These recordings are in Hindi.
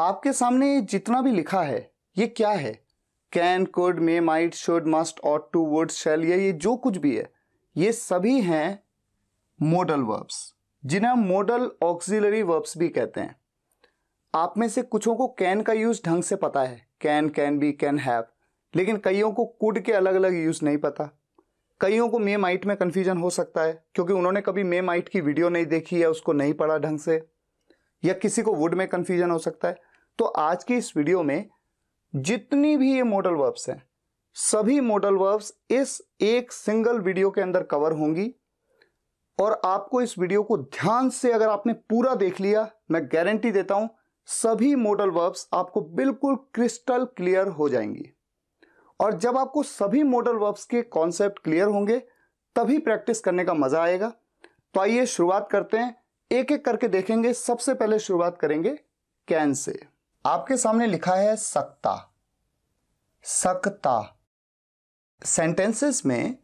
आपके सामने जितना भी लिखा है ये क्या है can could may might should must ought to would shall या ये जो कुछ भी है ये सभी हैं मॉडल वर्ब्स जिन्हें हम मोडल ऑक्सिलरी वर्ब्स भी कहते हैं आप में से कुछों को कैन का यूज़ ढंग से पता है can can be can have लेकिन कईयों को कुड के अलग अलग यूज़ नहीं पता कईयों को मे माइट में कन्फ्यूजन हो सकता है क्योंकि उन्होंने कभी मे माइट की वीडियो नहीं देखी या उसको नहीं पढ़ा ढंग से या किसी को वुड में कंफ्यूजन हो सकता है तो आज की इस वीडियो में जितनी भी ये मोडल वर्ब्स हैं सभी मोडल वर्ब्स इस एक सिंगल वीडियो के अंदर कवर होंगी और आपको इस वीडियो को ध्यान से अगर आपने पूरा देख लिया मैं गारंटी देता हूं सभी मोडल वर्ब्स आपको बिल्कुल क्रिस्टल क्लियर हो जाएंगी और जब आपको सभी मोडल वर्ब्स के कॉन्सेप्ट क्लियर होंगे तभी प्रैक्टिस करने का मजा आएगा तो आइए शुरुआत करते हैं एक एक करके देखेंगे सबसे पहले शुरुआत करेंगे कैन से आपके सामने लिखा है सकता सकता सेंटेंसेस में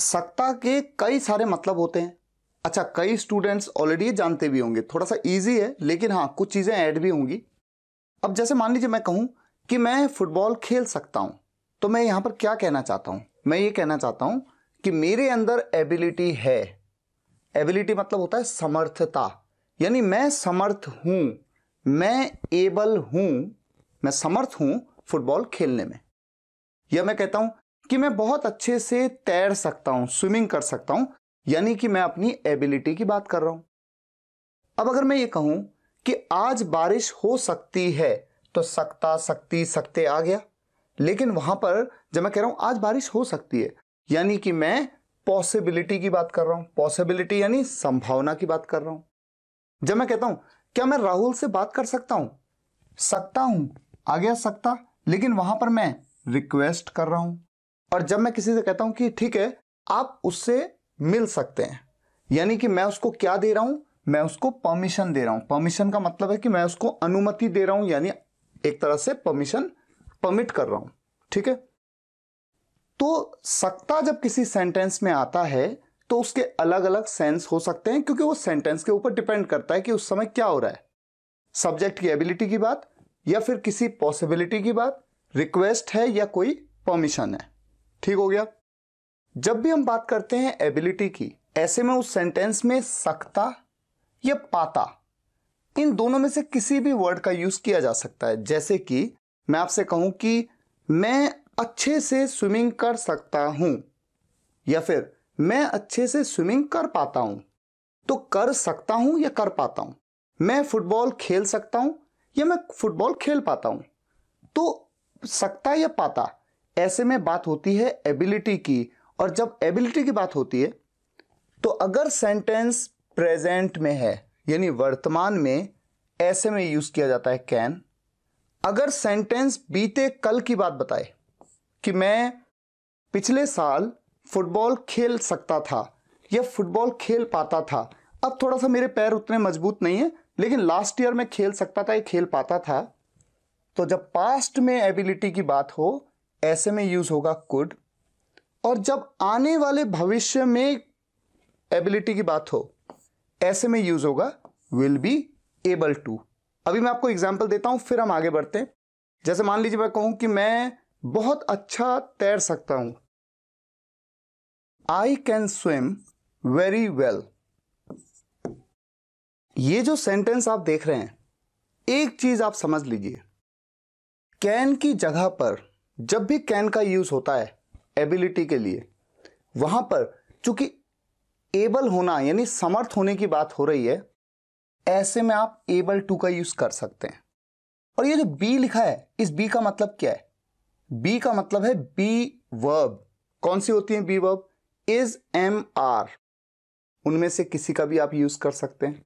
सकता के कई सारे मतलब होते हैं अच्छा कई स्टूडेंट्स ऑलरेडी जानते भी होंगे थोड़ा सा इजी है लेकिन हाँ कुछ चीज़ें ऐड भी होंगी अब जैसे मान लीजिए मैं कहूं कि मैं फुटबॉल खेल सकता हूं तो मैं यहां पर क्या कहना चाहता हूं मैं ये कहना चाहता हूं कि मेरे अंदर एबिलिटी है एबिलिटी मतलब होता है समर्थता यानी मैं समर्थ हूं मैं एबल हूं मैं समर्थ हूं फुटबॉल खेलने में या मैं कहता हूं कि मैं बहुत अच्छे से तैर सकता हूं स्विमिंग कर सकता हूं यानी कि मैं अपनी एबिलिटी की बात कर रहा हूं अब अगर मैं ये कहूं कि आज बारिश हो सकती है तो सकता सकती सकते आ गया लेकिन वहां पर जब मैं कह रहा हूं आज बारिश हो सकती है यानी कि मैं पॉसिबिलिटी की बात कर रहा हूं पॉसिबिलिटी यानी संभावना की बात कर रहा हूं जब मैं कहता हूं क्या मैं राहुल से बात कर सकता हूं सकता हूं आ गया सकता लेकिन वहां पर मैं रिक्वेस्ट कर रहा हूं और जब मैं किसी से कहता हूं कि ठीक है आप उससे मिल सकते हैं यानी कि मैं उसको क्या दे रहा हूं मैं उसको परमिशन दे रहा हूं परमिशन का मतलब है कि मैं उसको अनुमति दे रहा हूं यानी एक तरह से परमिशन परमिट कर रहा हूं ठीक है तो सकता जब किसी सेंटेंस में आता है तो उसके अलग अलग सेंस हो सकते हैं क्योंकि वो सेंटेंस के ऊपर डिपेंड करता है कि उस समय क्या हो रहा है सब्जेक्ट की एबिलिटी की बात या फिर किसी पॉसिबिलिटी की बात रिक्वेस्ट है या कोई परमिशन है ठीक हो गया जब भी हम बात करते हैं एबिलिटी की ऐसे में उस सेंटेंस में सकता या पाता इन दोनों में से किसी भी वर्ड का यूज किया जा सकता है जैसे कि मैं आपसे कहूं कि मैं अच्छे से स्विमिंग कर सकता हूँ या फिर मैं अच्छे से स्विमिंग कर पाता हूँ तो कर सकता हूँ या कर पाता हूँ मैं फुटबॉल खेल सकता हूँ या मैं फुटबॉल खेल पाता हूँ तो सकता या पाता ऐसे में बात होती है एबिलिटी की और जब एबिलिटी की बात होती है तो अगर सेंटेंस प्रेजेंट में है यानी वर्तमान में ऐसे में यूज किया जाता है कैन अगर सेंटेंस बीते कल की बात बताए कि मैं पिछले साल फुटबॉल खेल सकता था या फुटबॉल खेल पाता था अब थोड़ा सा मेरे पैर उतने मजबूत नहीं है लेकिन लास्ट ईयर मैं खेल सकता था या खेल पाता था तो जब पास्ट में एबिलिटी की बात हो ऐसे में यूज़ होगा कुड और जब आने वाले भविष्य में एबिलिटी की बात हो ऐसे में यूज़ होगा विल बी एबल टू अभी मैं आपको एग्जाम्पल देता हूं फिर हम आगे बढ़ते हैं जैसे मान लीजिए मैं कहूं कि मैं बहुत अच्छा तैर सकता हूं I can swim very well ये जो सेंटेंस आप देख रहे हैं एक चीज आप समझ लीजिए कैन की जगह पर जब भी कैन का यूज होता है एबिलिटी के लिए वहां पर चूंकि एबल होना यानी समर्थ होने की बात हो रही है ऐसे में आप एबल टू का यूज कर सकते हैं और ये जो बी लिखा है इस बी का मतलब क्या है बी का मतलब है बी वर्ब कौन सी होती है be verb is am are उनमें से किसी का भी आप यूज कर सकते हैं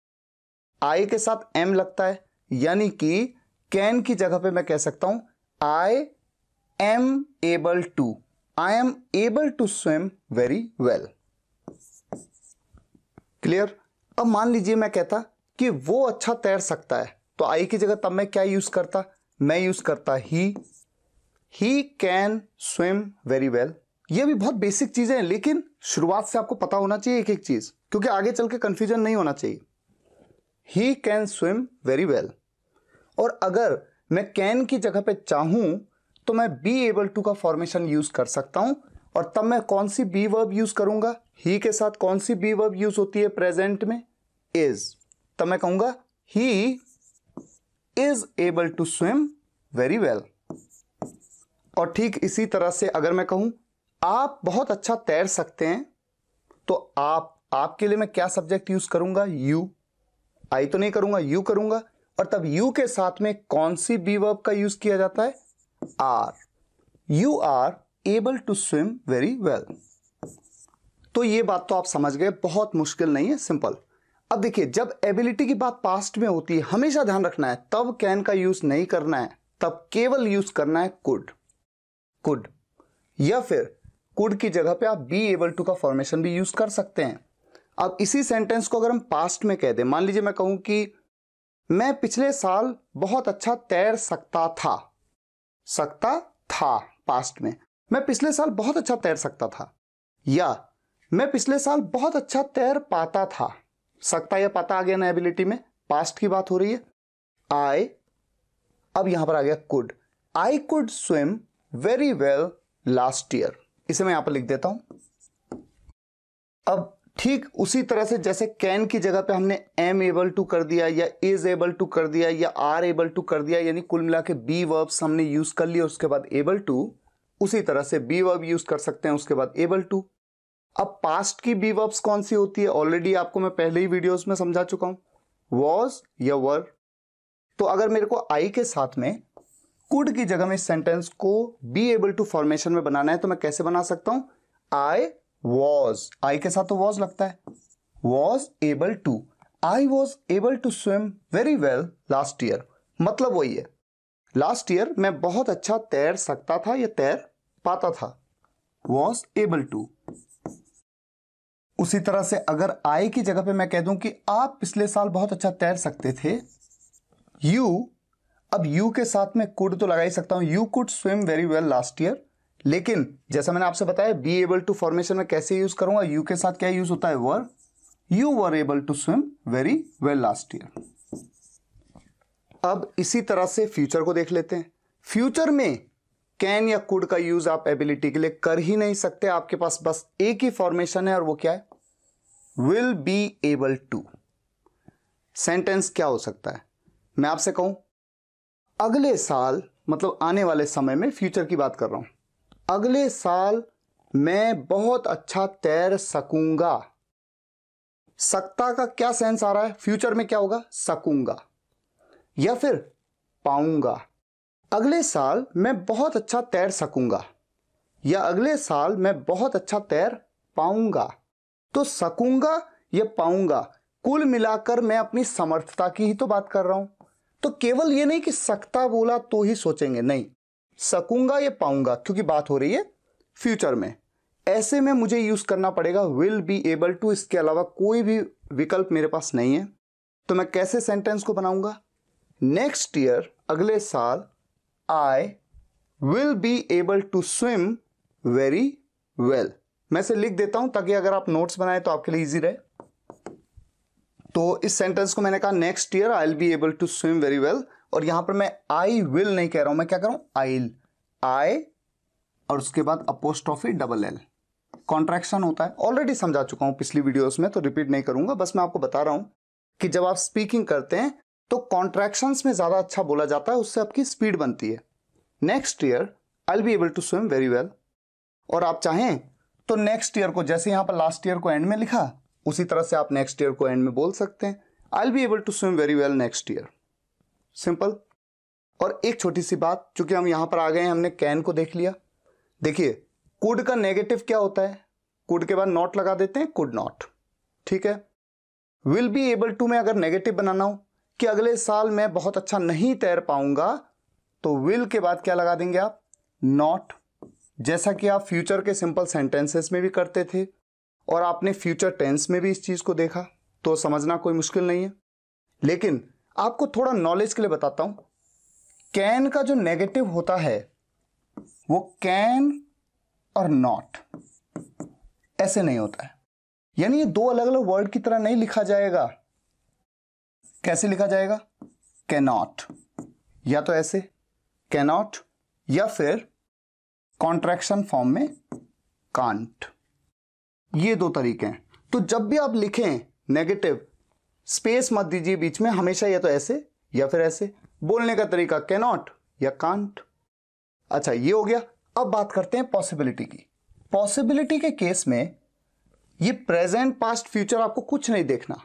आई के साथ एम लगता है यानी कि कैन की जगह पे मैं कह सकता हूं I am able to I am able to swim very well clear अब मान लीजिए मैं कहता कि वो अच्छा तैर सकता है तो आई की जगह तब मैं क्या यूज करता मैं यूज करता he he can swim very well ये भी बहुत बेसिक चीजें हैं लेकिन शुरुआत से आपको पता होना चाहिए एक एक चीज क्योंकि आगे चल के कंफ्यूजन नहीं होना चाहिए he can swim very well और अगर मैं कैन की जगह पे चाहूं तो मैं बी एबल टू का फॉर्मेशन यूज कर सकता हूं और तब मैं कौन सी बी वर्ब यूज करूंगा ही के साथ कौन सी बी वर्ब यूज होती है प्रेजेंट में इज तब मैं कहूंगा he is able to swim very well और ठीक इसी तरह से अगर मैं कहूं आप बहुत अच्छा तैर सकते हैं तो आप आपके लिए मैं क्या सब्जेक्ट यूज करूंगा यू आई तो नहीं करूंगा यू करूंगा और तब यू के साथ में कौन सी बी वर्ब का यूज किया जाता है are you are able to swim very well तो ये बात तो आप समझ गए बहुत मुश्किल नहीं है सिंपल अब देखिए जब एबिलिटी की बात पास्ट में होती है हमेशा ध्यान रखना है तब कैन का यूज नहीं करना है तब केवल यूज करना है कुड कुड या फिर कुड की जगह पे आप बी एबल टू का फॉर्मेशन भी यूज कर सकते हैं अब इसी सेंटेंस को अगर हम पास्ट में कह दें मान लीजिए मैं कहूं कि मैं पिछले साल बहुत अच्छा तैर सकता था सकता था पास्ट में मैं पिछले साल बहुत अच्छा तैर सकता था या मैं पिछले साल बहुत अच्छा तैर पाता था सकता या पाता आ गया ना एबिलिटी में पास्ट की बात हो रही है आई अब यहां पर आ गया could I could swim very well last year इसे मैं यहां पर लिख देता हूं अब ठीक उसी तरह से जैसे कैन की जगह पे हमने एम एबल टू कर दिया या इज एबल टू कर दिया या आर एबल टू कर दिया यानी कुल मिला के बी वर्ब्स हमने यूज कर लिया उसके बाद एबल टू उसी तरह से बी वर्ब यूज कर सकते हैं उसके बाद एबल टू अब पास्ट की बी वर्ब्स कौन सी होती है ऑलरेडी आपको मैं पहले ही वीडियोस में समझा चुका हूं वॉज या वर तो अगर मेरे को आई के साथ में कुड की जगह में इस सेंटेंस को बी एबल टू फॉर्मेशन में बनाना है तो मैं कैसे बना सकता हूं आई वॉज आई के साथ तो वॉज लगता है was able to I was able to swim very well last year मतलब वही है लास्ट ईयर मैं बहुत अच्छा तैर सकता था या तैर पाता था वॉज एबल टू उसी तरह से अगर आई की जगह पे मैं कह दूं कि आप पिछले साल बहुत अच्छा तैर सकते थे यू अब यू के साथ में कुड तो लगा ही सकता हूं you could swim very well last year लेकिन जैसा मैंने आपसे बताया बी एबल टू फॉर्मेशन में कैसे यूज करूंगा यू के साथ क्या यूज होता है were you were able to swim very well last year अब इसी तरह से फ्यूचर को देख लेते हैं फ्यूचर में कैन या कुड का यूज आप एबिलिटी के लिए कर ही नहीं सकते आपके पास बस एक ही फॉर्मेशन है और वो क्या है will be able to sentence क्या हो सकता है मैं आपसे कहूं अगले साल मतलब आने वाले समय में फ्यूचर की बात कर रहा हूं अगले साल मैं बहुत अच्छा तैर सकूंगा सकता का क्या सेंस आ रहा है फ्यूचर में क्या होगा सकूंगा या फिर पाऊंगा अगले साल मैं बहुत अच्छा तैर सकूंगा या अगले साल मैं बहुत अच्छा तैर पाऊंगा तो सकूंगा या पाऊंगा कुल मिलाकर मैं अपनी समर्थता की ही तो बात कर रहा हूं तो केवल ये नहीं कि सकता बोला तो ही सोचेंगे नहीं सकूंगा या पाऊंगा क्योंकि बात हो रही है फ्यूचर में ऐसे में मुझे यूज़ करना पड़ेगा विल बी एबल टू इसके अलावा कोई भी विकल्प मेरे पास नहीं है तो मैं कैसे सेंटेंस को बनाऊंगा नेक्स्ट ईयर अगले साल I will be able to swim very well मैं इसे लिख देता हूं ताकि अगर आप नोट्स बनाए तो आपके लिए इजी रहे तो इस सेंटेंस को मैंने कहा next year I will be able to swim very well और यहां पर मैं आई विल नहीं कह रहा हूं मैं क्या कर रहा हूं आई आई और उसके बाद अपोस्टॉफी डबल एल कॉन्ट्रैक्शन होता है ऑलरेडी समझा चुका हूं पिछली वीडियोस में तो रिपीट नहीं करूंगा बस मैं आपको बता रहा हूं कि जब आप स्पीकिंग करते हैं तो कॉन्ट्रैक्शन में ज़्यादा अच्छा बोला जाता है उससे आपकी स्पीड बनती है next year I will be able to swim very well और आप चाहें तो नेक्स्ट ईयर को जैसे यहां पर लास्ट ईयर को एंड में लिखा उसी तरह से आप नेक्स्ट ईयर को एंड में बोल सकते हैं I be able to swim very well next year simple और एक छोटी सी बात चूंकि हम यहां पर आ गए हैं हमने कैन को देख लिया देखिए कुड का नेगेटिव क्या होता है कुड के बाद नॉट लगा देते हैं कुड नॉट ठीक है विल बी एबल टू मैं अगर नेगेटिव बनाना हूं कि अगले साल मैं बहुत अच्छा नहीं तैर पाऊंगा तो विल के बाद क्या लगा देंगे आप नॉट जैसा कि आप फ्यूचर के सिंपल सेंटेंसेस में भी करते थे और आपने फ्यूचर टेंस में भी इस चीज़ को देखा तो समझना कोई मुश्किल नहीं है लेकिन आपको थोड़ा नॉलेज के लिए बताता हूं कैन का जो नेगेटिव होता है वो कैन और नॉट ऐसे नहीं होता है यानी ये दो अलग अलग वर्ड की तरह नहीं लिखा जाएगा कैसे लिखा जाएगा कैनॉट या तो ऐसे कैनॉट या फिर कॉन्ट्रैक्शन फॉर्म में कांट ये दो तरीके हैं तो जब भी आप लिखें नेगेटिव स्पेस मत दीजिए बीच में हमेशा या तो ऐसे या फिर ऐसे बोलने का तरीका कैनॉट या कांट अच्छा ये हो गया अब बात करते हैं पॉसिबिलिटी की पॉसिबिलिटी के केस में ये प्रेजेंट पास्ट फ्यूचर आपको कुछ नहीं देखना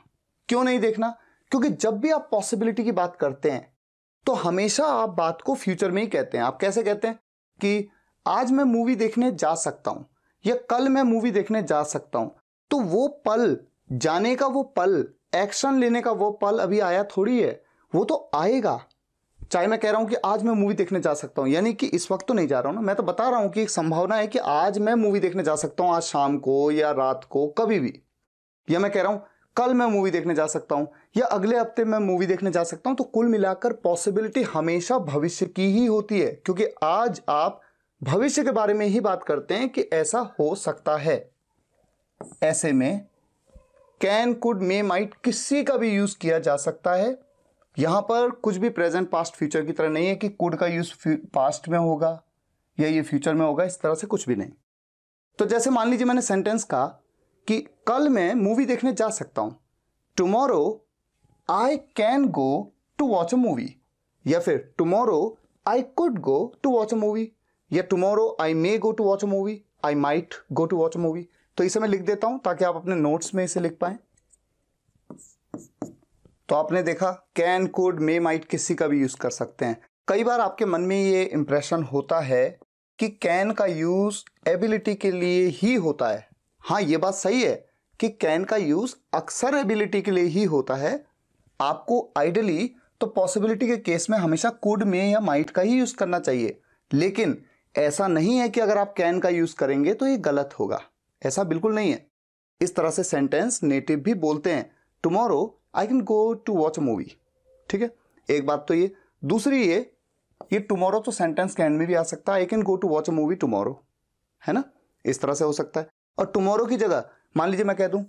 क्यों नहीं देखना क्योंकि जब भी आप पॉसिबिलिटी की बात करते हैं तो हमेशा आप बात को फ्यूचर में ही कहते हैं आप कैसे कहते हैं कि आज मैं मूवी देखने जा सकता हूं या कल मैं मूवी देखने जा सकता हूँ तो वो पल जाने का वो पल एक्शन लेने का वो पल अभी आया थोड़ी है वो तो आएगा चाहे मैं कह रहा हूँ कि आज मैं मूवी देखने जा सकता हूँ यानी कि इस वक्त तो नहीं जा रहा हूँ ना मैं तो बता रहा हूँ कि एक संभावना है कि आज मैं मूवी देखने जा सकता हूँ आज शाम को या रात को कभी भी या मैं कह रहा हूँ कल मैं मूवी देखने जा सकता हूँ या अगले हफ्ते मैं मूवी देखने जा सकता हूँ तो कुल मिलाकर पॉसिबिलिटी हमेशा भविष्य की ही होती है क्योंकि आज आप भविष्य के बारे में ही बात करते हैं कि ऐसा हो सकता है ऐसे में कैन कुड मे माइट किसी का भी यूज किया जा सकता है यहां पर कुछ भी प्रेजेंट पास्ट फ्यूचर की तरह नहीं है कि कुड का यूज पास्ट में होगा या ये फ्यूचर में होगा इस तरह से कुछ भी नहीं तो जैसे मान लीजिए मैंने सेंटेंस कहा कि कल मैं मूवी देखने जा सकता हूं tomorrow I can go to watch a movie या फिर tomorrow I could go to watch a movie या tomorrow I may go to watch a movie I might go to watch a movie तो इसे मैं लिख देता हूं ताकि आप अपने नोट्स में इसे लिख पाए तो आपने देखा कैन कोड मे माइट किसी का भी यूज कर सकते हैं कई बार आपके मन में ये इंप्रेशन होता है कि कैन का यूज एबिलिटी के लिए ही होता है हाँ ये बात सही है कि कैन का यूज अक्सर एबिलिटी के लिए ही होता है आपको आइडली तो पॉसिबिलिटी के केस में हमेशा कुड में या माइट का ही यूज करना चाहिए लेकिन ऐसा नहीं है कि अगर आप कैन का यूज करेंगे तो ये गलत होगा ऐसा बिल्कुल नहीं है इस तरह से सेंटेंस नेटिव भी बोलते हैं tomorrow I can go to watch a movie ठीक है एक बात तो ये दूसरी ये ये टुमारो तो सेंटेंस कैन में भी आ सकता है I can go to watch a movie tomorrow है ना इस तरह से हो सकता है और टुमारो की जगह मान लीजिए मैं कह दूं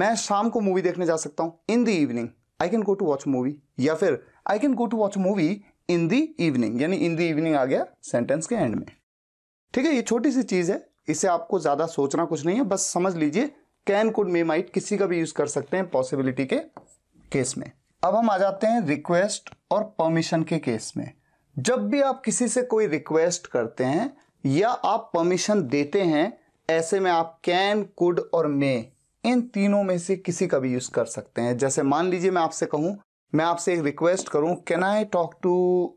मैं शाम को मूवी देखने जा सकता हूं in the evening I can go to watch movie या फिर I can go to watch movie in the evening यानी इन द इवनिंग आ गया सेंटेंस के एंड में ठीक है ये छोटी सी चीज़ है इसे आपको ज़्यादा सोचना कुछ नहीं है बस समझ लीजिए कैन कुड मे माइट किसी का भी यूज़ कर सकते हैं पॉसिबिलिटी के केस में अब हम आ जाते हैं रिक्वेस्ट और परमिशन के केस में जब भी आप किसी से कोई रिक्वेस्ट करते हैं या आप परमिशन देते हैं ऐसे में आप कैन कुड और मे इन तीनों में से किसी का भी यूज़ कर सकते हैं जैसे मान लीजिए मैं आपसे कहूं मैं आपसे एक रिक्वेस्ट करूं can I talk to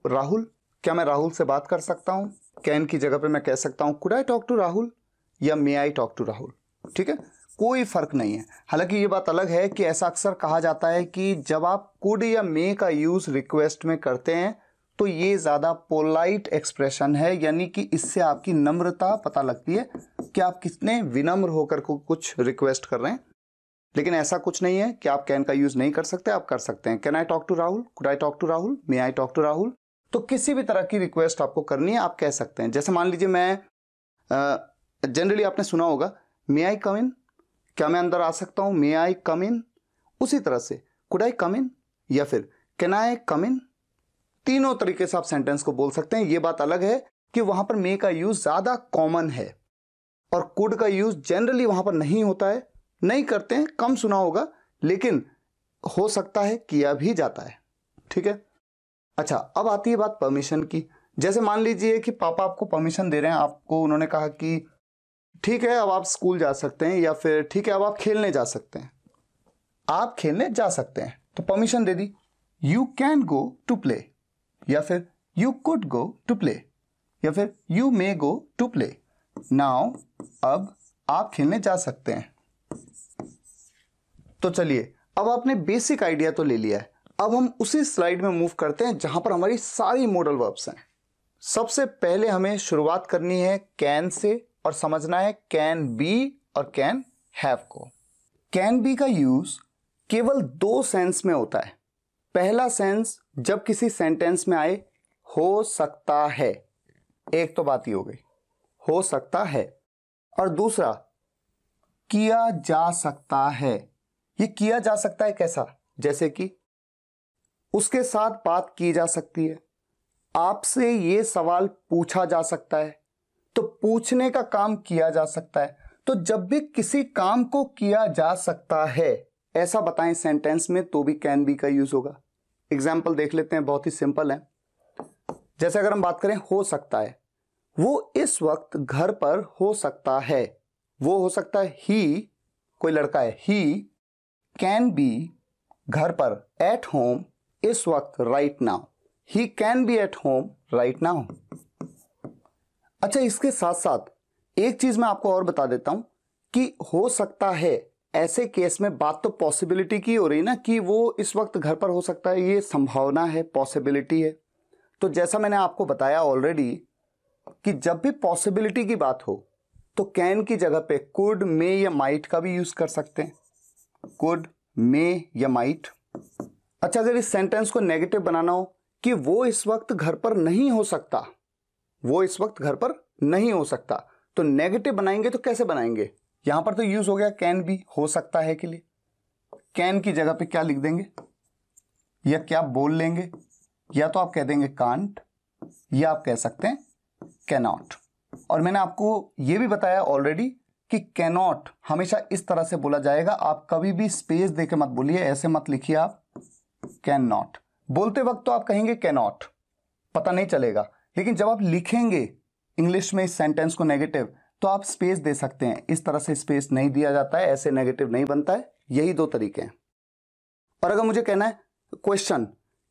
Rahul क्या मैं राहुल से बात कर सकता हूं कैन की जगह पे मैं कह सकता हूं could I talk to Rahul या may I talk to Rahul ठीक है कोई फ़र्क नहीं है हालांकि ये बात अलग है कि ऐसा अक्सर कहा जाता है कि जब आप कुड या मे का यूज़ रिक्वेस्ट में करते हैं तो ये ज़्यादा पोलाइट एक्सप्रेशन है यानी कि इससे आपकी नम्रता पता लगती है कि आप कितने विनम्र होकर को कुछ रिक्वेस्ट कर रहे हैं लेकिन ऐसा कुछ नहीं है कि आप कैन का यूज नहीं कर सकते आप कर सकते हैं can I talk to Rahul could I talk to Rahul may I talk to Rahul तो किसी भी तरह की रिक्वेस्ट आपको करनी है आप कह सकते हैं जैसे मान लीजिए मैं जनरली आपने सुना होगा मे आई कम इन क्या मैं अंदर आ सकता हूं मे आई कम इन उसी तरह से कुड आई कम इन या फिर कैन आई कम इन तीनों तरीके से आप सेंटेंस को बोल सकते हैं ये बात अलग है कि वहां पर मे का यूज ज्यादा कॉमन है और कुड का यूज जनरली वहां पर नहीं होता है नहीं करते हैं कम सुना होगा लेकिन हो सकता है किया भी जाता है ठीक है अच्छा अब आती है बात परमिशन की जैसे मान लीजिए कि पापा आपको परमिशन दे रहे हैं आपको उन्होंने कहा कि ठीक है अब आप स्कूल जा सकते हैं या फिर ठीक है अब आप खेलने जा सकते हैं आप खेलने जा सकते हैं तो परमिशन दे दी you can go to play या फिर you could go to play या फिर you may go to play now अब आप खेलने जा सकते हैं तो चलिए अब आपने बेसिक आइडिया तो ले लिया है अब हम उसी स्लाइड में मूव करते हैं जहां पर हमारी सारी मॉडल वर्ब्स हैं सबसे पहले हमें शुरुआत करनी है कैन से और समझना है कैन बी और कैन हैव को कैन बी का यूज केवल दो सेंस में होता है पहला सेंस जब किसी सेंटेंस में आए हो सकता है एक तो बात ही हो गई हो सकता है और दूसरा किया जा सकता है ये किया जा सकता है कैसा जैसे कि उसके साथ बात की जा सकती है आपसे ये सवाल पूछा जा सकता है तो पूछने का काम किया जा सकता है तो जब भी किसी काम को किया जा सकता है ऐसा बताएं सेंटेंस में तो भी कैन बी का यूज होगा एग्जाम्पल देख लेते हैं बहुत ही सिंपल है जैसे अगर हम बात करें हो सकता है वो इस वक्त घर पर हो सकता है वो हो सकता है ही कोई लड़का है ही कैन बी घर पर एट होम इस वक्त right now he can be at home right now अच्छा इसके साथ साथ एक चीज मैं आपको और बता देता हूं कि हो सकता है ऐसे केस में बात तो पॉसिबिलिटी की हो रही ना कि वो इस वक्त घर पर हो सकता है ये संभावना है पॉसिबिलिटी है तो जैसा मैंने आपको बताया ऑलरेडी कि जब भी पॉसिबिलिटी की बात हो तो कैन की जगह पे कुड मे या माइट का भी यूज कर सकते हैं कुड मे या माइट अच्छा अगर इस सेंटेंस को नेगेटिव बनाना हो कि वो इस वक्त घर पर नहीं हो सकता वो इस वक्त घर पर नहीं हो सकता तो नेगेटिव बनाएंगे तो कैसे बनाएंगे यहां पर तो यूज हो गया कैन भी हो सकता है के लिए कैन की जगह पे क्या लिख देंगे या क्या बोल लेंगे या तो आप कह देंगे कांट या आप कह सकते हैं कैनॉट और मैंने आपको यह भी बताया ऑलरेडी कि कैनॉट हमेशा इस तरह से बोला जाएगा आप कभी भी स्पेस दे मत बोलिए ऐसे मत लिखिए आप कैन नॉट बोलते वक्त तो आप कहेंगे कैनॉट पता नहीं चलेगा लेकिन जब आप लिखेंगे इंग्लिश में इस सेंटेंस को नेगेटिव तो आप स्पेस दे सकते हैं इस तरह से स्पेस नहीं दिया जाता है ऐसे नेगेटिव नहीं बनता है यही दो तरीके हैं और अगर मुझे कहना है क्वेश्चन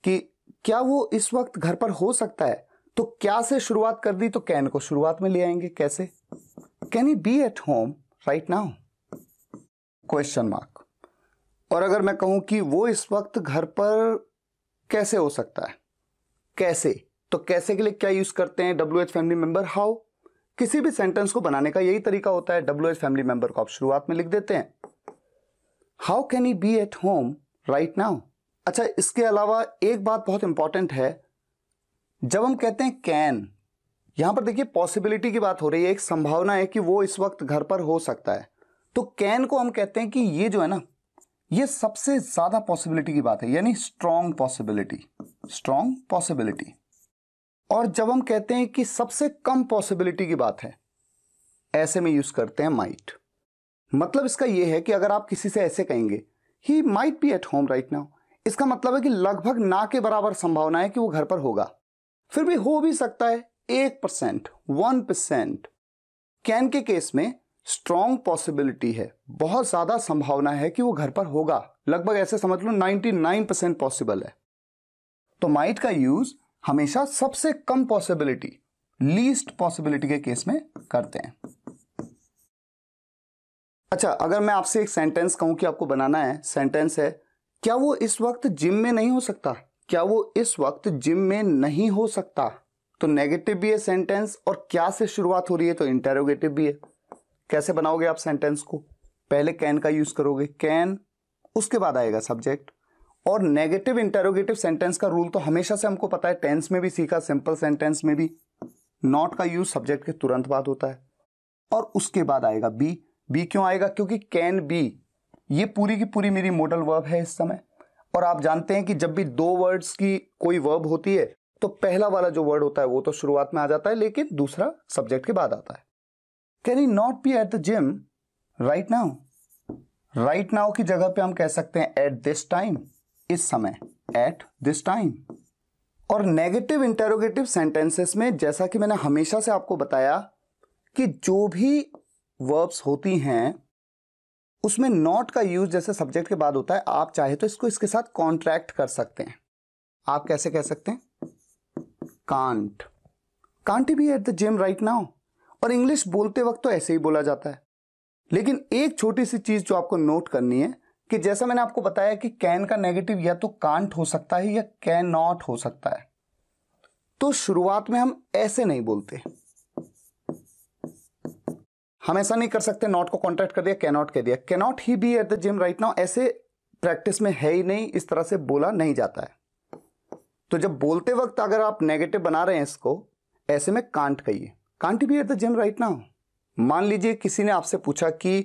कि क्या वो इस वक्त घर पर हो सकता है तो क्या से शुरुआत कर दी तो कैन को शुरुआत में ले आएंगे कैसे can he be at home right now question mark और अगर मैं कहूं कि वो इस वक्त घर पर कैसे हो सकता है कैसे तो कैसे के लिए क्या यूज करते हैं W H family member how किसी भी सेंटेंस को बनाने का यही तरीका होता है डब्ल्यू एच फैमिली मेंबर को आप शुरुआत में लिख देते हैं how can he be at home right now अच्छा इसके अलावा एक बात बहुत इंपॉर्टेंट है जब हम कहते हैं कैन यहां पर देखिए पॉसिबिलिटी की बात हो रही है एक संभावना है कि वो इस वक्त घर पर हो सकता है तो कैन को हम कहते हैं कि ये जो है ना ये सबसे ज्यादा पॉसिबिलिटी की बात है यानी स्ट्रॉन्ग पॉसिबिलिटी स्ट्रॉन्ग पॉसिबिलिटी और जब हम कहते हैं कि सबसे कम पॉसिबिलिटी की बात है ऐसे में यूज करते हैं माइट मतलब इसका यह है कि अगर आप किसी से ऐसे कहेंगे he might be at home right now इसका मतलब है कि लगभग ना के बराबर संभावना है कि वो घर पर होगा फिर भी हो भी सकता है एक परसेंट वन परसेंट कैन के केस में स्ट्रॉन्ग पॉसिबिलिटी है बहुत ज्यादा संभावना है कि वो घर पर होगा लगभग ऐसे समझ लो 99 परसेंट पॉसिबल है तो माइट का यूज हमेशा सबसे कम पॉसिबिलिटी लीस्ट पॉसिबिलिटी के केस में करते हैं अच्छा अगर मैं आपसे एक सेंटेंस कहूं कि आपको बनाना है सेंटेंस है क्या वो इस वक्त जिम में नहीं हो सकता क्या वो इस वक्त जिम में नहीं हो सकता तो नेगेटिव भी है सेंटेंस और क्या से शुरुआत हो रही है तो इंटेरोगेटिव भी है कैसे बनाओगे आप सेंटेंस को पहले कैन का यूज करोगे कैन उसके बाद आएगा सब्जेक्ट और नेगेटिव इंटेरोगेटिव सेंटेंस का रूल तो हमेशा से हमको पता है टेंस में भी सीखा सिंपल सेंटेंस में भी नॉट का यूज सब्जेक्ट के तुरंत बाद होता है और उसके बाद आएगा बी बी क्यों आएगा क्योंकि कैन बी ये पूरी की पूरी मेरी मॉडल वर्ब है इस समय और आप जानते हैं कि जब भी दो वर्ड्स की कोई वर्ब होती है तो पहला वाला जो वर्ड होता है वो तो शुरुआत में आ जाता है लेकिन दूसरा सब्जेक्ट के बाद आता है can you not be at the gym right now right now की जगह पे हम कह सकते हैं एट दिस टाइम इस समय एट दिस टाइम और नेगेटिव इंटेरोगेटिव सेंटेंसेस में जैसा कि मैंने हमेशा से आपको बताया कि जो भी वर्ब्स होती हैं उसमें नॉट का यूज जैसे सब्जेक्ट के बाद होता है आप चाहे तो इसको इसके साथ कॉन्ट्रैक्ट कर सकते हैं आप कैसे कह सकते हैं कांट कांट बी भी at the gym right now और इंग्लिश बोलते वक्त तो ऐसे ही बोला जाता है लेकिन एक छोटी सी चीज़ जो आपको नोट करनी है कि जैसा मैंने आपको बताया कि कैन का नेगेटिव या तो कांट हो सकता है या कैन नॉट हो सकता है तो शुरुआत में हम ऐसे नहीं बोलते हम ऐसा नहीं कर सकते नॉट को कॉन्ट्रैक्ट कर दिया कैनॉट कह दिया cannot he be at the gym right now ऐसे प्रैक्टिस में है ही नहीं इस तरह से बोला नहीं जाता है तो जब बोलते वक्त अगर आप नेगेटिव बना रहे हैं इसको ऐसे में कांट कहिए can't be at the gym right now मान लीजिए किसी ने आपसे पूछा कि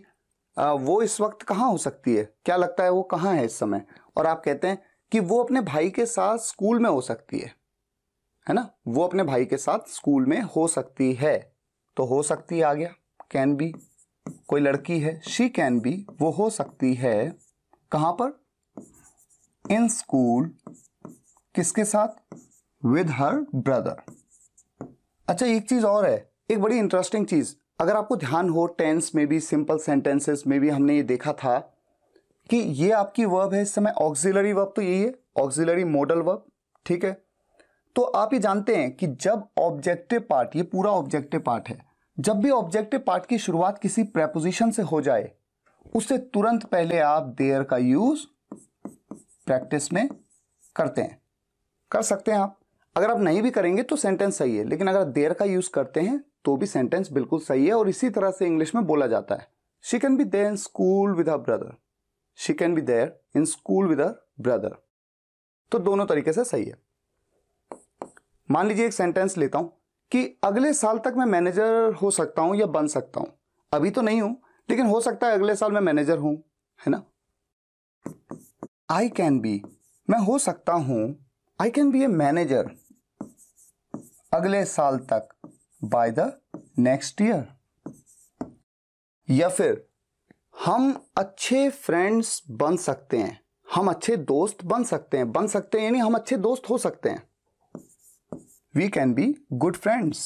वो इस वक्त कहाँ हो सकती है क्या लगता है वो कहाँ है इस समय और आप कहते हैं कि वो अपने भाई के साथ स्कूल में हो सकती है है ना वो अपने भाई के साथ स्कूल में हो सकती है तो हो सकती आ गया कैन बी कोई लड़की है शी कैन बी वो हो सकती है कहाँ पर इन स्कूल किसके साथ विद हर ब्रदर अच्छा एक चीज और है एक बड़ी इंटरेस्टिंग चीज अगर आपको ध्यान हो टेंस में भी सिंपल सेंटेंसेस में भी हमने ये देखा था कि ये आपकी वर्ब है इस समय ऑक्सिलरी वर्ब तो यही है ऑक्सिलरी मॉडल वर्ब ठीक है तो आप ये जानते हैं कि जब ऑब्जेक्टिव पार्ट ये पूरा ऑब्जेक्टिव पार्ट है जब भी ऑब्जेक्टिव पार्ट की शुरुआत किसी प्रेपोजिशन से हो जाए उससे तुरंत पहले आप देयर का यूज प्रैक्टिस में करते हैं कर सकते हैं आप अगर आप नहीं भी करेंगे तो सेंटेंस सही है लेकिन अगर देर का यूज करते हैं तो भी सेंटेंस बिल्कुल सही है और इसी तरह से इंग्लिश में बोला जाता है she can be there in school with her brother she can be there in school with her brother तो दोनों तरीके से सही है मान लीजिए एक सेंटेंस लेता हूं कि अगले साल तक मैं मैनेजर हो सकता हूं या बन सकता हूं अभी तो नहीं हूं लेकिन हो सकता है अगले साल मैं मैनेजर हूं है ना आई कैन बी मैं हो सकता हूं I can be a manager अगले साल तक बाय द नेक्स्ट ईयर या फिर हम अच्छे फ्रेंड्स बन सकते हैं हम अच्छे दोस्त बन सकते हैं बन सकते हैं यानी हम अच्छे दोस्त हो सकते हैं we can be good friends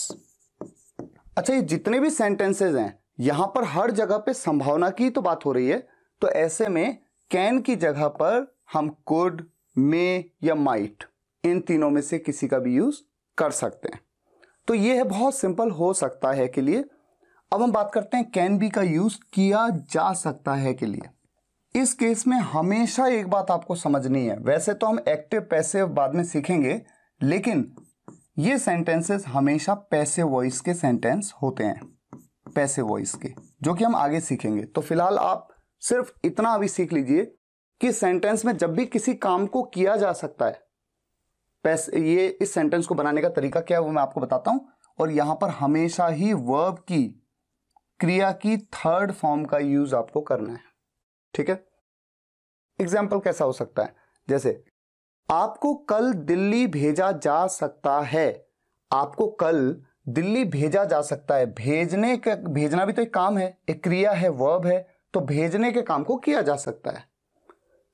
अच्छा ये जितने भी सेंटेंसेज हैं यहां पर हर जगह पे संभावना की तो बात हो रही है तो ऐसे में कैन की जगह पर हम कुड मे या माइट इन तीनों में से किसी का भी यूज़ कर सकते हैं तो ये है बहुत सिंपल हो सकता है के लिए अब हम बात करते हैं कैन बी का यूज़ किया जा सकता है के लिए इस केस में हमेशा एक बात आपको समझनी है वैसे तो हम एक्टिव पैसे बाद में सीखेंगे लेकिन ये सेंटेंसेस हमेशा पैसे वॉइस के सेंटेंस होते हैं पैसे वॉइस के जो कि हम आगे सीखेंगे तो फिलहाल आप सिर्फ इतना अभी सीख लीजिए कि सेंटेंस में जब भी किसी काम को किया जा सकता है ये इस सेंटेंस को बनाने का तरीका क्या है वो मैं आपको बताता हूं और यहां पर हमेशा ही वर्ब की क्रिया की थर्ड फॉर्म का यूज आपको करना है ठीक है एग्जाम्पल कैसा हो सकता है जैसे आपको कल दिल्ली भेजा जा सकता है आपको कल दिल्ली भेजा जा सकता है भेजने का भेजना भी तो एक काम है एक क्रिया है वर्ब है तो भेजने के काम को किया जा सकता है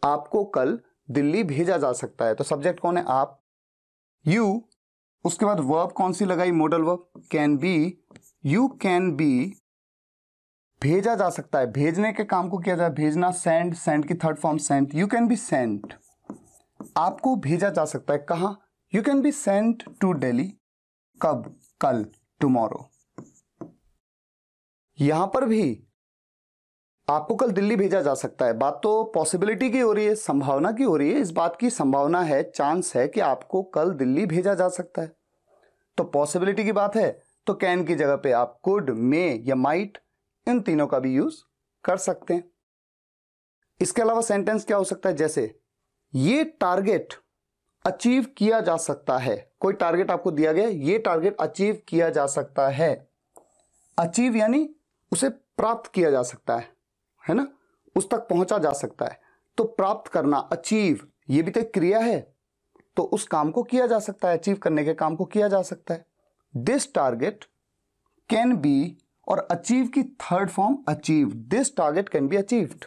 आपको कल दिल्ली भेजा जा सकता है तो सब्जेक्ट कौन है आप यू उसके बाद वर्ब कौन सी लगाई modal verb can be you can be भेजा जा सकता है भेजने के काम को किया जाए भेजना सेंड सेंड की third form sent you can be sent आपको भेजा जा सकता है कहा you can be sent to Delhi कब कल टुमारो यहां पर भी आपको कल दिल्ली भेजा जा सकता है बात तो पॉसिबिलिटी की हो रही है संभावना की हो रही है इस बात की संभावना है चांस है कि आपको कल दिल्ली भेजा जा सकता है तो पॉसिबिलिटी की बात है तो कैन की जगह पे आप कुड मे या माइट इन तीनों का भी यूज कर सकते हैं इसके अलावा सेंटेंस क्या हो सकता है जैसे ये टारगेट अचीव किया जा सकता है कोई टारगेट आपको दिया गया ये टारगेट अचीव किया जा सकता है अचीव यानी उसे प्राप्त किया जा सकता है है ना उस तक पहुंचा जा सकता है तो प्राप्त करना अचीव ये भी तो एक क्रिया है तो उस काम को किया जा सकता है अचीव करने के काम को किया जा सकता है दिस टारगेट कैन बी और अचीव की third form achieve this target can be achieved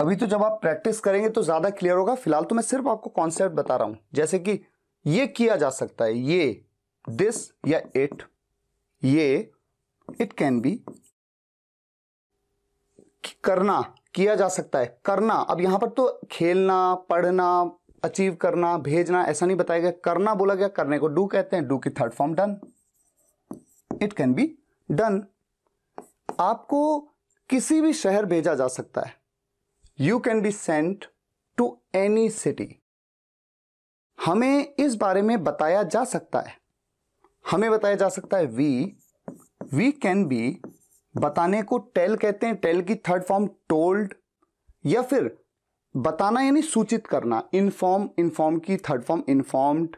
अभी तो जब आप प्रैक्टिस करेंगे तो ज्यादा क्लियर होगा फिलहाल तो मैं सिर्फ आपको कॉन्सेप्ट बता रहा हूं जैसे कि ये किया जा सकता है ये दिस या इट ये इट कैन बी करना किया जा सकता है करना अब यहाँ पर तो खेलना पढ़ना अचीव करना भेजना ऐसा नहीं बताया गया करना बोला गया करने को डू कहते हैं डू की third form done it can be done आपको किसी भी शहर भेजा जा सकता है you can be sent to any city हमें इस बारे में बताया जा सकता है हमें बताया जा सकता है वी वी कैन बी बताने को टेल कहते हैं टेल की थर्ड फॉर्म टोल्ड या फिर बताना यानी सूचित करना इनफॉर्म इनफॉर्म की थर्ड फॉर्म इनफॉर्म्ड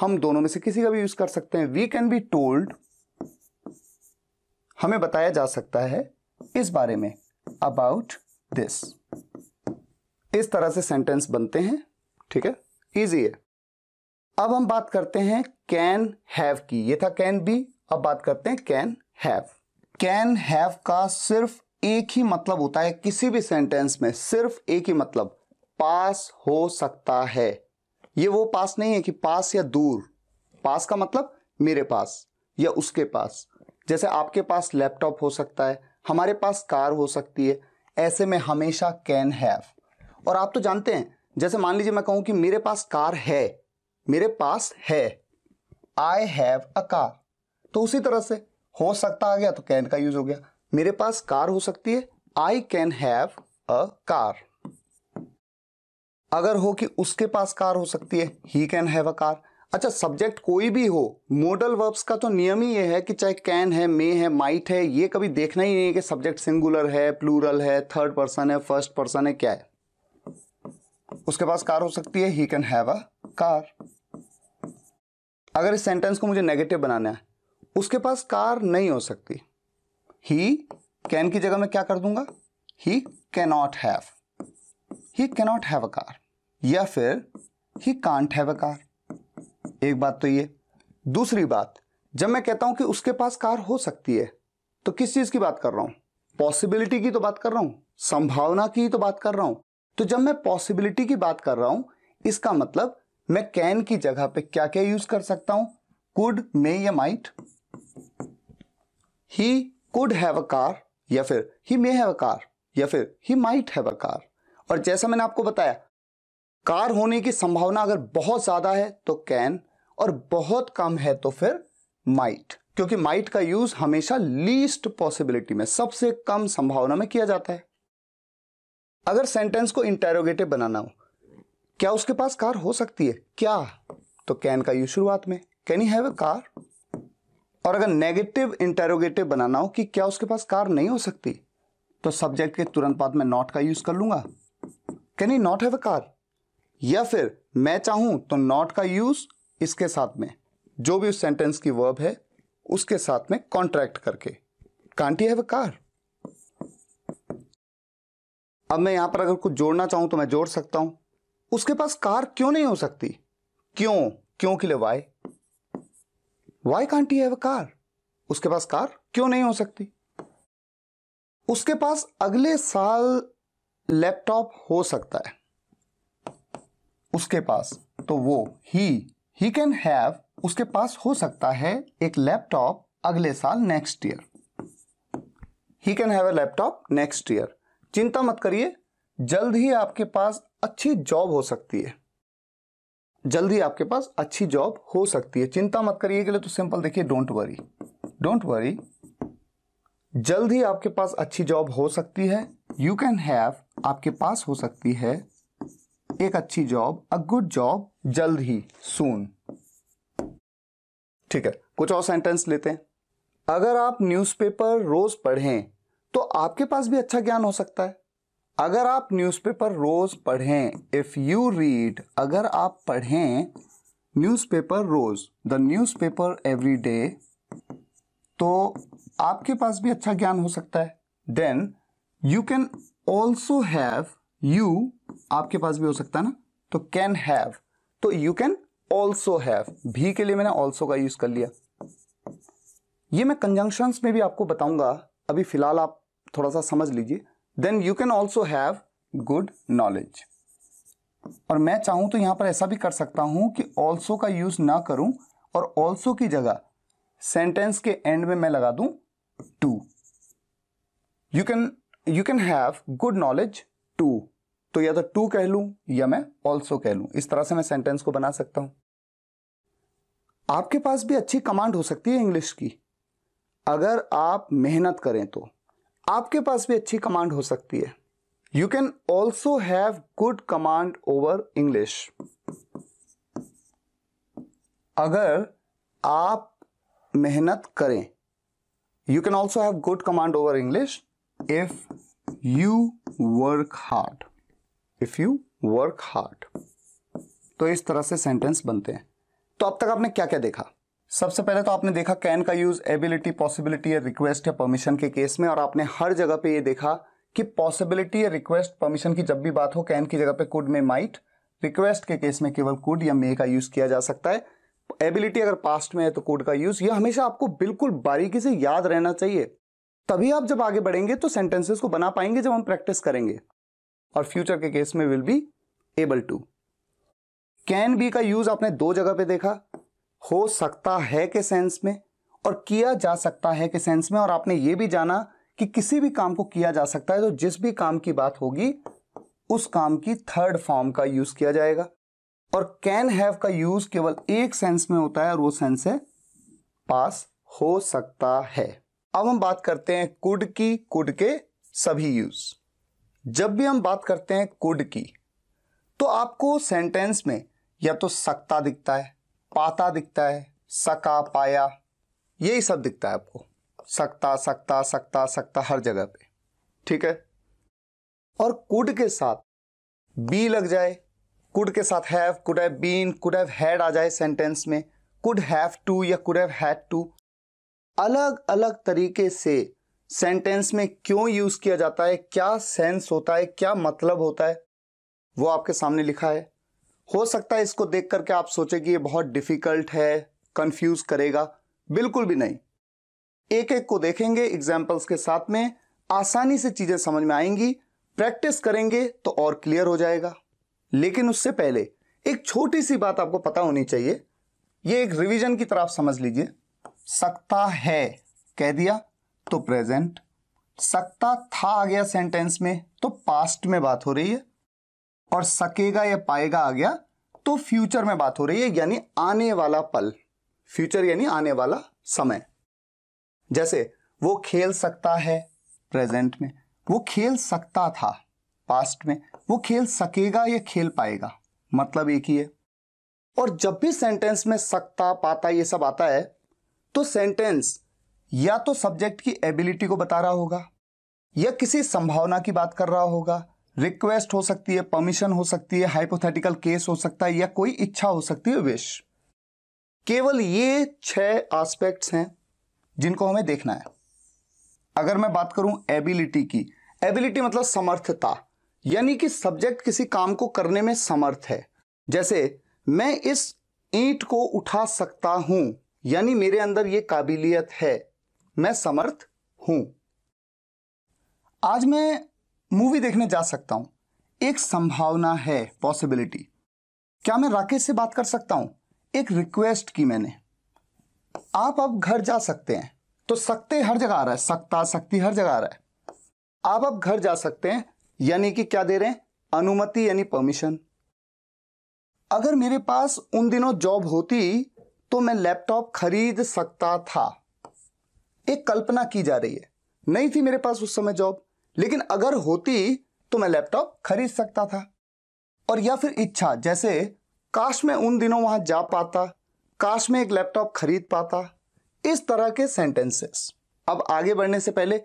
हम दोनों में से किसी का भी यूज कर सकते हैं वी कैन बी टोल्ड हमें बताया जा सकता है इस बारे में अबाउट दिस इस तरह से सेंटेंस बनते हैं ठीक है इजी है अब हम बात करते हैं कैन हैव की ये था कैन बी अब बात करते हैं कैन हैव कैन हैव का सिर्फ एक ही मतलब होता है किसी भी सेंटेंस में सिर्फ एक ही मतलब पास हो सकता है ये वो पास नहीं है कि पास या दूर पास का मतलब मेरे पास या उसके पास जैसे आपके पास लैपटॉप हो सकता है हमारे पास कार हो सकती है ऐसे में हमेशा कैन हैव और आप तो जानते हैं जैसे मान लीजिए मैं कहूं कि मेरे पास कार है मेरे पास है आई हैव अ कार तो उसी तरह से हो सकता आ गया तो कैन का यूज हो गया मेरे पास कार हो सकती है I can have a car अगर हो कि उसके पास कार हो सकती है he can have a car अच्छा सब्जेक्ट कोई भी हो मोडल वर्ब्स का तो नियम ही ये है कि चाहे कैन है मे है माइट है ये कभी देखना ही नहीं है कि सब्जेक्ट सिंगुलर है प्लूरल है थर्ड पर्सन है फर्स्ट पर्सन है क्या है उसके पास कार हो सकती है he can have a car अगर इस सेंटेंस को मुझे नेगेटिव बनाना है उसके पास कार नहीं हो सकती ही कैन की जगह मैं क्या कर दूंगा he cannot have he cannot have a car या फिर he can't have a car एक बात तो ये दूसरी बात जब मैं कहता हूं कि उसके पास कार हो सकती है तो किस चीज की बात कर रहा हूं पॉसिबिलिटी की तो बात कर रहा हूं संभावना की तो बात कर रहा हूं तो जब मैं पॉसिबिलिटी की बात कर रहा हूं इसका मतलब मैं कैन की जगह पे क्या क्या यूज कर सकता हूं कुड मे या might he could have a car या फिर he may have a car या फिर he might have a car और जैसा मैंने आपको बताया कार होने की संभावना अगर बहुत ज्यादा है तो कैन और बहुत कम है तो फिर माइट क्योंकि माइट का यूज हमेशा लीस्ट पॉसिबिलिटी में सबसे कम संभावना में किया जाता है अगर सेंटेंस को इंटेरोगेटिव बनाना हो क्या उसके पास कार हो सकती है क्या तो कैन का यूज शुरुआत में can you have a car और अगर नेगेटिव इंटेरोगेटिव बनाना हो कि क्या उसके पास कार नहीं हो सकती तो सब्जेक्ट के तुरंत बाद में नॉट का यूज कर लूंगा can you not have a car या फिर मैं चाहूं तो नॉट का यूज इसके साथ में जो भी उस सेंटेंस की वर्ब है उसके साथ में कॉन्ट्रैक्ट करके can't you have a car अब मैं यहां पर अगर कुछ जोड़ना चाहूं तो मैं जोड़ सकता हूं उसके पास कार क्यों नहीं हो सकती क्यों क्यों के लिए why why can't you have car उसके पास कार क्यों नहीं हो सकती उसके पास अगले साल लैपटॉप हो सकता है उसके पास तो वो ही ही कैन हैव उसके पास हो सकता है एक लैपटॉप अगले साल next year he can have a laptop next year चिंता मत करिए जल्द ही आपके पास अच्छी जॉब हो सकती है जल्दी आपके पास अच्छी जॉब हो सकती है चिंता मत करिए के लिए तो सिंपल देखिए डोंट वरी डोंट वरी जल्दी आपके पास अच्छी जॉब हो सकती है यू कैन हैव आपके पास हो सकती है एक अच्छी जॉब अ गुड जॉब जल्द ही सून ठीक है कुछ और सेंटेंस लेते हैं अगर आप न्यूज़पेपर रोज पढ़ें तो आपके पास भी अच्छा ज्ञान हो सकता है अगर आप न्यूज़पेपर रोज़ पढ़ें इफ़ यू रीड अगर आप पढ़ें न्यूज़पेपर रोज़ द न्यूज़पेपर एवरी डे तो आपके पास भी अच्छा ज्ञान हो सकता है then you can also have you आपके पास भी हो सकता है ना तो कैन हैव तो यू कैन ऑल्सो हैव भी के लिए मैंने ऑल्सो का यूज़ कर लिया ये मैं कंजंक्शंस में भी आपको बताऊंगा अभी फिलहाल आप थोड़ा सा समझ लीजिए then you can also have good knowledge और मैं चाहूं तो यहां पर ऐसा भी कर सकता हूं कि ऑल्सो का यूज़ ना करूं और ऑल्सो की जगह सेंटेंस के एंड में मैं लगा दूं too you can you can have good knowledge too तो या तो टू कह लूँ या मैं ऑल्सो कह लूं इस तरह से मैं सेंटेंस को बना सकता हूं आपके पास भी अच्छी कमांड हो सकती है इंग्लिश की अगर आप मेहनत करें तो आपके पास भी अच्छी कमांड हो सकती है you can also have good command over English अगर आप मेहनत करें you can also have good command over English if you work hard if you work hard तो इस तरह से सेंटेंस बनते हैं तो अब तक आपने क्या क्या देखा सबसे पहले तो आपने देखा कैन का यूज़ एबिलिटी पॉसिबिलिटी या रिक्वेस्ट या परमिशन के केस में और आपने हर जगह पे ये देखा कि पॉसिबिलिटी या रिक्वेस्ट परमिशन की जब भी बात हो कैन की जगह पे कुड में माइट रिक्वेस्ट के केस में केवल कुड या मे का यूज़ किया जा सकता है एबिलिटी अगर पास्ट में है तो कुड का यूज़ यह हमेशा आपको बिल्कुल बारीकी से याद रहना चाहिए तभी आप जब आगे बढ़ेंगे तो सेंटेंसेस को बना पाएंगे जब हम प्रैक्टिस करेंगे और फ्यूचर के केस में will be able to can be का यूज़ आपने दो जगह पे देखा हो सकता है के सेंस में और किया जा सकता है के सेंस में और आपने ये भी जाना कि किसी भी काम को किया जा सकता है तो जिस भी काम की बात होगी उस काम की थर्ड फॉर्म का यूज किया जाएगा और कैन हैव का यूज केवल एक सेंस में होता है और वो सेंस है पास हो सकता है अब हम बात करते हैं कुड की कुड के सभी यूज जब भी हम बात करते हैं कुड की तो आपको सेंटेंस में या तो सकता दिखता है पाता दिखता है सका पाया यही सब दिखता है आपको सकता सकता सकता सकता हर जगह पे ठीक है और कुड के साथ बी लग जाए कुड के साथ have could have been could have had आ जाए सेंटेंस में कुड हैव टू या कुड हैव हैड टू अलग अलग तरीके से सेंटेंस में क्यों यूज किया जाता है क्या सेंस होता है क्या मतलब होता है वो आपके सामने लिखा है हो सकता है इसको देख करके आप सोचे कि ये बहुत डिफिकल्ट है कंफ्यूज करेगा बिल्कुल भी नहीं एक एक को देखेंगे एग्जाम्पल्स के साथ में आसानी से चीजें समझ में आएंगी प्रैक्टिस करेंगे तो और क्लियर हो जाएगा लेकिन उससे पहले एक छोटी सी बात आपको पता होनी चाहिए ये एक रिवीजन की तरह आप समझ लीजिए सकता है कह दिया तो प्रेजेंट सकता था आ गया सेंटेंस में तो पास्ट में बात हो रही है और सकेगा या पाएगा आ गया तो फ्यूचर में बात हो रही है यानी आने वाला पल फ्यूचर यानी आने वाला समय जैसे वो खेल सकता है प्रेजेंट में वो खेल सकता था पास्ट में वो खेल सकेगा या खेल पाएगा मतलब एक ही है और जब भी सेंटेंस में सकता पाता ये सब आता है तो सेंटेंस या तो सब्जेक्ट की एबिलिटी को बता रहा होगा या किसी संभावना की बात कर रहा होगा रिक्वेस्ट हो सकती है परमिशन हो सकती है हाइपोथेटिकल केस हो सकता है या कोई इच्छा हो सकती है विश केवल ये छह एस्पेक्ट्स हैं जिनको हमें देखना है अगर मैं बात करूं एबिलिटी की एबिलिटी मतलब समर्थता यानी कि सब्जेक्ट किसी काम को करने में समर्थ है जैसे मैं इस ईंट को उठा सकता हूं यानी मेरे अंदर ये काबिलियत है मैं समर्थ हूं आज मैं मूवी देखने जा सकता हूं एक संभावना है पॉसिबिलिटी क्या मैं राकेश से बात कर सकता हूं एक रिक्वेस्ट की मैंने आप अब घर जा सकते हैं तो सकते हर जगह आ रहा है सकता सकती हर जगह आ रहा है आप अब घर जा सकते हैं यानी कि क्या दे रहे हैं अनुमति यानी परमिशन अगर मेरे पास उन दिनों जॉब होती तो मैं लैपटॉप खरीद सकता था एक कल्पना की जा रही है नहीं थी मेरे पास उस समय जॉब लेकिन अगर होती तो मैं लैपटॉप खरीद सकता था और या फिर इच्छा जैसे काश मैं उन दिनों वहां जा पाता काश मैं एक लैपटॉप खरीद पाता इस तरह के सेंटेंसेस अब आगे बढ़ने से पहले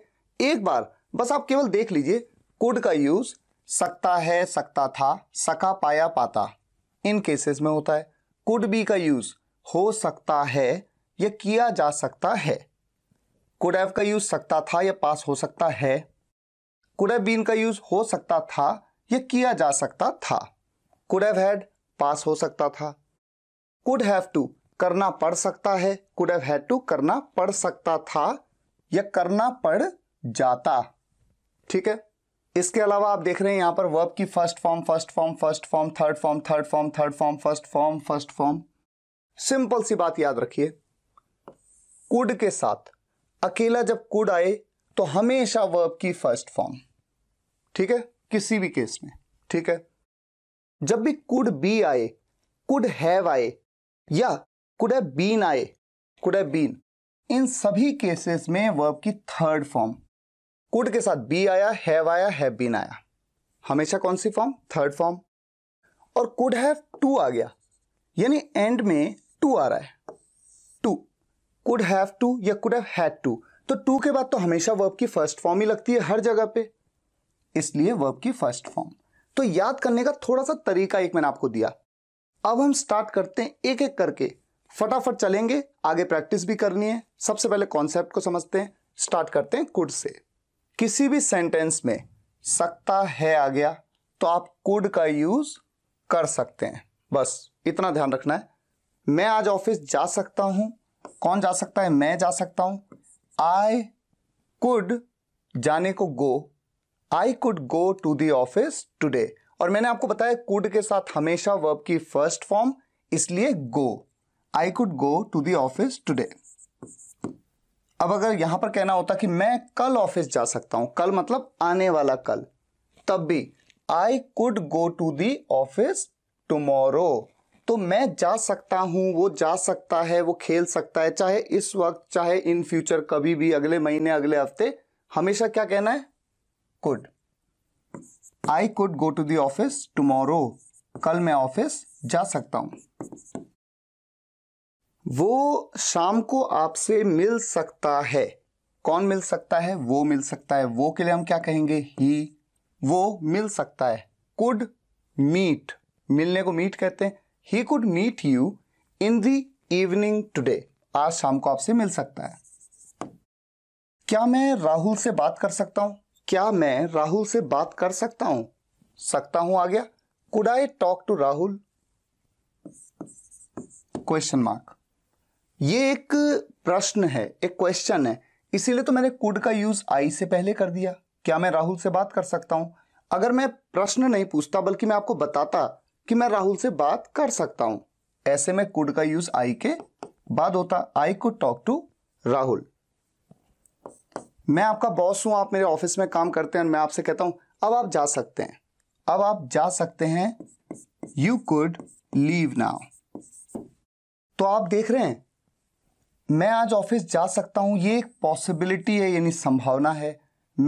एक बार बस आप केवल देख लीजिए कुड का यूज सकता है सकता था सका पाया पाता इन केसेस में होता है कुड बी का यूज हो सकता है या किया जा सकता है कुड हैव का यूज सकता था या पास हो सकता है कुड हैव बीन का यूज हो सकता था या किया जा सकता था कुड हैव हैड पास हो सकता था कुड हैव टू करना पड़ सकता है कुड हैव हैड टू करना पड़ सकता था या करना पड़ जाता ठीक है इसके अलावा आप देख रहे हैं यहां पर वर्ब की first form first form first form third form third form third form first form first form simple सी बात याद रखिए कुड के साथ अकेला जब कुड आए तो हमेशा वर्ब की फर्स्ट फॉर्म ठीक है किसी भी केस में ठीक है जब भी कुड बी आए कुड हैव आए या कुड है बीन आए कुड है बीन इन सभी केसेस में वर्ब की थर्ड फॉर्म कुड के साथ बी आया हैव आया हैव बीन आया हमेशा कौन सी फॉर्म थर्ड फॉर्म और कुड हैव टू आ गया यानी एंड में टू आ रहा है टू कुड हैव टू या कुड हैव हैड टू तो टू के बाद तो हमेशा वर्ब की फर्स्ट फॉर्म ही लगती है हर जगह पे इसलिए वर्ब की फर्स्ट फॉर्म तो याद करने का थोड़ा सा तरीका एक मैंने आपको दिया अब हम स्टार्ट करते हैं एक एक करके फटाफट चलेंगे आगे प्रैक्टिस भी करनी है सबसे पहले कॉन्सेप्ट को समझते हैं स्टार्ट करते हैं कुड से किसी भी सेंटेंस में सकता है आ गया तो आप कुड का यूज कर सकते हैं बस इतना ध्यान रखना है मैं आज ऑफिस जा सकता हूं कौन जा सकता है मैं जा सकता हूं आई कुड जाने को go I could go to the office today और मैंने आपको बताया कुड के साथ हमेशा वर्ब की फर्स्ट फॉर्म इसलिए go I could go to the office today अब अगर यहां पर कहना होता कि मैं कल ऑफिस जा सकता हूं कल मतलब आने वाला कल तब भी I could go to the office तो मैं जा सकता हूं वो जा सकता है वो खेल सकता है चाहे इस वक्त चाहे इन फ्यूचर कभी भी अगले महीने अगले हफ्ते हमेशा क्या कहना है could I could go to the office tomorrow कल मैं ऑफिस जा सकता हूं वो शाम को आपसे मिल सकता है कौन मिल सकता है वो मिल सकता है वो के लिए हम क्या कहेंगे ही वो मिल सकता है कुड मीट मिलने को मीट कहते हैं he could meet you in the evening today आज शाम को आपसे मिल सकता है क्या मैं राहुल से बात कर सकता हूं क्या मैं राहुल से बात कर सकता हूं सकता हूं आ गया could I talk to Rahul question mark ये एक प्रश्न है एक क्वेश्चन है इसीलिए तो मैंने कुड का यूज आई से पहले कर दिया क्या मैं राहुल से बात कर सकता हूं अगर मैं प्रश्न नहीं पूछता बल्कि मैं आपको बताता कि मैं राहुल से बात कर सकता हूं ऐसे में कुड का यूज आई के बाद होता I could talk to Rahul मैं आपका बॉस हूं आप मेरे ऑफिस में काम करते हैं और मैं आपसे कहता हूं अब आप जा सकते हैं अब आप जा सकते हैं यू कुड लीव नाउ तो आप देख रहे हैं मैं आज ऑफिस जा सकता हूं ये एक पॉसिबिलिटी है यानी संभावना है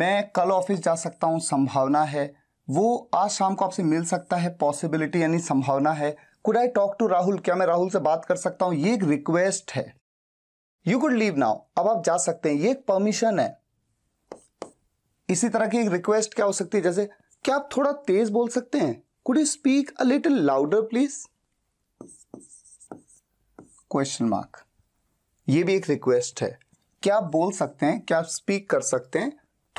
मैं कल ऑफिस जा सकता हूं संभावना है वो आज शाम को आपसे मिल सकता है पॉसिबिलिटी यानी संभावना है could I talk to Rahul क्या मैं राहुल से बात कर सकता हूं ये एक रिक्वेस्ट है यू कुड लीव नाउ अब आप जा सकते हैं ये एक परमिशन है इसी तरह की एक रिक्वेस्ट क्या हो सकती है जैसे क्या आप थोड़ा तेज बोल सकते हैं could you speak a little louder please question mark ये भी एक रिक्वेस्ट है क्या आप बोल सकते हैं क्या आप स्पीक कर सकते हैं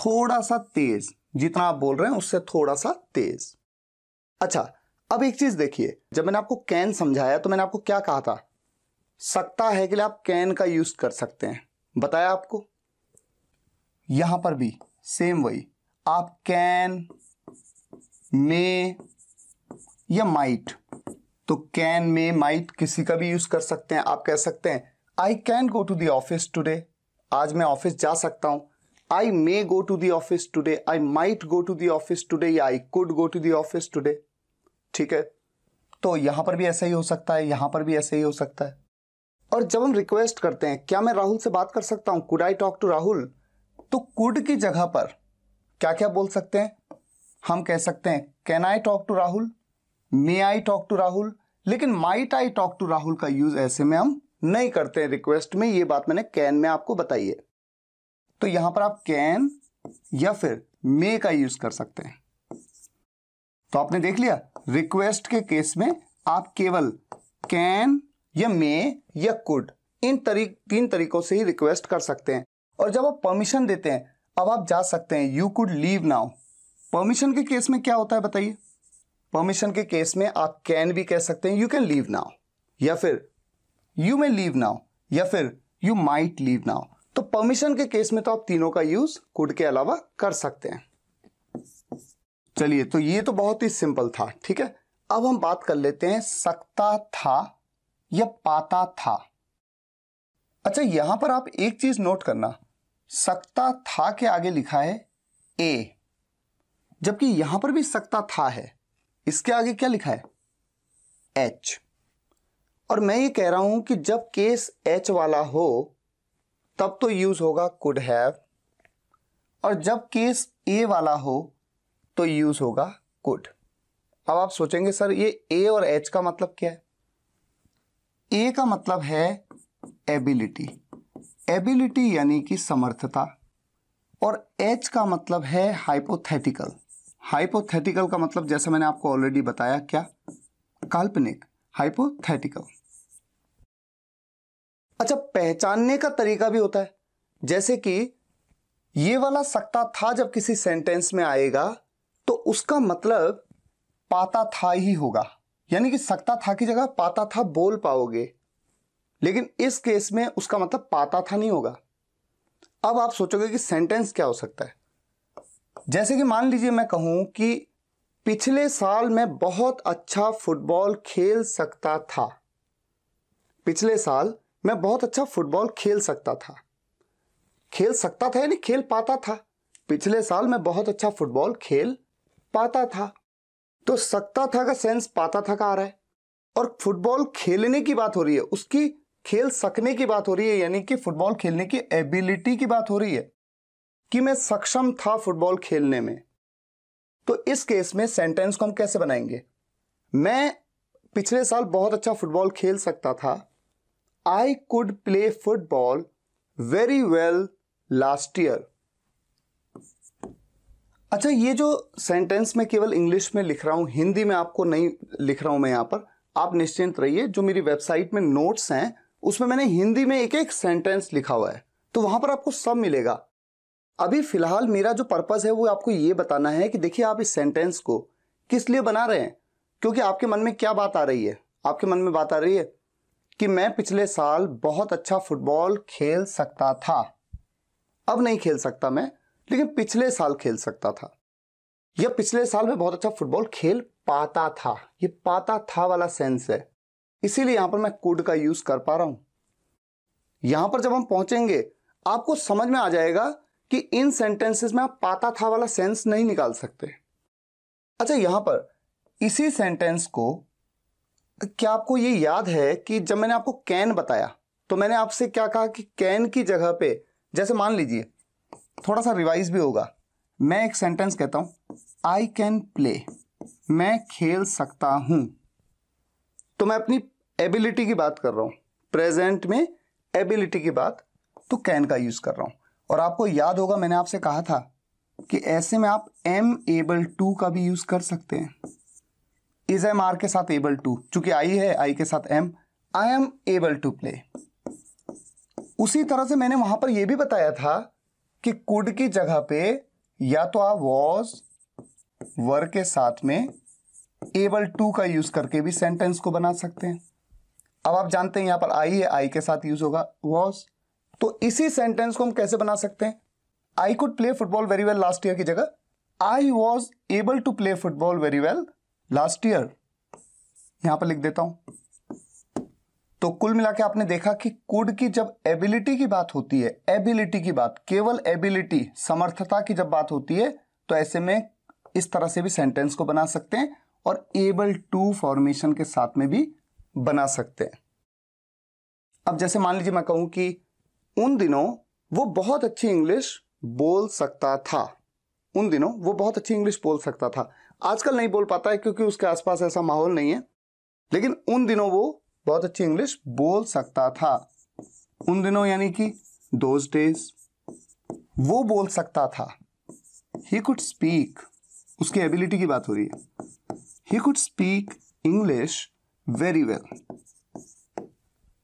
थोड़ा सा तेज जितना आप बोल रहे हैं उससे थोड़ा सा तेज अच्छा अब एक चीज देखिए जब मैंने आपको कैन समझाया तो मैंने आपको क्या कहा था सकता है के लिए आप कैन का यूज कर सकते हैं बताया आपको यहां पर भी सेम वही आप कैन मे या माइट तो कैन मे माइट किसी का भी यूज कर सकते हैं आप कह सकते हैं I can go to the office today आज मैं ऑफिस जा सकता हूं I may go to the office today I might go to the office today या I could go to the office today ठीक है तो यहां पर भी ऐसा ही हो सकता है यहां पर भी ऐसा ही हो सकता है और जब हम रिक्वेस्ट करते हैं क्या मैं राहुल से बात कर सकता हूं could I talk to Rahul तो कुड की जगह पर क्या क्या बोल सकते हैं हम कह सकते हैं can I talk to Rahul may I talk to Rahul लेकिन might I talk to Rahul का यूज ऐसे में हम नहीं करते हैं रिक्वेस्ट में ये बात मैंने कैन में आपको बताई है तो यहां पर आप कैन या फिर मे का यूज कर सकते हैं तो आपने देख लिया रिक्वेस्ट के केस में आप केवल कैन या मे या कुड इन तरी तीन तरीकों से ही रिक्वेस्ट कर सकते हैं और जब आप परमिशन देते हैं अब आप जा सकते हैं you could leave now permission के केस में क्या होता है बताइए परमिशन के केस में आप कैन भी कह सकते हैं यू कैन लीव नाउ या फिर यू मे लीव नाउ या फिर यू माइट लीव नाउ तो परमिशन के केस में तो आप तीनों का यूज कुड के अलावा कर सकते हैं चलिए तो ये तो बहुत ही सिंपल था ठीक है अब हम बात कर लेते हैं सकता था या पाता था अच्छा यहां पर आप एक चीज नोट करना सकता था के आगे लिखा है ए जबकि यहां पर भी सकता था है इसके आगे क्या लिखा है एच और मैं ये कह रहा हूं कि जब केस एच वाला हो तब तो यूज होगा कुड हैव और जब केस ए वाला हो तो यूज होगा कुड अब आप सोचेंगे सर ये ए और एच का मतलब क्या है ए का मतलब है एबिलिटी एबिलिटी यानी कि समर्थता और एच का मतलब है हाइपोथेटिकल हाइपोथेटिकल का मतलब जैसा मैंने आपको ऑलरेडी बताया क्या काल्पनिक हाइपोथेटिकल अच्छा पहचानने का तरीका भी होता है जैसे कि ये वाला सकता था जब किसी सेंटेंस में आएगा तो उसका मतलब पाता था ही होगा यानी कि सकता था की जगह पाता था बोल पाओगे लेकिन इस केस में उसका मतलब पाता था नहीं होगा अब आप सोचोगे कि सेंटेंस क्या हो सकता है जैसे कि मान लीजिए मैं कहूं कि पिछले साल मैं बहुत अच्छा फुटबॉल खेल सकता था पिछले साल मैं बहुत अच्छा फुटबॉल खेल सकता था खेल सकता था यानी खेल पाता था पिछले साल मैं बहुत अच्छा फुटबॉल खेल पाता था तो सकता था का सेंस पाता था का आ रहा है और फुटबॉल खेलने की बात हो रही है उसकी खेल सकने की बात हो रही है यानी कि फुटबॉल खेलने की एबिलिटी की बात हो रही है कि मैं सक्षम था फुटबॉल खेलने में तो इस केस में सेंटेंस को हम कैसे बनाएंगे मैं पिछले साल बहुत अच्छा फुटबॉल खेल सकता था I could play football very well last year अच्छा ये जो सेंटेंस मैं केवल इंग्लिश में लिख रहा हूं हिंदी में आपको नहीं लिख रहा हूं मैं यहां पर आप निश्चिंत रहिए जो मेरी वेबसाइट में नोट्स हैं उसमें मैंने हिंदी में एक एक सेंटेंस लिखा हुआ है तो वहां पर आपको सब मिलेगा अभी फिलहाल मेरा जो पर्पज है वो आपको ये बताना है कि देखिए आप इस सेंटेंस को किस लिए बना रहे हैं क्योंकि आपके मन में क्या बात आ रही है आपके मन में बात आ रही है कि मैं पिछले साल बहुत अच्छा फुटबॉल खेल सकता था अब नहीं खेल सकता मैं लेकिन पिछले साल खेल सकता था या पिछले साल मैं बहुत अच्छा फुटबॉल खेल पाता था ये पाता था वाला सेंस है इसीलिए यहां पर मैं कुड का यूज कर पा रहा हूं यहां पर जब हम पहुंचेंगे आपको समझ में आ जाएगा कि इन सेंटेंसेस में आप पाता था वाला सेंस नहीं निकाल सकते अच्छा यहां पर इसी सेंटेंस को क्या आपको ये याद है कि जब मैंने आपको कैन बताया तो मैंने आपसे क्या कहा कि कैन की जगह पे जैसे मान लीजिए थोड़ा सा रिवाइज भी होगा मैं एक सेंटेंस कहता हूं आई कैन प्ले मैं खेल सकता हूं तो मैं अपनी एबिलिटी की बात कर रहा हूं प्रेजेंट में एबिलिटी की बात तो कैन का यूज़ कर रहा हूं और आपको याद होगा मैंने आपसे कहा था कि ऐसे में आप एम एबल टू का भी यूज़ कर सकते हैं इज एम आर के साथ एबल टू चूंकि आई है आई के साथ am I am able to play उसी तरह से मैंने वहां पर यह भी बताया था कि कुड की जगह पे या तो आप वॉज वर के साथ में एबल टू का यूज करके भी सेंटेंस को बना सकते हैं अब आप जानते हैं यहां पर आई है आई के साथ यूज होगा वॉज तो इसी सेंटेंस को हम कैसे बना सकते हैं I could play football very well last year की जगह I was able to play football very well last year यहां पर लिख देता हूं तो कुल मिला के आपने देखा कि कुड की जब एबिलिटी की बात होती है एबिलिटी की बात केवल एबिलिटी समर्थता की जब बात होती है तो ऐसे में इस तरह से भी सेंटेंस को बना सकते हैं और एबल टू फॉर्मेशन के साथ में भी बना सकते हैं अब जैसे मान लीजिए मैं कहूं कि उन दिनों वो बहुत अच्छी इंग्लिश बोल सकता था उन दिनों वो बहुत अच्छी इंग्लिश बोल सकता था आजकल नहीं बोल पाता है क्योंकि उसके आसपास ऐसा माहौल नहीं है लेकिन उन दिनों वो बहुत अच्छी इंग्लिश बोल सकता था उन दिनों यानी कि दोज डेज वो बोल सकता था ही कुड स्पीक उसकी एबिलिटी की बात हो रही है he could speak English very well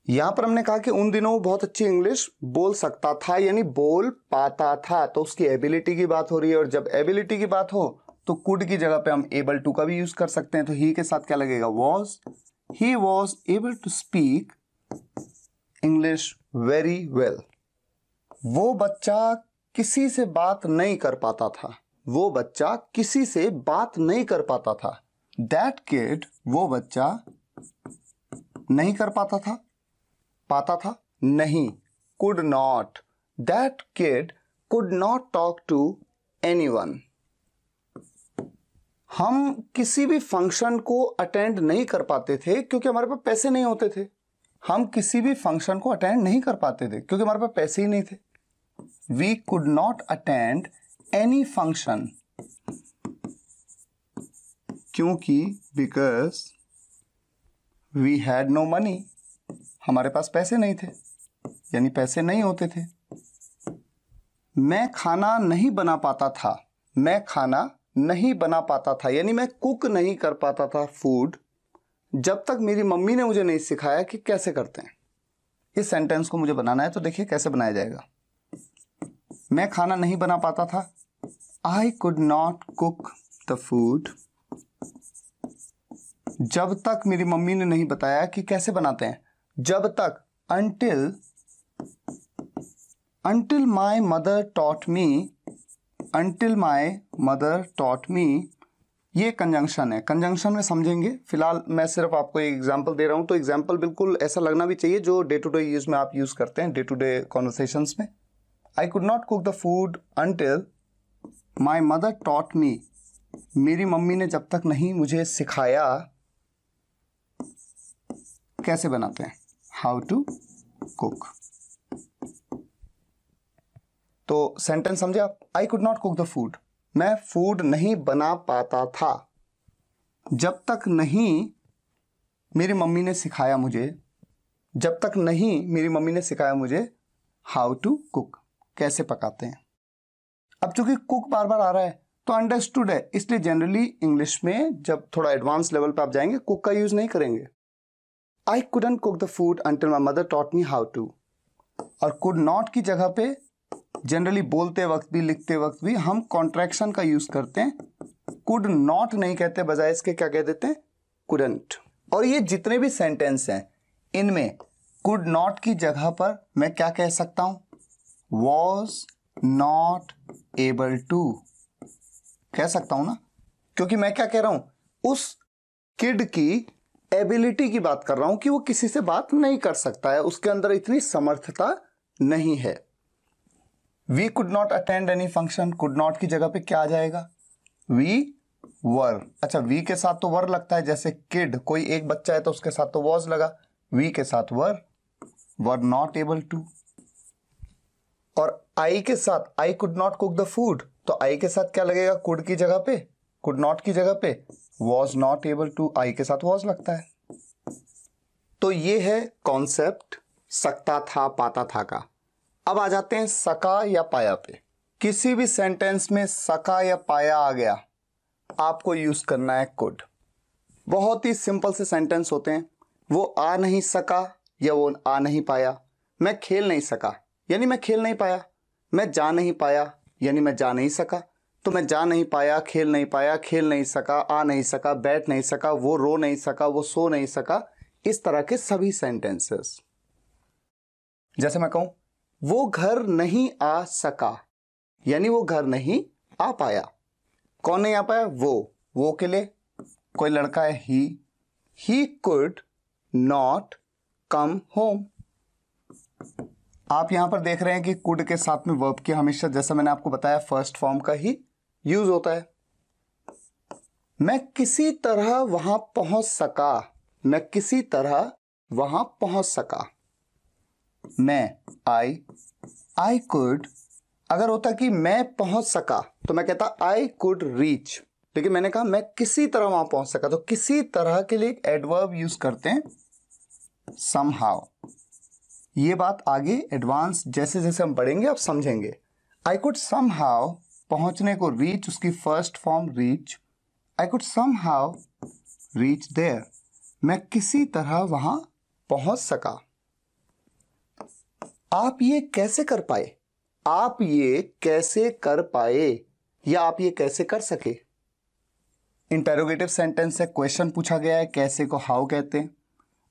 यहां पर हमने कहा कि उन दिनों वो बहुत अच्छी इंग्लिश बोल सकता था यानी बोल पाता था तो उसकी एबिलिटी की बात हो रही है और जब एबिलिटी की बात हो तो कुड की जगह पे हम एबल टू का भी यूज कर सकते हैं तो ही के साथ क्या लगेगा was he was able to speak English very well वो बच्चा किसी से बात नहीं कर पाता था वो बच्चा किसी से बात नहीं कर पाता था दैट किड वो बच्चा नहीं कर पाता था पाता था नहीं could not that kid could not talk to anyone हम किसी भी फंक्शन को अटेंड नहीं कर पाते थे क्योंकि हमारे पास पैसे नहीं होते थे हम किसी भी फंक्शन को अटेंड नहीं कर पाते थे क्योंकि हमारे पास पैसे ही नहीं थे we could not attend any function क्योंकि because we had no money हमारे पास पैसे नहीं थे यानी पैसे नहीं होते थे मैं खाना नहीं बना पाता था मैं खाना नहीं बना पाता था यानी मैं कुक नहीं कर पाता था फूड जब तक मेरी मम्मी ने मुझे नहीं सिखाया कि कैसे करते हैं इस सेंटेंस को मुझे बनाना है तो देखिए कैसे बनाया जाएगा मैं खाना नहीं बना पाता था I could not cook the food जब तक मेरी मम्मी ने नहीं बताया कि कैसे बनाते हैं जब तक until until my mother taught me until my mother taught me ये कंजंक्शन है कंजंक्शन में समझेंगे फिलहाल मैं सिर्फ आपको एक एग्जांपल दे रहा हूँ तो एग्जांपल बिल्कुल ऐसा लगना भी चाहिए जो डे टू डे यूज में आप यूज करते हैं डे टू डे कॉन्वर्सेशंस में I could not cook the food until my mother taught me मेरी मम्मी ने जब तक नहीं मुझे सिखाया कैसे बनाते हैं हाउ टू कुक तो सेंटेंस समझे आप I could not cook the food मैं फूड नहीं बना पाता था जब तक नहीं मेरी मम्मी ने सिखाया मुझे जब तक नहीं मेरी मम्मी ने सिखाया मुझे हाउ टू कुक कैसे पकाते हैं अब चूंकि कुक बार बार आ रहा है तो अंडरस्टूड है इसलिए जनरली इंग्लिश में जब थोड़ा एडवांस लेवल पर आप जाएंगे कुक का यूज़ नहीं करेंगे I couldn't cook the food until my mother taught me how to और कुड नॉट की जगह पे जनरली बोलते वक्त भी लिखते वक्त भी हम कॉन्ट्रैक्शन का यूज करते हैं कुड नॉट नहीं कहते बजाय इसके क्या कह देते हैं कुडंट और ये जितने भी सेंटेंस हैं इनमें कुड नॉट की जगह पर मैं क्या कह सकता हूं वॉज नॉट एबल टू कह सकता हूं ना क्योंकि मैं क्या कह रहा हूं उस किड की एबिलिटी की बात कर रहा हूं कि वो किसी से बात नहीं कर सकता है उसके अंदर इतनी समर्थता नहीं है we could not attend any function could not की जगह पे क्या आ जाएगा वी वर अच्छा वी के साथ तो वर लगता है जैसे किड कोई एक बच्चा है तो उसके साथ तो वॉज लगा वी के साथ were were not able to और आई के साथ I could not cook the food तो आई के साथ क्या लगेगा कुड की जगह पे कुड नॉट की जगह पे was not able to I के साथ वॉज लगता है तो ये है कॉन्सेप्ट सकता था पाता था का अब आ जाते हैं सका या पाया पे किसी भी सेंटेंस में सका या पाया आ गया आपको यूज करना है कुड बहुत ही सिंपल से सेंटेंस होते हैं वो आ नहीं सका या वो आ नहीं पाया मैं खेल नहीं सका यानी मैं खेल नहीं पाया मैं जा नहीं पाया यानी मैं जा नहीं सका तो मैं जा नहीं पाया खेल नहीं पाया खेल नहीं सका आ नहीं सका बैठ नहीं सका वो रो नहीं सका वो सो नहीं सका इस तरह के सभी सेंटेंसेस जैसे मैं कहूं वो घर नहीं आ सका यानी वो घर नहीं आ पाया कौन नहीं आ पाया वो वो के लिए कोई लड़का है ही he could not come home आप यहां पर देख रहे हैं कि कुड के साथ में वर्ब की हमेशा जैसा मैंने आपको बताया फर्स्ट फॉर्म का ही यूज होता है मैं किसी तरह वहां पहुंच सका मैं किसी तरह वहां पहुंच सका मैं आई आई कुड अगर होता कि मैं पहुंच सका तो मैं कहता आई कुड रीच लेकिन मैंने कहा मैं किसी तरह वहां पहुंच सका तो किसी तरह के लिए एक एडवर्ब यूज करते हैं हाउ ये बात आगे एडवांस जैसे जैसे हम बढ़ेंगे आप समझेंगे आई कुड सम पहुंचने को रीच उसकी first form reach I could somehow reach there मैं किसी तरह वहां पहुंच सका आप ये कैसे कर पाए आप ये कैसे कर पाए या आप ये कैसे कर सके इंटेरोगेटिव सेंटेंस से क्वेश्चन पूछा गया है कैसे को हाउ कहते हैं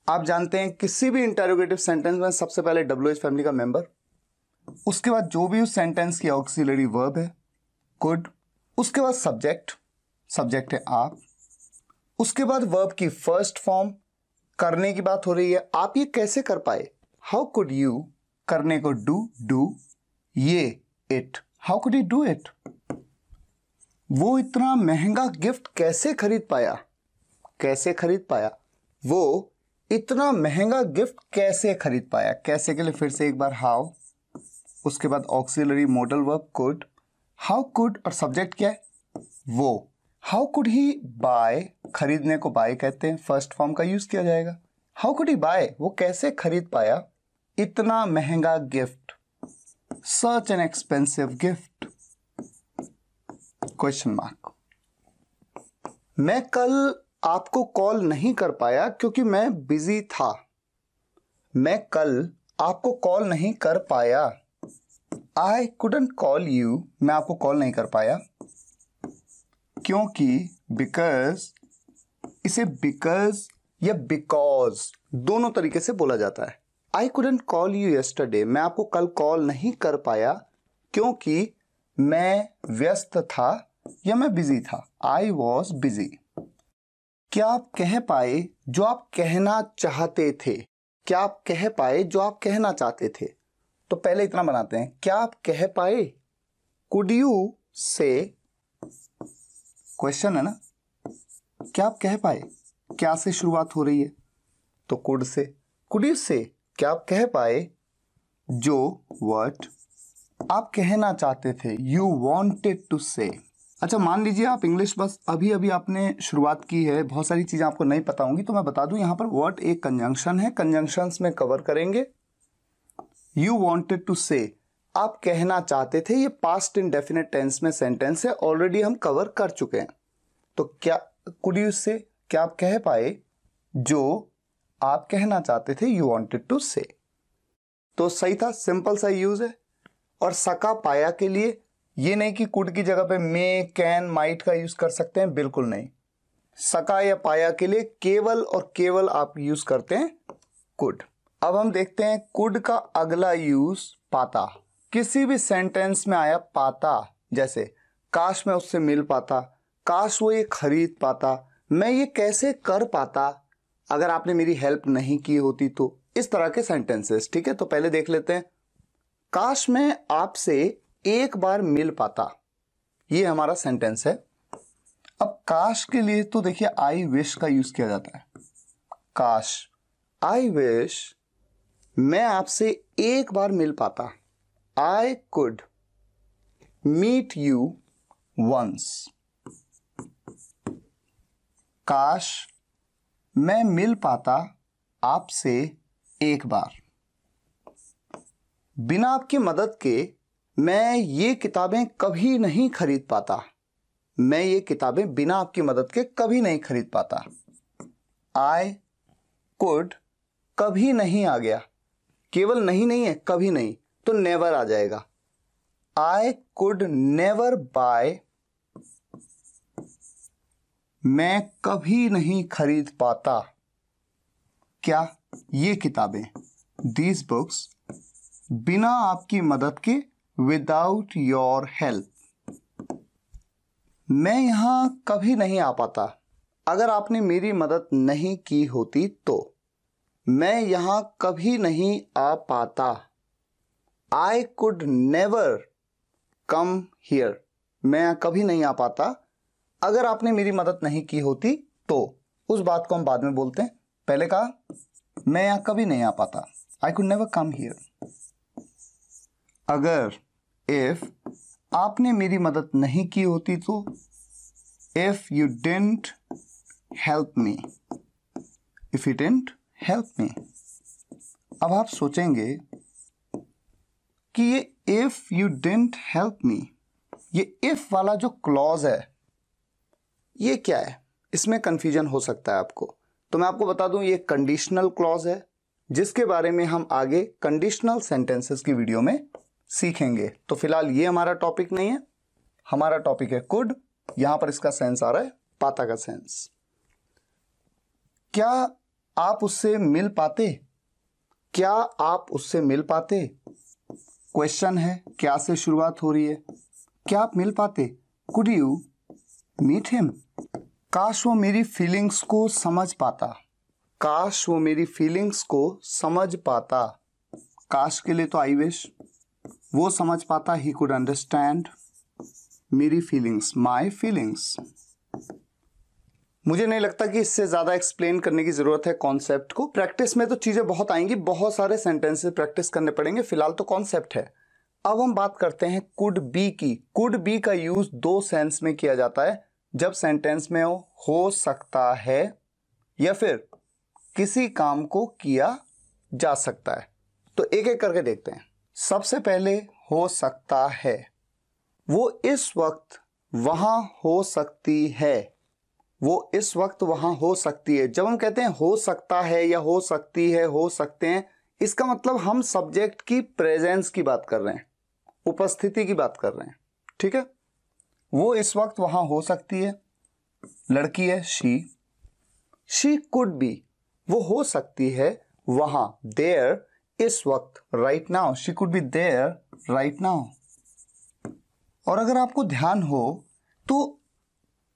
आप जानते हैं किसी भी इंटेरोगेटिव सेंटेंस में सबसे पहले डब्ल्यू एच फैमिली का मेंबर उसके बाद जो भी उस सेंटेंस की ऑक्सिलरी वर्ब है गुड उसके बाद सब्जेक्ट सब्जेक्ट है आप उसके बाद वर्ब की फर्स्ट फॉर्म करने की बात हो रही है आप ये कैसे कर पाए हाउ कुड यू करने को डू डू ये it how could you do it वो इतना महंगा गिफ्ट कैसे खरीद पाया कैसे खरीद पाया वो इतना महंगा गिफ्ट कैसे खरीद पाया कैसे के लिए फिर से एक बार हाउ उसके बाद auxiliary modal verb could how could और सब्जेक्ट क्या है वो हाउ कुड ही बाय खरीदने को बाय कहते हैं फर्स्ट फॉर्म का यूज किया जाएगा हाउ कुड ही बाय वो कैसे खरीद पाया इतना महंगा gift such an expensive gift question mark मैं कल आपको कॉल नहीं कर पाया क्योंकि मैं बिजी था मैं कल आपको कॉल नहीं कर पाया आई कुडंट कॉल यू मैं आपको कॉल नहीं कर पाया क्योंकि बिकॉज इसे बिकॉज या बिकॉज दोनों तरीके से बोला जाता है I couldn't call you yesterday मैं आपको कल कॉल नहीं कर पाया क्योंकि मैं व्यस्त था या मैं बिजी था आई वॉज बिजी क्या आप कह पाए जो आप कहना चाहते थे क्या आप कह पाए जो आप कहना चाहते थे तो पहले इतना बनाते हैं क्या आप कह पाए कुड यू से क्वेश्चन है ना क्या आप कह पाए क्या से शुरुआत हो रही है तो कुड से कुड यू से क्या आप कह पाए जो वर्ड आप कहना चाहते थे यू वॉन्टेड टू से अच्छा मान लीजिए आप इंग्लिश बस अभी अभी आपने शुरुआत की है बहुत सारी चीज़ें आपको नहीं पता होंगी तो मैं बता दूं यहाँ पर वर्ड एक कंजंक्शन है कंजंक्शंस में कवर करेंगे यू वॉन्टेड टू से आप कहना चाहते थे ये पास्ट इन डेफिनेट टेंस में सेंटेंस है ऑलरेडी हम कवर कर चुके हैं तो क्या कुड यू से क्या आप कह पाए जो आप कहना चाहते थे यू वॉन्टेड टू से तो सही था सिंपल सा यूज है और सका पाया के लिए ये नहीं कि कुड की जगह पे मे कैन माइट का यूज कर सकते हैं बिल्कुल नहीं सका या पाया के लिए केवल और केवल आप यूज करते हैं कुड अब हम देखते हैं कुड का अगला यूज पाता किसी भी सेंटेंस में आया पाता जैसे काश मैं उससे मिल पाता काश वो ये खरीद पाता मैं ये कैसे कर पाता अगर आपने मेरी हेल्प नहीं की होती तो इस तरह के सेंटेंसेस ठीक है तो पहले देख लेते हैं काश मैं आपसे एक बार मिल पाता ये हमारा सेंटेंस है अब काश के लिए तो देखिए आई विश का यूज किया जाता है काश आई विश मैं आपसे एक बार मिल पाता I could meet you once काश मैं मिल पाता आपसे एक बार बिना आपकी मदद के मैं ये किताबें कभी नहीं खरीद पाता मैं ये किताबें बिना आपकी मदद के कभी नहीं खरीद पाता आई कुड कभी नहीं आ गया केवल नहीं नहीं है कभी नहीं तो नेवर आ जाएगा आई कुड नेवर बाय मैं कभी नहीं खरीद पाता क्या ये किताबें दीज बुक्स बिना आपकी मदद के विदाउट योर हेल्प मैं यहां कभी नहीं आ पाता अगर आपने मेरी मदद नहीं की होती तो मैं यहां कभी नहीं आ पाता I could never come here मैं यहां कभी नहीं आ पाता अगर आपने मेरी मदद नहीं की होती तो उस बात को हम बाद में बोलते हैं पहले कहा मैं यहां कभी नहीं आ पाता I could never come here अगर इफ आपने मेरी मदद नहीं की होती तो if you didn't help me if you didn't help me अब आप सोचेंगे कि ये if you didn't help me ये इफ वाला जो क्लॉज है ये क्या है इसमें कंफ्यूजन हो सकता है आपको तो मैं आपको बता दूं ये कंडीशनल क्लॉज है जिसके बारे में हम आगे कंडीशनल सेंटेंसेस की वीडियो में सीखेंगे तो फिलहाल ये हमारा टॉपिक नहीं है हमारा टॉपिक है कुड यहां पर इसका सेंस आ रहा है पाता का सेंस क्या आप उससे मिल पाते क्या आप उससे मिल पाते क्वेश्चन है क्या से शुरुआत हो रही है क्या आप मिल पाते कुड यू मीट हिम काश वो मेरी फीलिंग्स को समझ पाता काश वो मेरी फीलिंग्स को समझ पाता काश के लिए तो आई विश वो समझ पाता ही कुड अंडरस्टैंड मेरी फीलिंग्स माई फीलिंग्स मुझे नहीं लगता कि इससे ज़्यादा एक्सप्लेन करने की ज़रूरत है कॉन्सेप्ट को प्रैक्टिस में तो चीज़ें बहुत आएंगी बहुत सारे सेंटेंसेस प्रैक्टिस करने पड़ेंगे फिलहाल तो कॉन्सेप्ट है अब हम बात करते हैं कुड बी की कुड बी का यूज़ दो सेंस में किया जाता है जब सेंटेंस में हो, हो सकता है या फिर किसी काम को किया जा सकता है तो एक एक करके देखते हैं सबसे पहले हो सकता है वो इस वक्त वहाँ हो सकती है वो इस वक्त वहां हो सकती है जब हम कहते हैं हो सकता है या हो सकती है हो सकते हैं इसका मतलब हम सब्जेक्ट की प्रेजेंस की बात कर रहे हैं उपस्थिति की बात कर रहे हैं ठीक है वो इस वक्त वहां हो सकती है लड़की है शी शी कुड बी वो हो सकती है वहां देयर इस वक्त right now she could be there right now और अगर आपको ध्यान हो तो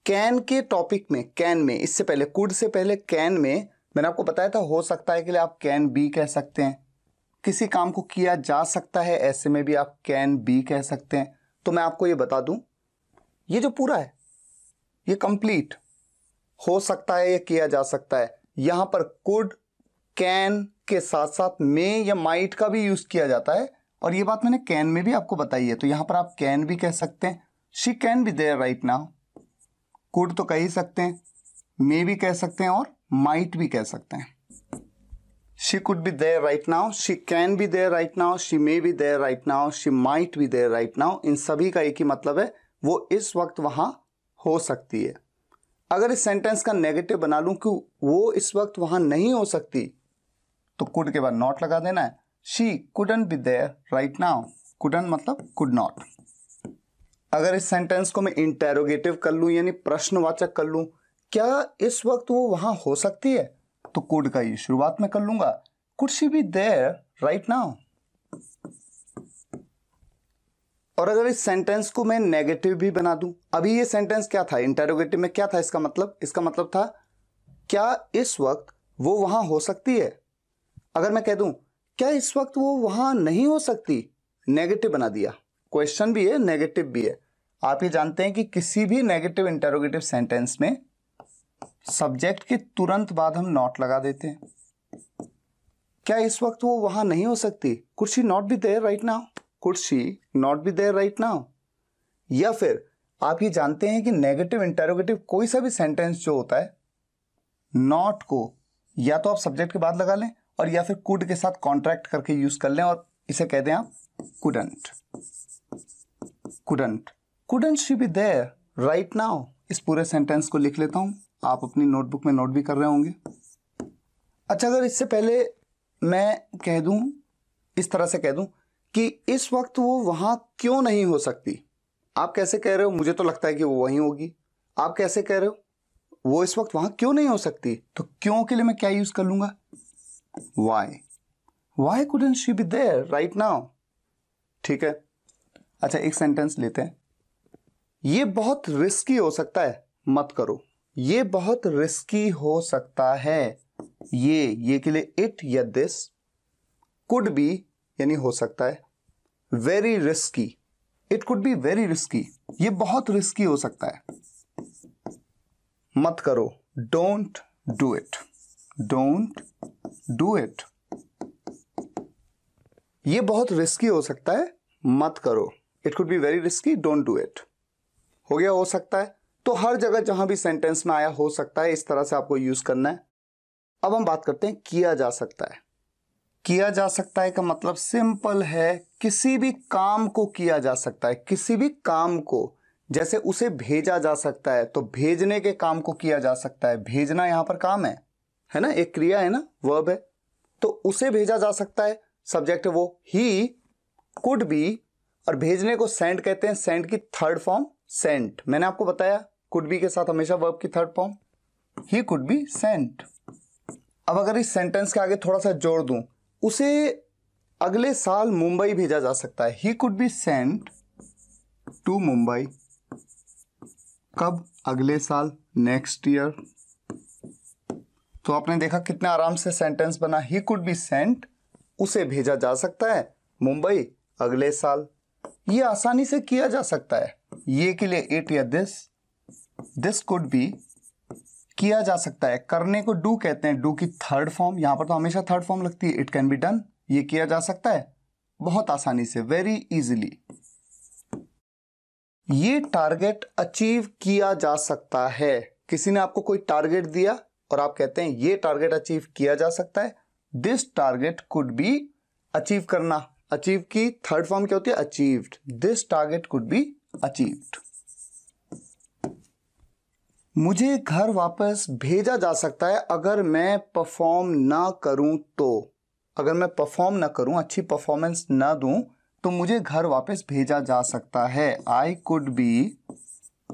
कैन के टॉपिक में कैन में इससे पहले कुड से पहले कैन में मैंने आपको बताया था हो सकता है कि आप कैन बी कह सकते हैं किसी काम को किया जा सकता है ऐसे में भी आप कैन बी कह सकते हैं तो मैं आपको ये बता दूं ये जो पूरा है ये कंप्लीट हो सकता है या किया जा सकता है यहां पर कुड कैन के साथ साथ मे या माइट का भी यूज किया जाता है और ये बात मैंने कैन में भी आपको बताई है तो यहाँ पर आप कैन भी कह सकते हैं she can be there right now could तो कह ही सकते हैं मे भी कह सकते हैं और माइट भी कह सकते हैं she could be there right now she can be there right now she may be there right now she might be there right now इन सभी का एक ही मतलब है वो इस वक्त वहां हो सकती है अगर इस सेंटेंस का नेगेटिव बना लूं कि वो इस वक्त वहां नहीं हो सकती तो कुड के बाद नॉट लगा देना है she couldn't be there right now couldn't मतलब कुड नॉट अगर इस सेंटेंस को मैं इंटेरोगेटिव कर लूँ यानी प्रश्नवाचक कर लूँ क्या इस वक्त वो वहाँ हो सकती है तो कोड का ही शुरुआत में कर लूँगा could she be right now और अगर इस सेंटेंस को मैं नेगेटिव भी बना दूं अभी ये सेंटेंस क्या था इंटेरोगेटिव में क्या था इसका मतलब इसका मतलब था क्या इस वक्त वो वहां हो सकती है अगर मैं कह दूं क्या इस वक्त वो वहां नहीं हो सकती नेगेटिव बना दिया क्वेश्चन भी है नेगेटिव भी है आप ये जानते हैं कि किसी भी नेगेटिव इंटेरोगेटिव सेंटेंस में सब्जेक्ट के तुरंत बाद हम नॉट लगा देते हैं क्या इस वक्त वो वहां नहीं हो सकती could she not be there right now could she not be there right now या फिर आप ये जानते हैं कि नेगेटिव इंटेरोगेटिव कोई सा भी सेंटेंस जो होता है नॉट को या तो आप सब्जेक्ट के बाद लगा लें और या फिर कुड के साथ कॉन्ट्रैक्ट करके यूज कर लें और इसे कह दें आप couldn't couldn't couldn't she be there right now इस पूरे सेंटेंस को लिख लेता हूँ आप अपनी नोटबुक में नोट भी कर रहे होंगे अच्छा अगर इससे पहले मैं कह दूँ इस तरह से कह दूँ कि इस वक्त वो वहाँ क्यों नहीं हो सकती आप कैसे कह रहे हो मुझे तो लगता है कि वो वहीं होगी आप कैसे कह रहे हो वो इस वक्त वहाँ क्यों नहीं हो सकती तो क्यों के लिए मैं क्या यूज़ कर लूँगा why why couldn't she be there right now ठीक है अच्छा एक सेंटेंस लेते हैं ये बहुत रिस्की हो सकता है मत करो ये बहुत रिस्की हो सकता है ये ये के लिए इट या दिस कुड बी यानी हो सकता है very risky it could be very risky ये बहुत रिस्की हो सकता है मत करो don't do it don't do it ये बहुत रिस्की हो सकता है मत करो it could be very risky don't do it हो गया हो सकता है तो हर जगह जहां भी सेंटेंस में आया हो सकता है इस तरह से आपको यूज करना है अब हम बात करते हैं किया जा सकता है किया जा सकता है का मतलब सिंपल है किसी भी काम को किया जा सकता है किसी भी काम को जैसे उसे भेजा जा सकता है तो भेजने के काम को किया जा सकता है भेजना यहां पर काम है है ना एक क्रिया है ना वर्ब है तो उसे भेजा जा सकता है सब्जेक्ट वो ही कुड बी और भेजने को सेंड कहते हैं सेंड की थर्ड फॉर्म सेंट मैंने आपको बताया कुड बी के साथ हमेशा वर्ब की थर्ड फॉर्म ही कुड बी सेंट अब अगर इस सेंटेंस के आगे थोड़ा सा जोड़ दूं उसे अगले साल मुंबई भेजा जा सकता है he could be sent to Mumbai कब अगले साल नेक्स्ट ईयर तो आपने देखा कितना आराम से सेंटेंस बना ही कुड बी सेंट उसे भेजा जा सकता है मुंबई अगले साल ये आसानी से किया जा सकता है ये के लिए इट या दिस दिस कुड बी किया जा सकता है करने को डू कहते हैं डू की थर्ड फॉर्म यहां पर तो हमेशा थर्ड फॉर्म लगती है इट कैन बी डन ये किया जा सकता है बहुत आसानी से वेरी इजिली ये टारगेट अचीव किया जा सकता है किसी ने आपको कोई टारगेट दिया और आप कहते हैं ये टारगेट अचीव किया जा सकता है this target could be achieve करना अचीव की थर्ड फॉर्म क्या होती है achieved this target could be achieved मुझे घर वापस भेजा जा सकता है अगर मैं परफॉर्म ना करूं तो अगर मैं परफॉर्म ना करूं अच्छी परफॉर्मेंस ना दूं तो मुझे घर वापस भेजा जा सकता है आई कुड बी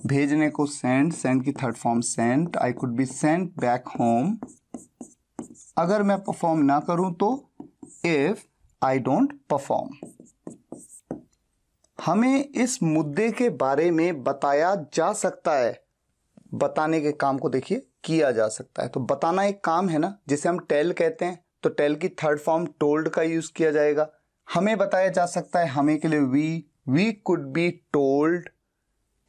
भेजने को सेंड सेंड की third form send I could be send back home अगर मैं परफॉर्म ना करूं तो इफ आई डोंट परफॉर्म हमें इस मुद्दे के बारे में बताया जा सकता है बताने के काम को देखिए किया जा सकता है तो बताना एक काम है ना जिसे हम टेल कहते हैं तो टेल की थर्ड फॉर्म टोल्ड का यूज़ किया जाएगा हमें बताया जा सकता है हमें के लिए we we could be told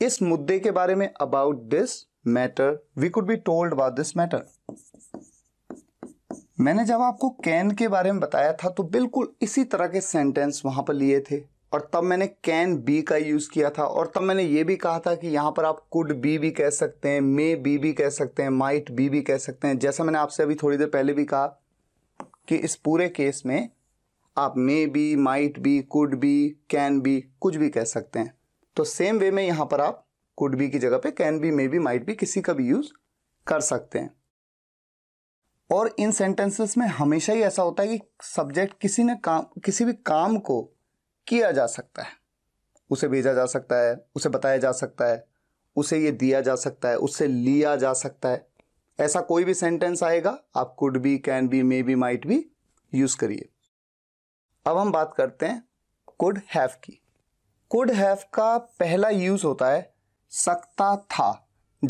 इस मुद्दे के बारे में about this matter we could be told about this matter मैंने जब आपको कैन के बारे में बताया था तो बिल्कुल इसी तरह के सेंटेंस वहां पर लिए थे और तब मैंने कैन बी का यूज़ किया था और तब मैंने ये भी कहा था कि यहाँ पर आप कुड बी भी कह सकते हैं मे बी भी कह सकते हैं माइट बी भी कह सकते हैं जैसा मैंने आपसे अभी थोड़ी देर पहले भी कहा कि इस पूरे केस में आप may be might be could be can be कुछ भी कह सकते हैं तो सेम वे में यहाँ पर आप कुड बी की जगह पे can be may be might be किसी का भी यूज़ कर सकते हैं और इन सेंटेंसेस में हमेशा ही ऐसा होता है कि सब्जेक्ट किसी ने काम किसी भी काम को किया जा सकता है उसे भेजा जा सकता है उसे बताया जा सकता है उसे ये दिया जा सकता है उससे लिया जा सकता है ऐसा कोई भी सेंटेंस आएगा आप could be can be may be might be use करिए अब हम बात करते हैं कुड हैव की कुड हैव का पहला यूज होता है सकता था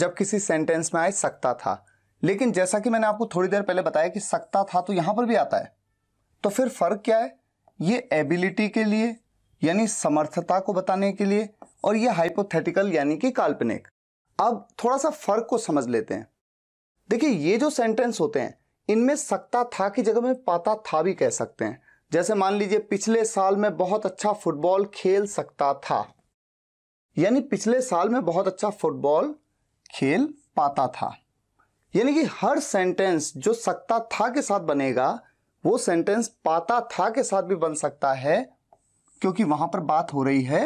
जब किसी सेंटेंस में आए सकता था लेकिन जैसा कि मैंने आपको थोड़ी देर पहले बताया कि सकता था तो यहां पर भी आता है तो फिर फर्क क्या है ये एबिलिटी के लिए यानी समर्थता को बताने के लिए और ये हाइपोथेटिकल यानी कि काल्पनिक अब थोड़ा सा फर्क को समझ लेते हैं देखिए ये जो सेंटेंस होते हैं इनमें सकता था की जगह में पाता था भी कह सकते हैं जैसे मान लीजिए पिछले साल में बहुत अच्छा फुटबॉल खेल सकता था यानी पिछले साल में बहुत अच्छा फुटबॉल खेल पाता था यानी कि हर सेंटेंस जो सकता था के साथ बनेगा वो सेंटेंस पाता था के साथ भी बन सकता है क्योंकि वहां पर बात हो रही है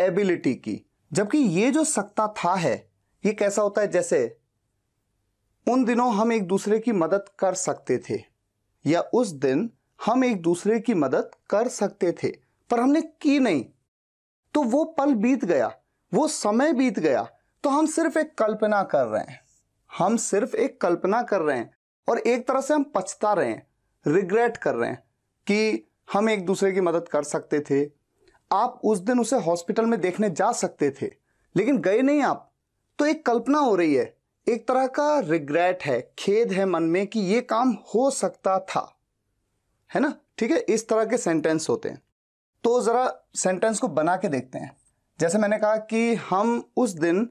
एबिलिटी की जबकि ये जो सकता था है ये कैसा होता है जैसे उन दिनों हम एक दूसरे की मदद कर सकते थे या उस दिन हम एक दूसरे की मदद कर सकते थे पर हमने की नहीं तो वो पल बीत गया वो समय बीत गया तो हम सिर्फ एक कल्पना कर रहे हैं हम सिर्फ एक कल्पना कर रहे हैं और एक तरह से हम पछता रहे हैं रिग्रेट कर रहे हैं कि हम एक दूसरे की मदद कर सकते थे आप उस दिन उसे हॉस्पिटल में देखने जा सकते थे लेकिन गए नहीं आप तो एक कल्पना हो रही है एक तरह का रिग्रेट है खेद है मन में कि ये काम हो सकता था है ना ठीक है इस तरह के सेंटेंस होते हैं तो ज़रा सेंटेंस को बना के देखते हैं जैसे मैंने कहा कि हम उस दिन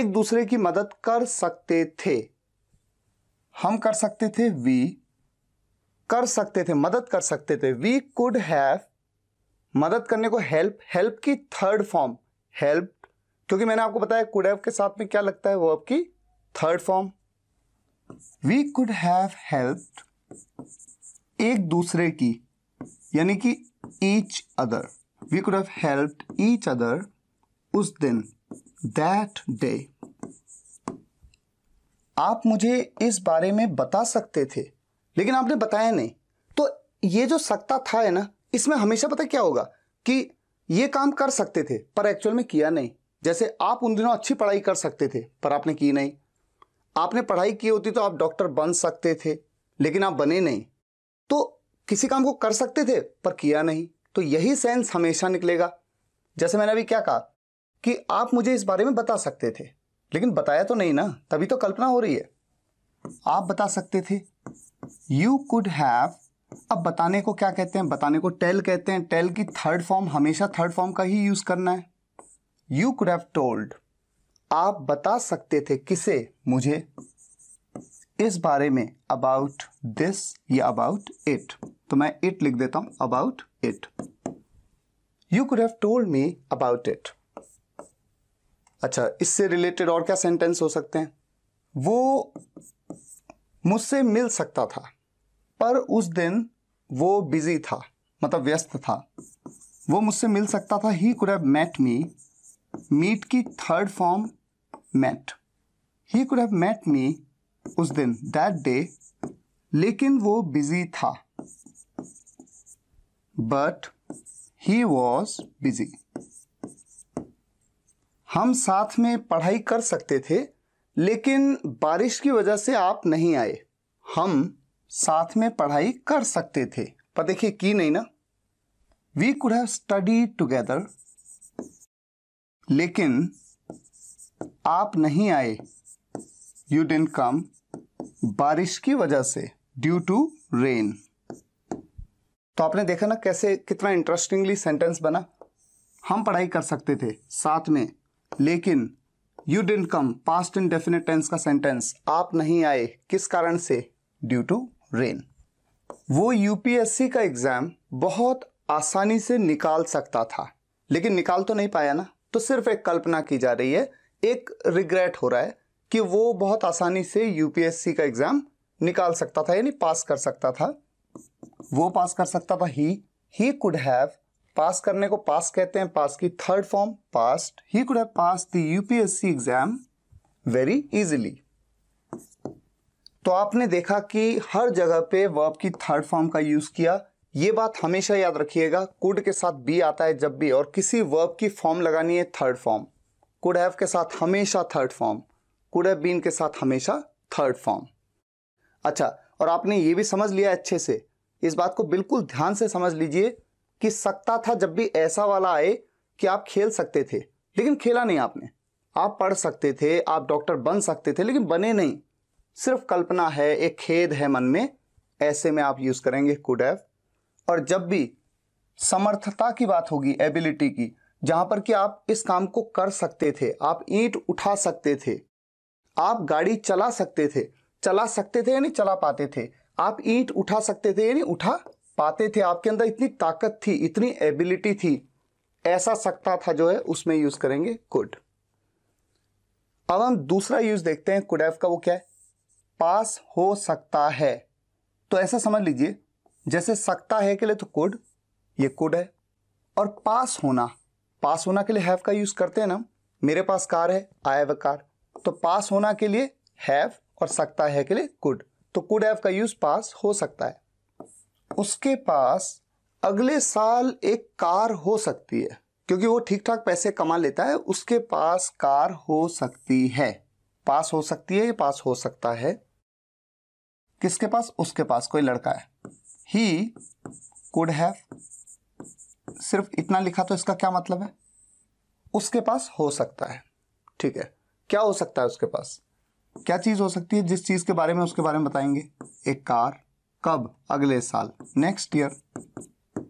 एक दूसरे की मदद कर सकते थे हम कर सकते थे वी कर सकते थे मदद कर सकते थे वी कुड हैव मदद करने को हेल्प हेल्प की थर्ड फॉर्म हेल्प क्योंकि मैंने आपको बताया कुड हैव के साथ में क्या लगता है वो आपकी third form we could have help एक दूसरे की यानी कि each other we could have help each other उस दिन दैट डे आप मुझे इस बारे में बता सकते थे लेकिन आपने बताया नहीं तो ये जो सत्ता था है ना इसमें हमेशा पता क्या होगा कि ये काम कर सकते थे पर एक्चुअल में किया नहीं जैसे आप उन दिनों अच्छी पढ़ाई कर सकते थे पर आपने की नहीं आपने पढ़ाई की होती तो आप डॉक्टर बन सकते थे लेकिन आप बने नहीं तो किसी काम को कर सकते थे पर किया नहीं तो यही सेंस हमेशा निकलेगा जैसे मैंने अभी क्या कहा कि आप मुझे इस बारे में बता सकते थे लेकिन बताया तो नहीं ना तभी तो कल्पना हो रही है आप बता सकते थे यू कुड हैव अब बताने को क्या कहते हैं बताने को टेल कहते हैं टेल की थर्ड फॉर्म हमेशा थर्ड फॉर्म का ही यूज करना है यू कुड हैव टोल्ड आप बता सकते थे किसे मुझे इस बारे में अबाउट दिस या अबाउट इट तो मैं इट लिख देता हूं about it you could have told me about it अच्छा इससे रिलेटेड और क्या सेंटेंस हो सकते हैं वो मुझसे मिल सकता था पर उस दिन वो बिजी था मतलब व्यस्त था वो मुझसे मिल सकता था he could have met me meet की third form met he could have met me उस दिन दैट डे लेकिन वो बिजी था बट ही वॉज बिजी हम साथ में पढ़ाई कर सकते थे लेकिन बारिश की वजह से आप नहीं आए हम साथ में पढ़ाई कर सकते थे पर देखिए की नहीं ना we could have study together लेकिन आप नहीं आए यू डेंट कम बारिश की वजह से ड्यू टू रेन तो आपने देखा ना कैसे कितना इंटरेस्टिंगली सेंटेंस बना हम पढ़ाई कर सकते थे साथ में लेकिन you didn't come past definite tense का सेंटेंस आप नहीं आए किस कारण से ड्यू टू रेन वो यूपीएससी का एग्ज़ाम बहुत आसानी से निकाल सकता था लेकिन निकाल तो नहीं पाया ना तो सिर्फ एक कल्पना की जा रही है एक रिग्रेट हो रहा है कि वो बहुत आसानी से यूपीएससी का एग्ज़ाम निकाल सकता था यानी पास कर सकता था वो पास कर सकता था ही ही कुड हैव पास करने को पास कहते हैं पास की third form past he could have pass the UPSC exam very easily तो आपने देखा कि हर जगह पे वर्ब की थर्ड फॉर्म का यूज किया ये बात हमेशा याद रखिएगा कुड के साथ बी आता है जब भी और किसी वर्ब की फॉर्म लगानी है थर्ड फॉर्म कुड हैव के साथ हमेशा third form could have been के साथ हमेशा थर्ड फॉर्म अच्छा और आपने ये भी समझ लिया अच्छे से इस बात को बिल्कुल ध्यान से समझ लीजिए कि सकता था जब भी ऐसा वाला आए कि आप खेल सकते थे लेकिन खेला नहीं आपने आप पढ़ सकते थे आप डॉक्टर बन सकते थे लेकिन बने नहीं सिर्फ कल्पना है एक खेद है मन में ऐसे में आप यूज़ करेंगे कुड हैव और जब भी समर्थता की बात होगी एबिलिटी की जहां पर कि आप इस काम को कर सकते थे आप ईंट उठा सकते थे आप गाड़ी चला सकते थे चला सकते थे यानी चला पाते थे आप ईंट उठा सकते थे यानी उठा पाते थे आपके अंदर इतनी ताकत थी इतनी एबिलिटी थी ऐसा सकता था जो है उसमें यूज करेंगे कुड अब हम दूसरा यूज देखते हैं कुड का वो क्या है पास हो सकता है तो ऐसा समझ लीजिए जैसे सकता है के लिए तो कुड ये कुड है और पास होना पास होना के लिए हैव का यूज करते हैं ना मेरे पास कार है आई हैव अ कार तो पास होना के लिए हैव और सकता है के लिए कुड तो कुड हैव का यूज पास हो सकता है उसके पास अगले साल एक कार हो सकती है क्योंकि वो ठीक ठाक पैसे कमा लेता है उसके पास कार हो सकती है पास हो सकती है या पास हो सकता है किसके पास उसके पास कोई लड़का है ही कुड हैव सिर्फ इतना लिखा तो इसका क्या मतलब है उसके पास हो सकता है ठीक है क्या हो सकता है उसके पास क्या चीज़ हो सकती है जिस चीज़ के बारे में उसके बारे में बताएंगे एक कार कब अगले साल नेक्स्ट ईयर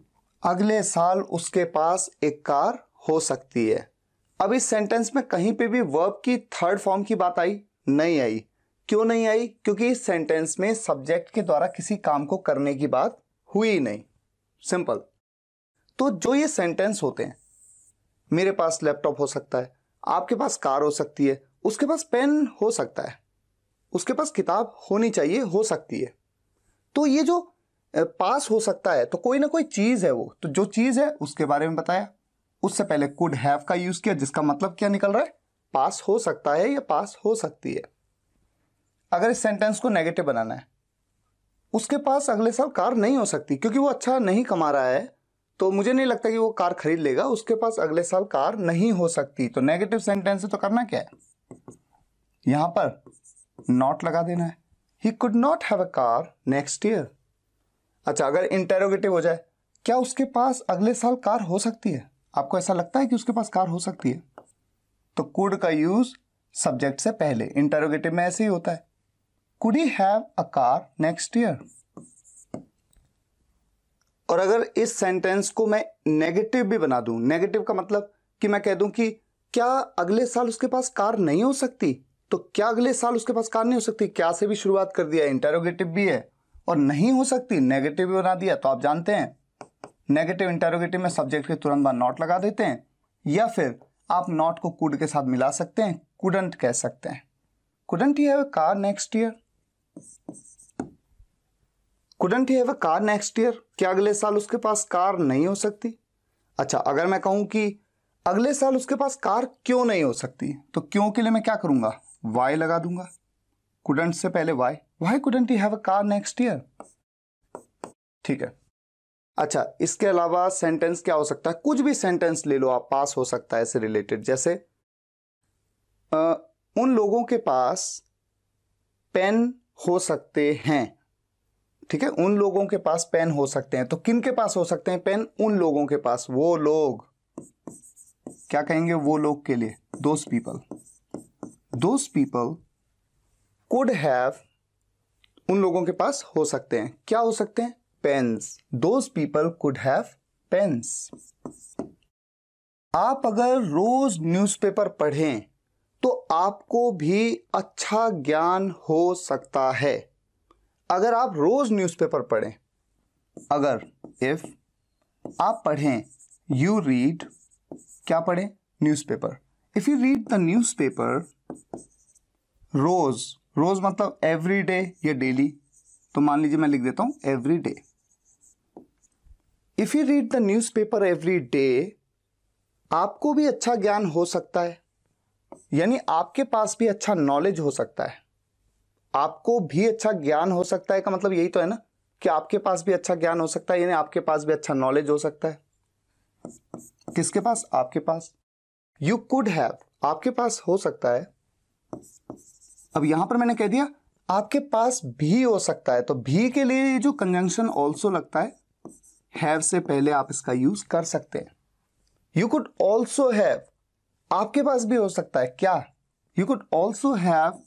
अगले साल उसके पास एक कार हो सकती है अब इस सेंटेंस में कहीं पे भी वर्ब की थर्ड फॉर्म की बात आई नहीं आई क्यों नहीं आई क्योंकि इस सेंटेंस में सब्जेक्ट के द्वारा किसी काम को करने की बात हुई नहीं सिंपल तो जो ये सेंटेंस होते हैं मेरे पास लैपटॉप हो सकता है आपके पास कार हो सकती है उसके पास पेन हो सकता है उसके पास किताब होनी चाहिए हो सकती है तो ये जो पास हो सकता है तो कोई ना कोई चीज़ है वो तो जो चीज़ है उसके बारे में बताया उससे पहले कुड हैव का यूज़ किया जिसका मतलब क्या निकल रहा है पास हो सकता है या पास हो सकती है अगर इस सेंटेंस को नेगेटिव बनाना है उसके पास अगले साल कार नहीं हो सकती क्योंकि वो अच्छा नहीं कमा रहा है तो मुझे नहीं लगता कि वो कार खरीद लेगा उसके पास अगले साल कार नहीं हो सकती तो नेगेटिव सेंटेंस है तो करना क्या है यहां पर नॉट लगा देना है he could not have a car next year अच्छा अगर इंटेरोगेटिव हो जाए क्या उसके पास अगले साल कार हो सकती है आपको ऐसा लगता है कि उसके पास कार हो सकती है तो कुड का यूज सब्जेक्ट से पहले इंटेरोगेटिव में ऐसे ही होता है could he have a car next year और अगर इस सेंटेंस को मैं नेगेटिव भी बना दूं नेगेटिव का मतलब कि मैं कह दूं कि क्या अगले साल उसके पास कार नहीं हो सकती तो क्या अगले साल उसके पास कार नहीं हो सकती क्या से भी शुरुआत कर दिया इंटेरोगेटिव भी है और नहीं हो सकती नेगेटिव भी बना दिया तो आप जानते हैं नेगेटिव इंटेरोगेटिव में सब्जेक्ट के तुरंत बाद नॉट लगा देते हैं या फिर आप नॉट को कुड के साथ मिला सकते हैं कुडंट कह सकते हैं couldn't he have a car next year couldn't he have a car next year क्या अगले साल उसके पास कार नहीं हो सकती अच्छा अगर मैं कहूं कि अगले साल उसके पास कार क्यों नहीं हो सकती तो क्यों के लिए मैं क्या करूंगा वाई लगा दूंगा कुडंट से पहले why why couldn't you have a car next year ठीक है अच्छा इसके अलावा सेंटेंस क्या हो सकता है कुछ भी सेंटेंस ले लो आप पास हो सकता है इससे रिलेटेड जैसे आ, उन लोगों के पास पेन हो सकते हैं ठीक है उन लोगों के पास पेन हो सकते हैं तो किन के पास हो सकते हैं पेन उन लोगों के पास वो लोग क्या कहेंगे वो लोग के लिए दोस्त people those people could have उन लोगों के पास हो सकते हैं क्या हो सकते हैं pens those people could have pens आप अगर रोज न्यूज़पेपर पढ़ें तो आपको भी अच्छा ज्ञान हो सकता है अगर आप रोज न्यूज़पेपर पढ़ें अगर इफ आप पढ़ें यू रीड क्या पढ़ें newspaper if you read the newspaper रोज रोज मतलब एवरी डे या डेली तो मान लीजिए मैं लिख देता हूं every day if you read the newspaper every day आपको भी अच्छा ज्ञान हो सकता है यानी आपके पास भी अच्छा नॉलेज हो सकता है आपको भी अच्छा ज्ञान हो सकता है का मतलब यही तो है ना कि आपके पास भी अच्छा ज्ञान हो सकता है यानी आपके पास भी अच्छा नॉलेज हो सकता है किसके पास आपके पास यू कुड हैव आपके पास हो सकता है अब यहां पर मैंने कह दिया आपके पास भी हो सकता है तो भी के लिए जो कंजंक्शन ऑल्सो लगता है हैव से पहले आप इसका यूज कर सकते हैं यू कुड ऑल्सो हैव आपके पास भी हो सकता है क्या you could also have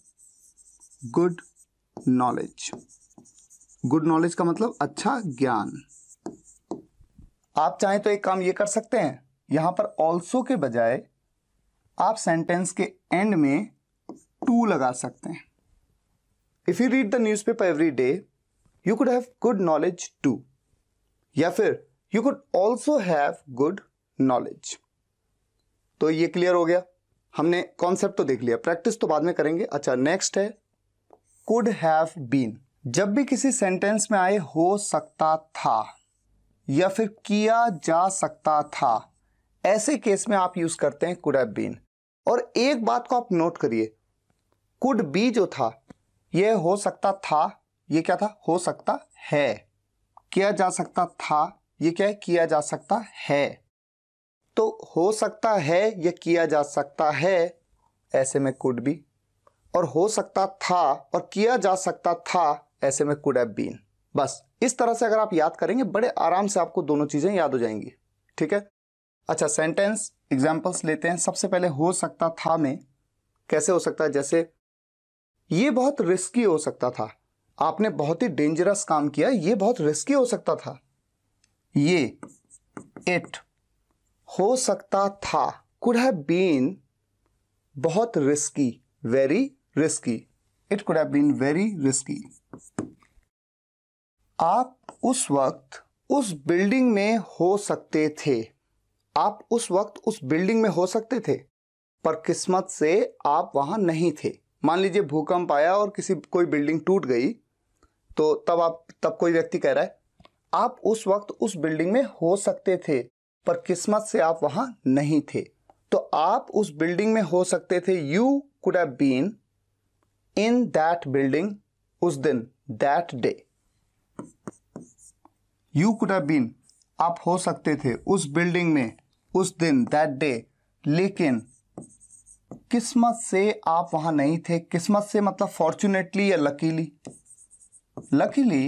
good knowledge good knowledge का मतलब अच्छा ज्ञान आप चाहें तो एक काम ये कर सकते हैं यहां पर ऑल्सो के बजाय आप सेंटेंस के एंड में टू लगा सकते हैं if you read the newspaper every day you could have good knowledge too या फिर you could also have good knowledge तो ये क्लियर हो गया हमने कॉन्सेप्ट तो देख लिया प्रैक्टिस तो बाद में करेंगे अच्छा नेक्स्ट है कुड हैव बीन जब भी किसी सेंटेंस में आए हो सकता था या फिर किया जा सकता था ऐसे केस में आप यूज करते हैं कुड हैव बीन और एक बात को आप नोट करिए कुड बी जो था यह हो सकता था ये क्या था हो सकता है किया जा सकता था ये क्या है किया जा सकता है तो हो सकता है या किया जा सकता है ऐसे में कुड बी और हो सकता था और किया जा सकता था ऐसे में कुड हैव बीन बस इस तरह से अगर आप याद करेंगे बड़े आराम से आपको दोनों चीज़ें याद हो जाएंगी ठीक है अच्छा सेंटेंस एग्जाम्पल्स लेते हैं सबसे पहले हो सकता था में कैसे हो सकता है जैसे ये बहुत रिस्की हो सकता था आपने बहुत ही डेंजरस काम किया ये बहुत रिस्की हो सकता था ये इट हो सकता था कुड हैव बीन बहुत risky very risky it could have been very risky आप उस वक्त उस बिल्डिंग में हो सकते थे आप उस वक्त उस बिल्डिंग में हो सकते थे पर किस्मत से आप वहां नहीं थे मान लीजिए भूकंप आया और किसी कोई बिल्डिंग टूट गई तो तब आप तब कोई व्यक्ति कह रहा है आप उस वक्त उस बिल्डिंग में हो सकते थे पर किस्मत से आप वहां नहीं थे तो आप उस बिल्डिंग में हो सकते थे you could have been in that building उस दिन that day you could have been आप हो सकते थे उस बिल्डिंग में उस दिन दैट डे लेकिन किस्मत से आप वहां नहीं थे किस्मत से मतलब फॉर्चुनेटली या लकीली लकीली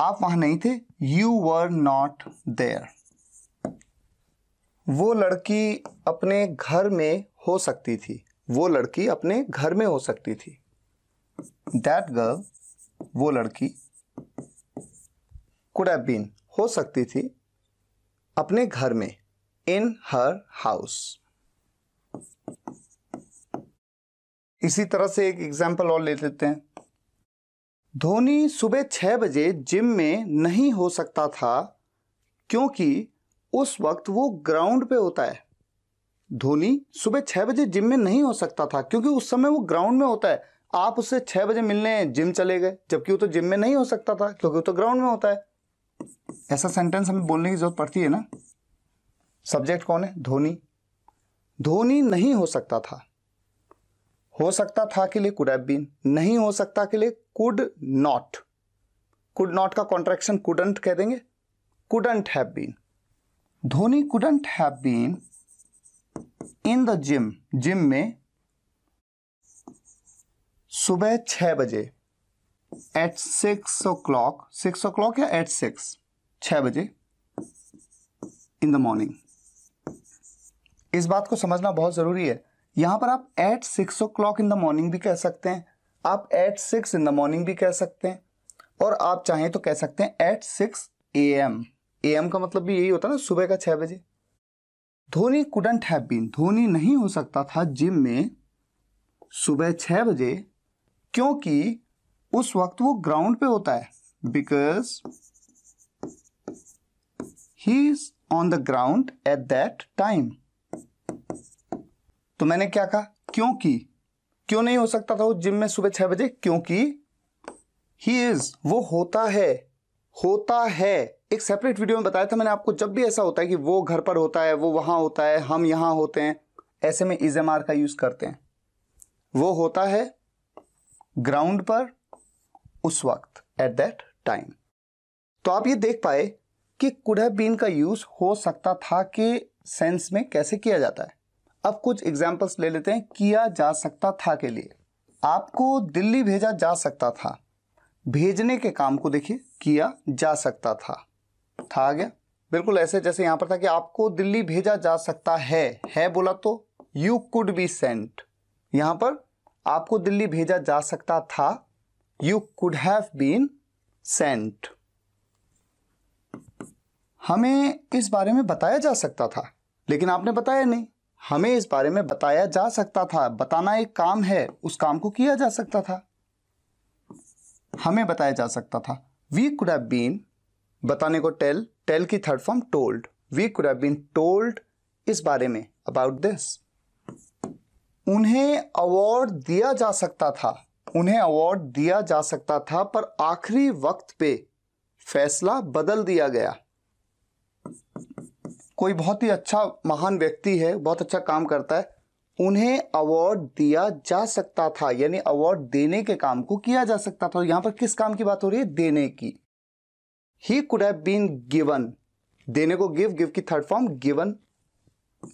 आप वहां नहीं थे यू वर नॉट देयर वो लड़की अपने घर में हो सकती थी वो लड़की अपने घर में हो सकती थी दैट गर्ल वो लड़की कुड हैव बीन हो सकती थी अपने घर में इन हर हाउस इसी तरह से एक एग्जाम्पल और ले लेते हैं धोनी सुबह छः बजे जिम में नहीं हो सकता था क्योंकि उस वक्त वो ग्राउंड पे होता है धोनी सुबह छः बजे जिम में नहीं हो सकता था क्योंकि उस समय वो ग्राउंड में होता है आप उससे छः बजे मिलने जिम चले गए जबकि वो तो जिम में नहीं हो सकता था क्योंकि वो तो ग्राउंड में होता है ऐसा सेंटेंस हमें बोलने की जरूरत पड़ती है ना सब्जेक्ट कौन है धोनी धोनी नहीं हो सकता था हो सकता था के लिए कुड हैव बीन नहीं हो सकता के लिए कुड नॉट कुड नॉट का कॉन्ट्रेक्शन कुडंट कह देंगे couldn't have been Dhoni couldn't have been in the gym gym में सुबह छह बजे at six o'clock six o'clock या एट सिक्स छह बजे इन द मॉर्निंग इस बात को समझना बहुत ज़रूरी है यहां पर आप at six o'clock in the morning भी कह सकते हैं आप at six in the morning भी कह सकते हैं और आप चाहें तो कह सकते हैं at six A M A M का मतलब भी यही होता है ना सुबह का छह बजे Dhoni couldn't have been Dhoni नहीं हो सकता था जिम में सुबह छह बजे क्योंकि उस वक्त वो ग्राउंड पे होता है because he is on the ground at that time तो मैंने क्या कहा क्योंकि क्यों नहीं हो सकता था वो जिम में सुबह छह बजे क्योंकि ही इज वो होता है होता है एक सेपरेट वीडियो में बताया था मैंने आपको जब भी ऐसा होता है कि वो घर पर होता है वो वहां होता है हम यहां होते हैं ऐसे में इज एम आर का यूज करते हैं वो होता है ग्राउंड पर उस वक्त एट दैट टाइम तो आप ये देख पाए कि कुड हैव बीन का यूज हो सकता था कि सेंस में कैसे किया जाता है अब कुछ एग्जाम्पल्स ले लेते हैं किया जा सकता था के लिए आपको दिल्ली भेजा जा सकता था भेजने के काम को देखिए किया जा सकता था था आ गया बिल्कुल ऐसे जैसे यहां पर था कि आपको दिल्ली भेजा जा सकता है है बोला तो यू कुड बी सेंट यहां पर आपको दिल्ली भेजा जा सकता था you could have been sent हमें इस बारे में बताया जा सकता था लेकिन आपने बताया नहीं हमें इस बारे में बताया जा सकता था बताना एक काम है उस काम को किया जा सकता था हमें बताया जा सकता था वी कुड हैव बीन बताने को टेल टेल की third form told we could have been told इस बारे में अबाउट दिस उन्हें अवार्ड दिया जा सकता था उन्हें अवार्ड दिया जा सकता था पर आखिरी वक्त पे फैसला बदल दिया गया कोई बहुत ही अच्छा महान व्यक्ति है बहुत अच्छा काम करता है उन्हें अवार्ड दिया जा सकता था यानी अवार्ड देने के काम को किया जा सकता था यहां पर किस काम की बात हो रही है देने की he could have been given देने को गिव गिव की third form given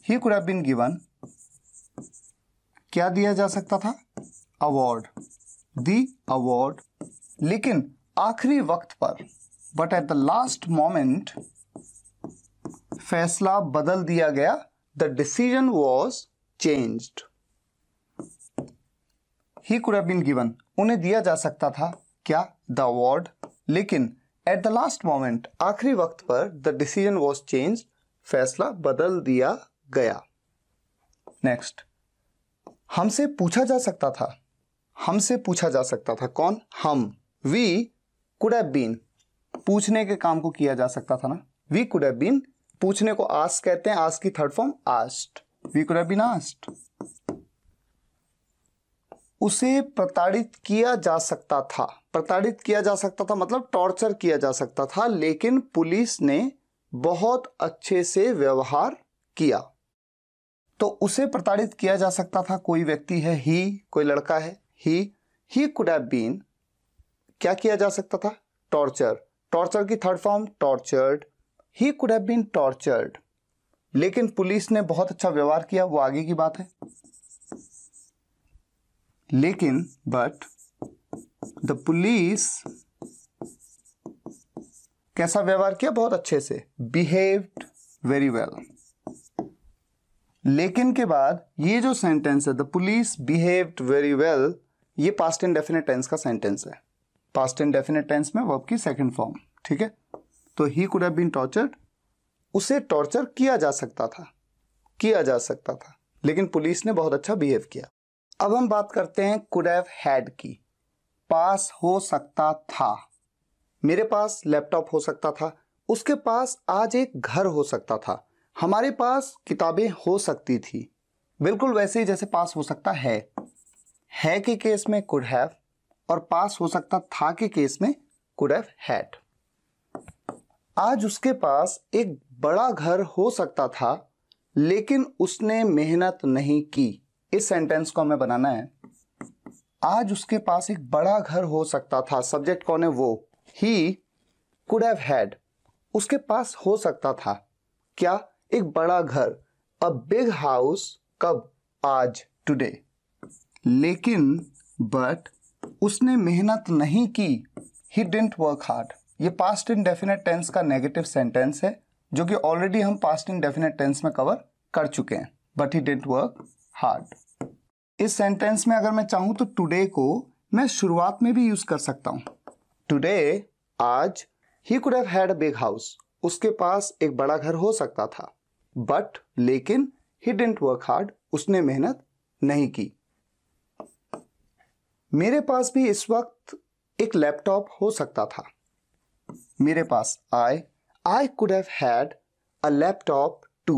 he could have been given क्या दिया जा सकता था अवार्ड दी अवार्ड लेकिन आखिरी वक्त पर but at the last moment फैसला बदल दिया गया the decision was change he could been given उन्हें दिया जा सकता था क्या द अवार्ड लेकिन एट द लास्ट मोमेंट आखिरी वक्त पर द डिसीजन वॉज चेंज फैसला बदल दिया गया नेक्स्ट हमसे पूछा जा सकता था हमसे पूछा जा सकता था कौन हम वी कुड बीन पूछने के काम को किया जा सकता था ना वी कुड बीन पूछने को आस्क कहते हैं आस्क की third form asked we could have been asked उसे प्रताड़ित किया जा सकता था प्रताड़ित किया जा सकता था मतलब टॉर्चर किया जा सकता था लेकिन पुलिस ने बहुत अच्छे से व्यवहार किया तो उसे प्रताड़ित किया जा सकता था कोई व्यक्ति है ही कोई लड़का है ही ही कुड हैव बीन क्या किया जा सकता था टॉर्चर टॉर्चर की third form tortured he could have been tortured लेकिन पुलिस ने बहुत अच्छा व्यवहार किया वो आगे की बात है लेकिन बट द पुलिस कैसा व्यवहार किया बहुत अच्छे से बिहेव्ड वेरी वेल लेकिन के बाद ये जो सेंटेंस है the police behaved very well ये पास्ट डेफिनेट टेंस का सेंटेंस है पास्ट डेफिनेट टेंस में वर्ब की सेकंड फॉर्म ठीक है तो he could have been tortured उसे टॉर्चर किया जा सकता था किया जा सकता था लेकिन पुलिस ने बहुत अच्छा बिहेव किया अब हम बात करते हैं कुड हैव हैड की पास हो सकता था मेरे पास लैपटॉप हो सकता था उसके पास आज एक घर हो सकता था हमारे पास किताबें हो सकती थी बिल्कुल वैसे ही जैसे पास हो सकता है है के केस में कुड हैव और पास हो सकता था के केस में कुड हैव हैड आज उसके पास एक बड़ा घर हो सकता था लेकिन उसने मेहनत नहीं की इस सेंटेंस को हमें बनाना है आज उसके पास एक बड़ा घर हो सकता था सब्जेक्ट कौन है वो ही कुड हैव हैड उसके पास हो सकता था क्या एक बड़ा घर अ बिग हाउस कब आज टुडे लेकिन बट उसने मेहनत नहीं की ही डेंट वर्क हार्ड ये पास्ट डेफिनेट टेंस का नेगेटिव सेंटेंस है जो कि ऑलरेडी हम पास्ट डेफिनेट टेंस में कवर कर चुके हैं but he didn't work hard इस सेंटेंस में अगर मैं चाहूं तो टुडे को मैं शुरुआत में भी यूज कर सकता हूं टुडे आज ही could had a big house उसके पास एक बड़ा घर हो सकता था बट लेकिन ही डेंट वर्क हार्ड उसने मेहनत नहीं की मेरे पास भी इस वक्त एक लैपटॉप हो सकता था मेरे पास I I could have had a laptop too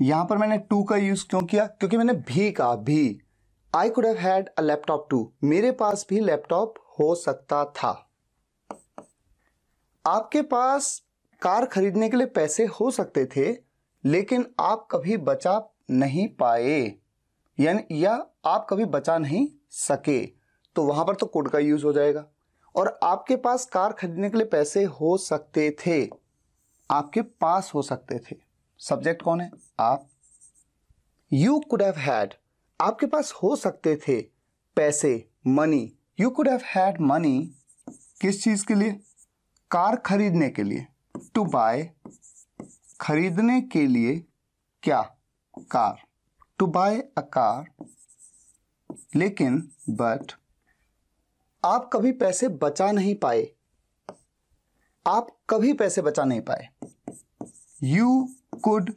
यहां पर मैंने टू का यूज क्यों किया क्योंकि मैंने भी कहा भी I could have had a laptop too मेरे पास भी लैपटॉप हो सकता था आपके पास कार खरीदने के लिए पैसे हो सकते थे लेकिन आप कभी बचा नहीं पाए यानी या आप कभी बचा नहीं सके तो वहां पर तो कोड का यूज हो जाएगा और आपके पास कार खरीदने के लिए पैसे हो सकते थे आपके पास हो सकते थे सब्जेक्ट कौन है आप यू कुड हैव हैड आपके पास हो सकते थे पैसे money you could have had money किस चीज के लिए कार खरीदने के लिए टू बाय खरीदने के लिए क्या car to buy a car लेकिन बट आप कभी पैसे बचा नहीं पाए आप कभी पैसे बचा नहीं पाए यू कुड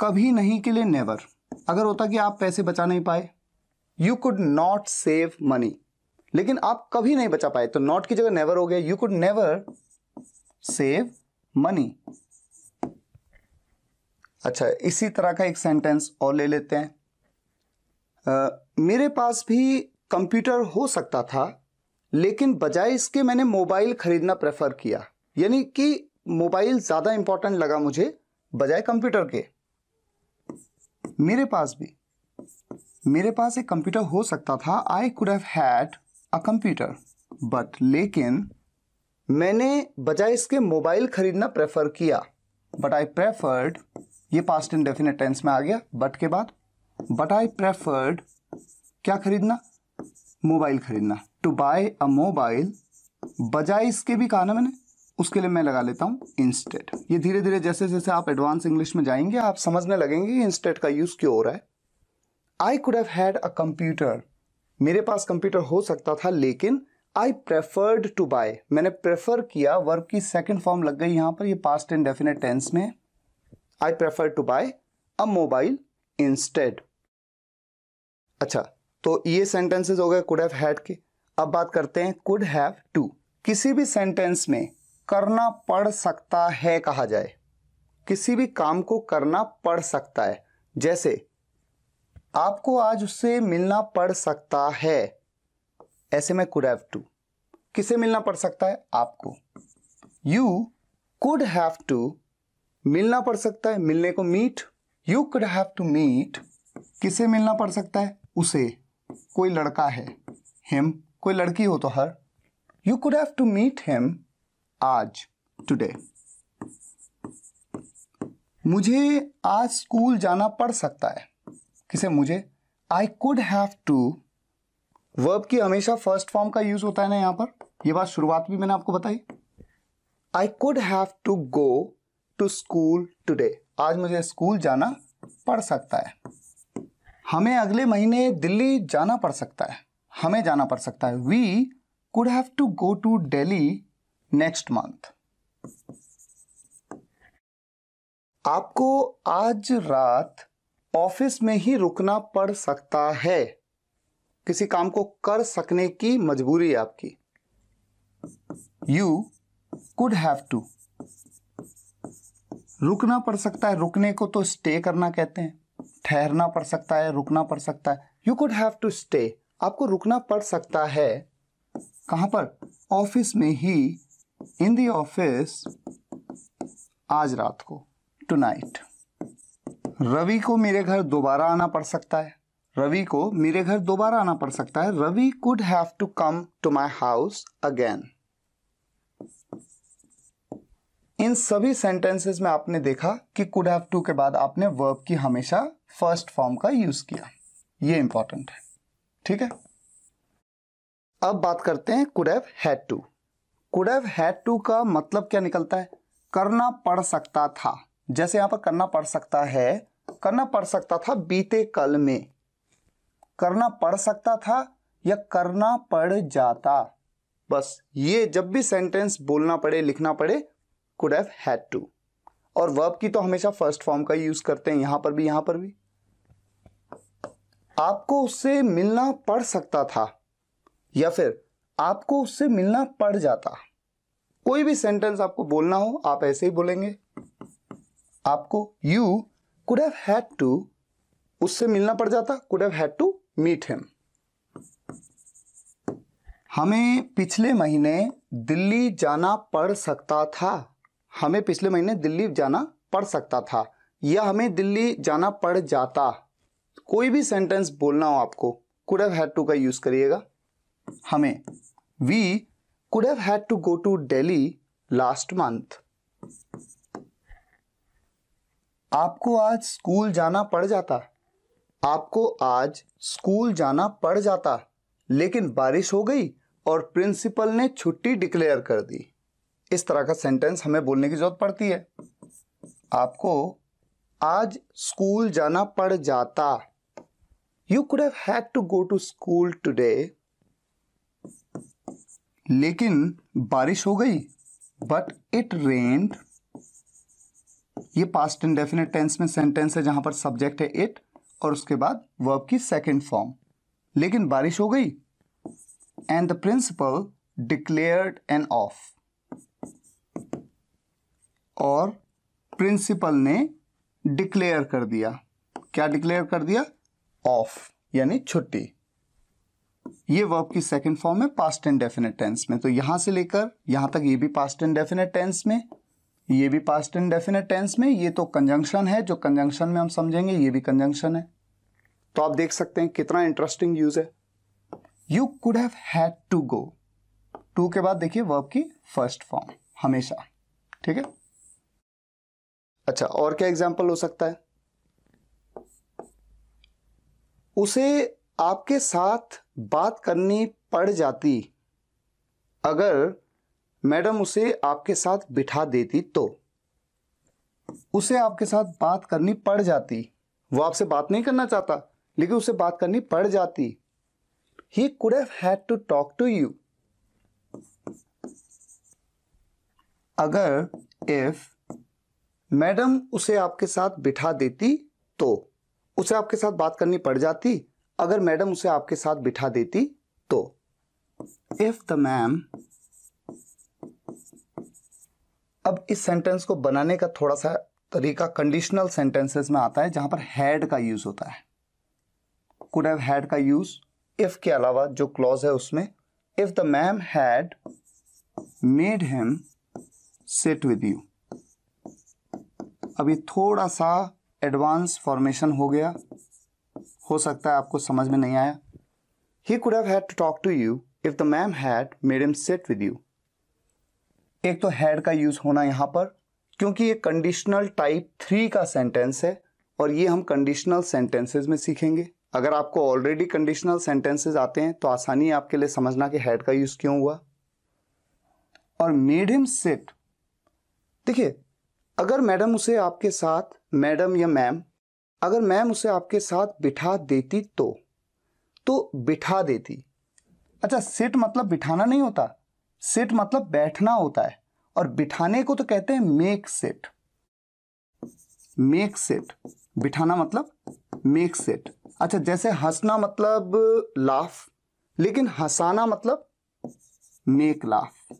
कभी नहीं के लिए नेवर अगर होता कि आप पैसे बचा नहीं पाए you could not save money लेकिन आप कभी नहीं बचा पाए तो नॉट की जगह नेवर हो गया you could never save money अच्छा इसी तरह का एक सेंटेंस और ले लेते हैं uh, मेरे पास भी कंप्यूटर हो सकता था लेकिन बजाय इसके मैंने मोबाइल खरीदना प्रेफर किया यानी कि मोबाइल ज़्यादा इंपॉर्टेंट लगा मुझे बजाय कंप्यूटर के मेरे पास भी मेरे पास एक कंप्यूटर हो सकता था I could had a computer but लेकिन मैंने बजाय इसके मोबाइल खरीदना प्रेफर किया बट आई प्रेफर्ड ये पास्ट डेफिनेट टेंस में आ गया बट के बाद बट आई प्रेफर्ड क्या खरीदना मोबाइल खरीदना टू बाय अ मोबाइल बजाय इसके भी कहा ना मैंने उसके लिए मैं लगा लेता हूँ इंस्टेट ये धीरे धीरे जैसे जैसे आप एडवांस इंग्लिश में जाएंगे आप समझने लगेंगे इंस्टेट का यूज़ क्यों हो रहा है I could had a computer मेरे पास कंप्यूटर हो सकता था लेकिन आई प्रेफर्ड टू बाय मैंने प्रेफर किया वर्क की सेकेंड फॉर्म लग गई यहां पर ये पास एंड डेफिनेट टेंस में I prefer to buy a mobile instead अच्छा तो ये सेंटेंसेस हो गए कुड हैव हैड के अब बात करते हैं कुड हैव टू किसी भी सेंटेंस में करना पड़ सकता है कहा जाए किसी भी काम को करना पड़ सकता है जैसे आपको आज उससे मिलना पड़ सकता है ऐसे में कुड हैव टू किसे मिलना पड़ सकता है आपको यू कुड हैव टू मिलना पड़ सकता है मिलने को meet you could have to meet किसे मिलना पड़ सकता है उसे कोई लड़का है हिम कोई लड़की हो तो her you could have to meet him आज टुडे मुझे आज स्कूल जाना पड़ सकता है किसे मुझे I could have to verb की हमेशा फर्स्ट फॉर्म का यूज होता है ना यहां पर यह बात शुरुआत भी मैंने आपको बताई I could have to go to school today आज मुझे स्कूल जाना पड़ सकता है हमें अगले महीने दिल्ली जाना पड़ सकता है हमें जाना पड़ सकता है we could have to go to Delhi next month आपको आज रात ऑफिस में ही रुकना पड़ सकता है किसी काम को कर सकने की मजबूरी आपकी यू कुड हैव टू रुकना पड़ सकता है रुकने को तो स्टे करना कहते हैं ठहरना पड़ सकता है रुकना पड़ सकता है you could have to stay आपको रुकना पड़ सकता है कहाँ पर ऑफिस में ही इन दी ऑफिस आज रात को टू नाइट रवि को मेरे घर दोबारा आना पड़ सकता है रवि को मेरे घर दोबारा आना पड़ सकता है Ravi could have to come to my house again इन सभी सेंटेंसेस में आपने देखा कि कुड हैव टू के बाद आपने वर्ब की हमेशा फर्स्ट फॉर्म का यूज किया ये इंपॉर्टेंट है ठीक है अब बात करते हैं could've had to could've had to का मतलब क्या निकलता है करना पड़ सकता था जैसे यहां पर करना पड़ सकता है करना पड़ सकता था बीते कल में करना पड़ सकता था या करना पड़ जाता बस ये जब भी सेंटेंस बोलना पड़े लिखना पड़े कुड हैड टू और वर्ब की तो हमेशा फर्स्ट फॉर्म का यूज करते हैं यहां पर भी यहां पर भी आपको उससे मिलना पड़ सकता था या फिर आपको उससे मिलना पड़ जाता कोई भी सेंटेंस आपको बोलना हो आप ऐसे ही बोलेंगे आपको you could have had to उससे मिलना पड़ जाता could have had to meet him हमें पिछले महीने दिल्ली जाना पड़ सकता था हमें पिछले महीने दिल्ली जाना पड़ सकता था या हमें दिल्ली जाना पड़ जाता कोई भी सेंटेंस बोलना हो आपको कुड हैव हैड टू का यूज करिएगा हमें we could have had to go to Delhi last month आपको आज स्कूल जाना पड़ जाता आपको आज स्कूल जाना पड़ जाता लेकिन बारिश हो गई और प्रिंसिपल ने छुट्टी डिक्लेयर कर दी इस तरह का सेंटेंस हमें बोलने की जरूरत पड़ती है आपको आज स्कूल जाना पड़ जाता you could have had to go to school today लेकिन बारिश हो गई बट इट रेन्ड ये पास्ट इंडेफिनेट टेंस में सेंटेंस है जहां पर सब्जेक्ट है इट और उसके बाद वर्ब की सेकेंड फॉर्म लेकिन बारिश हो गई and the principal declared an off और प्रिंसिपल ने डिक्लेयर कर दिया क्या डिक्लेयर कर दिया ऑफ यानी छुट्टी ये वर्ब की सेकंड फॉर्म है पास्ट एंड डेफिनेट टेंस में तो यहां से लेकर यहां तक ये भी पास्ट एंड डेफिनेट टेंस में ये भी पास्ट एंड डेफिनेट टेंस में ये तो कंजंक्शन है जो कंजंक्शन में हम समझेंगे ये भी कंजंक्शन है तो आप देख सकते हैं कितना इंटरेस्टिंग यूज है you could have had to go to के बाद देखिए वर्ब की फर्स्ट फॉर्म हमेशा ठीक है अच्छा और क्या एग्जाम्पल हो सकता है उसे आपके साथ बात करनी पड़ जाती अगर मैडम उसे आपके साथ बिठा देती तो उसे आपके साथ बात करनी पड़ जाती वो आपसे बात नहीं करना चाहता लेकिन उसे बात करनी पड़ जाती he could have had to talk to you अगर इफ मैडम उसे आपके साथ बिठा देती तो उसे आपके साथ बात करनी पड़ जाती अगर मैडम उसे आपके साथ बिठा देती तो इफ द मैम अब इस सेंटेंस को बनाने का थोड़ा सा तरीका कंडीशनल सेंटेंसेस में आता है जहां पर हैड का यूज होता है कुड हैव हैड का यूज इफ के अलावा जो क्लॉज है उसमें if the ma'am had made him sit with you अभी थोड़ा सा एडवांस फॉर्मेशन हो गया हो सकता है आपको समझ में नहीं आया he could have had to talk to you if the ma'am had made him set with you एक तो हैड का यूज होना यहाँ पर क्योंकि ये कंडीशनल टाइप थ्री का सेंटेंस है और ये हम कंडीशनल सेंटेंसेज में सीखेंगे अगर आपको ऑलरेडी कंडीशनल सेंटेंसेज आते हैं तो आसानी है आपके लिए समझना कि हैड का यूज क्यों हुआ और मेड हिम सेट देखिए अगर मैडम उसे आपके साथ मैडम या मैम अगर मैम उसे आपके साथ बिठा देती तो तो बिठा देती अच्छा सिट मतलब बिठाना नहीं होता सिट मतलब बैठना होता है और बिठाने को तो कहते हैं मेक सेट मेक सेट बिठाना मतलब मेक सेट अच्छा जैसे हंसना मतलब लाफ लेकिन हंसाना मतलब मेक लाफ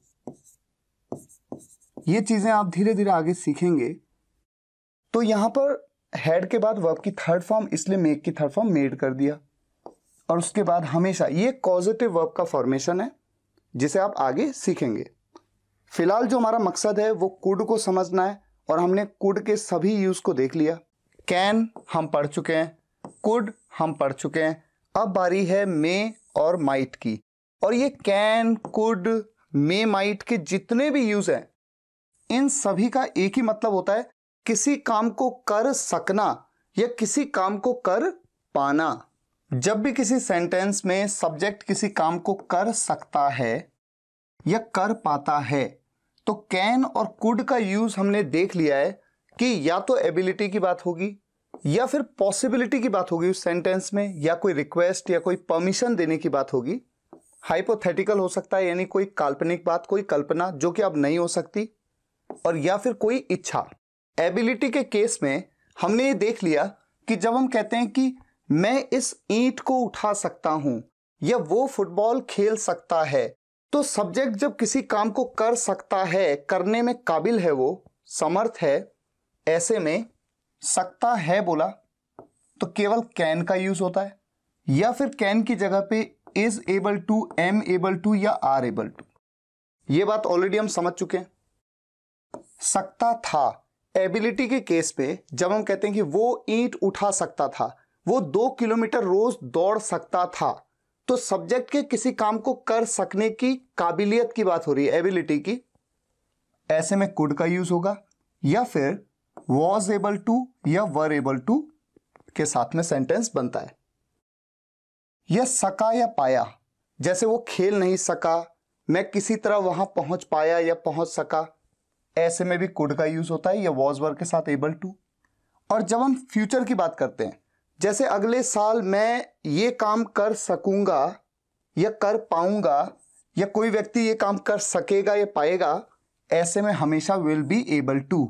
ये चीजें आप धीरे धीरे आगे सीखेंगे तो यहां पर हैड के बाद वर्ब की थर्ड फॉर्म इसलिए मेक की थर्ड फॉर्म मेड कर दिया और उसके बाद हमेशा ये कॉजेटिव वर्ब का फॉर्मेशन है जिसे आप आगे सीखेंगे फिलहाल जो हमारा मकसद है वो कुड को समझना है और हमने कुड के सभी यूज को देख लिया कैन हम पढ़ चुके हैं कुड हम पढ़ चुके हैं अब बारी है मे और माइट की और ये कैन कुड मे माइट के जितने भी यूज हैं इन सभी का एक ही मतलब होता है किसी काम को कर सकना या किसी काम को कर पाना जब भी किसी सेंटेंस में सब्जेक्ट किसी काम को कर सकता है या कर पाता है तो कैन और कुड का यूज हमने देख लिया है कि या तो एबिलिटी की बात होगी या फिर पॉसिबिलिटी की बात होगी उस सेंटेंस में या कोई रिक्वेस्ट या कोई परमिशन देने की बात होगी हाइपोथेटिकल हो सकता है यानी कोई काल्पनिक बात कोई कल्पना जो कि अब नहीं हो सकती और या फिर कोई इच्छा एबिलिटी के केस में हमने ये देख लिया कि जब हम कहते हैं कि मैं इस ईंट को उठा सकता हूं या वो फुटबॉल खेल सकता है तो सब्जेक्ट जब किसी काम को कर सकता है करने में काबिल है वो समर्थ है ऐसे में सकता है बोला तो केवल कैन का यूज होता है या फिर कैन की जगह पे is able to am able to या आर एबल टू ये बात ऑलरेडी हम समझ चुके हैं सकता था एबिलिटी के केस पे जब हम कहते हैं कि वो ईंट उठा सकता था वो दो किलोमीटर रोज दौड़ सकता था तो सब्जेक्ट के किसी काम को कर सकने की काबिलियत की बात हो रही है एबिलिटी की ऐसे में कुड का यूज होगा या फिर वॉज एबल टू या वर एबल टू के साथ में सेंटेंस बनता है यह सका या पाया जैसे वो खेल नहीं सका मैं किसी तरह वहां पहुंच पाया या पहुंच सका ऐसे में भी कुड का यूज होता है या वॉज वर्क के साथ एबल टू और जब हम फ्यूचर की बात करते हैं जैसे अगले साल मैं ये काम कर सकूंगा या कर पाऊंगा या कोई व्यक्ति ये काम कर सकेगा या पाएगा ऐसे में हमेशा विल बी एबल टू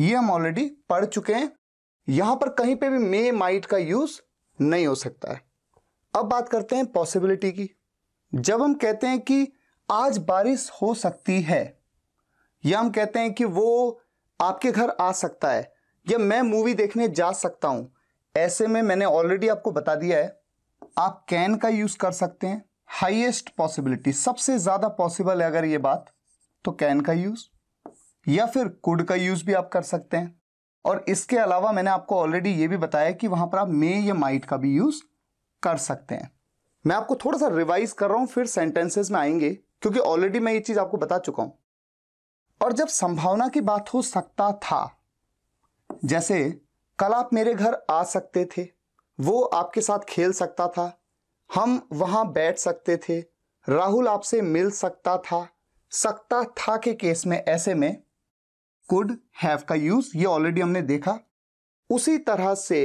ये हम ऑलरेडी पढ़ चुके हैं यहां पर कहीं पे भी मे माइट का यूज नहीं हो सकता है अब बात करते हैं पॉसिबिलिटी की जब हम कहते हैं कि आज बारिश हो सकती है या हम कहते हैं कि वो आपके घर आ सकता है या मैं मूवी देखने जा सकता हूं ऐसे में मैंने ऑलरेडी आपको बता दिया है आप कैन का यूज़ कर सकते हैं हाईएस्ट पॉसिबिलिटी सबसे ज़्यादा पॉसिबल है अगर ये बात तो कैन का यूज़ या फिर कुड का यूज़ भी आप कर सकते हैं और इसके अलावा मैंने आपको ऑलरेडी ये भी बताया कि वहां पर आप मे या माइट का भी यूज़ कर सकते हैं मैं आपको थोड़ा सा रिवाइज कर रहा हूँ फिर सेंटेंसेज में आएंगे क्योंकि ऑलरेडी मैं ये चीज़ आपको बता चुका हूं और जब संभावना की बात हो सकता था जैसे कल आप मेरे घर आ सकते थे वो आपके साथ खेल सकता था हम वहां बैठ सकते थे राहुल आपसे मिल सकता था सकता था के केस में ऐसे में कुड हैव का यूज ये ऑलरेडी हमने देखा उसी तरह से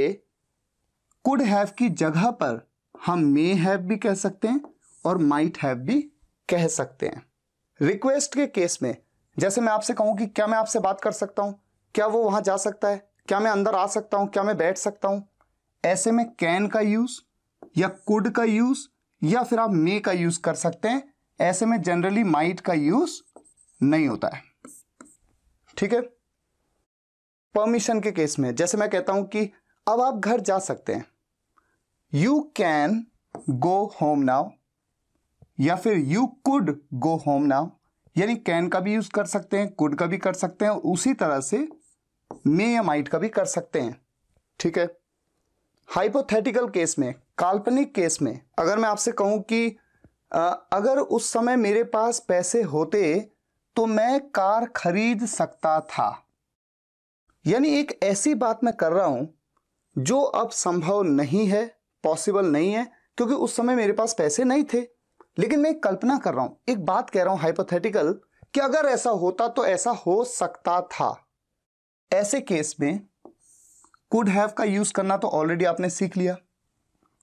कुड हैव की जगह पर हम मे हैव भी कह सकते हैं और माइट हैव भी कह सकते हैं रिक्वेस्ट के केस में जैसे मैं आपसे कहूं कि क्या मैं आपसे बात कर सकता हूं क्या वो वहां जा सकता है क्या मैं अंदर आ सकता हूं क्या मैं बैठ सकता हूं ऐसे में कैन का यूज़ या कुड का यूज़ या फिर आप मे का यूज़ कर सकते हैं ऐसे में जनरली माइट का यूज़ नहीं होता है ठीक है परमिशन के केस में जैसे मैं कहता हूं कि अब आप घर जा सकते हैं you can go home now या फिर you could go home now यानी कैन का भी यूज़ कर सकते हैं कुड का भी कर सकते हैं उसी तरह से मे या माइट का भी कर सकते हैं ठीक है हाइपोथेटिकल केस में काल्पनिक केस में अगर मैं आपसे कहूं कि आ, अगर उस समय मेरे पास पैसे होते तो मैं कार खरीद सकता था यानी एक ऐसी बात मैं कर रहा हूं जो अब संभव नहीं है पॉसिबल नहीं है क्योंकि उस समय मेरे पास पैसे नहीं थे लेकिन मैं कल्पना कर रहा हूं एक बात कह रहा हूं हाइपोथेटिकल कि अगर ऐसा होता तो ऐसा हो सकता था ऐसे केस में कुड हैव का यूज करना तो ऑलरेडी आपने सीख लिया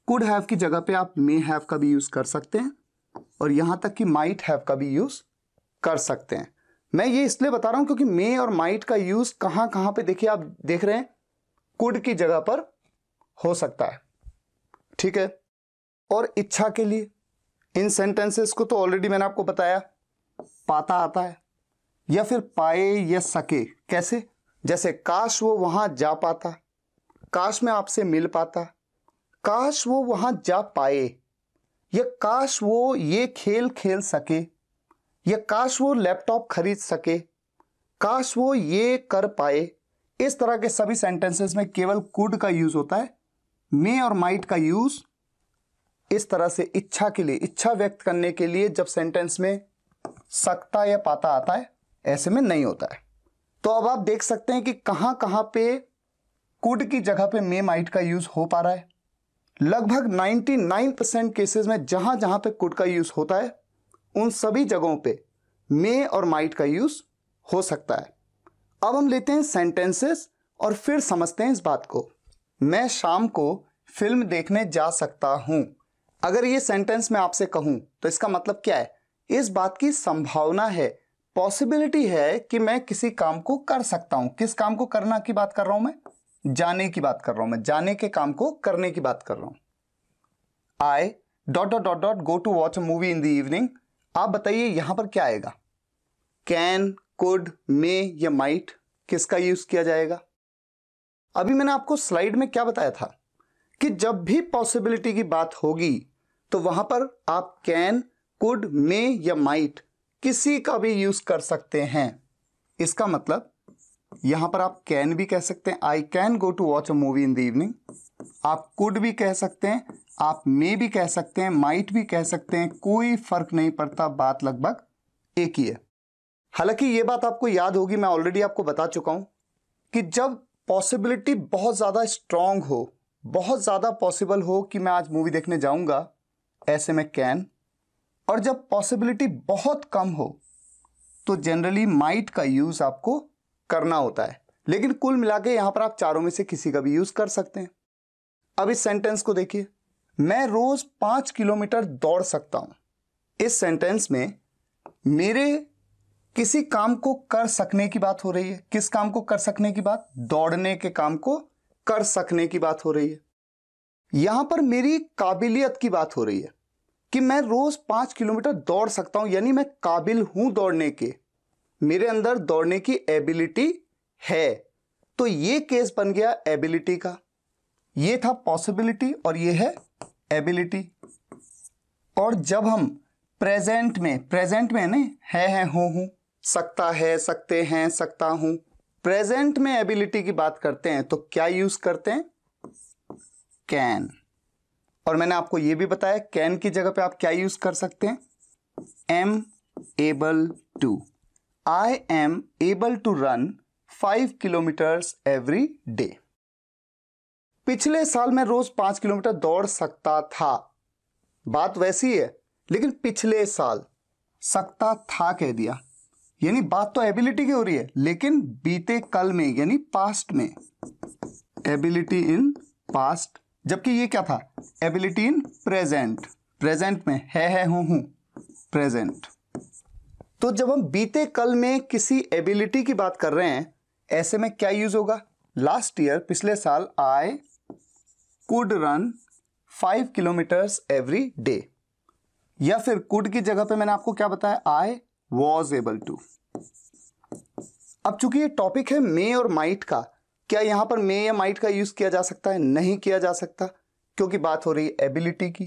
कुड हैव की जगह पे आप मे हैव का भी यूज कर सकते हैं और यहां तक कि माइट हैव का भी यूज कर सकते हैं मैं ये इसलिए बता रहा हूं क्योंकि मे और माइट का यूज कहां कहां पे देखिए आप देख रहे हैं कुड की जगह पर हो सकता है ठीक है और इच्छा के लिए इन सेंटेंसेस को तो ऑलरेडी मैंने आपको बताया पाता आता है या फिर पाए या सके कैसे जैसे काश वो वहां जा पाता काश मैं आपसे मिल पाता काश वो वहां जा पाए या काश वो ये खेल खेल सके या काश वो लैपटॉप खरीद सके काश वो ये कर पाए इस तरह के सभी सेंटेंसेस में केवल कुड का यूज होता है मे और माइट का यूज इस तरह से इच्छा के लिए इच्छा व्यक्त करने के लिए जब सेंटेंस में सकता या पाता आता है ऐसे में नहीं होता है तो अब आप देख सकते हैं कि कहाँ कहाँ पे कुड की जगह पे मे माइट का यूज हो पा रहा है लगभग 99 परसेंट केसेज में जहां जहां पे कुड का यूज होता है उन सभी जगहों पे मे और माइट का यूज हो सकता है अब हम लेते हैं सेंटेंसेस और फिर समझते हैं इस बात को मैं शाम को फिल्म देखने जा सकता हूँ अगर ये सेंटेंस मैं आपसे कहूं तो इसका मतलब क्या है इस बात की संभावना है पॉसिबिलिटी है कि मैं किसी काम को कर सकता हूं किस काम को करना की बात कर रहा हूं मैं जाने की बात कर रहा हूं मैं जाने के काम को करने की बात कर रहा हूं I dot dot dot dot go to watch a movie in the evening आप बताइए यहां पर क्या आएगा कैन कुड मे या माइट किसका यूज किया जाएगा अभी मैंने आपको स्लाइड में क्या बताया था कि जब भी पॉसिबिलिटी की बात होगी तो वहां पर आप कैन कुड मे या माइट किसी का भी यूज कर सकते हैं इसका मतलब यहां पर आप कैन भी कह सकते हैं I can go to watch a movie in the evening आप कुड भी कह सकते हैं आप मे भी कह सकते हैं माइट भी कह सकते हैं कोई फर्क नहीं पड़ता बात लगभग एक ही है हालांकि ये बात आपको याद होगी मैं ऑलरेडी आपको बता चुका हूं कि जब पॉसिबिलिटी बहुत ज़्यादा स्ट्रांग हो बहुत ज़्यादा पॉसिबल हो कि मैं आज मूवी देखने जाऊंगा ऐसे में कैन और जब पॉसिबिलिटी बहुत कम हो तो जनरली माइट का यूज़ आपको करना होता है लेकिन कुल मिला के यहां पर आप चारों में से किसी का भी यूज़ कर सकते हैं अब इस सेंटेंस को देखिए मैं रोज़ पांच किलोमीटर दौड़ सकता हूं इस सेंटेंस में मेरे किसी काम को कर सकने की बात हो रही है किस काम को कर सकने की बात दौड़ने के काम को कर सकने की बात हो रही है यहां पर मेरी काबिलियत की बात हो रही है कि मैं रोज पांच किलोमीटर दौड़ सकता हूं यानी मैं काबिल हूं दौड़ने के मेरे अंदर दौड़ने की एबिलिटी है तो ये केस बन गया एबिलिटी का ये था पॉसिबिलिटी और ये है एबिलिटी और जब हम प्रेजेंट में प्रेजेंट में ना है है हो हूं सकता है सकते हैं सकता हूं प्रेजेंट में एबिलिटी की बात करते हैं तो क्या यूज करते हैं कैन और मैंने आपको यह भी बताया कैन की जगह पे आप क्या यूज कर सकते हैं am able to I am able to run five kilometres every day पिछले साल मैं रोज पांच किलोमीटर दौड़ सकता था बात वैसी है लेकिन पिछले साल सकता था कह दिया यानी बात तो एबिलिटी की हो रही है लेकिन बीते कल में यानी पास्ट में एबिलिटी इन पास्ट जबकि ये क्या था एबिलिटी इन प्रेजेंट प्रेजेंट में है है हूं हूं प्रेजेंट तो जब हम बीते कल में किसी एबिलिटी की बात कर रहे हैं ऐसे में क्या यूज होगा लास्ट ईयर पिछले साल I could run five kilometres every day या फिर कुड की जगह पे मैंने आपको क्या बताया आई वॉज एबल टू अब चूंकि ये टॉपिक है मे और माइट का क्या यहां पर मे या माइट का यूज़ किया जा सकता है नहीं किया जा सकता क्योंकि बात हो रही है एबिलिटी की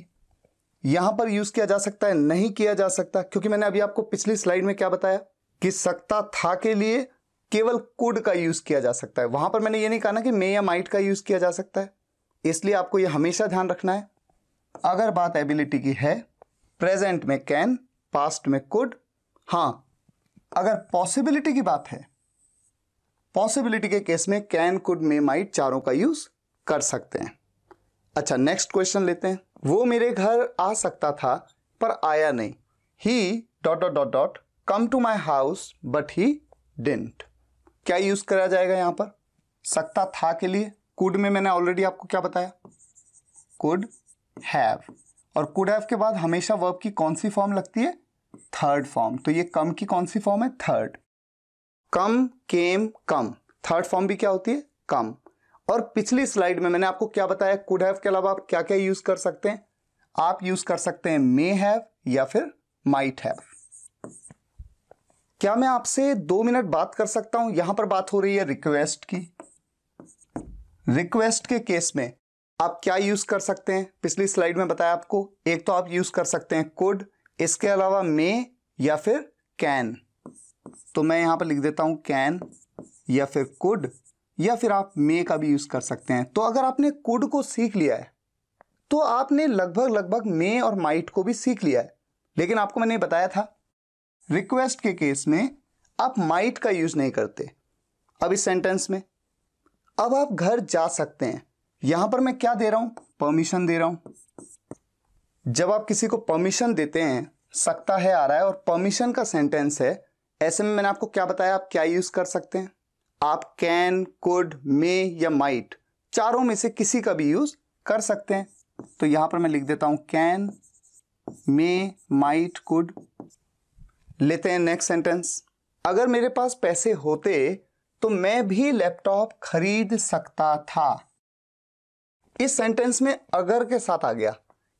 यहां पर यूज़ किया जा सकता है नहीं किया जा सकता क्योंकि मैंने अभी आपको पिछली स्लाइड में क्या बताया कि सकता था के लिए केवल कुड का यूज़ किया जा सकता है वहां पर मैंने ये नहीं कहा ना कि मे या माइट का यूज़ किया जा सकता है इसलिए आपको ये हमेशा ध्यान रखना है अगर बात एबिलिटी की है प्रेजेंट में कैन पास्ट में कुड हां अगर पॉसिबिलिटी की बात है पॉसिबिलिटी के केस में कैन कुड मे माइट चारों का यूज कर सकते हैं अच्छा नेक्स्ट क्वेश्चन लेते हैं वो मेरे घर आ सकता था पर आया नहीं he dot dot dot dot come to my house but he didn't क्या यूज करा जाएगा यहां पर सकता था के लिए कुड में मैंने ऑलरेडी आपको क्या बताया कुड हैव और कुड हैव के बाद हमेशा वर्ब की कौन सी फॉर्म लगती है थर्ड फॉर्म तो ये कम की कौन सी फॉर्म है third come came come third form भी क्या होती है कम और पिछली स्लाइड में मैंने आपको क्या बताया कुड हैव के अलावा आप क्या क्या यूज कर सकते हैं आप यूज कर सकते हैं मे हैव या फिर माइट हैव क्या मैं आपसे दो मिनट बात कर सकता हूं यहां पर बात हो रही है रिक्वेस्ट की रिक्वेस्ट के केस में आप क्या यूज कर सकते हैं पिछली स्लाइड में बताया आपको एक तो आप यूज कर सकते हैं कुड इसके अलावा मे या फिर कैन तो मैं यहाँ पर लिख देता हूँ कैन या फिर कुड या फिर आप मे का भी यूज़ कर सकते हैं तो अगर आपने कुड को सीख लिया है तो आपने लगभग लगभग मे और माइट को भी सीख लिया है लेकिन आपको मैंने बताया था रिक्वेस्ट के केस में आप माइट का यूज़ नहीं करते अब इस सेंटेंस में अब आप घर जा सकते हैं यहां पर मैं क्या दे रहा हूं परमिशन दे रहा हूं जब आप किसी को परमिशन देते हैं सकता है आ रहा है और परमिशन का सेंटेंस है ऐसे में मैंने आपको क्या बताया आप क्या यूज कर सकते हैं आप कैन कुड मे या माइट चारों में से किसी का भी यूज कर सकते हैं तो यहां पर मैं लिख देता हूं कैन मे माइट कुड लेते हैं नेक्स्ट सेंटेंस अगर मेरे पास पैसे होते तो मैं भी लैपटॉप खरीद सकता था इस सेंटेंस में अगर के साथ आ गया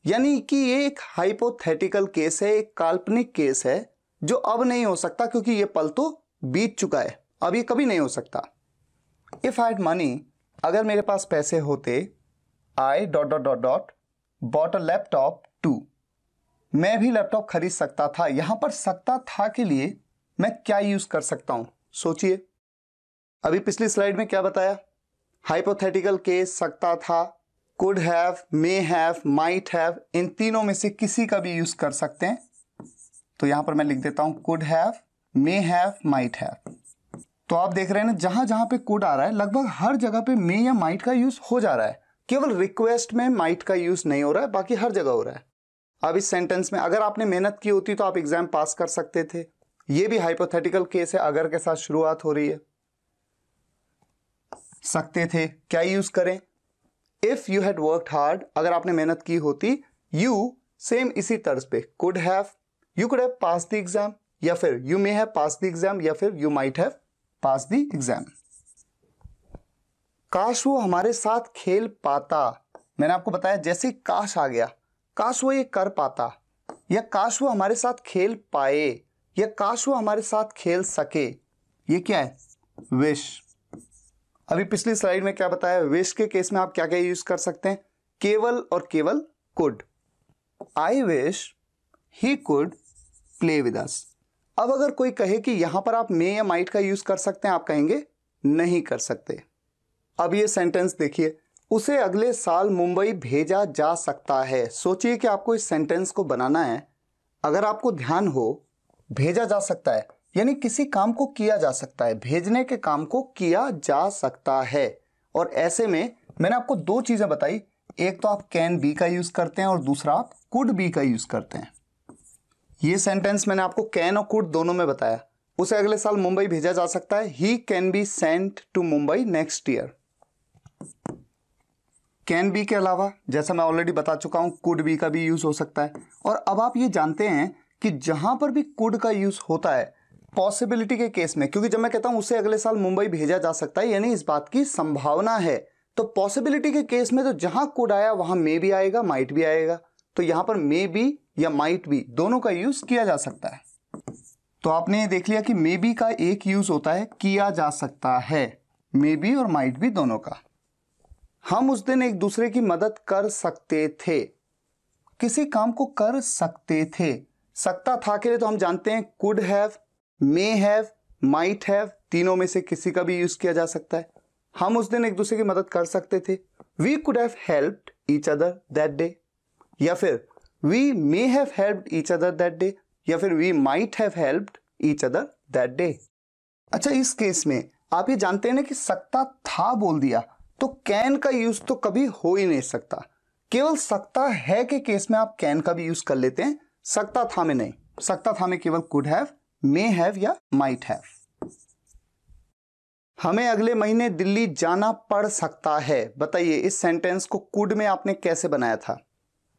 यानी कि ये एक हाइपोथेटिकल केस है एक काल्पनिक केस है जो अब नहीं हो सकता क्योंकि ये पल तो बीत चुका है अब ये कभी नहीं हो सकता इफ आई मनी अगर मेरे पास पैसे होते I dot dot dot dot bought a laptop too मैं भी लैपटॉप खरीद सकता था यहां पर सकता था के लिए मैं क्या यूज कर सकता हूं सोचिए अभी पिछली स्लाइड में क्या बताया हाइपोथेटिकल केस सकता था could have may have might have इन तीनों में से किसी का भी यूज कर सकते हैं तो यहां पर मैं लिख देता हूं could have may have might have तो आप देख रहे हैं ना जहां जहां पे कुड आ रहा है लगभग हर जगह पे मे या माइट का यूज़ हो जा रहा है केवल रिक्वेस्ट में माइट का यूज़ नहीं हो रहा है बाकी हर जगह हो रहा है अब इस सेंटेंस में अगर आपने मेहनत की होती तो आप एग्जाम पास कर सकते थे ये भी हाइपोथेटिकल केस है अगर के साथ शुरुआत हो रही है सकते थे क्या यूज करें if you had work hard अगर आपने मेहनत की होती यू सेम इसी तर्ज पे could have you could have pass the exam या फिर you may have pass the exam या फिर you might have pass the exam काश वो हमारे साथ खेल पाता मैंने आपको बताया जैसे काश आ गया काश वो ये कर पाता या काश वो हमारे साथ खेल पाए या काश वो हमारे साथ खेल सके ये क्या है विश अभी पिछली स्लाइड में क्या बताया विश के केस में आप क्या क्या यूज कर सकते हैं केवल और केवल could I wish he could play with us अब अगर कोई कहे कि यहां पर आप मे या माइट का यूज़ कर सकते हैं आप कहेंगे नहीं कर सकते अब ये सेंटेंस देखिए उसे अगले साल मुंबई भेजा जा सकता है सोचिए कि आपको इस सेंटेंस को बनाना है अगर आपको ध्यान हो भेजा जा सकता है यानी किसी काम को किया जा सकता है भेजने के काम को किया जा सकता है और ऐसे में मैंने आपको दो चीज़ें बताई एक तो आप कैन बी का यूज़ करते हैं और दूसरा आप कुड बी का यूज़ करते हैं ये सेंटेंस मैंने आपको कैन और कुड दोनों में बताया उसे अगले साल मुंबई भेजा जा सकता है he can be sent to Mumbai next year can be के अलावा जैसा मैं ऑलरेडी बता चुका हूं कुड बी का भी यूज़ हो सकता है और अब आप ये जानते हैं कि जहां पर भी कुड का यूज़ होता है पॉसिबिलिटी के केस में क्योंकि जब मैं कहता हूं उसे अगले साल मुंबई भेजा जा सकता है यानी इस बात की संभावना है तो पॉसिबिलिटी के केस में तो जहां कुड आया वहां मे भी आएगा माइट भी आएगा तो यहां पर मे बी या माइट बी दोनों का यूज किया जा सकता है तो आपने ये देख लिया कि मे बी का एक यूज होता है किया जा सकता है मे बी और माइट बी दोनों का हम उस दिन एक दूसरे की मदद कर सकते थे किसी काम को कर सकते थे सकता था के लिए तो हम जानते हैं could have may have might have तीनों में से किसी का भी यूज किया जा सकता है हम उस दिन एक दूसरे की मदद कर सकते थे we could have helped each other that day या फिर we may have helped each other that day या फिर we might have helped each other that day अच्छा इस केस में आप ये जानते हैं ना कि सकता था बोल दिया तो कैन का यूज तो कभी हो ही नहीं सकता केवल सकता है के केस में आप कैन का भी यूज कर लेते हैं सकता था में नहीं सकता था में केवल कुड हैव मे हैव या माइट हैव हमें अगले महीने दिल्ली जाना पड़ सकता है बताइए इस सेंटेंस को कुड में आपने कैसे बनाया था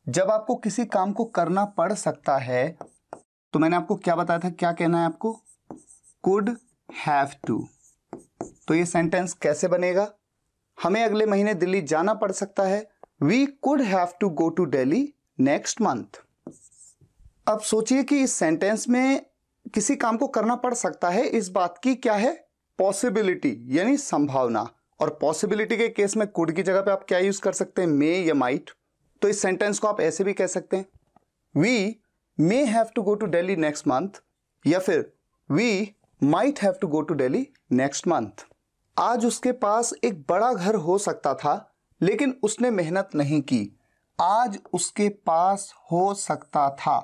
जब आपको किसी काम को करना पड़ सकता है तो मैंने आपको क्या बताया था क्या कहना है आपको कुड हैव टू तो ये सेंटेंस कैसे बनेगा हमें अगले महीने दिल्ली जाना पड़ सकता है we could have to go to Delhi next month अब सोचिए कि इस सेंटेंस में किसी काम को करना पड़ सकता है इस बात की क्या है पॉसिबिलिटी यानी संभावना और पॉसिबिलिटी के केस में कुड की जगह पे आप क्या यूज कर सकते हैं मे या माइट तो इस सेंटेंस को आप ऐसे भी कह सकते हैं we may have to go to Delhi next month या फिर we might have to go to Delhi next month आज उसके पास एक बड़ा घर हो सकता था लेकिन उसने मेहनत नहीं की आज उसके पास हो सकता था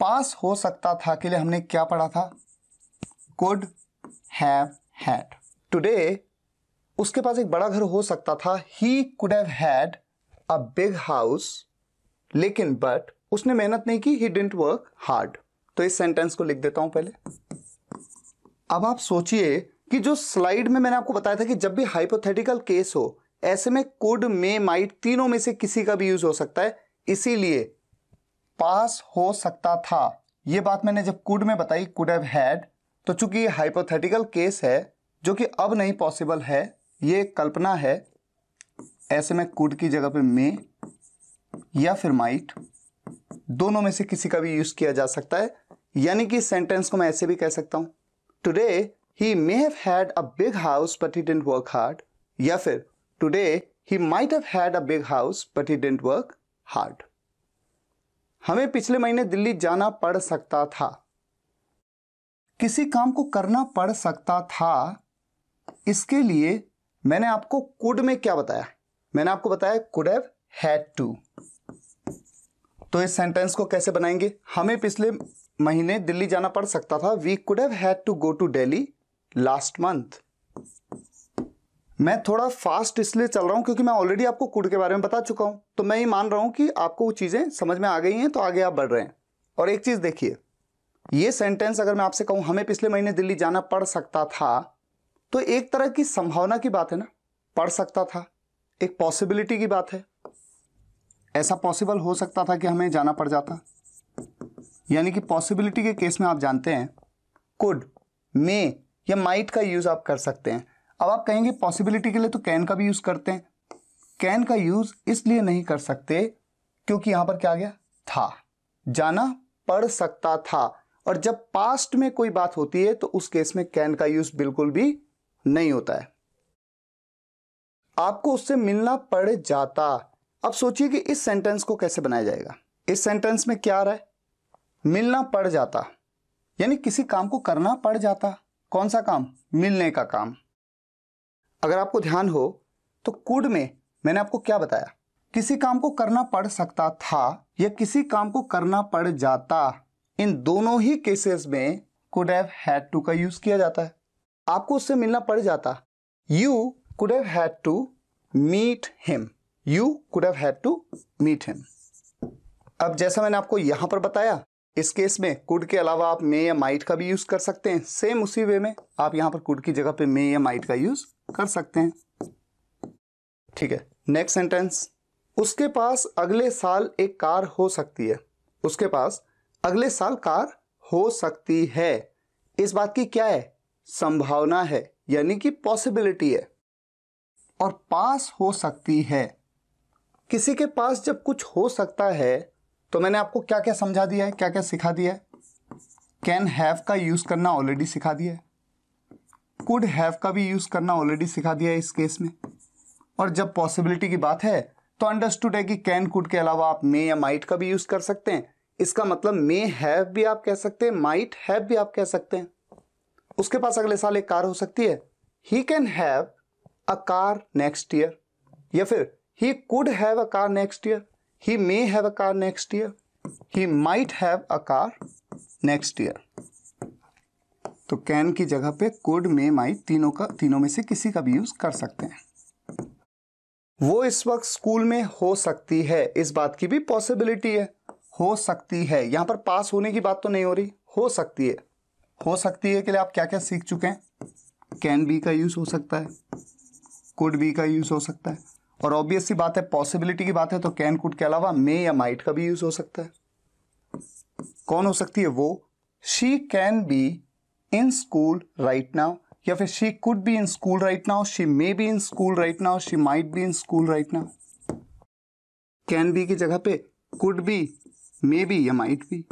पास हो सकता था के लिए हमने क्या पढ़ा था कुड हैव हैड टुडे उसके पास एक बड़ा घर हो सकता था he could have had a big house लेकिन बट उसने मेहनत नहीं की ही डिंट वर्क हार्ड तो इस सेंटेंस को लिख देता हूं पहले अब आप सोचिए कि जो स्लाइड में मैंने आपको बताया था कि जब भी हाइपोथेटिकल केस हो ऐसे में कुड मे माइट तीनों में से किसी का भी यूज हो सकता है इसीलिए पास हो सकता था यह बात मैंने जब कुड में बताई कुड हैव हैड तो चूंकि ये हाइपोथेटिकल केस है जो कि अब नहीं पॉसिबल है ये कल्पना है ऐसे में कुड की जगह पे मे या फिर माइट दोनों में से किसी का भी यूज किया जा सकता है यानी कि सेंटेंस को मैं ऐसे भी कह सकता हूं today he may have had a big house but he didn't work hard या फिर today he might have had a big house but he didn't work hard हमें पिछले महीने दिल्ली जाना पड़ सकता था किसी काम को करना पड़ सकता था इसके लिए मैंने आपको कुड में क्या बताया मैंने आपको बताया कुड हैव हैड टू तो इस सेंटेंस को कैसे बनाएंगे हमें पिछले महीने दिल्ली जाना पड़ सकता था we could have had to go to Delhi last month मैं थोड़ा फास्ट इसलिए चल रहा हूं क्योंकि मैं ऑलरेडी आपको कुड के बारे में बता चुका हूं तो मैं ये मान रहा हूं कि आपको वो चीज़ें समझ में आ गई हैं तो आगे आप बढ़ रहे हैं और एक चीज़ देखिए ये सेंटेंस अगर मैं आपसे कहूं हमें पिछले महीने दिल्ली जाना पड़ सकता था तो एक तरह की संभावना की बात है ना पड़ सकता था एक पॉसिबिलिटी की बात है ऐसा पॉसिबल हो सकता था कि हमें जाना पड़ जाता यानी कि पॉसिबिलिटी के केस में आप जानते हैं कुड मे या माइट का यूज़ आप कर सकते हैं अब आप कहेंगे पॉसिबिलिटी के लिए तो कैन का भी यूज़ करते हैं कैन का यूज़ इसलिए नहीं कर सकते क्योंकि यहां पर क्या गया था जाना पड़ सकता था और जब पास्ट में कोई बात होती है तो उस केस में कैन का यूज़ बिल्कुल भी नहीं होता है आपको उससे मिलना पड़ जाता अब सोचिए कि इस सेंटेंस को कैसे बनाया जाएगा इस सेंटेंस में क्या रहा है मिलना पड़ जाता यानी किसी काम को करना पड़ जाता कौन सा काम मिलने का काम अगर आपको ध्यान हो तो कुड में मैंने आपको क्या बताया किसी काम को करना पड़ सकता था या किसी काम को करना पड़ जाता इन दोनों ही केसेस में कुड हैव हैड टू का यूज किया जाता है आपको उससे मिलना पड़ जाता you could have had to meet him. You could have had to meet him. अब जैसा मैंने आपको यहां पर बताया इस केस में कुड के अलावा आप मे या माइट का भी यूज कर सकते हैं सेम उसी वे में आप यहां पर कुड की जगह पे मे या माइट का यूज कर सकते हैं ठीक है नेक्स्ट सेंटेंस उसके पास अगले साल एक कार हो सकती है उसके पास अगले साल कार हो सकती है इस बात की क्या है संभावना है यानी कि पॉसिबिलिटी है और पास हो सकती है किसी के पास जब कुछ हो सकता है तो मैंने आपको क्या क्या समझा दिया है क्या क्या सिखा दिया है कैन हैव का यूज़ करना ऑलरेडी सिखा दिया है कुड हैव का भी यूज़ करना ऑलरेडी सिखा दिया है इस केस में और जब पॉसिबिलिटी की बात है तो अंडरस्टूड है कि कैन कुड के अलावा आप मे या माइट का भी यूज़ कर सकते हैं इसका मतलब मे हैव भी आप कह सकते हैं माइट हैव भी आप कह सकते हैं उसके पास अगले साल एक कार हो सकती है he can have a car next year या फिर he could have a car next year he may have a car next year he might have a car next year तो कैन की जगह पे कुड मे माइट तीनों का तीनों में से किसी का भी यूज कर सकते हैं वो इस वक्त स्कूल में हो सकती है इस बात की भी पॉसिबिलिटी है हो सकती है यहां पर पास होने की बात तो नहीं हो रही हो सकती है हो सकती है के लिए आप क्या क्या सीख चुके हैं कैन बी का यूज हो सकता है कुड वी का यूज हो सकता है और ऑब्वियस सी बात है पॉसिबिलिटी की बात है तो कैन कुड के अलावा मे या माइट का भी यूज हो सकता है कौन हो सकती है वो she can be in school right now या फिर she could be in school right now she may be in school right now she might be in school right now can be की जगह पे कुड बी मे बी या माइट बी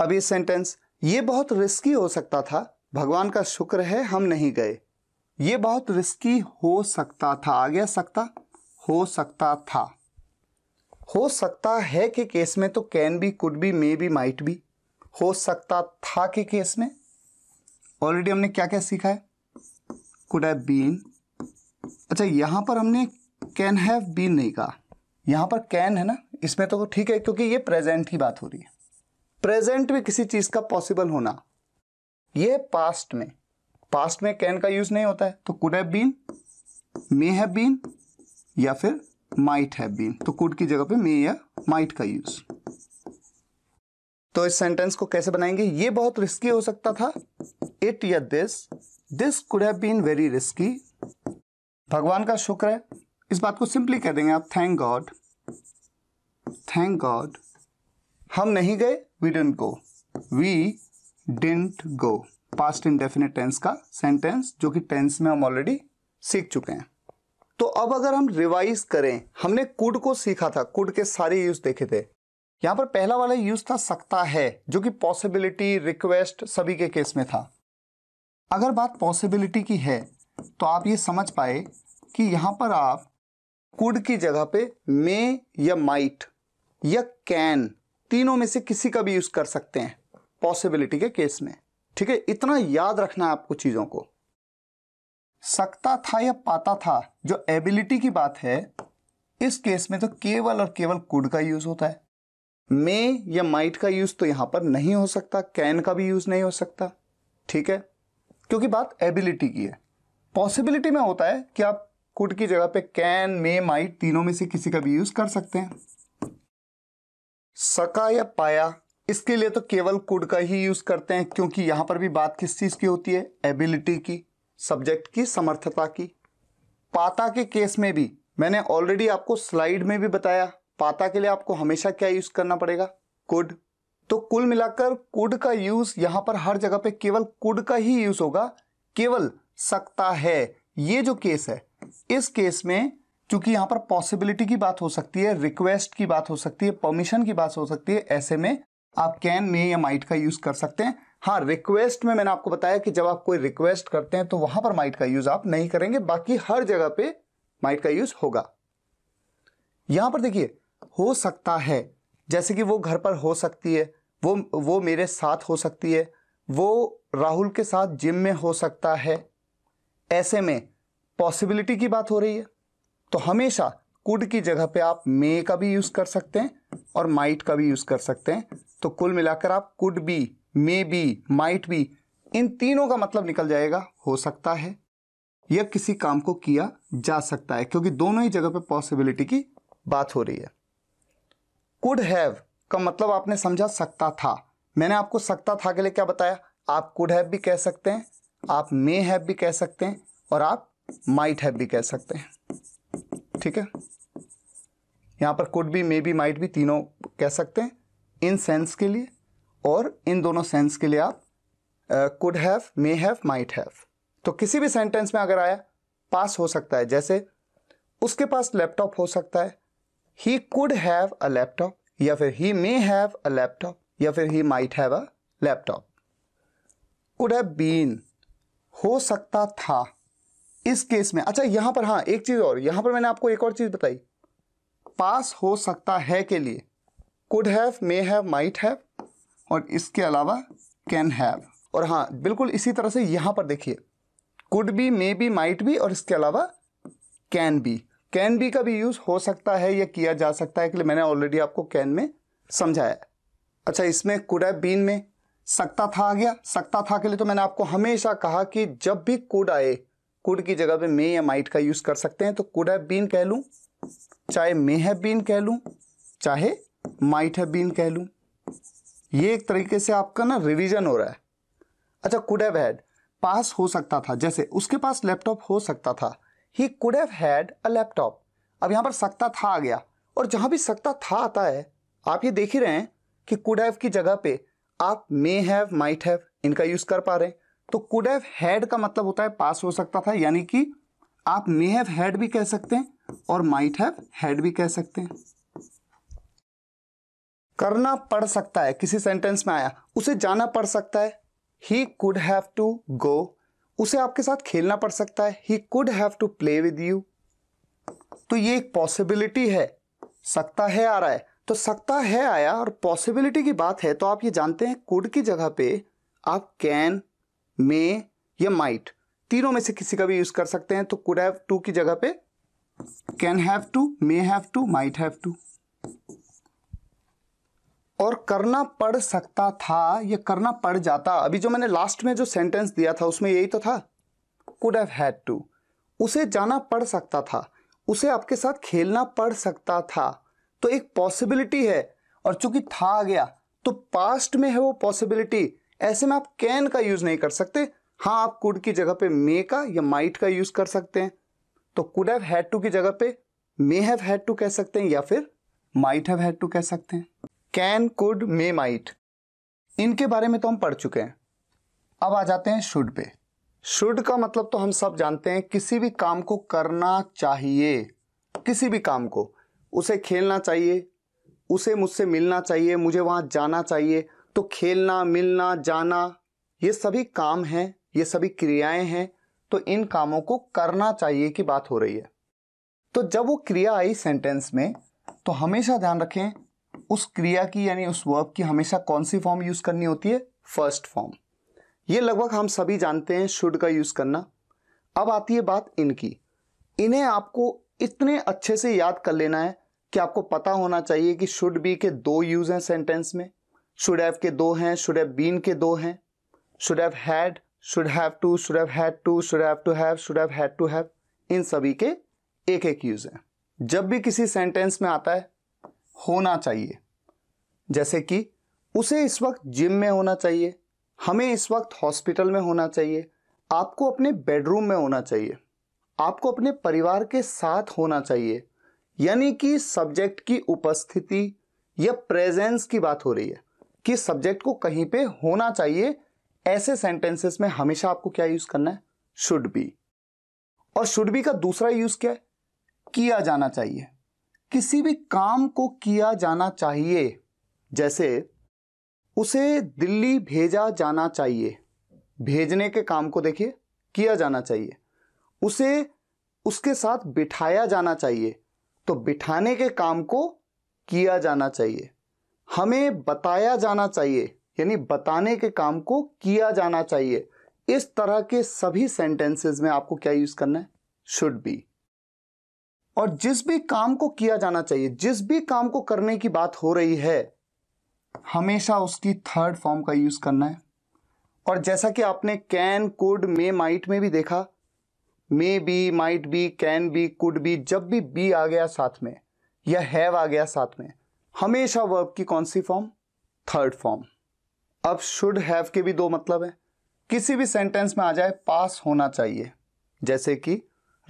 अब ये सेंटेंस ये बहुत रिस्की हो सकता था भगवान का शुक्र है हम नहीं गए ये बहुत रिस्की हो सकता था आ गया सकता हो सकता था हो सकता है के केस में तो can be could be may be might be हो सकता था के केस में ऑलरेडी हमने क्या क्या सीखा है कुड हैव बीन अच्छा यहां पर हमने कैन हैव बीन नहीं कहा यहां पर कैन है ना इसमें तो ठीक है क्योंकि ये प्रेजेंट की बात हो रही है प्रेजेंट में किसी चीज़ का पॉसिबल होना ये पास्ट में पास्ट में कैन का यूज नहीं होता है तो could have been may have been या फिर माइट हैव बीन तो कुड की जगह पे मे या माइट का यूज तो इस सेंटेंस को कैसे बनाएंगे ये बहुत रिस्की हो सकता था इट या this this could have been very risky भगवान का शुक्र है इस बात को सिंपली कह देंगे आप थैंक गॉड थैंक गॉड हम नहीं गए we didn't go we didn't go past indefinite tense का सेंटेंस जो कि टेंस में हम ऑलरेडी सीख चुके हैं तो अब अगर हम रिवाइज करें हमने कुड को सीखा था कुड के सारे यूज देखे थे यहां पर पहला वाला यूज था सकता है जो कि पॉसिबिलिटी रिक्वेस्ट सभी के केस में था अगर बात पॉसिबिलिटी की है तो आप ये समझ पाए कि यहां पर आप कुड की जगह पे मे या माइट या कैन तीनों में से किसी का भी यूज कर सकते हैं पॉसिबिलिटी के केस में ठीक है इतना याद रखना है आपको चीज़ों को सकता था या पाता था जो एबिलिटी की बात है इस केस में तो केवल और केवल कुड का यूज होता है मे या माइट का यूज तो यहां पर नहीं हो सकता कैन का भी यूज नहीं हो सकता ठीक है क्योंकि बात एबिलिटी की है पॉसिबिलिटी में होता है कि आप कुड की जगह पे कैन मे माइट तीनों में से किसी का भी यूज कर सकते हैं सका या पाया इसके लिए तो केवल कुड का ही यूज़ करते हैं क्योंकि यहां पर भी बात किस चीज़ की होती है एबिलिटी की सब्जेक्ट की समर्थता की पाता के केस में भी मैंने ऑलरेडी आपको स्लाइड में भी बताया पाता के लिए आपको हमेशा क्या यूज़ करना पड़ेगा कुड तो कुल मिलाकर कुड का यूज़ यहां पर हर जगह पे केवल कुड का ही यूज़ होगा केवल सकता है ये जो केस है इस केस में क्योंकि यहां पर पॉसिबिलिटी की बात हो सकती है रिक्वेस्ट की बात हो सकती है परमिशन की बात हो सकती है ऐसे में आप कैन में या माइट का यूज कर सकते हैं हाँ रिक्वेस्ट में मैंने आपको बताया कि जब आप कोई रिक्वेस्ट करते हैं तो वहां पर माइट का यूज आप नहीं करेंगे बाकी हर जगह पे माइट का यूज होगा यहां पर देखिए हो सकता है जैसे कि वो घर पर हो सकती है वो वो मेरे साथ हो सकती है वो राहुल के साथ जिम में हो सकता है ऐसे में पॉसिबिलिटी की बात हो रही है तो हमेशा कुड की जगह पे आप मे का भी यूज़ कर सकते हैं और माइट का भी यूज़ कर सकते हैं तो कुल मिलाकर आप could be may be might be इन तीनों का मतलब निकल जाएगा हो सकता है या किसी काम को किया जा सकता है क्योंकि दोनों ही जगह पे पॉसिबिलिटी की बात हो रही है कुड हैव का मतलब आपने समझा सकता था मैंने आपको सकता था के लिए क्या बताया आप कुड हैव भी कह सकते हैं आप मे हैव भी कह सकते हैं और आप माइट हैव भी कह सकते हैं ठीक है यहाँ पर कुड भी मे बी माइट भी तीनों कह सकते हैं इन सेंस के लिए और इन दोनों सेंस के लिए आप could have may have might have तो किसी भी सेंटेंस में अगर आया पास हो सकता है जैसे उसके पास लैपटॉप हो सकता है he could have a laptop या फिर he may have a laptop या फिर he might have a laptop could have been हो सकता था इस केस में अच्छा यहां पर हाँ एक चीज़ और यहां पर मैंने आपको एक और चीज़ बताई पास हो सकता है के लिए could have may have might have और इसके अलावा कैन हैव और हाँ बिल्कुल इसी तरह से यहां पर देखिए could be may be might be और इसके अलावा कैन बी कैन बी का भी यूज़ हो सकता है या किया जा सकता है के लिए मैंने ऑलरेडी आपको कैन में समझाया अच्छा इसमें कुड हैव बीन में सकता था आ गया सकता था के लिए तो मैंने आपको हमेशा कहा कि जब भी कुड आए कुड की जगह पे मे या माइट का यूज कर सकते हैं तो कुड हैव बीन कह लूँ चाहे मे हैव बीन कह लूँ चाहे माइट हैव बीन कह लूँ ये एक तरीके से आपका ना रिवीजन हो रहा है अच्छा कुड हैव हैड पास हो सकता था जैसे उसके पास लैपटॉप हो सकता था he could have had a laptop अब यहाँ पर सकता था आ गया और जहाँ भी सकता था आता है आप ये देख ही रहे हैं कि कुड हैव की जगह पे आप मे हैव माइट हैव इनका यूज़ कर पा रहे हैं तो कुड हैव हैड का मतलब होता है पास हो सकता था यानी कि आप मे हैव हैड भी कह सकते हैं और माइट हैव हैड भी कह सकते हैं करना पड़ सकता है किसी सेंटेंस में आया उसे जाना पड़ सकता है he could have to go उसे आपके साथ खेलना पड़ सकता है he could have to play with you तो ये एक पॉसिबिलिटी है सकता है आ रहा है तो सकता है आया और पॉसिबिलिटी की बात है तो आप ये जानते हैं कुड की जगह पे आप कैन मे या माइट तीनों में से किसी का भी यूज कर सकते हैं तो कुड हैव टू की जगह पे can have to may have to might have to और करना पड़ सकता था या करना पड़ जाता अभी जो मैंने लास्ट में जो सेंटेंस दिया था उसमें यही तो था कुड हैव हैड टू उसे जाना पड़ सकता था उसे आपके साथ खेलना पड़ सकता था तो एक पॉसिबिलिटी है और चूंकि था आ गया तो पास्ट में है वो पॉसिबिलिटी ऐसे में आप कैन का यूज़ नहीं कर सकते हाँ आप कुड की जगह पे मे का या माइट का यूज़ कर सकते हैं तो कुड हैव हैड टू की जगह पे मे हैव हैड टू कह सकते हैं या फिर माइट हैव हैड टू कह सकते हैं कैन कुड मे माइट इनके बारे में तो हम पढ़ चुके हैं अब आ जाते हैं शुड पे शुड का मतलब तो हम सब जानते हैं किसी भी काम को करना चाहिए किसी भी काम को उसे खेलना चाहिए उसे मुझसे मिलना चाहिए मुझे वहां जाना चाहिए तो खेलना मिलना जाना ये सभी काम हैं ये सभी क्रियाएं हैं तो इन कामों को करना चाहिए की बात हो रही है तो जब वो क्रिया आई सेंटेंस में तो हमेशा ध्यान रखें उस क्रिया की यानी उस वर्ब की हमेशा कौन सी फॉर्म यूज़ करनी होती है फर्स्ट फॉर्म ये लगभग हम सभी जानते हैं शुड का यूज़ करना अब आती है बात इनकी इन्हें आपको इतने अच्छे से याद कर लेना है कि आपको पता होना चाहिए कि शुड बी के दो यूज़ हैं सेंटेंस में शुड हैव के दो हैं शुड हैव बीन के दो हैं should have had should have to should have had to should have to have should have had to have इन सभी के एक एक यूज हैं जब भी किसी सेंटेंस में आता है होना चाहिए जैसे कि उसे इस वक्त जिम में होना चाहिए हमें इस वक्त हॉस्पिटल में होना चाहिए आपको अपने बेडरूम में होना चाहिए आपको अपने परिवार के साथ होना चाहिए यानी कि सब्जेक्ट की उपस्थिति या प्रेजेंस की बात हो रही है कि सब्जेक्ट को कहीं पे होना चाहिए ऐसे सेंटेंसेस में हमेशा आपको क्या यूज करना है शुड बी और शुड बी का दूसरा यूज क्या है किया जाना चाहिए किसी भी काम को किया जाना चाहिए जैसे उसे दिल्ली भेजा जाना चाहिए भेजने के काम को देखिए किया जाना चाहिए उसे उसके साथ बिठाया जाना चाहिए तो बिठाने के काम को किया जाना चाहिए हमें बताया जाना चाहिए यानी बताने के काम को किया जाना चाहिए इस तरह के सभी सेंटेंसेस में आपको क्या यूज करना है शुड बी और जिस भी काम को किया जाना चाहिए जिस भी काम को करने की बात हो रही है हमेशा उसकी थर्ड फॉर्म का यूज करना है और जैसा कि आपने कैन कुड मे माइट में भी देखा may be might be can be could be जब भी बी आ गया साथ में या हैव आ गया साथ में हमेशा वर्ब की कौन सी फॉर्म थर्ड फॉर्म अब शुड हैव के भी दो मतलब है किसी भी सेंटेंस में आ जाए पास होना चाहिए जैसे कि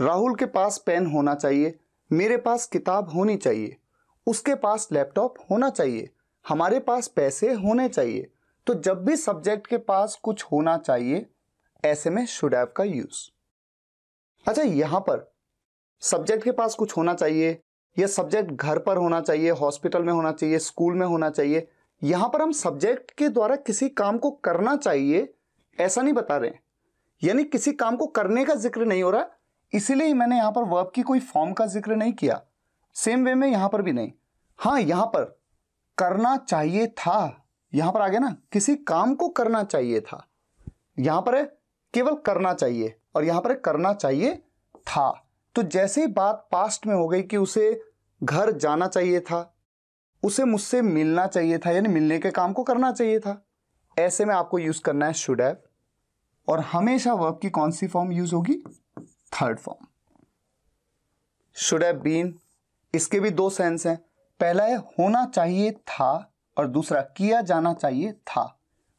राहुल के पास पेन होना चाहिए मेरे पास किताब होनी चाहिए उसके पास लैपटॉप होना चाहिए हमारे पास पैसे होने चाहिए तो जब भी सब्जेक्ट के पास कुछ होना चाहिए ऐसे में शुड हैव का यूज अच्छा यहां पर सब्जेक्ट के पास कुछ होना चाहिए ये सब्जेक्ट घर पर होना चाहिए हॉस्पिटल में होना चाहिए स्कूल में होना चाहिए यहां पर हम सब्जेक्ट के द्वारा किसी काम को करना चाहिए ऐसा नहीं बता रहे यानी किसी काम को करने का जिक्र नहीं हो रहा इसीलिए मैंने यहाँ पर वर्ब की कोई फॉर्म का जिक्र नहीं किया सेम वे में यहां पर भी नहीं हाँ यहां पर करना चाहिए था यहां पर आ गया ना किसी काम को करना चाहिए था यहां पर है केवल करना चाहिए और यहां पर है करना चाहिए था तो जैसे बात पास्ट में हो गई कि उसे घर जाना चाहिए था उसे मुझसे मिलना चाहिए था यानी मिलने के काम को करना चाहिए था ऐसे में आपको यूज़ करना है शुड हैव और हमेशा वर्ब की कौन सी फॉर्म यूज होगी third form should have been इसके भी दो सेंस हैं पहला है होना चाहिए था और दूसरा किया जाना चाहिए था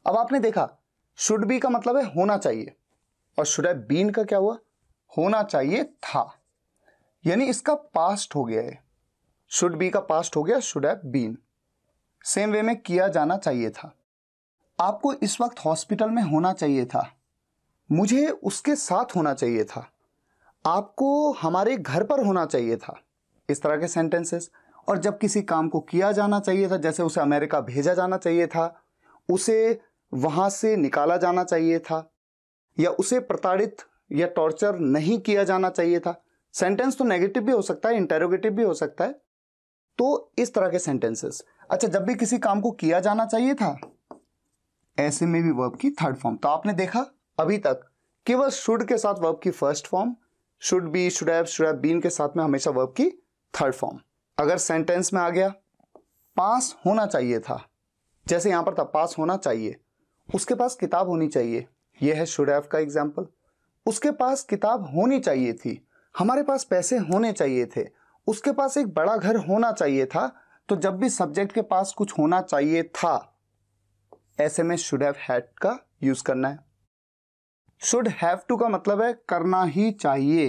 अब आपने देखा शुड बी का मतलब है होना चाहिए और शुड हैव बीन का क्या हुआ होना चाहिए था यानी इसका पास्ट हो गया है शुड बी का पास्ट हो गया should have been same way में किया जाना चाहिए था आपको इस वक्त हॉस्पिटल में होना चाहिए था मुझे उसके साथ होना चाहिए था आपको हमारे घर पर होना चाहिए था इस तरह के सेंटेंसेस और जब किसी काम को किया जाना चाहिए था जैसे उसे अमेरिका भेजा जाना चाहिए था उसे वहां से निकाला जाना चाहिए था या उसे प्रताड़ित या टॉर्चर नहीं किया जाना चाहिए था सेंटेंस तो नेगेटिव भी हो सकता है इंटेरोगेटिव भी हो सकता है तो इस तरह के सेंटेंसेस अच्छा जब भी किसी काम को किया जाना चाहिए था ऐसे में भी वर्ब की थर्ड फॉर्म तो आपने देखा अभी तक केवल शुड के साथ वर्ब की first form should be should have should have been के साथ में हमेशा वर्ब की थर्ड फॉर्म अगर सेंटेंस में आ गया पास होना चाहिए था जैसे यहां पर था पास होना चाहिए उसके पास किताब होनी चाहिए यह है शुड हैव का एग्जाम्पल उसके पास किताब होनी चाहिए थी हमारे पास पैसे होने चाहिए थे उसके पास एक बड़ा घर होना चाहिए था तो जब भी सब्जेक्ट के पास कुछ होना चाहिए था ऐसे में शुड हैव हैड का यूज करना है शुड हैव टू का मतलब है करना ही चाहिए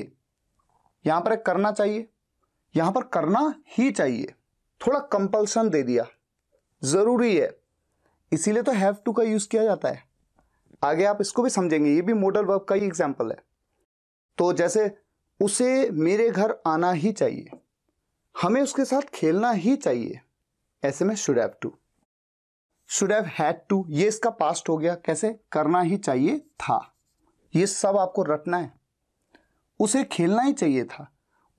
यहां पर करना चाहिए यहां पर करना ही चाहिए थोड़ा कंपल्सन दे दिया जरूरी है इसीलिए तो हैव टू का यूज किया जाता है आगे आप इसको भी समझेंगे ये भी मोडल वर्ब का ही एग्जाम्पल है तो जैसे उसे मेरे घर आना ही चाहिए हमें उसके साथ खेलना ही चाहिए ऐसे में should have to should have had to ये इसका पास्ट हो गया कैसे करना ही चाहिए था ये सब आपको रटना है उसे खेलना ही चाहिए था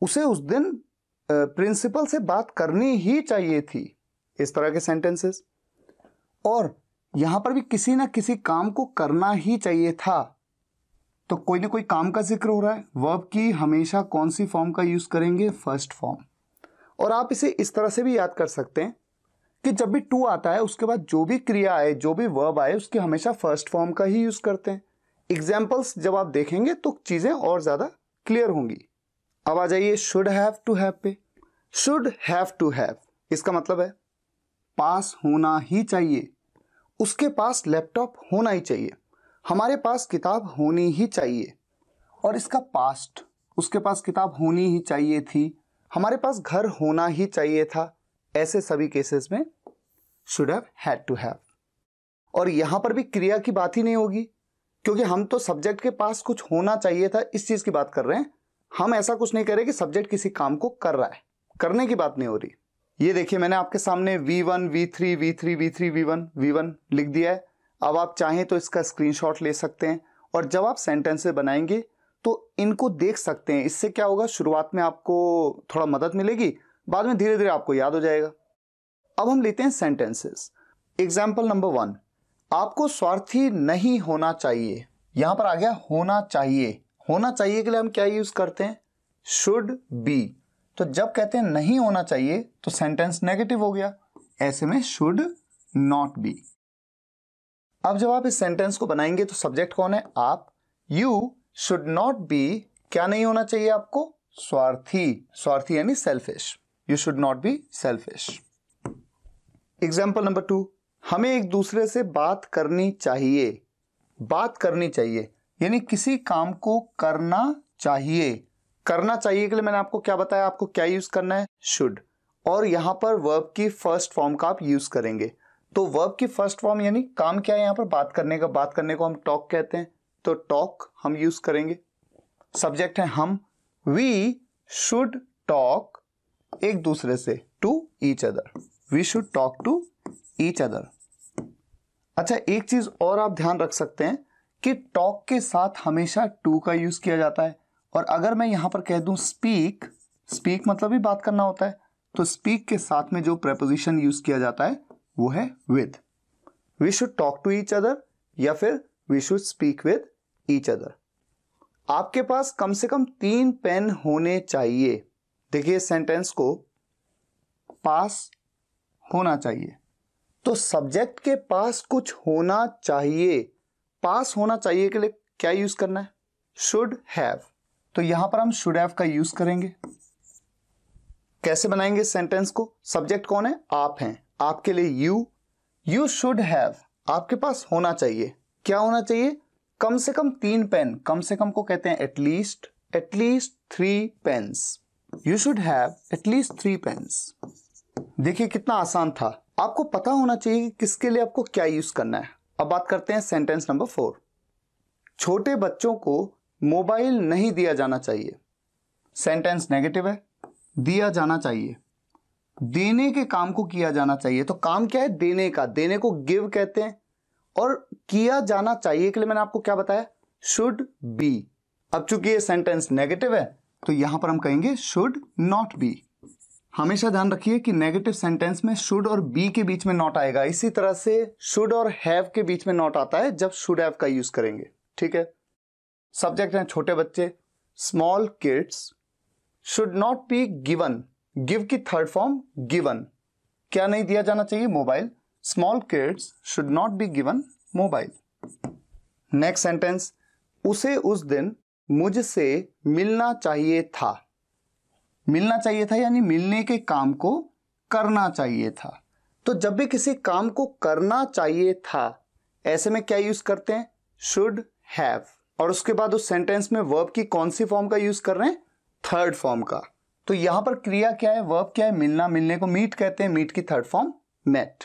उसे उस दिन प्रिंसिपल से बात करनी ही चाहिए थी इस तरह के सेंटेंसेस और यहां पर भी किसी ना किसी काम को करना ही चाहिए था तो कोई ना कोई काम का जिक्र हो रहा है वर्ब की हमेशा कौन सी फॉर्म का यूज़ करेंगे फर्स्ट फॉर्म और आप इसे इस तरह से भी याद कर सकते हैं कि जब भी टू आता है उसके बाद जो भी क्रिया आए जो भी वर्ब आए उसकी हमेशा फर्स्ट फॉर्म का ही यूज़ करते हैं एग्जाम्पल्स जब आप देखेंगे तो चीज़ें और ज़्यादा क्लियर होंगी अब आ जाइए शुड हैव टू हैव पे शुड हैव टू हैव इसका मतलब है पास होना ही चाहिए उसके पास लैपटॉप होना ही चाहिए हमारे पास किताब होनी ही चाहिए और इसका पास्ट उसके पास किताब होनी ही चाहिए थी हमारे पास घर होना ही चाहिए था ऐसे सभी केसेस में should have had to have और यहाँ पर भी क्रिया की बात ही नहीं होगी क्योंकि हम तो सब्जेक्ट के पास कुछ होना चाहिए था इस चीज़ की बात कर रहे हैं हम ऐसा कुछ नहीं कह रहे कि सब्जेक्ट किसी काम को कर रहा है करने की बात नहीं हो रही ये देखिए मैंने आपके सामने V1, V3, V3, V3, V1, V1 लिख दिया है अब आप चाहें तो इसका स्क्रीनशॉट ले सकते हैं और जब आप सेंटेंसेस बनाएंगे तो इनको देख सकते हैं इससे क्या होगा शुरुआत में आपको थोड़ा मदद मिलेगी बाद में धीरे धीरे आपको याद हो जाएगा अब हम लेते हैं सेंटेंसेस एग्जाम्पल नंबर वन आपको स्वार्थी नहीं होना चाहिए यहां पर आ गया होना चाहिए होना चाहिए के लिए हम क्या यूज़ करते हैं शुड बी तो जब कहते हैं नहीं होना चाहिए तो सेंटेंस नेगेटिव हो गया ऐसे में शुड नॉट बी अब जब आप इस सेंटेंस को बनाएंगे तो सब्जेक्ट कौन है आप यू शुड नॉट बी क्या नहीं होना चाहिए आपको स्वार्थी स्वार्थी यानी selfish you should not be selfish example number two हमें एक दूसरे से बात करनी चाहिए बात करनी चाहिए यानी किसी काम को करना चाहिए करना चाहिए के लिए मैंने आपको क्या बताया आपको क्या यूज करना है शुड और यहां पर वर्ब की फर्स्ट फॉर्म का आप यूज करेंगे तो वर्ब की फर्स्ट फॉर्म यानी काम क्या है यहां पर बात करने का बात करने को हम टॉक कहते हैं तो टॉक हम यूज करेंगे सब्जेक्ट है हम वी शुड टॉक एक दूसरे से to each other we should talk to each other अच्छा एक चीज और आप ध्यान रख सकते हैं कि टॉक के साथ हमेशा टू का यूज किया जाता है और अगर मैं यहां पर कह दूं स्पीक स्पीक मतलब ही बात करना होता है तो स्पीक के साथ में जो प्रपोजिशन यूज किया जाता है वो है with we should talk to each other या फिर we should speak with each other आपके पास कम से कम तीन पेन होने चाहिए देखिए सेंटेंस को पास होना चाहिए तो सब्जेक्ट के पास कुछ होना चाहिए पास होना चाहिए के लिए क्या यूज करना है शुड हैव तो यहां पर हम शुड हैव का यूज करेंगे कैसे बनाएंगे सेंटेंस को सब्जेक्ट कौन है आप हैं आपके लिए यू यू शुड हैव आपके पास होना चाहिए क्या होना चाहिए कम से कम तीन पेन कम से कम को कहते हैं at least at least three pens you should have at least three pens देखिए कितना आसान था आपको पता होना चाहिए कि किसके लिए आपको क्या यूज करना है अब बात करते हैं सेंटेंस नंबर फोर छोटे बच्चों को मोबाइल नहीं दिया जाना चाहिए सेंटेंस नेगेटिव है दिया जाना चाहिए देने के काम को किया जाना चाहिए तो काम क्या है देने का देने को गिव कहते हैं और किया जाना चाहिए के लिए मैंने आपको क्या बताया शुड बी अब चूंकि ये सेंटेंस नेगेटिव है तो यहां पर हम कहेंगे शुड नॉट बी हमेशा ध्यान रखिए कि नेगेटिव सेंटेंस में शुड और बी के बीच में नॉट आएगा इसी तरह से शुड और हैव के बीच में नॉट आता है जब शुड हैव का यूज करेंगे ठीक है सब्जेक्ट हैं छोटे बच्चे small kids should not be given give की थर्ड फॉर्म गिवन क्या नहीं दिया जाना चाहिए mobile small kids should not be given mobile next sentence उसे उस दिन मुझसे मिलना चाहिए था मिलना चाहिए था यानी मिलने के काम को करना चाहिए था तो जब भी किसी काम को करना चाहिए था ऐसे में क्या यूज करते हैं शुड हैव और उसके बाद उस सेंटेंस में वर्ब की कौन सी फॉर्म का यूज कर रहे हैं थर्ड फॉर्म का तो यहां पर क्रिया क्या है वर्ब क्या है मिलना मिलने को मीट कहते हैं मीट की थर्ड फॉर्म मेट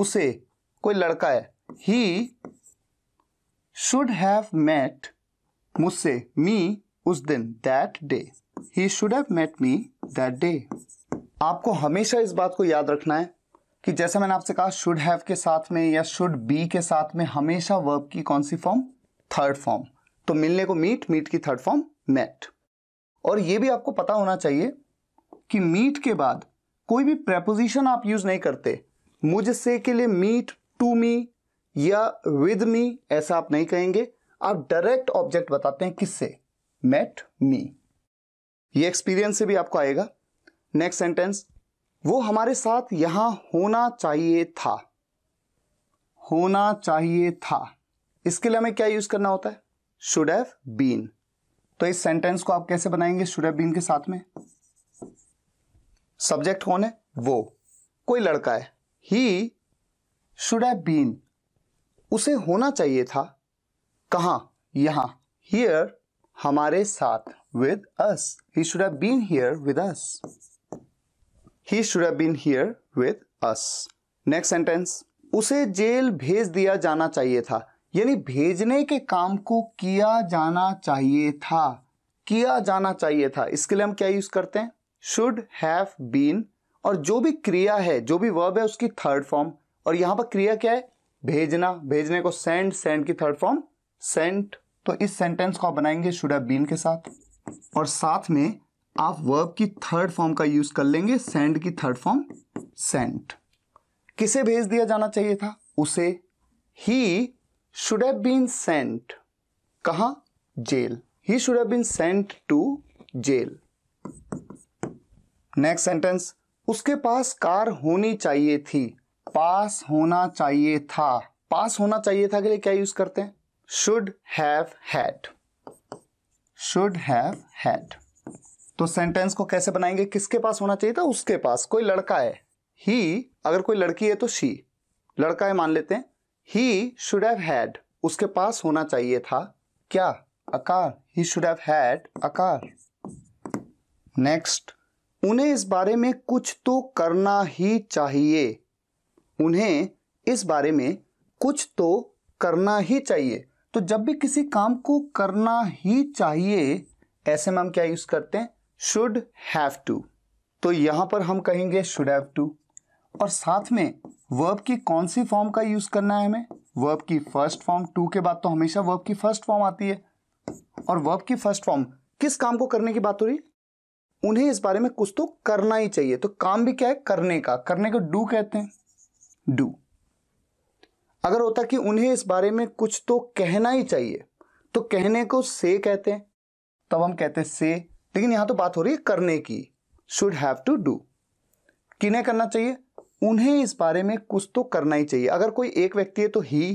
उसे कोई लड़का है ही शुड हैव मेट मुझसे मी उस दिन that day he should have met me that day आपको हमेशा इस बात को याद रखना है कि जैसा मैंने आपसे कहा शुड हैव के साथ में या शुड बी के साथ में हमेशा वर्ब की कौन सी फॉर्म थर्ड फॉर्म तो मिलने को मीट मीट की थर्ड फॉर्म मेट और ये भी आपको पता होना चाहिए कि मीट के बाद कोई भी प्रेपोजिशन आप यूज नहीं करते मुझसे के लिए मीट टू मी या विद मी ऐसा आप नहीं कहेंगे आप डायरेक्ट ऑब्जेक्ट बताते हैं किससे मेट मी ये एक्सपीरियंस से भी आपको आएगा नेक्स्ट सेंटेंस वो हमारे साथ यहां होना चाहिए था होना चाहिए था इसके लिए हमें क्या यूज करना होता है शुड हैव बीन तो इस सेंटेंस को आप कैसे बनाएंगे शुड बीन के साथ में सब्जेक्ट कौन है वो कोई लड़का है ही शुड हैव बीन उसे होना चाहिए था कहा यहां हियर हमारे साथ with us he should have been here with us he should have been here with us next sentence उसे जेल भेज दिया जाना चाहिए था यानी भेजने के काम को किया जाना चाहिए था किया जाना चाहिए था इसके लिए हम क्या यूज करते हैं शुड हैव बीन और जो भी क्रिया है जो भी वर्ब है उसकी थर्ड फॉर्म और यहां पर क्रिया क्या है भेजना भेजने को सेंड सेंड की थर्ड फॉर्म सेंट तो इस सेंटेंस को आप बनाएंगे शुड हैव बीन के साथ और साथ में आप वर्ब की थर्ड फॉर्म का यूज कर लेंगे सेंड की थर्ड फॉर्म सेंट किसे भेज दिया जाना चाहिए था उसे he should have been sent कहा jail he should have been sent to jail next sentence उसके पास कार होनी चाहिए थी पास होना चाहिए था पास होना चाहिए था के लिए क्या यूज करते हैं should have had should have had तो सेंटेंस को कैसे बनाएंगे किसके पास होना चाहिए था उसके पास कोई लड़का है ही अगर कोई लड़की है तो शी लड़का है मान लेते हैं ही शुड हैव हैड उसके पास होना चाहिए था क्या a car he should have had a car next उन्हें इस बारे में कुछ तो करना ही चाहिए उन्हें इस बारे में कुछ तो करना ही चाहिए तो जब भी किसी काम को करना ही चाहिए ऐसे में हम क्या यूज करते हैं शुड हैव टू तो यहां पर हम कहेंगे शुड हैव टू और साथ में वर्ब की कौन सी फॉर्म का यूज करना है हमें वर्ब की फर्स्ट फॉर्म टू के बाद तो हमेशा वर्ब की फर्स्ट फॉर्म आती है और वर्ब की फर्स्ट फॉर्म किस काम को करने की बात हो रही है उन्हें इस बारे में कुछ तो करना ही चाहिए तो काम भी क्या है करने का करने को डू कहते हैं डू अगर होता कि उन्हें इस बारे में कुछ तो कहना ही चाहिए तो कहने को से कहते हैं तब हम कहते हैं से लेकिन यहां तो बात हो रही है करने की शुड हैव टू डू किन्हें करना चाहिए उन्हें इस बारे में कुछ तो करना ही चाहिए अगर कोई एक व्यक्ति है तो ही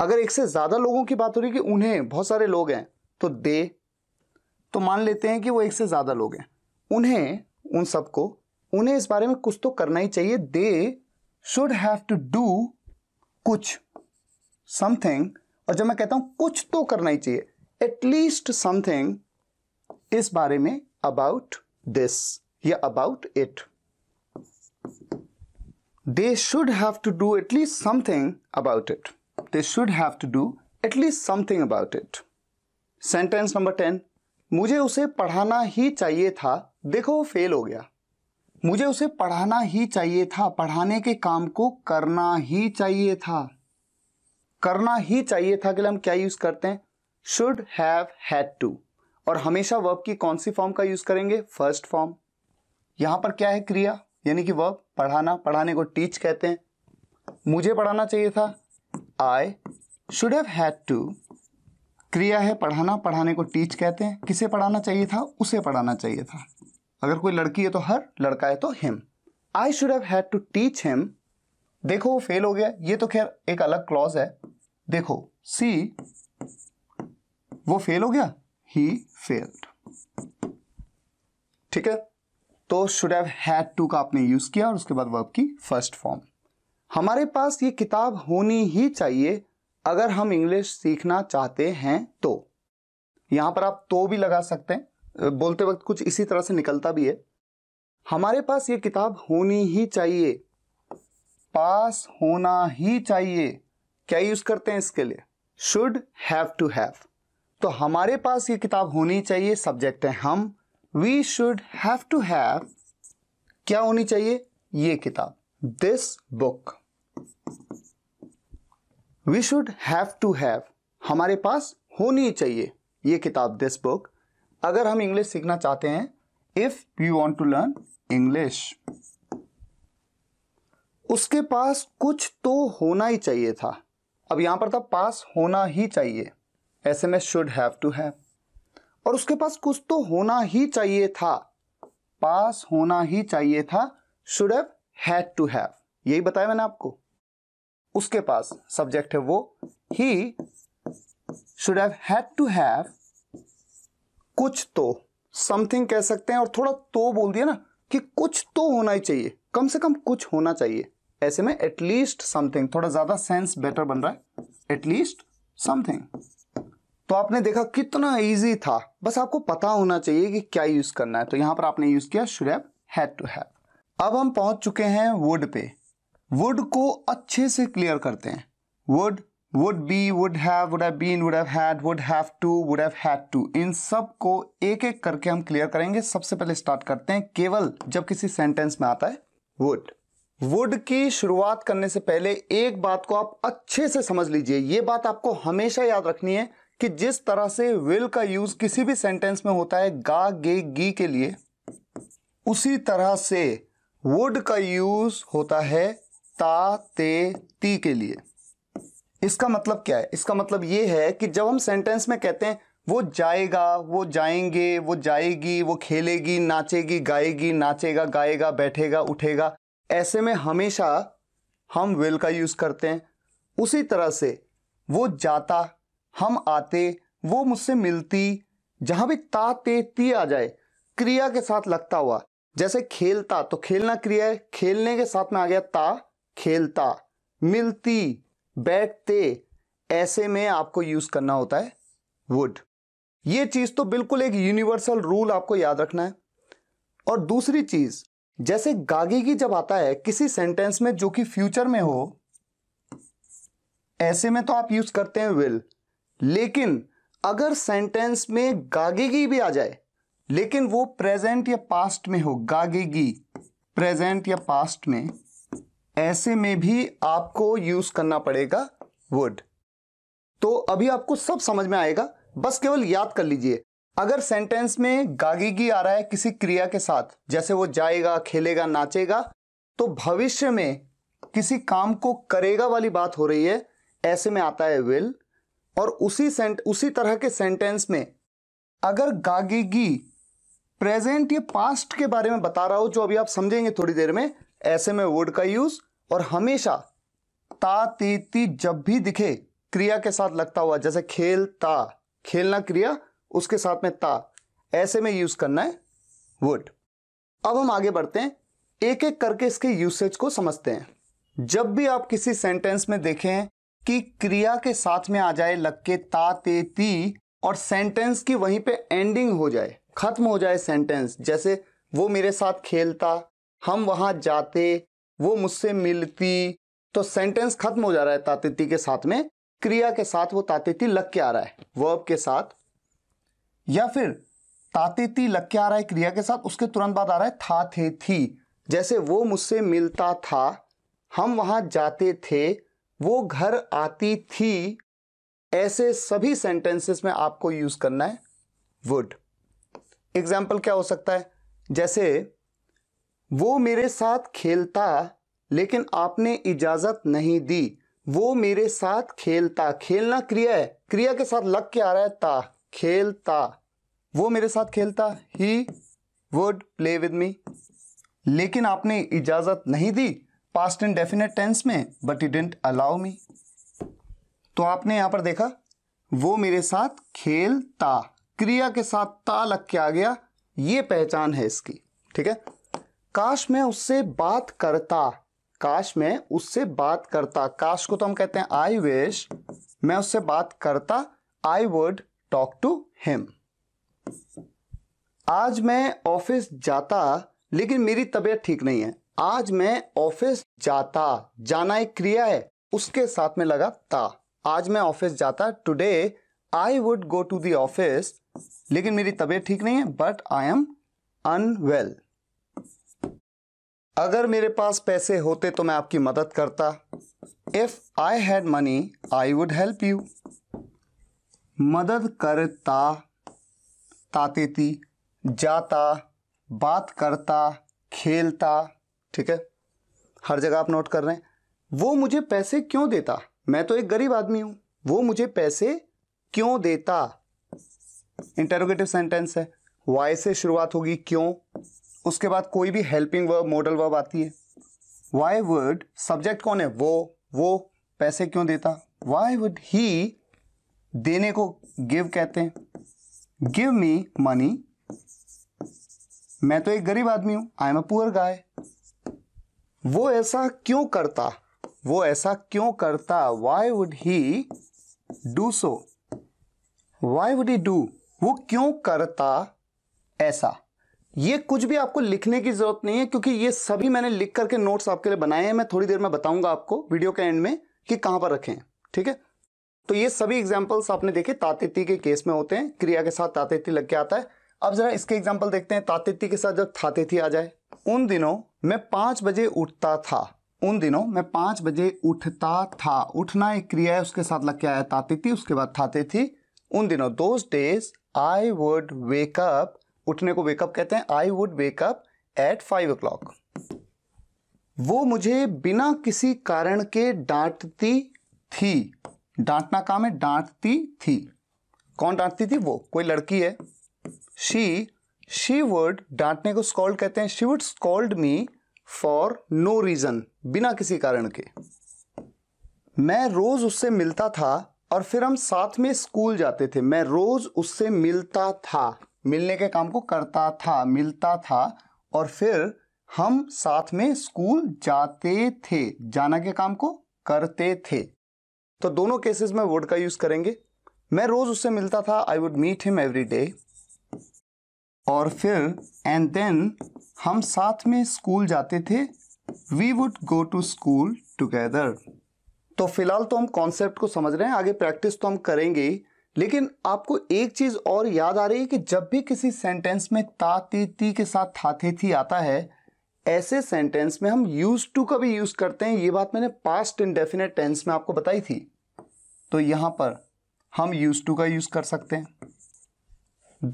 अगर एक से ज़्यादा लोगों की बात हो रही है कि उन्हें बहुत सारे लोग हैं तो दे तो मान लेते हैं कि वो एक से ज़्यादा लोग हैं उन्हें उन सबको उन्हें इस बारे में कुछ तो करना ही चाहिए they should have to do कुछ समथिंग और जब मैं कहता हूं कुछ तो करना ही चाहिए एटलीस्ट समथिंग इस बारे में अबाउट दिस या about it they should have to do at least something about it. They should have to do at least something about it. Sentence number ten मुझे उसे पढ़ाना ही चाहिए था देखो वो फेल हो गया मुझे उसे पढ़ाना ही चाहिए था पढ़ाने के काम को करना ही चाहिए था करना ही चाहिए था के लिए हम क्या यूज करते हैं शुड हैव हैड टू और हमेशा वर्ब की कौन सी फॉर्म का यूज करेंगे फर्स्ट फॉर्म यहां पर क्या है क्रिया यानी कि वर्ब पढ़ाना पढ़ाने को टीच कहते हैं मुझे पढ़ाना चाहिए था I should have had to क्रिया है पढ़ाना पढ़ाने को टीच कहते हैं किसे पढ़ाना चाहिए था उसे पढ़ाना चाहिए था अगर कोई लड़की है तो हर लड़का है तो him I should have had to teach him देखो वो फेल हो गया ये तो खैर एक अलग क्लॉज है देखो सी वो फेल हो गया ही फेल्ड ठीक है तो शुड हैव हैड टू का आपने यूज किया और उसके बाद वर्ब की फर्स्ट फॉर्म हमारे पास ये किताब होनी ही चाहिए अगर हम इंग्लिश सीखना चाहते हैं तो यहां पर आप तो भी लगा सकते हैं बोलते वक्त कुछ इसी तरह से निकलता भी है हमारे पास ये किताब होनी ही चाहिए पास होना ही चाहिए क्या यूज करते हैं इसके लिए शुड हैव टू हैव तो हमारे पास ये किताब होनी चाहिए सब्जेक्ट है हम we should have to have क्या होनी चाहिए ये किताब this book we should have to have हमारे पास होनी चाहिए ये किताब दिस बुक अगर हम इंग्लिश सीखना चाहते हैं if you want to learn English उसके पास कुछ तो होना ही चाहिए था अब यहां पर था तो पास होना ही चाहिए ऐसे में शुड हैव टू हैव और उसके पास कुछ तो होना ही चाहिए था पास होना ही चाहिए था should have had to have यही बताया मैंने आपको उसके पास सब्जेक्ट है वो he should have had to have कुछ तो समथिंग कह सकते हैं और थोड़ा तो बोल दिया ना कि कुछ तो होना ही चाहिए कम से कम कुछ होना चाहिए ऐसे में एटलीस्ट समथिंग थोड़ा ज्यादा सेंस बेटर बन रहा है एटलीस्ट समथिंग तो आपने देखा कितना ईजी था बस आपको पता होना चाहिए कि क्या यूज करना है तो यहां पर आपने यूज किया शुड हैड टू हैव अब हम पहुंच चुके हैं वुड पे वुड को अच्छे से क्लियर करते हैं would would be would have would have been would have had would have to would have had to इन सब को एक एक करके हम क्लियर करेंगे सबसे पहले स्टार्ट करते हैं केवल जब किसी सेंटेंस में आता है वुड वुड की शुरुआत करने से पहले एक बात को आप अच्छे से समझ लीजिए ये बात आपको हमेशा याद रखनी है कि जिस तरह से विल का यूज किसी भी सेंटेंस में होता है गा गे गी के लिए उसी तरह से वुड का यूज होता है ता ते ती के लिए इसका मतलब क्या है इसका मतलब ये है कि जब हम सेंटेंस में कहते हैं वो जाएगा वो जाएंगे वो जाएगी वो खेलेगी नाचेगी गाएगी नाचेगा गाएगा बैठेगा उठेगा ऐसे में हमेशा हम विल का यूज़ करते हैं उसी तरह से वो जाता हम आते वो मुझसे मिलती जहां भी ता ते ती आ जाए क्रिया के साथ लगता हुआ जैसे खेलता तो खेलना क्रिया है खेलने के साथ में आ गया ता खेलता मिलती बैठते ऐसे में आपको यूज करना होता है वुड ये चीज तो बिल्कुल एक यूनिवर्सल रूल आपको याद रखना है और दूसरी चीज जैसे गागी की जब आता है किसी सेंटेंस में जो कि फ्यूचर में हो ऐसे में तो आप यूज करते हैं विल लेकिन अगर सेंटेंस में गागेगी भी आ जाए लेकिन वो प्रेजेंट या पास्ट में हो गागेगी प्रेजेंट या पास्ट में ऐसे में भी आपको यूज करना पड़ेगा वुड तो अभी आपको सब समझ में आएगा बस केवल याद कर लीजिए अगर सेंटेंस में गागेगी आ रहा है किसी क्रिया के साथ जैसे वो जाएगा खेलेगा नाचेगा तो भविष्य में किसी काम को करेगा वाली बात हो रही है ऐसे में आता है विल और उसी सेंट उसी तरह के सेंटेंस में अगर गागेगी प्रेजेंट या पास्ट के बारे में बता रहा हो जो अभी आप समझेंगे थोड़ी देर में ऐसे में वुड का यूज और हमेशा ता ती ती जब भी दिखे क्रिया के साथ लगता हुआ जैसे ता खेलना क्रिया उसके साथ में ता ऐसे में यूज करना है वुड अब हम आगे बढ़ते हैं एक एक करके इसके यूसेज को समझते हैं जब भी आप किसी सेंटेंस में देखें कि क्रिया के साथ में आ जाए लग के ता ते ती और सेंटेंस की वहीं पे एंडिंग हो जाए खत्म हो जाए सेंटेंस जैसे वो मेरे साथ खेलता हम वहाँ जाते वो मुझसे मिलती तो सेंटेंस खत्म हो जा रहा है तातिथि के साथ में क्रिया के साथ वो तातिथि लग के आ रहा है वर्ब के साथ या फिर तातिथि लग के आ रहा है क्रिया के साथ उसके तुरंत बाद आ रहा है था थे थी जैसे वो मुझसे मिलता था हम वहां जाते थे वो घर आती थी ऐसे सभी सेंटेंसेस में आपको यूज करना है वुड एग्जाम्पल क्या हो सकता है जैसे वो मेरे साथ खेलता लेकिन आपने इजाजत नहीं दी वो मेरे साथ खेलता खेलना क्रिया है क्रिया के साथ लग के आ रहा है ता खेलता वो मेरे साथ खेलता he would play with me लेकिन आपने इजाजत नहीं दी पास्ट इन डेफिनेट टेंस में but you didn't allow me तो आपने यहां पर देखा वो मेरे साथ खेलता क्रिया के साथ ता लग के आ गया ये पहचान है इसकी ठीक है काश मैं उससे बात करता काश मैं उससे बात करता काश को तो हम कहते हैं आई विश मैं उससे बात करता I would talk to him आज मैं ऑफिस जाता लेकिन मेरी तबीयत ठीक नहीं है आज मैं ऑफिस जाता जाना एक क्रिया है उसके साथ में लगा ता आज मैं ऑफिस जाता today I would go to the office लेकिन मेरी तबीयत ठीक नहीं है बट आई एम अनवेल अगर मेरे पास पैसे होते तो मैं आपकी मदद करता if I had money I would help you मदद करता थी, जाता बात करता खेलता ठीक है हर जगह आप नोट कर रहे हैं वो मुझे पैसे क्यों देता मैं तो एक गरीब आदमी हूं वो मुझे पैसे क्यों देता इंटेरोगेटिव सेंटेंस है वाई से शुरुआत होगी क्यों उसके बाद कोई भी हेल्पिंग वर्ब मॉडल वर्ब आती है वाई वुड सब्जेक्ट कौन है वो वो पैसे क्यों देता वाई वुड ही देने को गिव कहते हैं गिव मी मनी मैं तो एक गरीब आदमी हूं I am a poor guy वो ऐसा क्यों करता वो ऐसा क्यों करता why would he do so why would he do वो क्यों करता ऐसा ये कुछ भी आपको लिखने की जरूरत नहीं है क्योंकि ये सभी मैंने लिख करके नोट्स आपके लिए बनाए हैं मैं थोड़ी देर में बताऊंगा आपको वीडियो के एंड में कि कहां पर रखें ठीक है तो ये सभी एग्जाम्पल्स आपने देखे तातेती के केस में होते हैं क्रिया के साथ तातेती लग के आता है अब जरा इसके एग्जाम्पल देखते हैं तातेती के साथ जब थातेती आ जाए उन दिनों मैं पांच बजे उठता था उन दिनों मैं पांच बजे उठता था उठना एक क्रिया है उसके साथ लग के आया ताती थी उसके बाद थाती थी उन दिनों those days I would wake up उठने को वेकअप कहते हैं I would wake up at five o वो मुझे बिना किसी कारण के डांटती थी डांटना काम है डांटती थी कौन डांटती थी वो कोई लड़की है शी शी वर्ड डांटने को स्कॉल्ड कहते हैं she would scold me for no reason बिना किसी कारण के मैं रोज उससे मिलता था और फिर हम साथ में स्कूल जाते थे मैं रोज उससे मिलता था मिलने के काम को करता था मिलता था और फिर हम साथ में स्कूल जाते थे जाना के काम को करते थे तो दोनों केसेस में वुड का यूज करेंगे मैं रोज उससे मिलता था I would meet him every day और फिर एंड देन हम साथ में स्कूल जाते थे we would go to school together तो फिलहाल तो हम कॉन्सेप्ट को समझ रहे हैं आगे प्रैक्टिस तो हम करेंगे लेकिन आपको एक चीज़ और याद आ रही है कि जब भी किसी सेंटेंस में ता ती ती के साथ था थे थी आता है ऐसे सेंटेंस में हम यूज टू का भी यूज करते हैं ये बात मैंने पास्ट इनडेफिनेट टेंस में आपको बताई थी तो यहाँ पर हम यूज टू का यूज कर सकते हैं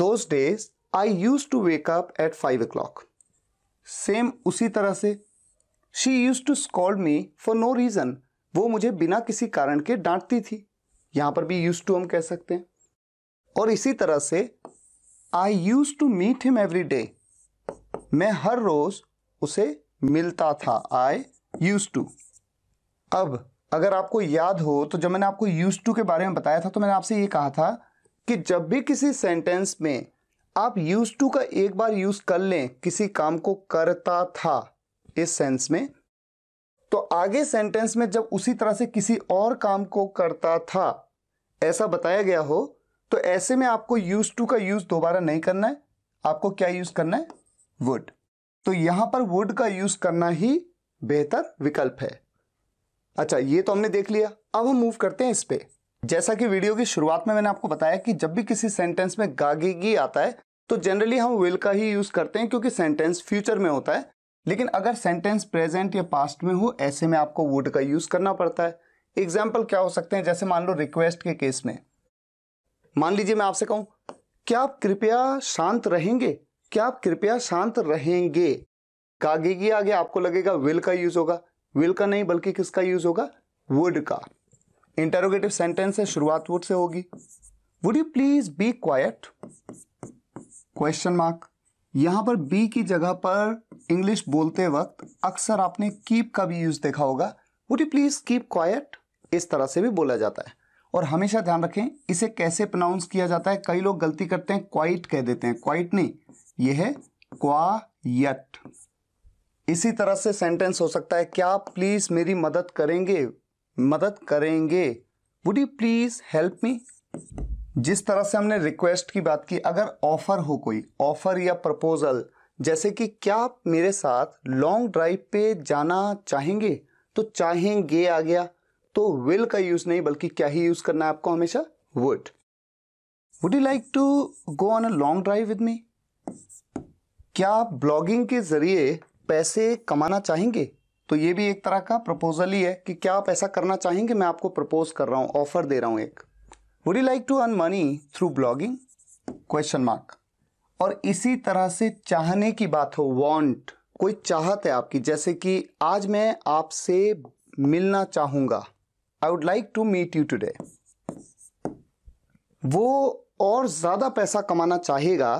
those days I used to wake up at five o'clock same उसी तरह से she used to scold me for no reason वो मुझे बिना किसी कारण के डांटती थी यहां पर भी यूज टू हम कह सकते हैं और इसी तरह से I used to meet him every day मैं हर रोज उसे मिलता था आई यूज टू अब अगर आपको याद हो तो जब मैंने आपको यूज टू के बारे में बताया था तो मैंने आपसे ये कहा था कि जब भी किसी सेंटेंस में आप यूज टू का एक बार यूज कर लें किसी काम को करता था इस सेंस में तो आगे सेंटेंस में जब उसी तरह से किसी और काम को करता था ऐसा बताया गया हो तो ऐसे में आपको यूज टू का यूज दोबारा नहीं करना है आपको क्या यूज करना है वुड तो यहां पर वुड का यूज करना ही बेहतर विकल्प है अच्छा ये तो हमने देख लिया अब हम मूव करते हैं इस पे जैसा कि वीडियो की शुरुआत में मैंने आपको बताया कि जब भी किसी सेंटेंस में गागेगी आता है तो जनरली हम विल का ही यूज करते हैं क्योंकि सेंटेंस फ्यूचर में होता है लेकिन अगर सेंटेंस प्रेजेंट या पास्ट में हो ऐसे में आपको वुड का यूज करना पड़ता है एग्जाम्पल क्या हो सकते हैं जैसे मान लो रिक्वेस्ट के केस में मान लीजिए मैं आपसे कहूं क्या आप कृपया शांत रहेंगे क्या आप कृपया शांत रहेंगे कागे की आगे आपको लगेगा विल का यूज होगा विल का नहीं बल्कि किसका यूज होगा वुड का इंटरोगेटिव सेंटेंस है शुरुआत वुड से होगी would you please be quiet question mark यहाँ पर बी की जगह पर इंग्लिश बोलते वक्त अक्सर आपने कीप का भी यूज देखा होगा would you please keep quiet इस तरह से भी बोला जाता है और हमेशा ध्यान रखें इसे कैसे प्रोनाउंस किया जाता है कई लोग गलती करते हैं क्वाइट कह देते हैं क्वाइट नहीं ये है क्वायट इसी तरह से सेंटेंस हो सकता है क्या प्लीज मेरी मदद करेंगे मदद करेंगे would you please help me जिस तरह से हमने रिक्वेस्ट की बात की अगर ऑफर हो कोई ऑफर या प्रपोजल जैसे कि क्या आप मेरे साथ लॉन्ग ड्राइव पे जाना चाहेंगे तो चाहेंगे आ गया तो विल का यूज़ नहीं बल्कि क्या ही यूज़ करना है आपको हमेशा would would you like to go on a long drive with me क्या आप ब्लॉगिंग के ज़रिए पैसे कमाना चाहेंगे तो ये भी एक तरह का प्रपोजल ही है कि क्या आप ऐसा करना चाहेंगे मैं आपको प्रपोज कर रहा हूँ ऑफर दे रहा हूँ एक would you like to earn money through blogging question mark और इसी तरह से चाहने की बात हो वॉन्ट कोई चाहत है आपकी जैसे कि आज मैं आपसे मिलना चाहूंगा I would like to meet you today वो और ज़्यादा पैसा कमाना चाहेगा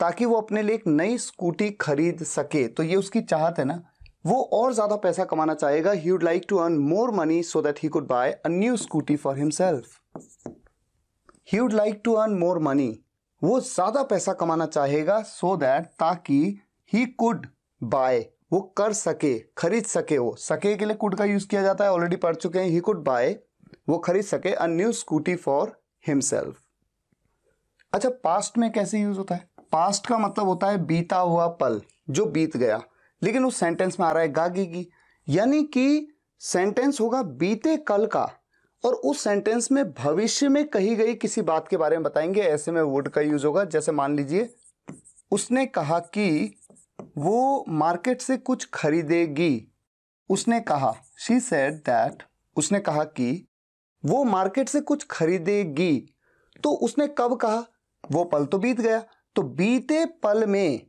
ताकि वो अपने लिए एक नई स्कूटी खरीद सके तो ये उसकी चाहत है ना वो और ज़्यादा पैसा कमाना चाहेगा he would like to earn more money so that he could buy a new scooty for himself he would like to earn more money वो ज़्यादा पैसा कमाना चाहेगा सो so दैट ताकि ही कुड बाय वो कर सके खरीद सके वो सके के लिए कुड का यूज़ किया जाता है ऑलरेडी पढ़ चुके हैं ही कुड बाय वो खरीद सके a new scooty for himself अच्छा पास्ट में कैसे यूज़ होता है पास्ट का मतलब होता है बीता हुआ पल जो बीत गया लेकिन उस सेंटेंस में आ रहा है गागी की यानी कि सेंटेंस होगा बीते कल का और उस सेंटेंस में भविष्य में कही गई किसी बात के बारे में बताएंगे ऐसे में वुड का यूज होगा जैसे मान लीजिए उसने कहा कि वो मार्केट से कुछ खरीदेगी उसने कहा शी सेड दैट उसने कहा कि वो मार्केट से कुछ खरीदेगी तो उसने कब कहा वो पल तो बीत गया तो बीते पल में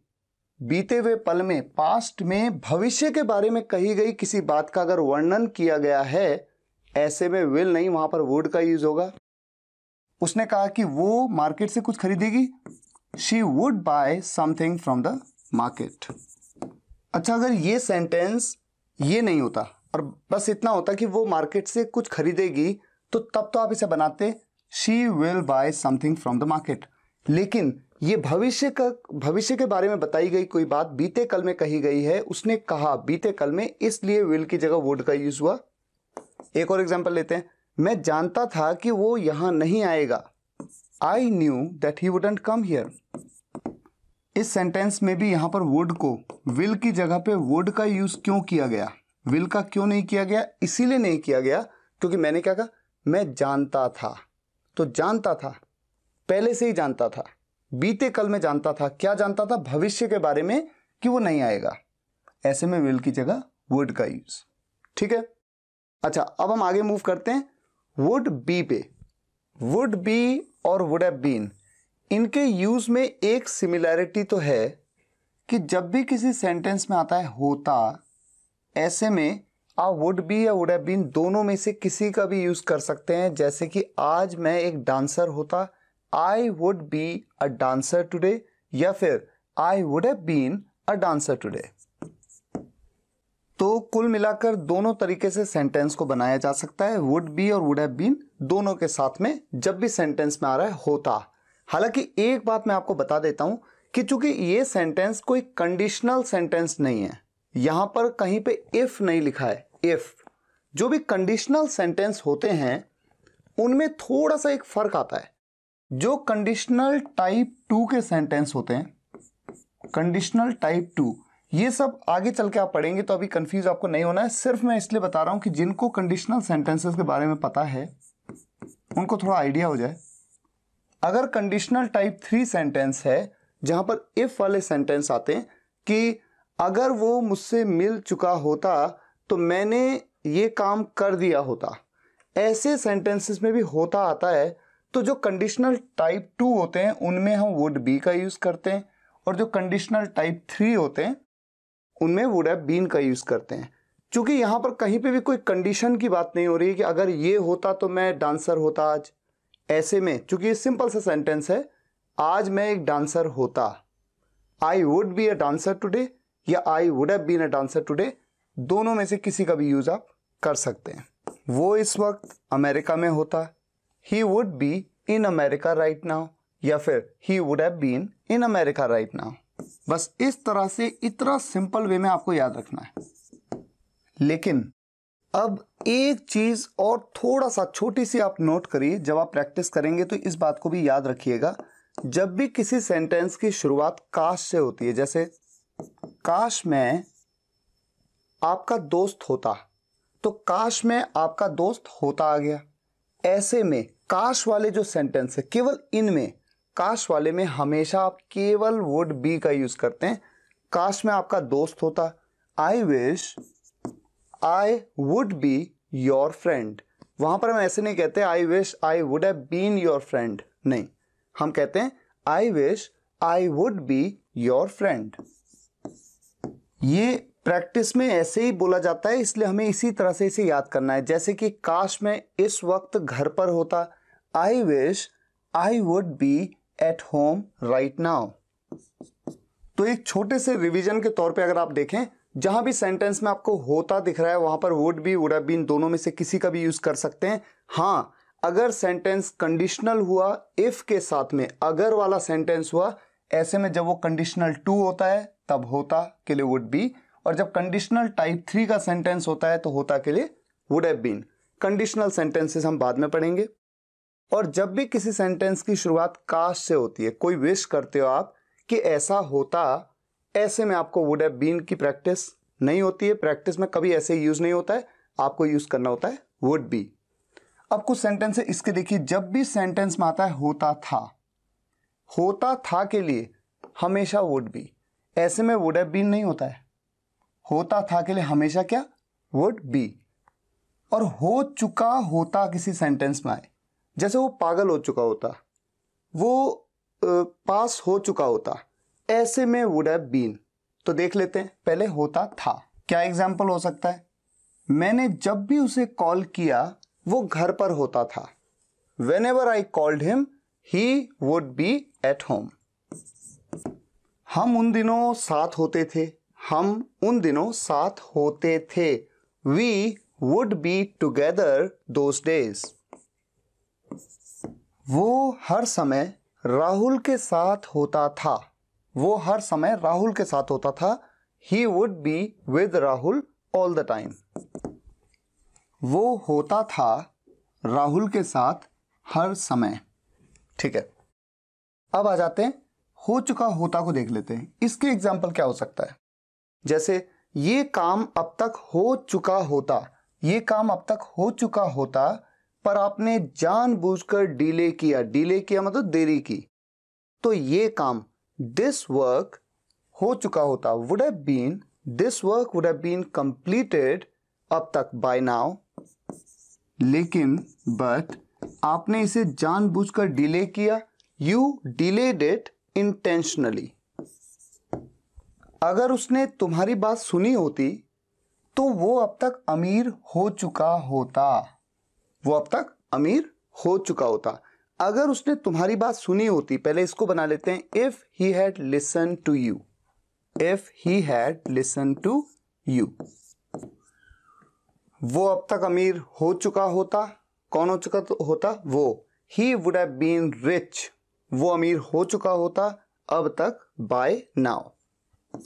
बीते हुए पल में पास्ट में भविष्य के बारे में कही गई किसी बात का अगर वर्णन किया गया है ऐसे में विल नहीं वहां पर वुड का यूज़ होगा उसने कहा कि वो मार्केट से कुछ खरीदेगी she would buy something from the market अच्छा अगर ये सेंटेंस ये नहीं होता और बस इतना होता कि वो मार्केट से कुछ खरीदेगी तो तब तो आप इसे बनाते she will buy something from the market लेकिन ये भविष्य का भविष्य के बारे में बताई गई कोई बात बीते कल में कही गई है उसने कहा बीते कल में इसलिए विल की जगह वुड का यूज हुआ एक और एग्जाम्पल लेते हैं मैं जानता था कि वो यहां नहीं आएगा I knew that he wouldn't come here इस सेंटेंस में भी यहां पर वुड को विल की जगह पे वुड का यूज़ क्यों किया गया विल का क्यों नहीं किया गया इसीलिए नहीं किया गया क्योंकि मैंने क्या कहा मैं जानता था तो जानता था पहले से ही जानता था बीते कल में जानता था क्या जानता था भविष्य के बारे में कि वो नहीं आएगा ऐसे में विल की जगह वुड का यूज़ ठीक है अच्छा अब हम आगे मूव करते हैं वुड बी पे वुड बी और वुड हैव बीन इनके यूज में एक सिमिलैरिटी तो है कि जब भी किसी सेंटेंस में आता है होता ऐसे में आप वुड बी या वुड हैव बीन दोनों में से किसी का भी यूज कर सकते हैं जैसे कि आज मैं एक डांसर होता I would be a dancer today या फिर I would have been a dancer today तो कुल मिलाकर दोनों तरीके से सेंटेंस को बनाया जा सकता है वुड बी और वुड हैव बीन दोनों के साथ में जब भी सेंटेंस में आ रहा है होता हालांकि एक बात मैं आपको बता देता हूं कि चूंकि ये सेंटेंस कोई कंडीशनल सेंटेंस नहीं है यहां पर कहीं पे इफ नहीं लिखा है इफ जो भी कंडीशनल सेंटेंस होते हैं उनमें थोड़ा सा एक फर्क आता है जो कंडीशनल टाइप टू के सेंटेंस होते हैं कंडीशनल टाइप टू ये सब आगे चल के आप पढ़ेंगे तो अभी कंफ्यूज आपको नहीं होना है सिर्फ मैं इसलिए बता रहा हूं कि जिनको कंडीशनल सेंटेंसेस के बारे में पता है उनको थोड़ा आइडिया हो जाए अगर कंडीशनल टाइप थ्री सेंटेंस है जहाँ पर इफ वाले सेंटेंस आते हैं कि अगर वो मुझसे मिल चुका होता तो मैंने ये काम कर दिया होता ऐसे सेंटेंसेस में भी होता आता है तो जो कंडीशनल टाइप टू होते हैं उनमें हम वुड बी का यूज़ करते हैं और जो कंडीशनल टाइप थ्री होते हैं उनमें वुड हैव बीन का यूज़ करते हैं चूंकि यहाँ पर कहीं पे भी कोई कंडीशन की बात नहीं हो रही कि अगर ये होता तो मैं डांसर होता आज ऐसे में चूंकि ये सिंपल सा सेंटेंस है आज मैं एक डांसर होता I would be a dancer today या I would have been a dancer today दोनों में से किसी का भी यूज़ आप कर सकते हैं वो इस वक्त अमेरिका में होता he would be in America right now या फिर he would have been in America right now बस इस तरह से इतना सिंपल वे में आपको याद रखना है लेकिन अब एक चीज और थोड़ा सा छोटी सी आप नोट करिए जब आप प्रैक्टिस करेंगे तो इस बात को भी याद रखिएगा जब भी किसी सेंटेंस की शुरुआत काश से होती है जैसे काश में आपका दोस्त होता तो काश में आपका दोस्त होता आ गया ऐसे में काश वाले जो सेंटेंस है केवल इनमें काश वाले में हमेशा आप केवल वुड बी का यूज करते हैं काश में आपका दोस्त होता I wish I would be your friend वहां पर हम ऐसे नहीं कहते I wish I would have been your friend नहीं हम कहते हैं I wish I would be your friend ये प्रैक्टिस में ऐसे ही बोला जाता है इसलिए हमें इसी तरह से इसे याद करना है जैसे कि काश में इस वक्त घर पर होता I wish I would be at home right now तो एक छोटे से रिवीजन के तौर पे अगर आप देखें जहां भी सेंटेंस में आपको होता दिख रहा है वहां पर वुड बी वुड बीन दोनों में से किसी का भी यूज कर सकते हैं हाँ अगर सेंटेंस कंडीशनल हुआ इफ के साथ में अगर वाला सेंटेंस हुआ ऐसे में जब वो कंडीशनल टू होता है तब होता के लिए वुड बी और जब कंडीशनल टाइप थ्री का सेंटेंस होता है तो होता के लिए would have been conditional sentences हम बाद में पढ़ेंगे और जब भी किसी सेंटेंस की शुरुआत काश से होती है कोई विश करते हो आप कि ऐसा होता ऐसे में आपको वुड हैव बीन की प्रैक्टिस नहीं होती है प्रैक्टिस में कभी ऐसे यूज़ नहीं होता है आपको यूज़ करना होता है वुड बी अब कुछ सेंटेंस है इसके देखिए जब भी सेंटेंस में आता है होता था होता था के लिए हमेशा वुड बी ऐसे में वुड हैव बीन नहीं होता है होता था के लिए हमेशा क्या वुड बी और हो चुका होता किसी सेंटेंस में आए जैसे वो पागल हो चुका होता वो पास हो चुका होता ऐसे में वुड हैव बीन तो देख लेते हैं पहले होता था क्या एग्जाम्पल हो सकता है मैंने जब भी उसे कॉल किया वो घर पर होता था whenever I called him he would be at home हम उन दिनों साथ होते थे हम उन दिनों साथ होते थे we would be together those days वो हर समय राहुल के साथ होता था वो हर समय राहुल के साथ होता था he would be with Rahul all the time वो होता था राहुल के साथ हर समय ठीक है अब आ जाते हैं हो चुका होता को देख लेते हैं इसके एग्जाम्पल क्या हो सकता है जैसे ये काम अब तक हो चुका होता ये काम अब तक हो चुका होता पर आपने जानबूझकर डिले किया डिले किया मतलब देरी की तो ये काम दिस वर्क हो चुका होता would have been this work would have been completed अब तक बाय नाउ लेकिन बट आपने इसे जानबूझकर डिले किया यू डिलेड इट इंटेंशनली अगर उसने तुम्हारी बात सुनी होती तो वो अब तक अमीर हो चुका होता वो अब तक अमीर हो चुका होता अगर उसने तुम्हारी बात सुनी होती पहले इसको बना लेते हैं if he had listen to you if he had listen to you वो अब तक अमीर हो चुका होता कौन हो चुका तो होता वो he would have been rich वो अमीर हो चुका होता अब तक बाय नाउ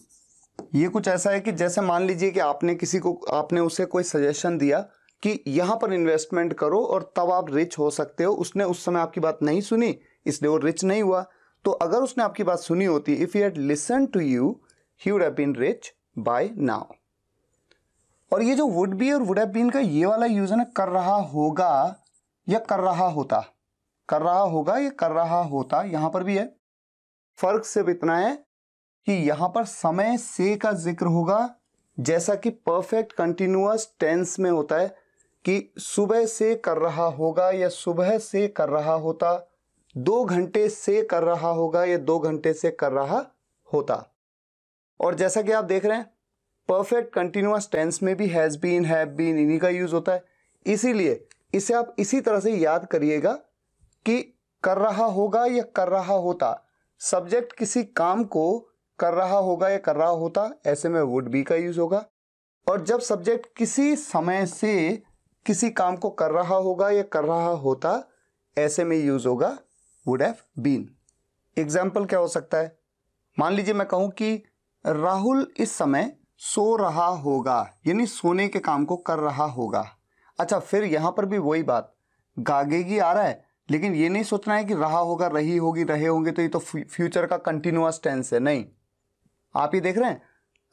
ये कुछ ऐसा है कि जैसे मान लीजिए कि आपने किसी को आपने उसे कोई सजेशन दिया कि यहां पर इन्वेस्टमेंट करो और तब आप रिच हो सकते हो उसने उस समय आपकी बात नहीं सुनी इसलिए वो रिच नहीं हुआ तो अगर उसने आपकी बात सुनी होती if you had listen to you he would have been rich by now और ये जो वुड बी और वुड हैव बीन का ये वाला यूज है ना कर रहा होगा या कर रहा होता कर रहा होगा या कर रहा होता यहां पर भी है फर्क सिर्फ इतना है कि यहां पर समय से का जिक्र होगा जैसा कि परफेक्ट कंटिन्यूअस टेंस में होता है कि सुबह से कर रहा होगा या सुबह से कर रहा होता दो घंटे से कर रहा होगा या दो घंटे से कर रहा होता और जैसा कि आप देख रहे हैं परफेक्ट कंटिन्यूस टेंस में भी हैज़ बीन हैव बीन इन्हीं का यूज़ होता है इसीलिए इसे आप इसी तरह से याद करिएगा कि कर रहा होगा या कर रहा होता सब्जेक्ट किसी काम को कर रहा होगा या कर रहा होता ऐसे में वुड बी का यूज़ होगा और जब सब्जेक्ट किसी समय से किसी काम को कर रहा होगा या कर रहा होता ऐसे में यूज होगा वुड हैव बीन एग्जाम्पल क्या हो सकता है मान लीजिए मैं कहूं कि राहुल इस समय सो रहा होगा यानी सोने के काम को कर रहा होगा अच्छा फिर यहां पर भी वही बात गागेगी आ रहा है लेकिन ये नहीं सोचना है कि रहा होगा रही होगी रहे होंगे तो ये तो फ्यूचर का कंटिन्यूस टेंस है नहीं आप ही देख रहे हैं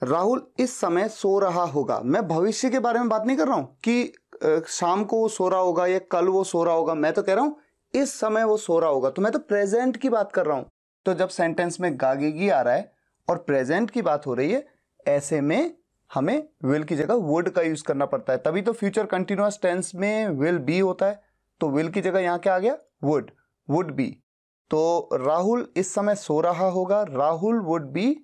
राहुल इस समय सो रहा होगा मैं भविष्य के बारे में बात नहीं कर रहा हूं कि शाम को वो सो रहा होगा या कल वो सो रहा होगा मैं तो कह रहा हूँ इस समय वो सो रहा होगा तो मैं तो प्रेजेंट की बात कर रहा हूँ तो जब सेंटेंस में गागेगी आ रहा है और प्रेजेंट की बात हो रही है ऐसे में हमें विल की जगह वुड का यूज करना पड़ता है तभी तो फ्यूचर कंटिन्यूस टेंस में विल बी होता है तो विल की जगह यहाँ क्या आ गया वुड वुड बी तो राहुल इस समय सो रहा होगा Rahul would be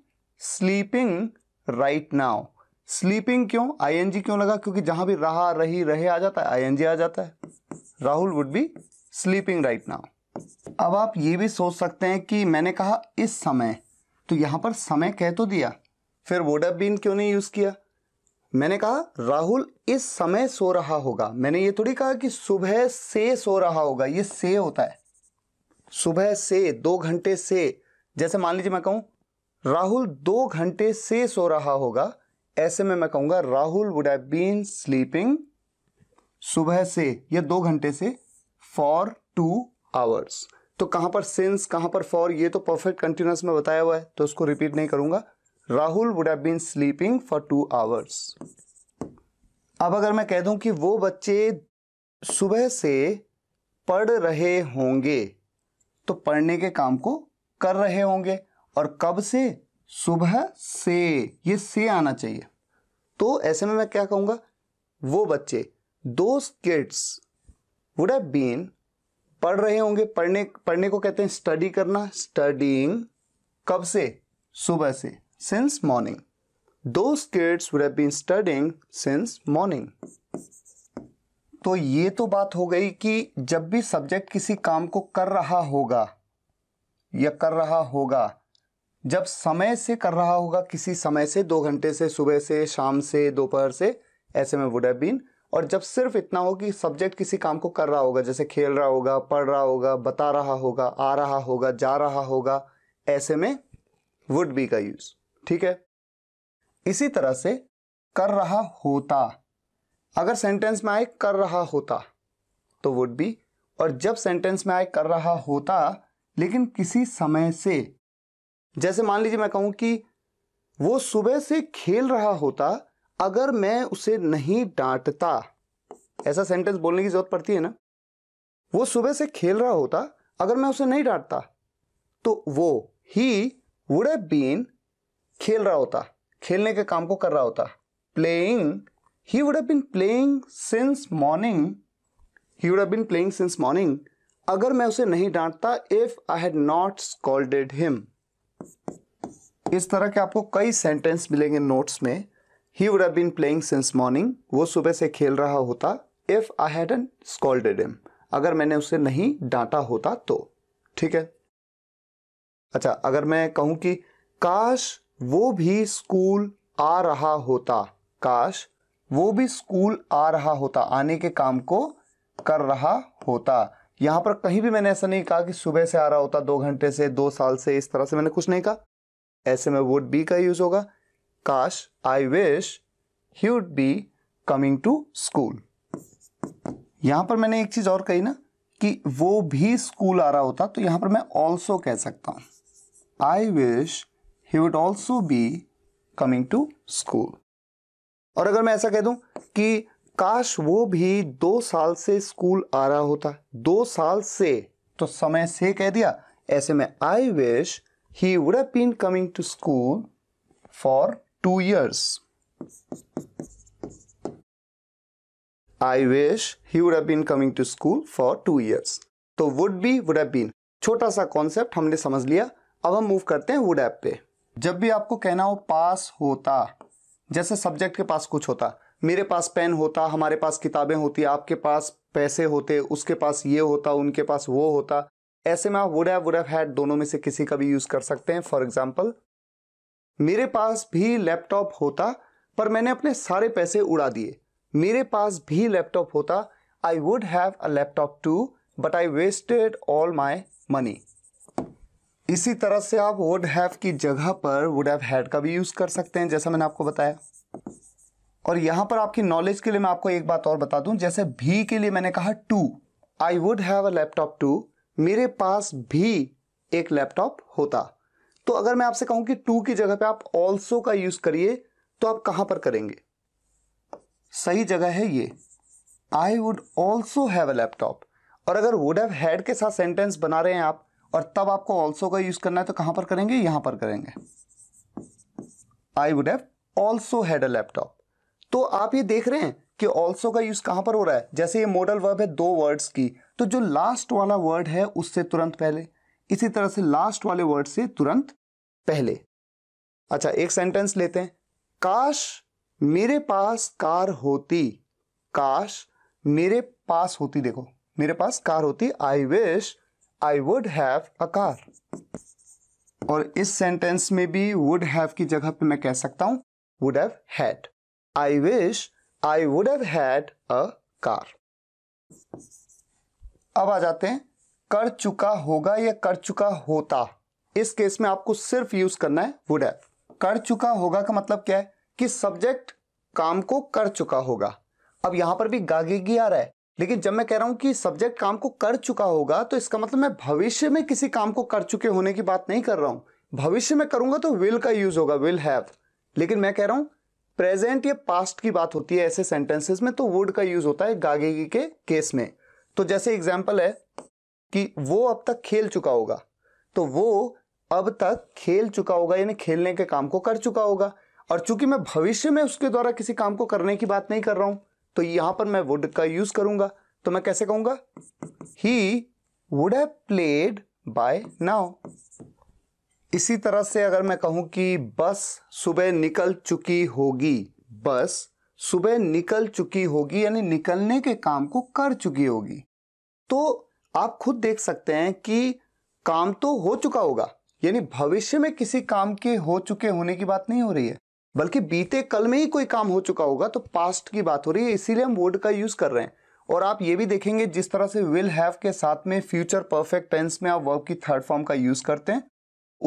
sleeping right now sleeping क्यों आईएनजी क्यों लगा क्योंकि जहां भी रहा रही रहे आ जाता है आईएनजी आ जाता है Rahul would be sleeping right now अब आप ये भी सोच सकते हैं कि मैंने कहा इस समय तो यहां पर समय कह तो दिया फिर वुड हैव बीन क्यों नहीं यूज़ किया मैंने कहा राहुल इस समय सो रहा होगा मैंने ये थोड़ी कहा कि सुबह से सो रहा होगा ये से होता है सुबह से दो घंटे से जैसे मान लीजिए मैं कहूं राहुल दो घंटे से सो रहा होगा ऐसे में मैं कहूंगा Rahul would have been sleeping सुबह से या दो घंटे से फॉर टू आवर्स तो कहां पर सिंस कहां पर फॉर ये तो परफेक्ट कंटिन्यूस में बताया हुआ है तो उसको रिपीट नहीं करूंगा Rahul would have been sleeping for two hours अब अगर मैं कह दूं कि वो बच्चे सुबह से पढ़ रहे होंगे तो पढ़ने के काम को कर रहे होंगे और कब से सुबह से ये से आना चाहिए तो ऐसे में मैं क्या कहूंगा वो बच्चे दो किड्स वुड हैव बीन पढ़ रहे होंगे पढ़ने पढ़ने को कहते हैं स्टडी करना स्टडीइंग कब से सुबह से सिंस मॉर्निंग दो kids would have been studying since morning तो ये तो बात हो गई कि जब भी सब्जेक्ट किसी काम को कर रहा होगा या कर रहा होगा जब समय से कर रहा होगा किसी समय से दो घंटे से सुबह से शाम से दोपहर से ऐसे में वुड हैव बीन और जब सिर्फ इतना हो कि सब्जेक्ट किसी काम को कर रहा होगा जैसे खेल रहा होगा पढ़ रहा होगा बता रहा होगा आ रहा होगा जा रहा होगा ऐसे में वुड बी का यूज ठीक है इसी तरह से कर रहा होता अगर सेंटेंस में आए कर रहा होता तो वुड बी और जब सेंटेंस में आए कर रहा होता लेकिन किसी समय से जैसे मान लीजिए मैं कहूं कि वो सुबह से खेल रहा होता अगर मैं उसे नहीं डांटता ऐसा सेंटेंस बोलने की जरूरत पड़ती है ना वो सुबह से खेल रहा होता अगर मैं उसे नहीं डांटता तो वो ही वुड हैव बीन खेल रहा होता खेलने के काम को कर रहा होता playing he would have been playing since morning he would have been playing since morning अगर मैं उसे नहीं डांटता if I had not scolded him इस तरह के आपको कई सेंटेंस मिलेंगे नोट्स में he would have been playing since morning वो सुबह से खेल रहा होता if I had an scolded him अगर मैंने उसे नहीं डांटा होता तो ठीक है अच्छा अगर मैं कहूं कि काश वो भी स्कूल आ रहा होता काश वो भी स्कूल आ रहा होता आने के काम को कर रहा होता यहां पर कहीं भी मैंने ऐसा नहीं कहा कि सुबह से आ रहा होता दो घंटे से दो साल से इस तरह से मैंने कुछ नहीं कहा ऐसे में वुड बी का यूज होगा काश I wish he would be coming to school यहां पर मैंने एक चीज और कही ना कि वो भी स्कूल आ रहा होता तो यहां पर मैं ऑल्सो कह सकता हूं I wish he would also be coming to school और अगर मैं ऐसा कह दूं कि काश वो भी दो साल से स्कूल आ रहा होता दो साल से तो समय से कह दिया ऐसे में I wish he would have been coming to school for two years. I wish he would have been coming to school for two years. तो would be would have been छोटा सा कॉन्सेप्ट हमने समझ लिया अब हम मूव करते हैं would have पे जब भी आपको कहना हो पास होता जैसे सब्जेक्ट के पास कुछ होता मेरे पास पेन होता हमारे पास किताबें होती आपके पास पैसे होते उसके पास ये होता उनके पास वो होता ऐसे में आप would have would have had दोनों में से किसी का भी यूज कर सकते हैं फॉर एग्जाम्पल मेरे पास भी लैपटॉप होता पर मैंने अपने सारे पैसे उड़ा दिए मेरे पास भी लैपटॉप होता I would have a laptop too but I wasted all my money इसी तरह से आप वुड हैव की जगह पर वुड हैव हैड का भी यूज कर सकते हैं जैसा मैंने आपको बताया और यहां पर आपकी नॉलेज के लिए मैं आपको एक बात और बता दूं जैसे भी के लिए मैंने कहा too I would have a laptop too मेरे पास भी एक लैपटॉप होता तो अगर मैं आपसे कहूं कि टू की जगह पे आप ऑल्सो का यूज करिए तो आप कहां पर करेंगे सही जगह है ये I would also have a laptop और अगर वुड हैव हैड के साथ सेंटेंस बना रहे हैं आप और तब आपको ऑल्सो का यूज करना है तो कहां पर करेंगे यहां पर करेंगे I would have also had a laptop तो आप ये देख रहे हैं कि ऑल्सो का यूज कहां पर हो रहा है जैसे ये मॉडल वर्ब है दो वर्ड्स की तो जो लास्ट वाला वर्ड है उससे तुरंत पहले इसी तरह से लास्ट वाले वर्ड से तुरंत पहले अच्छा एक सेंटेंस लेते हैं काश मेरे पास कार होती काश मेरे पास होती देखो मेरे पास कार होती I wish I would have a car और इस सेंटेंस में भी वुड हैव की जगह पे मैं कह सकता हूं would have had I wish I would have had a car अब आ जाते हैं कर चुका होगा या कर चुका होता इस केस में आपको सिर्फ यूज करना है वुड हैव कर चुका होगा का मतलब क्या है कि सब्जेक्ट काम को कर चुका होगा अब यहां पर भी गागेगी आ रहा है लेकिन जब मैं कह रहा हूं कि सब्जेक्ट काम को कर चुका होगा तो इसका मतलब मैं भविष्य में किसी काम को कर चुके होने की बात नहीं कर रहा हूं भविष्य में करूंगा तो विल का यूज होगा विल हैव लेकिन मैं कह रहा हूं प्रेजेंट या पास्ट की बात होती है ऐसे सेंटेंसेस में तो वुड का यूज होता है गागेगी के केस में तो जैसे एग्जाम्पल है कि वो अब तक खेल चुका होगा तो वो अब तक खेल चुका होगा यानी खेलने के काम को कर चुका होगा और चूंकि मैं भविष्य में उसके द्वारा किसी काम को करने की बात नहीं कर रहा हूं तो यहां पर मैं वुड का यूज करूंगा तो मैं कैसे कहूंगा he would have played by now इसी तरह से अगर मैं कहूं कि बस सुबह निकल चुकी होगी बस सुबह निकल चुकी होगी यानी निकलने के काम को कर चुकी होगी तो आप खुद देख सकते हैं कि काम तो हो चुका होगा यानी भविष्य में किसी काम के हो चुके होने की बात नहीं हो रही है बल्कि बीते कल में ही कोई काम हो चुका होगा तो पास्ट की बात हो रही है इसीलिए हम वर्ड का यूज कर रहे हैं और आप ये भी देखेंगे जिस तरह से विल हैव के साथ में फ्यूचर परफेक्ट टेंस में आप वर्ब की थर्ड फॉर्म का यूज करते हैं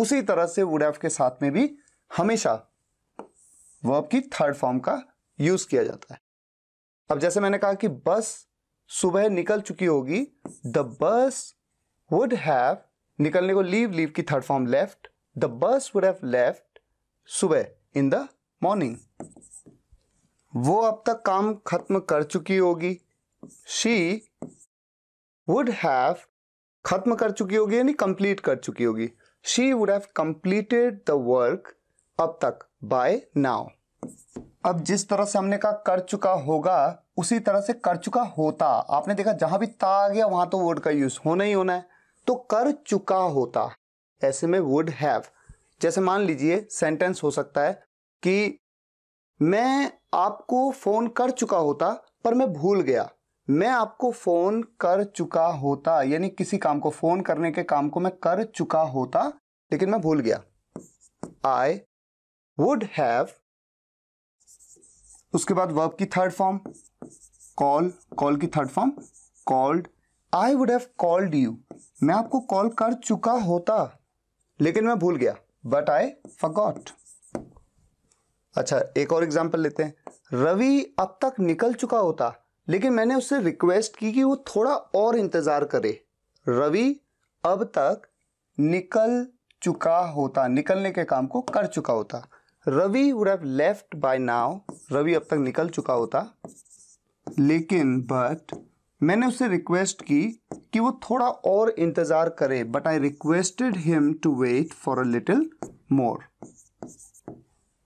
उसी तरह से वुड हैव के साथ में भी हमेशा वर्ब की थर्ड फॉर्म का यूज किया जाता है अब जैसे मैंने कहा कि बस सुबह निकल चुकी होगी द बस वुड हैव निकलने को लीव लीव की third form left the bus would have left सुबह इन द मॉर्निंग वो अब तक काम खत्म कर चुकी होगी शी वुड हैव खत्म कर चुकी होगी यानी कंप्लीट कर चुकी होगी she would have completed the work अब तक बाय नाउ अब जिस तरह से हमने कहा कर चुका होगा उसी तरह से कर चुका होता आपने देखा जहां भी ता आ गया वहां तो वर्ड का यूज होना ही होना है तो कर चुका होता ऐसे में वुड हैव जैसे मान लीजिए सेंटेंस हो सकता है कि मैं आपको फोन कर चुका होता पर मैं भूल गया मैं आपको फोन कर चुका होता यानी किसी काम को फोन करने के काम को मैं कर चुका होता लेकिन मैं भूल गया आई वुड हैव उसके बाद वर्ब की थर्ड फॉर्म कॉल कॉल की third form called I would have called you मैं आपको कॉल कर चुका होता लेकिन मैं भूल गया बट आई फॉट अच्छा एक और एग्जाम्पल लेते हैं रवि अब तक निकल चुका होता लेकिन मैंने उससे रिक्वेस्ट की कि वो थोड़ा और इंतज़ार करे रवि अब तक निकल चुका होता निकलने के काम को कर चुका होता Ravi would have left by now Ravi अब तक निकल चुका होता लेकिन बट मैंने उसे रिक्वेस्ट की कि वो थोड़ा और इंतज़ार करे but I requested him to wait for a little more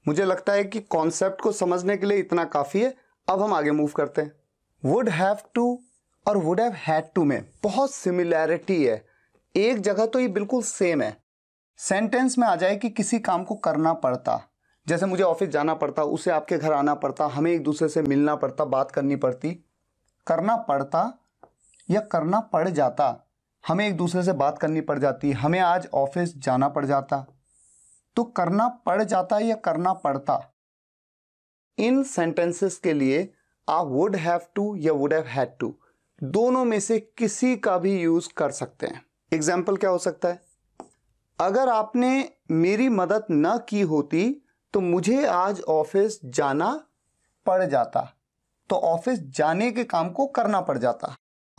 मुझे लगता है कि कॉन्सेप्ट को समझने के लिए इतना काफ़ी है अब हम आगे मूव करते हैं वुड हैव टू और वुड हैव हैड टू में बहुत सिमिलैरिटी है एक जगह तो ये बिल्कुल सेम है सेंटेंस में आ जाए कि किसी काम को करना पड़ता जैसे मुझे ऑफिस जाना पड़ता उसे आपके घर आना पड़ता हमें एक दूसरे से मिलना पड़ता बात करनी पड़ती करना पड़ता या करना पड़ जाता हमें एक दूसरे से बात करनी पड़ जाती हमें आज ऑफिस जाना पड़ जाता तो करना पड़ जाता या करना पड़ता इन सेंटेंसेस के लिए आप वुड हैव टू या वुड हैव हैड टू दोनों में से किसी का भी यूज कर सकते हैं एग्जाम्पल क्या हो सकता है अगर आपने मेरी मदद न की होती तो मुझे आज ऑफिस जाना पड़ जाता तो ऑफिस जाने के काम को करना पड़ जाता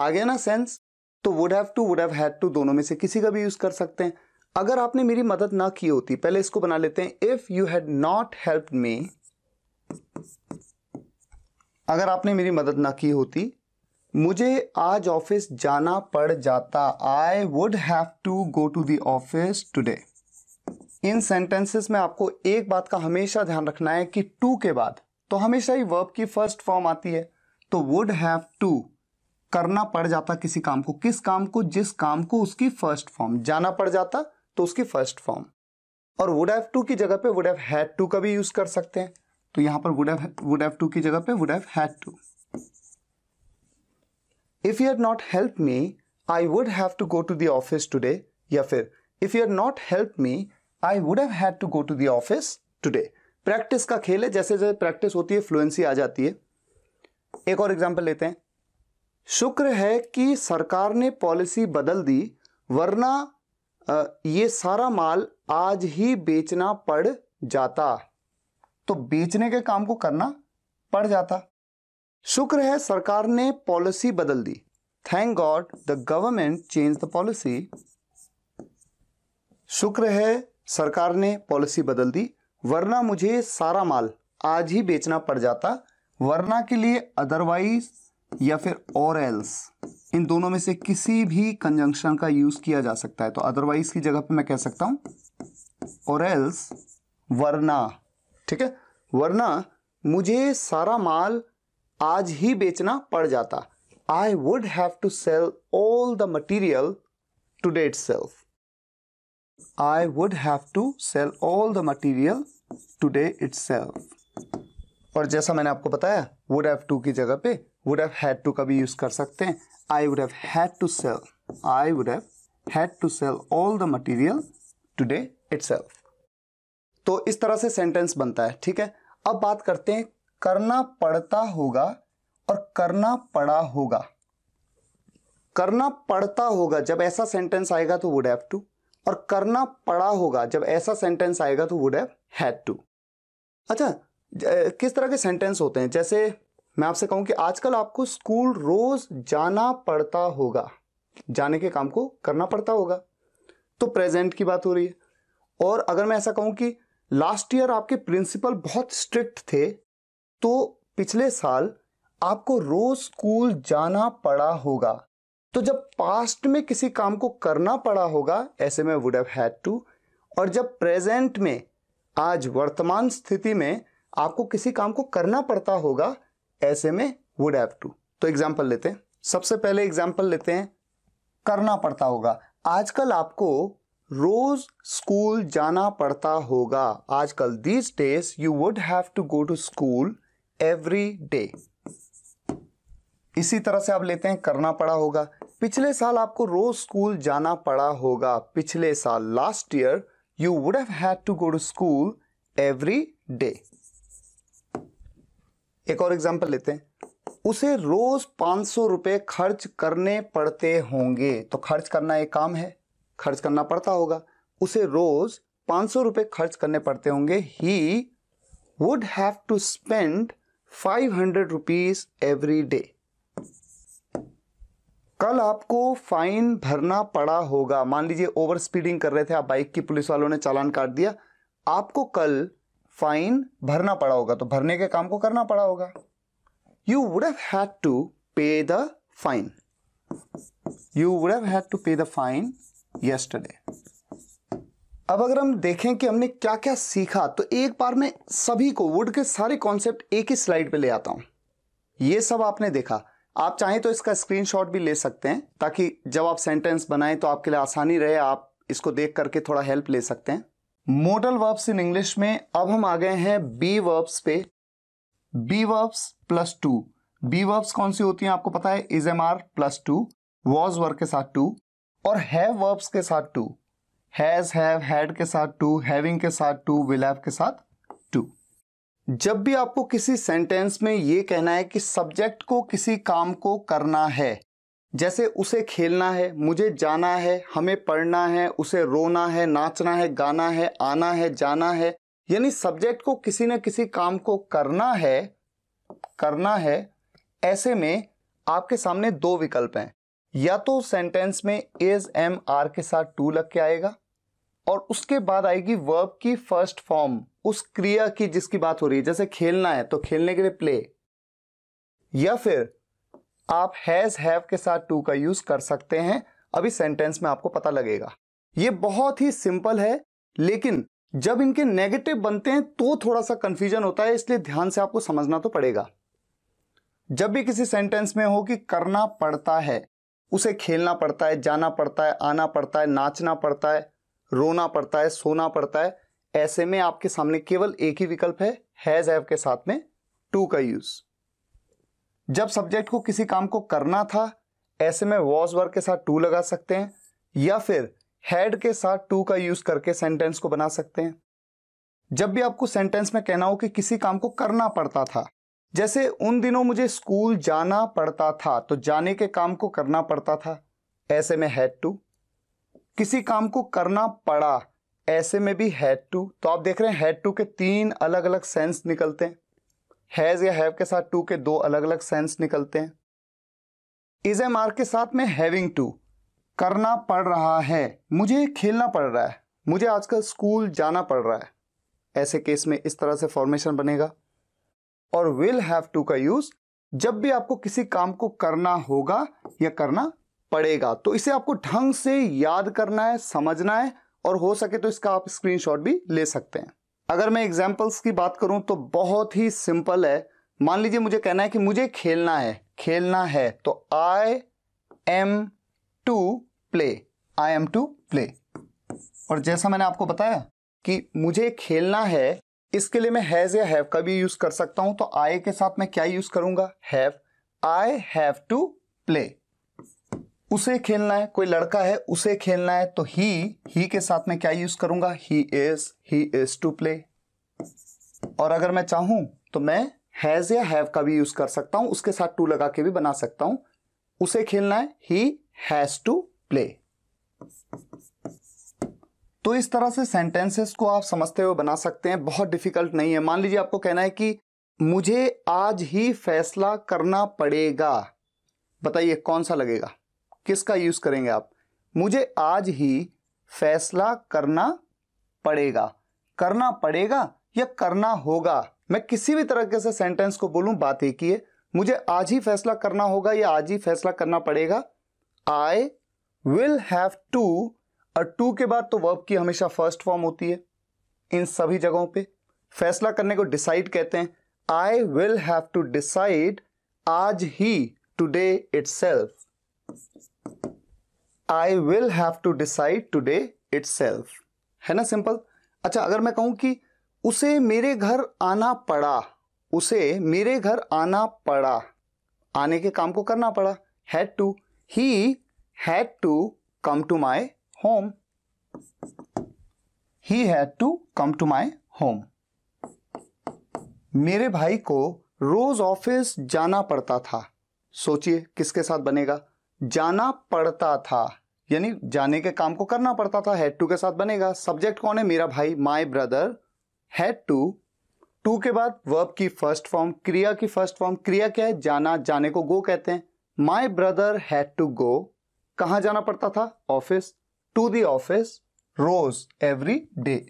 आ गया ना सेंस तो would have to would have had to दोनों में से किसी का भी यूज कर सकते हैं अगर आपने मेरी मदद ना की होती पहले इसको बना लेते हैं if you had not help me अगर आपने मेरी मदद ना की होती मुझे आज ऑफिस जाना पड़ जाता I would have to go to the office today इन सेंटेंसेस में आपको एक बात का हमेशा ध्यान रखना है कि टू के बाद तो हमेशा ही वर्ब की फर्स्ट फॉर्म आती है तो वुड हैव टू करना पड़ जाता किसी काम को किस काम को जिस काम को उसकी फर्स्ट फॉर्म जाना पड़ जाता तो उसकी फर्स्ट फॉर्म और वुड हैव टू की जगह पे वुड हैव हैड टू का भी यूज कर सकते हैं तो यहां पर would have would have to की जगह पे would have had to if you had not help me I would have to go to the office today या फिर if you had not help me I would had to go to the office today practice का खेल है जैसे जैसे प्रैक्टिस होती है फ्लुएंसी आ जाती है एक और एग्जाम्पल लेते हैं शुक्र है कि सरकार ने पॉलिसी बदल दी वरना ये सारा माल आज ही बेचना पड़ जाता तो बेचने के काम को करना पड़ जाता शुक्र है सरकार ने पॉलिसी बदल दी thank god the government change the policy शुक्र है सरकार ने पॉलिसी बदल दी वरना मुझे सारा माल आज ही बेचना पड़ जाता वरना के लिए अदरवाइज या फिर और एल्स इन दोनों में से किसी भी कंजंक्शन का यूज किया जा सकता है तो अदरवाइज की जगह पे मैं कह सकता हूं और एल्स वरना ठीक है वरना मुझे सारा माल आज ही बेचना पड़ जाता I would have to sell all the material to date self I would have to sell all the material today itself. और जैसा मैंने आपको बताया वुड हैव टू की जगह पे वुड हैव हैड टू का भी यूज कर सकते हैं I would have had to sell I would have had to sell all the material today itself तो इस तरह से सेंटेंस बनता है ठीक है अब बात करते हैं करना पड़ता होगा और करना पड़ा होगा करना पड़ता होगा जब ऐसा सेंटेंस आएगा तो वुड हैव टू और करना पड़ा होगा जब ऐसा सेंटेंस आएगा तो वुड है हैड टू अच्छा किस तरह के सेंटेंस होते हैं जैसे मैं आपसे कहूं कि आजकल आपको स्कूल रोज जाना पड़ता होगा जाने के काम को करना पड़ता होगा तो प्रेजेंट की बात हो रही है और अगर मैं ऐसा कहूं कि लास्ट ईयर आपके प्रिंसिपल बहुत स्ट्रिक्ट थे तो पिछले साल आपको रोज स्कूल जाना पड़ा होगा तो जब पास्ट में किसी काम को करना पड़ा होगा ऐसे में वुड हैव हैड टू और जब प्रेजेंट में आज वर्तमान स्थिति में आपको किसी काम को करना पड़ता होगा ऐसे में वुड हैव टू तो एग्जाम्पल लेते हैं सबसे पहले एग्जाम्पल लेते हैं करना पड़ता होगा आजकल आपको रोज स्कूल जाना पड़ता होगा आजकल these days you would have to go to school every day इसी तरह से आप लेते हैं करना पड़ा होगा पिछले साल आपको रोज स्कूल जाना पड़ा होगा पिछले साल last year you would have had to go to school every day एक और एग्जांपल लेते हैं उसे रोज पांच सौ रुपए खर्च करने पड़ते होंगे तो खर्च करना एक काम है खर्च करना पड़ता होगा उसे रोज पांच सौ रुपए खर्च करने पड़ते होंगे he would have to spend five hundred rupees every day कल आपको फाइन भरना पड़ा होगा मान लीजिए ओवर स्पीडिंग कर रहे थे आप बाइक की पुलिस वालों ने चालान काट दिया आपको कल फाइन भरना पड़ा होगा तो भरने के काम को करना पड़ा होगा you would have had to pay the fine you would have had to pay the fine yesterday अब अगर हम देखें कि हमने क्या क्या सीखा तो एक बार मैं सभी को वुड के सारे कॉन्सेप्ट एक ही स्लाइड पे ले आता हूं ये सब आपने देखा आप चाहें तो इसका स्क्रीनशॉट भी ले सकते हैं ताकि जब आप सेंटेंस बनाएं तो आपके लिए आसानी रहे आप इसको देख करके थोड़ा हेल्प ले सकते हैं मोडल वर्ब्स इन इंग्लिश में अब हम आ गए हैं बी वर्ब्स पे be verbs plus to be verbs कौन सी होती हैं आपको पता है is am are plus to was वर्ग के साथ टू और हैव वर्ब्स के साथ टू हैज हैव हैड के साथ टू हैविंग के साथ टू विल हैव के साथ जब भी आपको किसी सेंटेंस में ये कहना है कि सब्जेक्ट को किसी काम को करना है जैसे उसे खेलना है मुझे जाना है हमें पढ़ना है उसे रोना है नाचना है गाना है आना है जाना है यानी सब्जेक्ट को किसी न किसी काम को करना है करना है ऐसे में आपके सामने दो विकल्प हैं या तो सेंटेंस में इज एम आर के साथ टू लग के आएगा और उसके बाद आएगी वर्ब की फर्स्ट फॉर्म उस क्रिया की जिसकी बात हो रही है जैसे खेलना है तो खेलने के लिए प्ले या फिर आप हैज हैव के साथ टू का यूज कर सकते हैं अभी सेंटेंस में आपको पता लगेगा ये बहुत ही सिंपल है लेकिन जब इनके नेगेटिव बनते हैं तो थोड़ा सा कंफ्यूजन होता है इसलिए ध्यान से आपको समझना तो पड़ेगा जब भी किसी सेंटेंस में हो कि करना पड़ता है उसे खेलना पड़ता है जाना पड़ता है आना पड़ता है नाचना पड़ता है रोना पड़ता है सोना पड़ता है ऐसे में आपके सामने केवल एक ही विकल्प है हैज हैव के साथ में टू का यूज जब सब्जेक्ट को किसी काम को करना था ऐसे में वॉज वर्ग के साथ टू लगा सकते हैं या फिर हैड के साथ टू का यूज करके सेंटेंस को बना सकते हैं जब भी आपको सेंटेंस में कहना हो कि किसी काम को करना पड़ता था जैसे उन दिनों मुझे स्कूल जाना पड़ता था तो जाने के काम को करना पड़ता था ऐसे में हैड टू किसी काम को करना पड़ा ऐसे में भी हैड टू तो आप देख रहे हैं हैड टू के तीन अलग अलग सेंस निकलते हैं हैज़ या हैव के साथ टू के दो अलग अलग सेंस निकलते हैं इज एम आर के साथ में हैविंग टू करना पड़ रहा है मुझे खेलना पड़ रहा है मुझे आजकल स्कूल जाना पड़ रहा है ऐसे केस में इस तरह से फॉर्मेशन बनेगा और विल हैव टू का यूज़ जब भी आपको किसी काम को करना होगा या करना पड़ेगा तो इसे आपको ढंग से याद करना है समझना है और हो सके तो इसका आप स्क्रीनशॉट भी ले सकते हैं अगर मैं एग्जाम्पल्स की बात करूं तो बहुत ही सिंपल है मान लीजिए मुझे कहना है कि मुझे खेलना है खेलना है तो I am to play I am to play और जैसा मैंने आपको बताया कि मुझे खेलना है इसके लिए मैं हैज़ या हैव का भी यूज़ कर सकता हूं तो आई के साथ मैं क्या यूज़ करूंगा have I have to play उसे खेलना है कोई लड़का है उसे खेलना है तो ही ही के साथ में क्या यूज करूंगा he is he is to play और अगर मैं चाहूं तो मैं हैज या हैव का भी यूज कर सकता हूं उसके साथ टू लगा के भी बना सकता हूं उसे खेलना है ही हैज टू प्ले तो इस तरह से सेंटेंसेस को आप समझते हुए बना सकते हैं बहुत डिफिकल्ट नहीं है मान लीजिए आपको कहना है कि मुझे आज ही फैसला करना पड़ेगा बताइए कौन सा लगेगा किसका यूज़ करेंगे आप मुझे आज ही फैसला करना पड़ेगा करना पड़ेगा या करना होगा मैं किसी भी तरह से सेंटेंस को बोलूं बात एक ही है मुझे आज ही फैसला करना होगा या आज ही फैसला करना पड़ेगा आई विल हैव टू और टू के बाद तो वर्ब की हमेशा फर्स्ट फॉर्म होती है इन सभी जगहों पे फैसला करने को डिसाइड कहते हैं I will have to decide आज ही today itself I will have to decide today itself है ना सिंपल अच्छा अगर मैं कहूं कि उसे मेरे घर आना पड़ा उसे मेरे घर आना पड़ा आने के काम को करना पड़ा had to he had to come to my home he had to come to my home मेरे भाई को रोज ऑफिस जाना पड़ता था सोचिए किसके साथ बनेगा जाना पड़ता था यानी जाने के काम को करना पड़ता था हैड टू के साथ बनेगा सब्जेक्ट कौन है मेरा भाई my brother had to to के बाद वर्ब की फर्स्ट फॉर्म क्रिया की फर्स्ट फॉर्म क्रिया क्या है जाना जाने को गो कहते हैं my brother had to go कहा जाना पड़ता था ऑफिस टू द ऑफिस रोज एवरी डे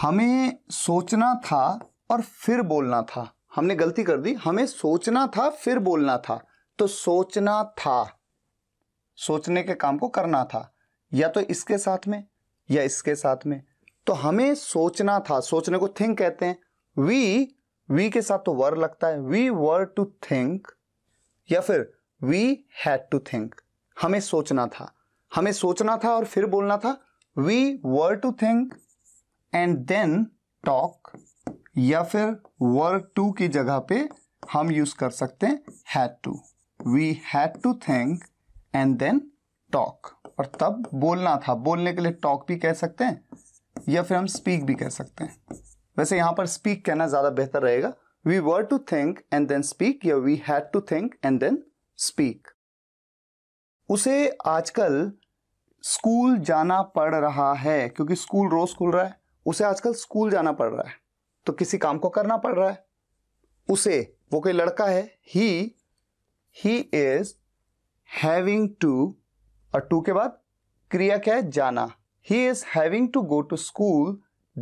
हमें सोचना था और फिर बोलना था हमने गलती कर दी हमें सोचना था फिर बोलना था तो सोचना था सोचने के काम को करना था या तो इसके साथ में या इसके साथ में तो हमें सोचना था सोचने को थिंक कहते हैं वी वी के साथ तो वर लगता है वी वर टू थिंक या फिर वी हैड टू थिंक हमें सोचना था हमें सोचना था और फिर बोलना था we were to think and then talk या फिर वर टू की जगह पे हम यूज कर सकते हैं had to we had to think and then talk और तब बोलना था बोलने के लिए टॉक भी कह सकते हैं या फिर हम स्पीक भी कह सकते हैं वैसे यहां पर स्पीक कहना ज़्यादा बेहतर रहेगा we were to think and then speak या we had to think and then speak उसे आजकल स्कूल जाना पड़ रहा है क्योंकि स्कूल रोज खुल रहा है उसे आजकल स्कूल जाना पड़ रहा है तो किसी काम को करना पड़ रहा है उसे वो कोई लड़का है ही ही इज हैविंग टू और टू के बाद क्रिया क्या है जाना he is having to go to school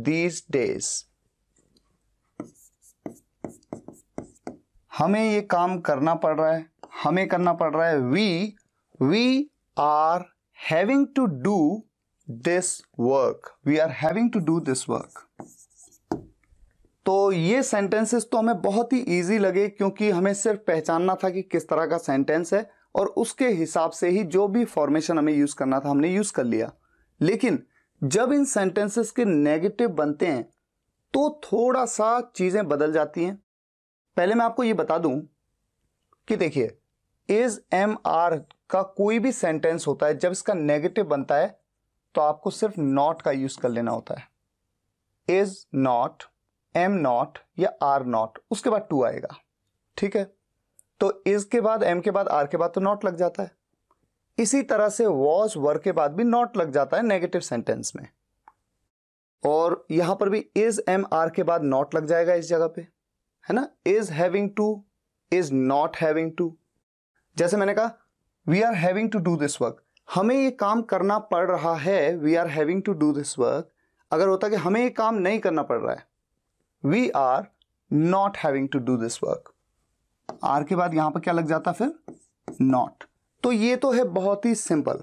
these days हमें ये काम करना पड़ रहा है हमें करना पड़ रहा है we we are having to do this work we are having to do this work तो ये सेंटेंसेस तो हमें बहुत ही ईजी लगे क्योंकि हमें सिर्फ पहचानना था कि किस तरह का सेंटेंस है और उसके हिसाब से ही जो भी फॉर्मेशन हमें यूज़ करना था हमने यूज़ कर लिया लेकिन जब इन सेंटेंसेस के नेगेटिव बनते हैं तो थोड़ा सा चीज़ें बदल जाती हैं पहले मैं आपको ये बता दूं कि देखिए इज एम आर का कोई भी सेंटेंस होता है जब इसका नेगेटिव बनता है तो आपको सिर्फ नॉट का यूज़ कर लेना होता है इज नॉट एम नॉट या आर नॉट उसके बाद टू आएगा ठीक है तो इस के बाद एम के बाद आर के बाद तो नॉट लग जाता है इसी तरह से वॉज वर के बाद भी नॉट लग जाता है नेगेटिव सेंटेंस में और यहां पर भी इज एम आर के बाद नॉट लग जाएगा इस जगह पे है ना is having to is not having to जैसे मैंने कहा we are having to do this work हमें ये काम करना पड़ रहा है we are having to do this work अगर होता कि हमें ये काम नहीं करना पड़ रहा है we are not having to do this work are के बाद यहां पर क्या लग जाता फिर नॉट तो ये तो है बहुत ही सिंपल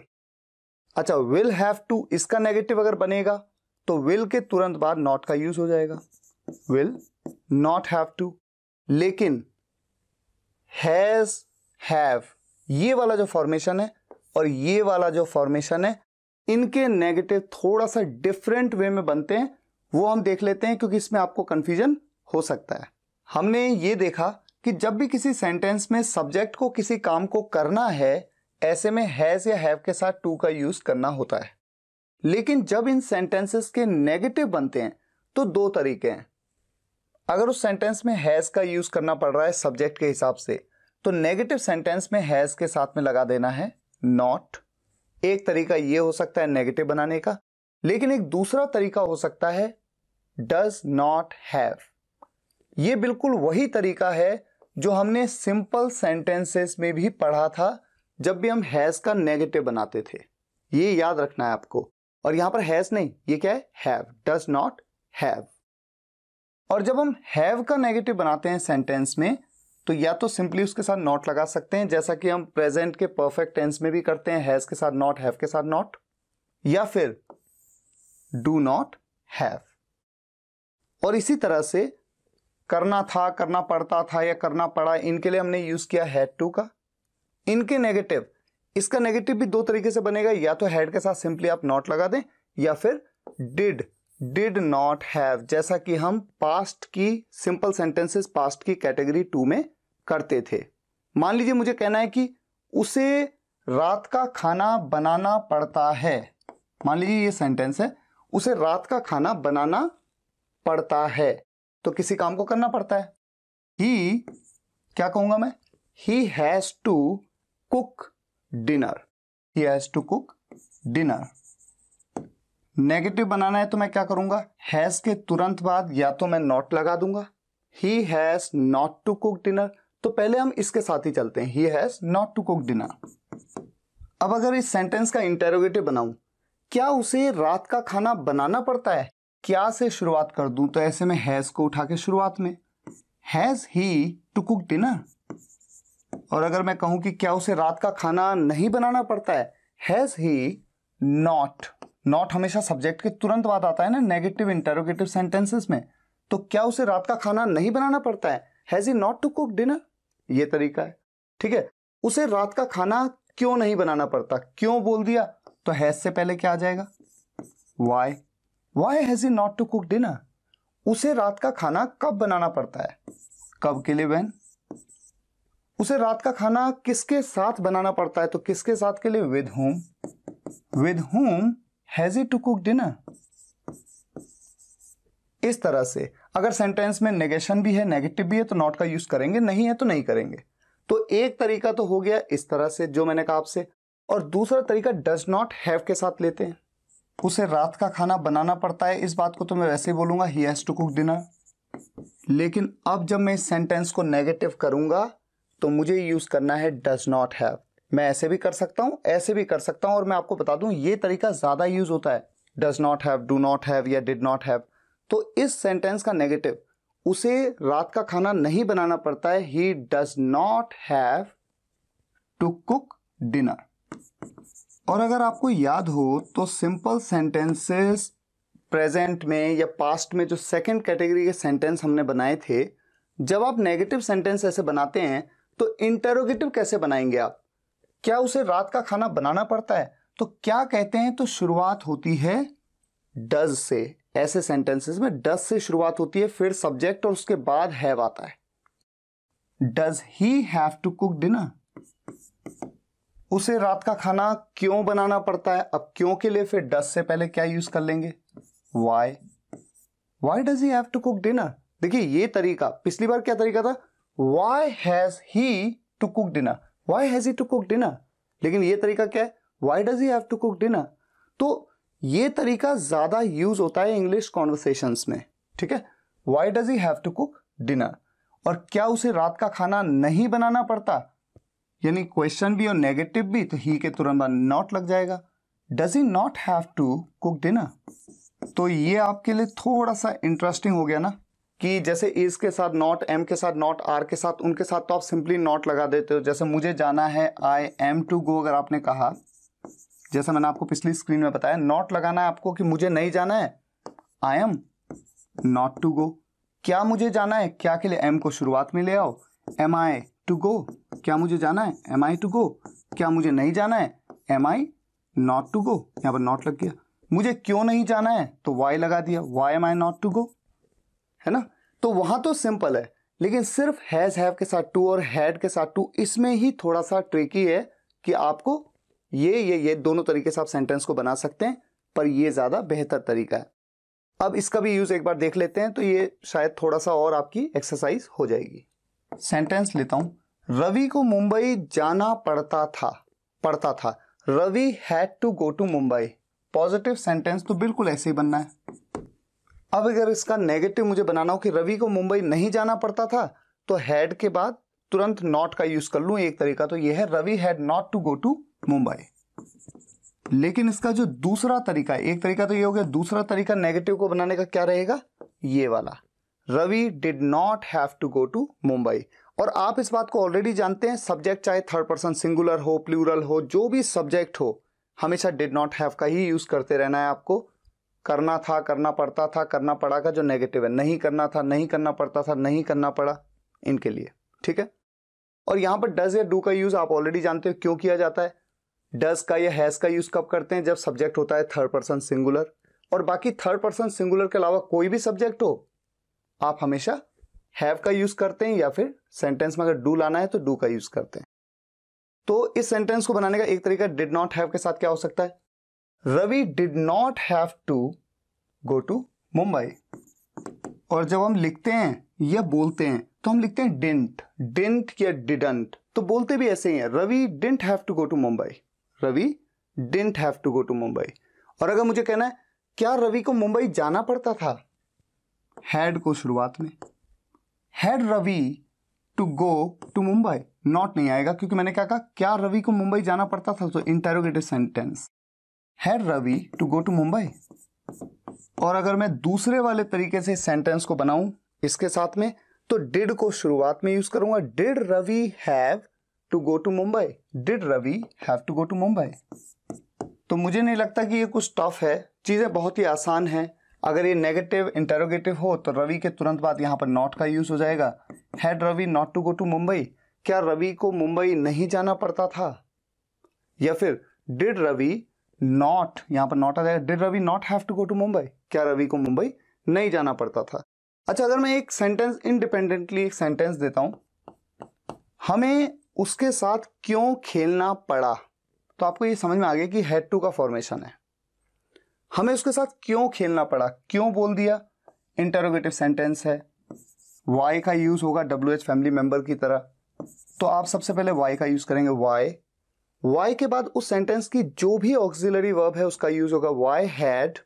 अच्छा विल हैव टू इसका नेगेटिव अगर बनेगा तो विल के तुरंत बाद नॉट का यूज हो जाएगा विल नॉट हैव टू लेकिन हैज हैव ये वाला जो फॉर्मेशन है और ये वाला जो फॉर्मेशन है इनके नेगेटिव थोड़ा सा डिफरेंट वे में बनते हैं वो हम देख लेते हैं क्योंकि इसमें आपको कन्फ्यूजन हो सकता है हमने ये देखा कि जब भी किसी सेंटेंस में सब्जेक्ट को किसी काम को करना है ऐसे में हैज़ या हैव के साथ टू का यूज़ करना होता है लेकिन जब इन सेंटेंसेस के नेगेटिव बनते हैं तो दो तरीके हैं अगर उस सेंटेंस में हैज़ का यूज़ करना पड़ रहा है सब्जेक्ट के हिसाब से तो नेगेटिव सेंटेंस में हैज़ के साथ में लगा देना है नॉट एक तरीका ये हो सकता है नेगेटिव बनाने का लेकिन एक दूसरा तरीका हो सकता है डज नॉट हैव ये बिल्कुल वही तरीका है जो हमने सिंपल सेंटेंसेस में भी पढ़ा था जब भी हम हैज़ का नेगेटिव बनाते थे ये याद रखना है आपको और यहां पर हैज़ नहीं ये क्या है हैव डज नॉट हैव और जब हम हैव का नेगेटिव बनाते हैं सेंटेंस में तो या तो सिंपली उसके साथ नॉट लगा सकते हैं जैसा कि हम प्रेजेंट के परफेक्ट टेंस में भी करते हैं हैज़ के साथ नॉट हैव के साथ नॉट या फिर डू नॉट हैव और इसी तरह से करना था करना पड़ता था या करना पड़ा इनके लिए हमने यूज़ किया हैड टू का इनके नेगेटिव इसका नेगेटिव भी दो तरीके से बनेगा या तो हैड के साथ सिंपली आप नॉट लगा दें या फिर डिड डिड नॉट हैव जैसा कि हम पास्ट की सिंपल सेंटेंसेस पास्ट की कैटेगरी टू में करते थे मान लीजिए मुझे कहना है कि उसे रात का खाना बनाना पड़ता है मान लीजिए ये सेंटेंस है उसे रात का खाना बनाना पड़ता है तो किसी काम को करना पड़ता है ही क्या कहूंगा मैं he has to cook dinner he has to cook dinner negative बनाना है तो मैं क्या करूंगा हैज के तुरंत बाद या तो मैं नॉट लगा दूंगा he has not to cook dinner तो पहले हम इसके साथ ही चलते हैं he has not to cook dinner अब अगर इस सेंटेंस का इंटेरोगेटिव बनाऊं क्या उसे रात का खाना बनाना पड़ता है क्या से शुरुआत कर दूं तो ऐसे में हैज़ को उठा के शुरुआत में has he to cook dinner और अगर मैं कहूं कि क्या उसे रात का खाना नहीं बनाना पड़ता है हैज़ ही नॉट नॉट हमेशा सब्जेक्ट के तुरंत बाद आता है ना नेगेटिव इंटेरोगेटिव सेंटेंसेस में तो क्या उसे रात का खाना नहीं बनाना पड़ता है has he not to cook dinner ये तरीका है ठीक है उसे रात का खाना क्यों नहीं बनाना पड़ता क्यों बोल दिया तो हैज़ से पहले क्या आ जाएगा why why has he not to cook dinner उसे रात का खाना कब बनाना पड़ता है कब के लिए वैन उसे रात का खाना किसके साथ बनाना पड़ता है तो किसके साथ के लिए with whom with whom has he to cook dinner इस तरह से अगर सेंटेंस में नेगेशन भी है नेगेटिव भी है तो नॉट का यूज करेंगे नहीं है तो नहीं करेंगे तो एक तरीका तो हो गया इस तरह से जो मैंने कहा आपसे और दूसरा तरीका डज नॉट हैव के साथ लेते हैं उसे रात का खाना बनाना पड़ता है इस बात को तो मैं वैसे ही बोलूंगा he has to cook dinner लेकिन अब जब मैं इस सेंटेंस को नेगेटिव करूंगा तो मुझे यूज़ करना है डज नॉट हैव मैं ऐसे भी कर सकता हूँ ऐसे भी कर सकता हूँ और मैं आपको बता दूं ये तरीका ज़्यादा यूज़ होता है does not have do not have या डिड नॉट हैव तो इस सेंटेंस का नेगेटिव उसे रात का खाना नहीं बनाना पड़ता है he does not have to cook dinner और अगर आपको याद हो तो सिंपल सेंटेंसेस प्रेजेंट में या पास्ट में जो सेकंड कैटेगरी के सेंटेंस हमने बनाए थे जब आप नेगेटिव सेंटेंस ऐसे बनाते हैं तो इंटरोगेटिव कैसे बनाएंगे आप क्या उसे रात का खाना बनाना पड़ता है तो क्या कहते हैं तो शुरुआत होती है डज से ऐसे सेंटेंसेस में डज से शुरुआत होती है फिर सब्जेक्ट और उसके बाद हैव आता है does he have to cook dinner उसे रात का खाना क्यों बनाना पड़ता है अब क्यों के लिए फिर डस से पहले क्या यूज कर लेंगे why why does he have to cook dinner देखिए ये तरीका पिछली बार क्या तरीका था why has he to cook dinner why has he to cook dinner लेकिन ये तरीका क्या है why does he have to cook dinner तो ये तरीका ज्यादा यूज होता है इंग्लिश कॉन्वर्सेशन में ठीक है why does he have to cook dinner और क्या उसे रात का खाना नहीं बनाना पड़ता यानी क्वेश्चन भी और नेगेटिव भी तो ही के तुरंत बाद नॉट लग जाएगा does he not have to cook dinner तो ये आपके लिए थोड़ा सा इंटरेस्टिंग हो गया ना कि जैसे इस के साथ नॉट एम के साथ नॉट आर के साथ उनके साथ तो आप सिंपली नॉट लगा देते हो जैसे मुझे जाना है आई एम टू गो अगर आपने कहा जैसे मैंने आपको पिछली स्क्रीन में बताया नॉट लगाना है आपको कि मुझे नहीं जाना है I am not to go क्या मुझे जाना है क्या के लिए एम को शुरुआत में ले आओ एम आई टू गो क्या मुझे जाना है एम आई टू गो क्या मुझे नहीं जाना है am I not to go यहाँ पर नॉट लग गया मुझे क्यों नहीं जाना है तो वाई लगा दिया why am I not to go है ना तो वहां तो सिंपल है लेकिन सिर्फ हैज़ हैव के साथ टू और हैड के साथ टू इसमें ही थोड़ा सा ट्रिकी है कि आपको ये ये ये दोनों तरीके से आप सेंटेंस को बना सकते हैं पर ये ज़्यादा बेहतर तरीका है अब इसका भी यूज़ एक बार देख लेते हैं तो ये शायद थोड़ा सा और आपकी एक्सरसाइज हो जाएगी सेंटेंस लेता हूं रवि को मुंबई जाना पड़ता था पड़ता था Ravi had to go to Mumbai positive sentence तो बिल्कुल ऐसे ही बनना है अब अगर इसका नेगेटिव मुझे बनाना हो कि रवि को मुंबई नहीं जाना पड़ता था तो हैड के बाद तुरंत नॉट का यूज कर लूं एक तरीका तो यह है Ravi had not to go to Mumbai लेकिन इसका जो दूसरा तरीका एक तरीका तो ये हो गया दूसरा तरीका नेगेटिव को बनाने का क्या रहेगा ये वाला Ravi did not have to go to Mumbai और आप इस बात को ऑलरेडी जानते हैं सब्जेक्ट चाहे थर्ड पर्सन सिंगुलर हो प्लूरल हो जो भी सब्जेक्ट हो हमेशा डिड नॉट हैव का ही यूज़ करते रहना है आपको करना था करना पड़ता था करना पड़ा का जो नेगेटिव है नहीं करना था नहीं करना पड़ता था नहीं करना पड़ा इनके लिए ठीक है और यहां पर डज या डू का यूज़ आप ऑलरेडी जानते हो क्यों किया जाता है डज का या हैज़ का यूज़ कब करते हैं जब सब्जेक्ट होता है थर्ड पर्सन सिंगुलर और बाकी थर्ड पर्सन सिंगुलर के अलावा कोई भी सब्जेक्ट हो आप हमेशा हैव का यूज करते हैं या फिर सेंटेंस में अगर डू लाना है तो डू का यूज करते हैं तो इस सेंटेंस को बनाने का एक तरीका डिड नॉट हैव के साथ क्या हो सकता है Ravi did not have to go to Mumbai और जब हम लिखते हैं या बोलते हैं तो हम लिखते हैं डिंट डिंट या डिडंट तो बोलते भी ऐसे ही है Ravi didn't have to go to Mumbai Ravi didn't have to go to Mumbai और अगर मुझे कहना है क्या रवि को मुंबई जाना पड़ता था हैड को शुरुआत में had Ravi to go to Mumbai not नहीं आएगा क्योंकि मैंने क्या कहा क्या रवि को मुंबई जाना पड़ता था तो interrogative sentence had Ravi to go to Mumbai और अगर मैं दूसरे वाले तरीके से सेंटेंस को बनाऊं इसके साथ में तो डिड को शुरुआत में यूज करूंगा did Ravi have to go to Mumbai did Ravi have to go to Mumbai तो मुझे नहीं लगता कि ये कुछ टफ है चीज़ें बहुत ही आसान हैं अगर ये नेगेटिव इंटेरोगेटिव हो तो रवि के तुरंत बाद यहाँ पर नॉट का यूज़ हो जाएगा had Ravi not to go to Mumbai क्या रवि को मुंबई नहीं जाना पड़ता था या फिर डिड रवि नॉट यहाँ पर नॉट आ जाएगा did Ravi not have to go to Mumbai क्या रवि को मुंबई नहीं जाना पड़ता था अच्छा अगर मैं एक सेंटेंस इंडिपेंडेंटली एक सेंटेंस देता हूं हमें उसके साथ क्यों खेलना पड़ा तो आपको ये समझ में आ गया कि हेड टू का फॉर्मेशन है हमें उसके साथ क्यों खेलना पड़ा क्यों बोल दिया इंटरोगेटिव सेंटेंस है वाई का यूज होगा डब्ल्यू एच फैमिली मेंबर की तरह तो आप सबसे पहले वाई का यूज करेंगे वाई वाई के बाद उस सेंटेंस की जो भी ऑक्सिलरी वर्ब है उसका यूज होगा वाई हैड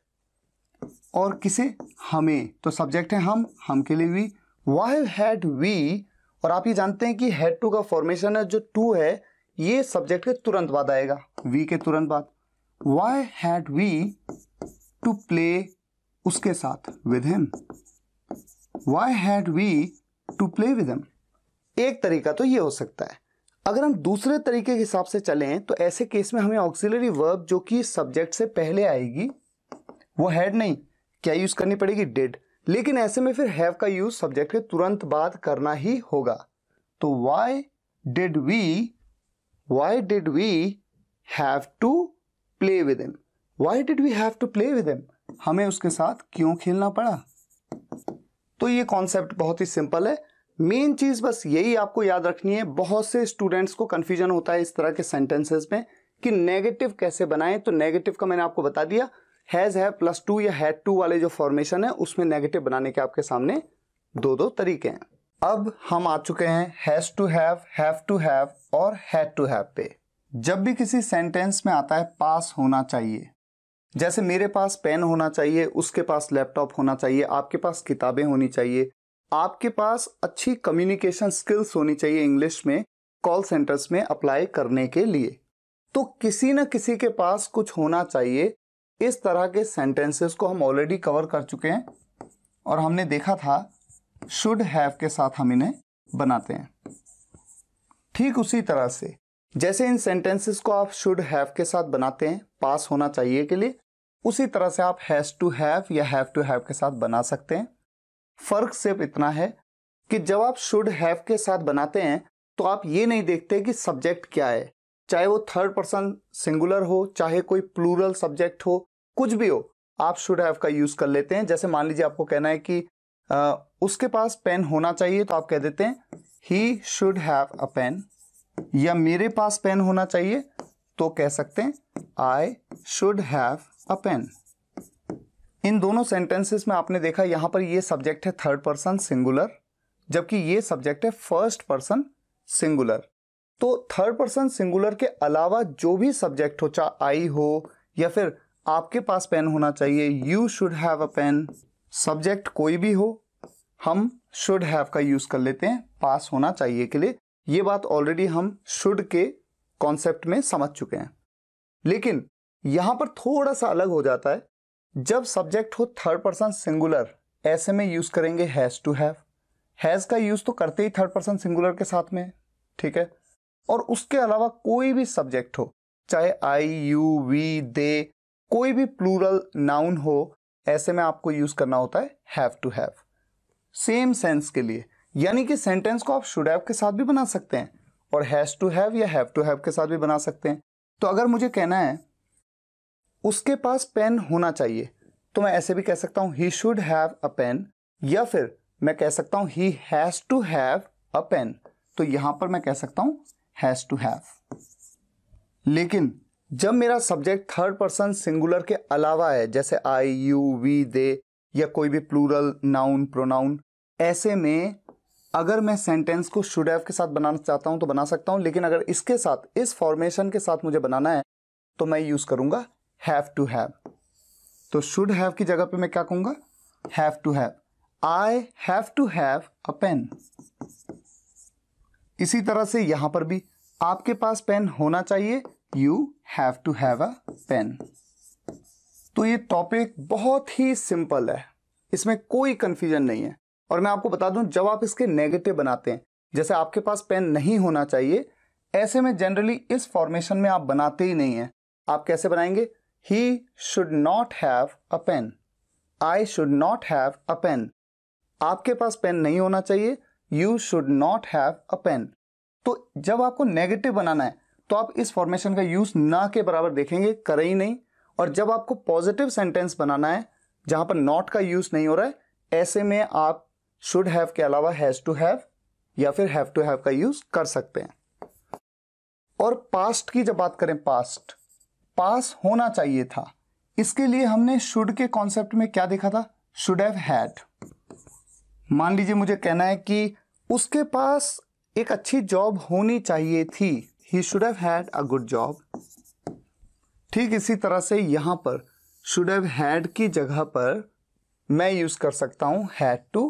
और किसे हमें तो सब्जेक्ट है हम हम के लिए वी वाई हैड वी और आप ये जानते हैं कि हैड टू का फॉर्मेशन है जो टू है ये सब्जेक्ट के तुरंत बाद आएगा वी के तुरंत बाद why had we to play उसके साथ with him why had we to play with him एक तरीका तो ये हो सकता है अगर हम दूसरे तरीके के हिसाब से चलें तो ऐसे केस में हमें ऑक्सिलरी वर्ब जो कि सब्जेक्ट से पहले आएगी वो हैड नहीं क्या यूज करनी पड़ेगी डिड लेकिन ऐसे में फिर हैव का यूज सब्जेक्ट के तुरंत बाद करना ही होगा तो why did we why did we have to play with him why did we have to play with him हमें उसके साथ क्यों खेलना पड़ा तो ये कॉन्सेप्ट बहुत ही सिंपल है मेन चीज़ बस यही आपको याद रखनी है बहुत से स्टूडेंट्स को कंफ्यूजन होता है इस तरह के सेंटेंसेस में कि नेगेटिव कैसे बनाएं तो नेगेटिव का मैंने आपको बता दिया हैज़ है प्लस टू या हैड टू वाले जो फॉर्मेशन है उसमें नेगेटिव बनाने के आपके सामने दो दो तरीके हैं अब हम आ चुके हैं has to have have to have और हैड टू हैव पे जब भी किसी सेंटेंस में आता है पास होना चाहिए जैसे मेरे पास पेन होना चाहिए उसके पास लैपटॉप होना चाहिए आपके पास किताबें होनी चाहिए आपके पास अच्छी कम्युनिकेशन स्किल्स होनी चाहिए इंग्लिश में कॉल सेंटर्स में अप्लाई करने के लिए तो किसी न किसी के पास कुछ होना चाहिए इस तरह के सेंटेंसेस को हम ऑलरेडी कवर कर चुके हैं और हमने देखा था शुड हैव के साथ हम इन्हें बनाते हैं ठीक उसी तरह से जैसे इन सेंटेंसेस को आप शुड हैव के साथ बनाते हैं पास होना चाहिए के लिए उसी तरह से आप हैज़ टू हैव या हैव टू हैव के साथ बना सकते हैं फ़र्क सिर्फ इतना है कि जब आप शुड हैव के साथ बनाते हैं तो आप ये नहीं देखते कि सब्जेक्ट क्या है चाहे वो थर्ड पर्सन सिंगुलर हो चाहे कोई प्लूरल सब्जेक्ट हो कुछ भी हो आप शुड हैव का यूज़ कर लेते हैं जैसे मान लीजिए आपको कहना है कि आ, उसके पास पेन होना चाहिए तो आप कह देते हैं he should have a pen या मेरे पास पेन होना चाहिए तो कह सकते हैं I should have a pen इन दोनों सेंटेंसेस में आपने देखा यहां पर यह सब्जेक्ट है थर्ड पर्सन सिंगुलर जबकि ये सब्जेक्ट है फर्स्ट पर्सन सिंगुलर तो थर्ड पर्सन सिंगुलर के अलावा जो भी सब्जेक्ट हो चाहे आई हो या फिर आपके पास पेन होना चाहिए you should have a pen subject कोई भी हो हम शुड हैव का यूज़ कर लेते हैं पास होना चाहिए के लिए ये बात ऑलरेडी हम शुड के कॉन्सेप्ट में समझ चुके हैं लेकिन यहां पर थोड़ा सा अलग हो जाता है जब सब्जेक्ट हो थर्ड पर्सन सिंगुलर ऐसे में यूज़ करेंगे हैज़ टू हैव हैज़ का यूज़ तो करते ही थर्ड पर्सन सिंगुलर के साथ में ठीक है और उसके अलावा कोई भी सब्जेक्ट हो चाहे आई यू वी दे कोई भी प्लूरल नाउन हो ऐसे में आपको यूज़ करना होता है have to have same sense के लिए यानी कि सेंटेंस को आप शुड हैव के साथ भी बना सकते हैं और हैज़ टू हैव या हैव टू हैव के साथ भी बना सकते हैं तो अगर मुझे कहना है उसके पास पेन होना चाहिए तो मैं ऐसे भी कह सकता हूँ he should have a pen या फिर मैं कह सकता हूं he has to have a pen तो यहां पर मैं कह सकता हूँ हैज़ टू हैव लेकिन जब मेरा सब्जेक्ट थर्ड पर्सन सिंगुलर के अलावा है जैसे आई यू वी दे या कोई भी प्लूरल नाउन प्रोनाउन ऐसे में अगर मैं सेंटेंस को शुड हैव के साथ बनाना चाहता हूं तो बना सकता हूं लेकिन अगर इसके साथ इस फॉर्मेशन के साथ मुझे बनाना है तो मैं यूज़ करूंगा हैव टू हैव तो शुड हैव की जगह पे मैं क्या कहूंगा have to have I have to have a pen इसी तरह से यहां पर भी आपके पास पेन होना चाहिए you have to have a pen तो ये टॉपिक बहुत ही सिंपल है इसमें कोई कंफ्यूजन नहीं है और मैं आपको बता दूं जब आप इसके नेगेटिव बनाते हैं जैसे आपके पास पेन नहीं होना चाहिए ऐसे में जनरली इस फॉर्मेशन में आप बनाते ही नहीं हैं आप कैसे बनाएंगे he should not have a pen I should not have a pen आपके पास पेन नहीं होना चाहिए you should not have a pen तो जब आपको नेगेटिव बनाना है तो आप इस फॉर्मेशन का यूज ना के बराबर देखेंगे करें ही नहीं और जब आपको पॉजिटिव सेंटेंस बनाना है जहां पर नॉट का यूज नहीं हो रहा है ऐसे में आप शुड हैव के अलावा हैज़ टू हैव या फिर हैव टू हैव का यूज कर सकते हैं और पास्ट की जब बात करें पास्ट पास होना चाहिए था इसके लिए हमने शुड के कॉन्सेप्ट में क्या देखा था शुड हैव हैड मान लीजिए मुझे कहना है कि उसके पास एक अच्छी जॉब होनी चाहिए थी he should have had a good job ठीक इसी तरह से यहां पर शुड हैव हैड की जगह पर मैं यूज कर सकता हूँ हैड टू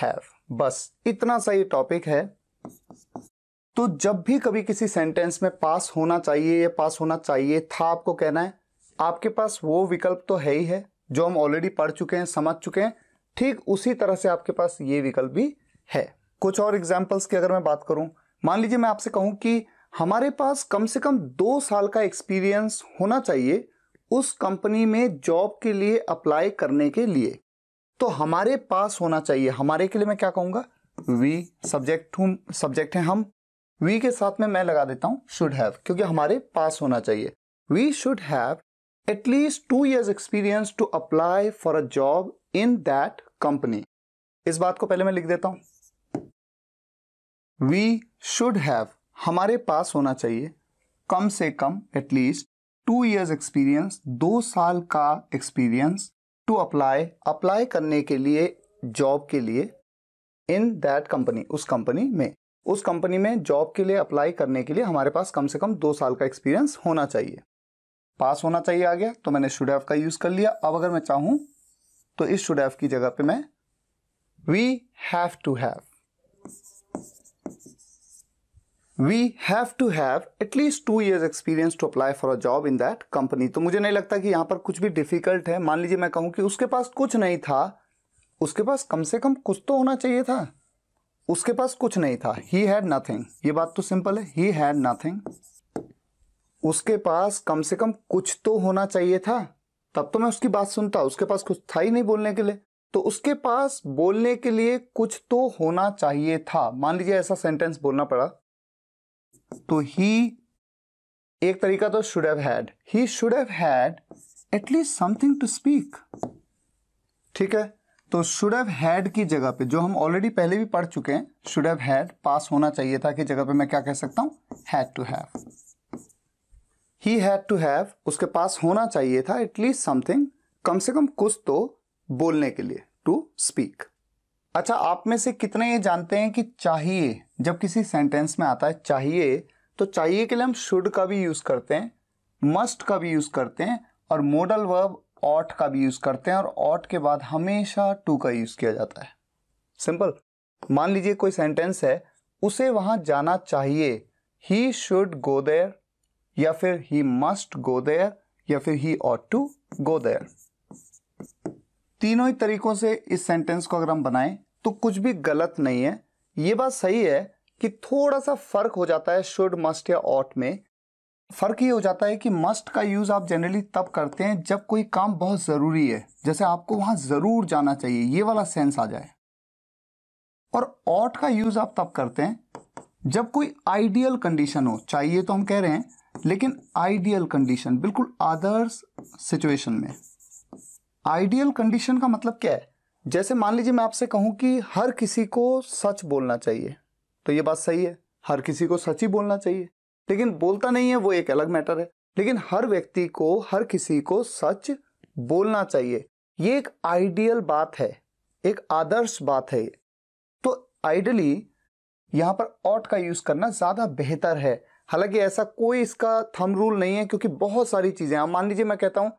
हैव बस इतना सा ये टॉपिक है तो जब भी कभी किसी सेंटेंस में पास होना चाहिए या पास होना चाहिए था आपको कहना है आपके पास वो विकल्प तो है ही है जो हम ऑलरेडी पढ़ चुके हैं समझ चुके हैं ठीक उसी तरह से आपके पास ये विकल्प भी है कुछ और एग्जाम्पल्स की अगर मैं बात करूं मान लीजिए मैं आपसे कहूं कि हमारे पास कम से कम दो साल का एक्सपीरियंस होना चाहिए उस कंपनी में जॉब के लिए अप्लाई करने के लिए तो हमारे पास होना चाहिए हमारे के लिए मैं क्या कहूंगा वी सब्जेक्ट हूं सब्जेक्ट है हम वी के साथ में मैं लगा देता हूं शुड हैव क्योंकि हमारे पास होना चाहिए we should have at least two years experience to apply for a job in that company इस बात को पहले मैं लिख देता हूं वी शुड हैव हमारे पास होना चाहिए कम से कम एटलीस्ट टू ईयर्स एक्सपीरियंस दो साल का एक्सपीरियंस टू अप्लाई अप्लाई करने के लिए जॉब के लिए इन दैट कंपनी उस कंपनी में उस कंपनी में जॉब के लिए अप्लाई करने के लिए हमारे पास कम से कम दो साल का एक्सपीरियंस होना चाहिए पास होना चाहिए आ गया तो मैंने शुडैफ का यूज़ कर लिया अब अगर मैं चाहूं तो इस शुडैफ की जगह पे मैं we have to have we have to have at least two years experience to apply for a job in that company तो मुझे नहीं लगता कि यहाँ पर कुछ भी डिफिकल्ट है मान लीजिए मैं कहूँ कि उसके पास कुछ नहीं था उसके पास कम से कम कुछ तो होना चाहिए था उसके पास कुछ नहीं था ही हैड नथिंग ये बात तो सिंपल है ही हैड नथिंग उसके पास कम से कम कुछ तो होना चाहिए था तब तो मैं उसकी बात सुनता उसके पास कुछ था ही नहीं बोलने के लिए तो उसके पास बोलने के लिए कुछ तो होना चाहिए था मान लीजिए ऐसा सेंटेंस बोलना पड़ा तो ही एक तरीका तो should have had he should have had at least something to speak ठीक है तो शुड हैव हैड की जगह पे जो हम ऑलरेडी पहले भी पढ़ चुके हैं शुड हैव हैड पास होना चाहिए था कि जगह पे मैं क्या कह सकता हूं had to have he had to have उसके पास होना चाहिए था एटलीस्ट समथिंग कम से कम कुछ तो बोलने के लिए टू स्पीक अच्छा आप में से कितने ये जानते हैं कि चाहिए जब किसी सेंटेंस में आता है चाहिए तो चाहिए के लिए हम शुड का भी यूज़ करते हैं मस्ट का भी यूज़ करते हैं और मोडल वर्ब ऑट का भी यूज़ करते हैं और ऑट के बाद हमेशा टू का यूज़ किया जाता है सिंपल मान लीजिए कोई सेंटेंस है उसे वहां जाना चाहिए ही शुड गो देयर या फिर ही मस्ट गो देयर या फिर he ought to go there तीनों ही तरीकों से इस सेंटेंस को अगर हम बनाएं तो कुछ भी गलत नहीं है ये बात सही है कि थोड़ा सा फर्क हो जाता है शुड मस्ट या ऑट में फर्क ये हो जाता है कि मस्ट का यूज आप जनरली तब करते हैं जब कोई काम बहुत जरूरी है जैसे आपको वहां जरूर जाना चाहिए ये वाला सेंस आ जाए और ऑट का यूज आप तब करते हैं जब कोई आइडियल कंडीशन हो चाहिए तो हम कह रहे हैं लेकिन आइडियल कंडीशन बिल्कुल आदर्श सिचुएशन में आइडियल कंडीशन का मतलब क्या है जैसे मान लीजिए मैं आपसे कहूं कि हर किसी को सच बोलना चाहिए तो ये बात सही है हर किसी को सच ही बोलना चाहिए लेकिन बोलता नहीं है वो एक अलग मैटर है लेकिन हर व्यक्ति को हर किसी को सच बोलना चाहिए ये एक आइडियल बात है एक आदर्श बात है तो आइडली यहाँ पर ऑट का यूज करना ज्यादा बेहतर है हालांकि ऐसा कोई इसका थम रूल नहीं है क्योंकि बहुत सारी चीजें मान लीजिए मैं कहता हूं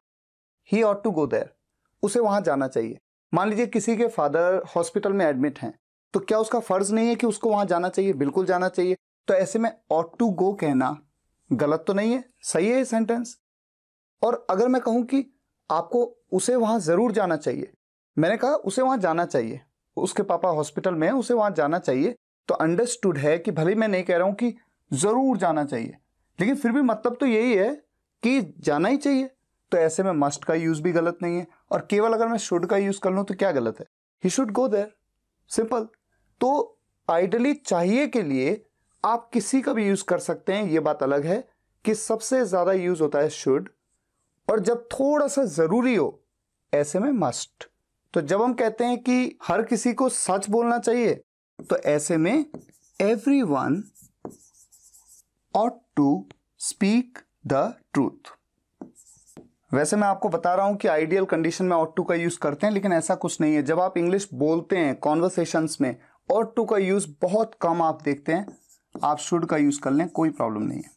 ही ऑट टू गो देर उसे वहाँ जाना चाहिए मान लीजिए किसी के फादर हॉस्पिटल में एडमिट हैं तो क्या उसका फ़र्ज नहीं है कि उसको वहाँ जाना चाहिए बिल्कुल जाना चाहिए तो ऐसे में ऑट टू गो कहना गलत तो नहीं है सही है ये सेंटेंस और अगर मैं कहूँ कि आपको उसे वहाँ ज़रूर जाना चाहिए मैंने कहा उसे वहाँ जाना चाहिए उसके पापा हॉस्पिटल में है उसे वहाँ जाना चाहिए तो अंडरस्टूड है कि भले मैं नहीं कह रहा हूँ कि ज़रूर जाना चाहिए लेकिन फिर भी मतलब तो यही है कि जाना ही चाहिए तो ऐसे में मस्ट का यूज़ भी गलत नहीं है और केवल अगर मैं शुड का यूज कर लूँ तो क्या गलत है he should go there simple तो आइडली चाहिए के लिए आप किसी का भी यूज कर सकते हैं ये बात अलग है कि सबसे ज्यादा यूज होता है शुड और जब थोड़ा सा जरूरी हो ऐसे में मस्ट तो जब हम कहते हैं कि हर किसी को सच बोलना चाहिए तो ऐसे में everyone ought to speak the truth वैसे मैं आपको बता रहा हूँ कि आइडियल कंडीशन में ऑट टू का यूज़ करते हैं लेकिन ऐसा कुछ नहीं है जब आप इंग्लिश बोलते हैं कॉन्वर्सेशंस में ऑट टू का यूज़ बहुत कम आप देखते हैं आप शुड का यूज़ कर लें कोई प्रॉब्लम नहीं है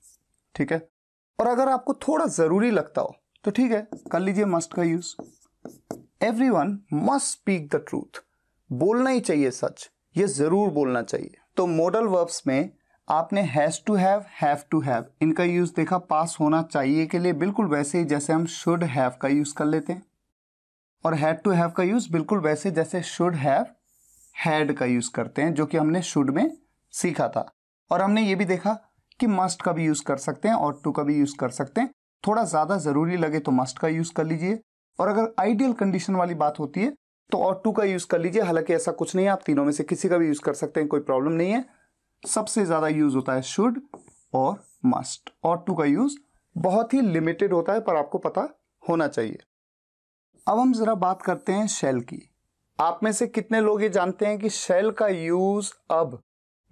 ठीक है और अगर आपको थोड़ा ज़रूरी लगता हो तो ठीक है कर लीजिए मस्ट का use everyone must speak the truth बोलना ही चाहिए सच ये ज़रूर बोलना चाहिए तो मॉडल वर्ब्स में आपने has to have have to have इनका यूज़ देखा पास होना चाहिए के लिए बिल्कुल वैसे ही जैसे हम शुड हैव का यूज़ कर लेते हैं और हैड टू हैव का यूज़ बिल्कुल वैसे जैसे शुड हैव हैड का यूज़ करते हैं जो कि हमने शुड में सीखा था और हमने ये भी देखा कि मस्ट का भी यूज़ कर सकते हैं और टू का भी यूज़ कर सकते हैं थोड़ा ज़्यादा ज़रूरी लगे तो मस्ट का यूज़ कर लीजिए और अगर आइडियल कंडीशन वाली बात होती है तो और टू का यूज़ कर लीजिए हालांकि ऐसा कुछ नहीं है आप तीनों में से किसी का भी यूज़ कर सकते हैं कोई प्रॉब्लम नहीं है सबसे ज़्यादा यूज होता है शुड और मस्ट और टू का यूज बहुत ही लिमिटेड होता है पर आपको पता होना चाहिए अब हम ज़रा बात करते हैं शेल की आप में से कितने लोग ये जानते हैं कि शेल का यूज अब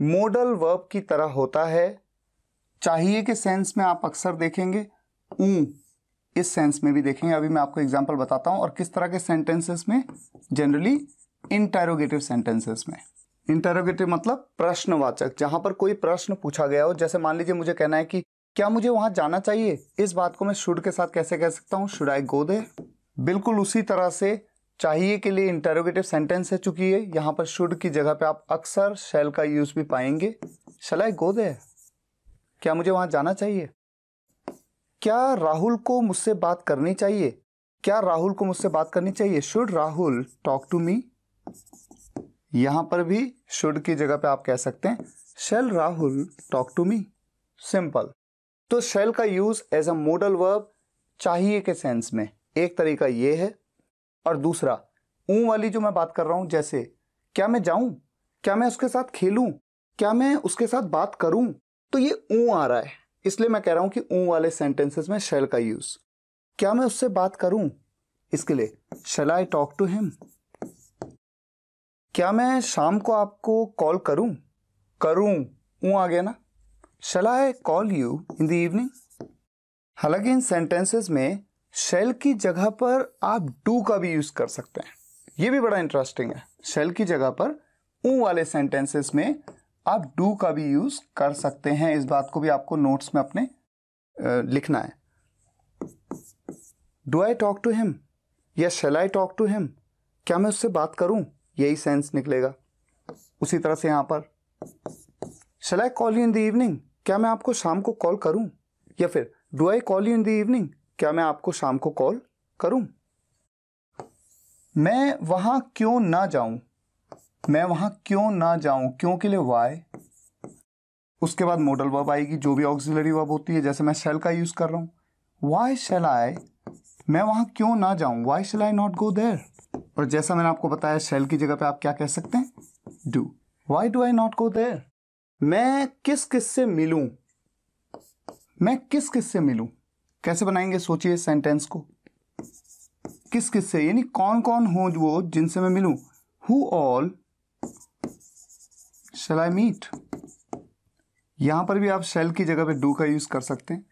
मोडल वर्ब की तरह होता है चाहिए के सेंस में आप अक्सर देखेंगे ऊ इस सेंस में भी देखेंगे अभी मैं आपको एग्जांपल बताता हूँ और किस तरह के सेंटेंसेस में जनरली इंटेरोगेटिव सेंटेंसेस में इंटरोगेटिव मतलब प्रश्नवाचक जहां पर कोई प्रश्न पूछा गया हो जैसे मान लीजिए मुझे कहना है कि क्या मुझे वहां जाना चाहिए इस बात को मैं शुड के साथ कैसे कह सकता हूँ शुड आई गो दे बिल्कुल उसी तरह से चाहिए के लिए इंटरोगेटिव सेंटेंस है चुकी है यहाँ पर शुड की जगह पे आप अक्सर शेल का यूज भी पाएंगे शल आई गो दे क्या मुझे वहां जाना चाहिए क्या राहुल को मुझसे बात करनी चाहिए क्या राहुल को मुझसे बात करनी चाहिए should Rahul talk to me यहां पर भी शुड की जगह पे आप कह सकते हैं shall Rahul talk to me simple तो शेल का use as a modal verb चाहिए के सेंस में एक तरीका ये है और दूसरा ऊ वाली जो मैं बात कर रहा हूं जैसे क्या मैं जाऊं क्या मैं उसके साथ खेलूं क्या मैं उसके साथ बात करूं तो ये ऊ आ रहा है इसलिए मैं कह रहा हूं कि ऊ वाले सेंटेंसेस में शेल का यूज क्या मैं उससे बात करूं इसके लिए shall I talk to him क्या मैं शाम को आपको कॉल करूं करूं ऊँ आ गया ना shall I call you in the evening हालांकि इन सेंटेंसेस में शेल की जगह पर आप डू का भी यूज़ कर सकते हैं ये भी बड़ा इंटरेस्टिंग है शेल की जगह पर ऊ वाले सेंटेंसेस में आप डू का भी यूज़ कर सकते हैं इस बात को भी आपको नोट्स में अपने लिखना है do I talk to him या shall I talk to him क्या मैं उससे बात करूं यही सेंस निकलेगा उसी तरह से यहाँ पर shall I call you in the evening क्या मैं आपको शाम को कॉल करूँ या फिर do I call you in the evening क्या मैं आपको शाम को कॉल करूँ मैं वहाँ क्यों ना जाऊँ मैं वहाँ क्यों ना जाऊँ क्यों के लिए वाई उसके बाद मॉडल वर्ब आएगी जो भी ऑक्सिलरी वर्ब होती है जैसे मैं शेल का यूज़ कर रहा हूं वाई शेल आई मैं वहां क्यों ना जाऊं why shall I not go there और जैसा मैंने आपको बताया शेल की जगह पे आप क्या कह सकते हैं do why do I not go there मैं किस किस से मिलू मैं किस किस से मिलू कैसे बनाएंगे सोचिए सेंटेंस को किस किस से यानी कौन कौन हो वो जिनसे मैं मिलू who all shall I meet यहां पर भी आप शेल की जगह पे डू का यूज कर सकते हैं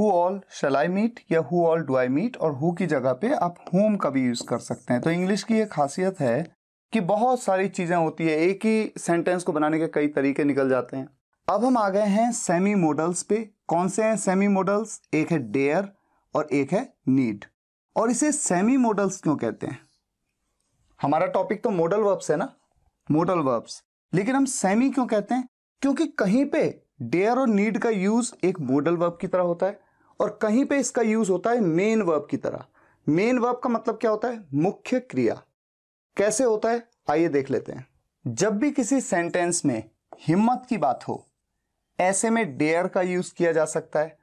who all shall I meet या who all do I meet और हु की जगह पे आप होम का भी यूज़ कर सकते हैं तो इंग्लिश की ये खासियत है कि बहुत सारी चीज़ें होती है एक ही सेंटेंस को बनाने के कई तरीके निकल जाते हैं अब हम आ गए हैं सेमी मॉडल्स पे कौन से हैं सेमी मॉडल्स एक है डेयर और एक है नीड और इसे सेमी मॉडल्स क्यों कहते हैं हमारा टॉपिक तो मॉडल वर्ब्स है ना मॉडल वर्ब्स लेकिन हम सेमी क्यों कहते हैं क्योंकि कहीं पे डेयर और नीड का यूज एक मॉडल वर्ब की तरह होता है और कहीं पे इसका यूज होता है मेन वर्ब की तरह मेन वर्ब का मतलब क्या होता है मुख्य क्रिया कैसे होता है आइए देख लेते हैं जब भी किसी सेंटेंस में हिम्मत की बात हो ऐसे में डेयर का यूज किया जा सकता है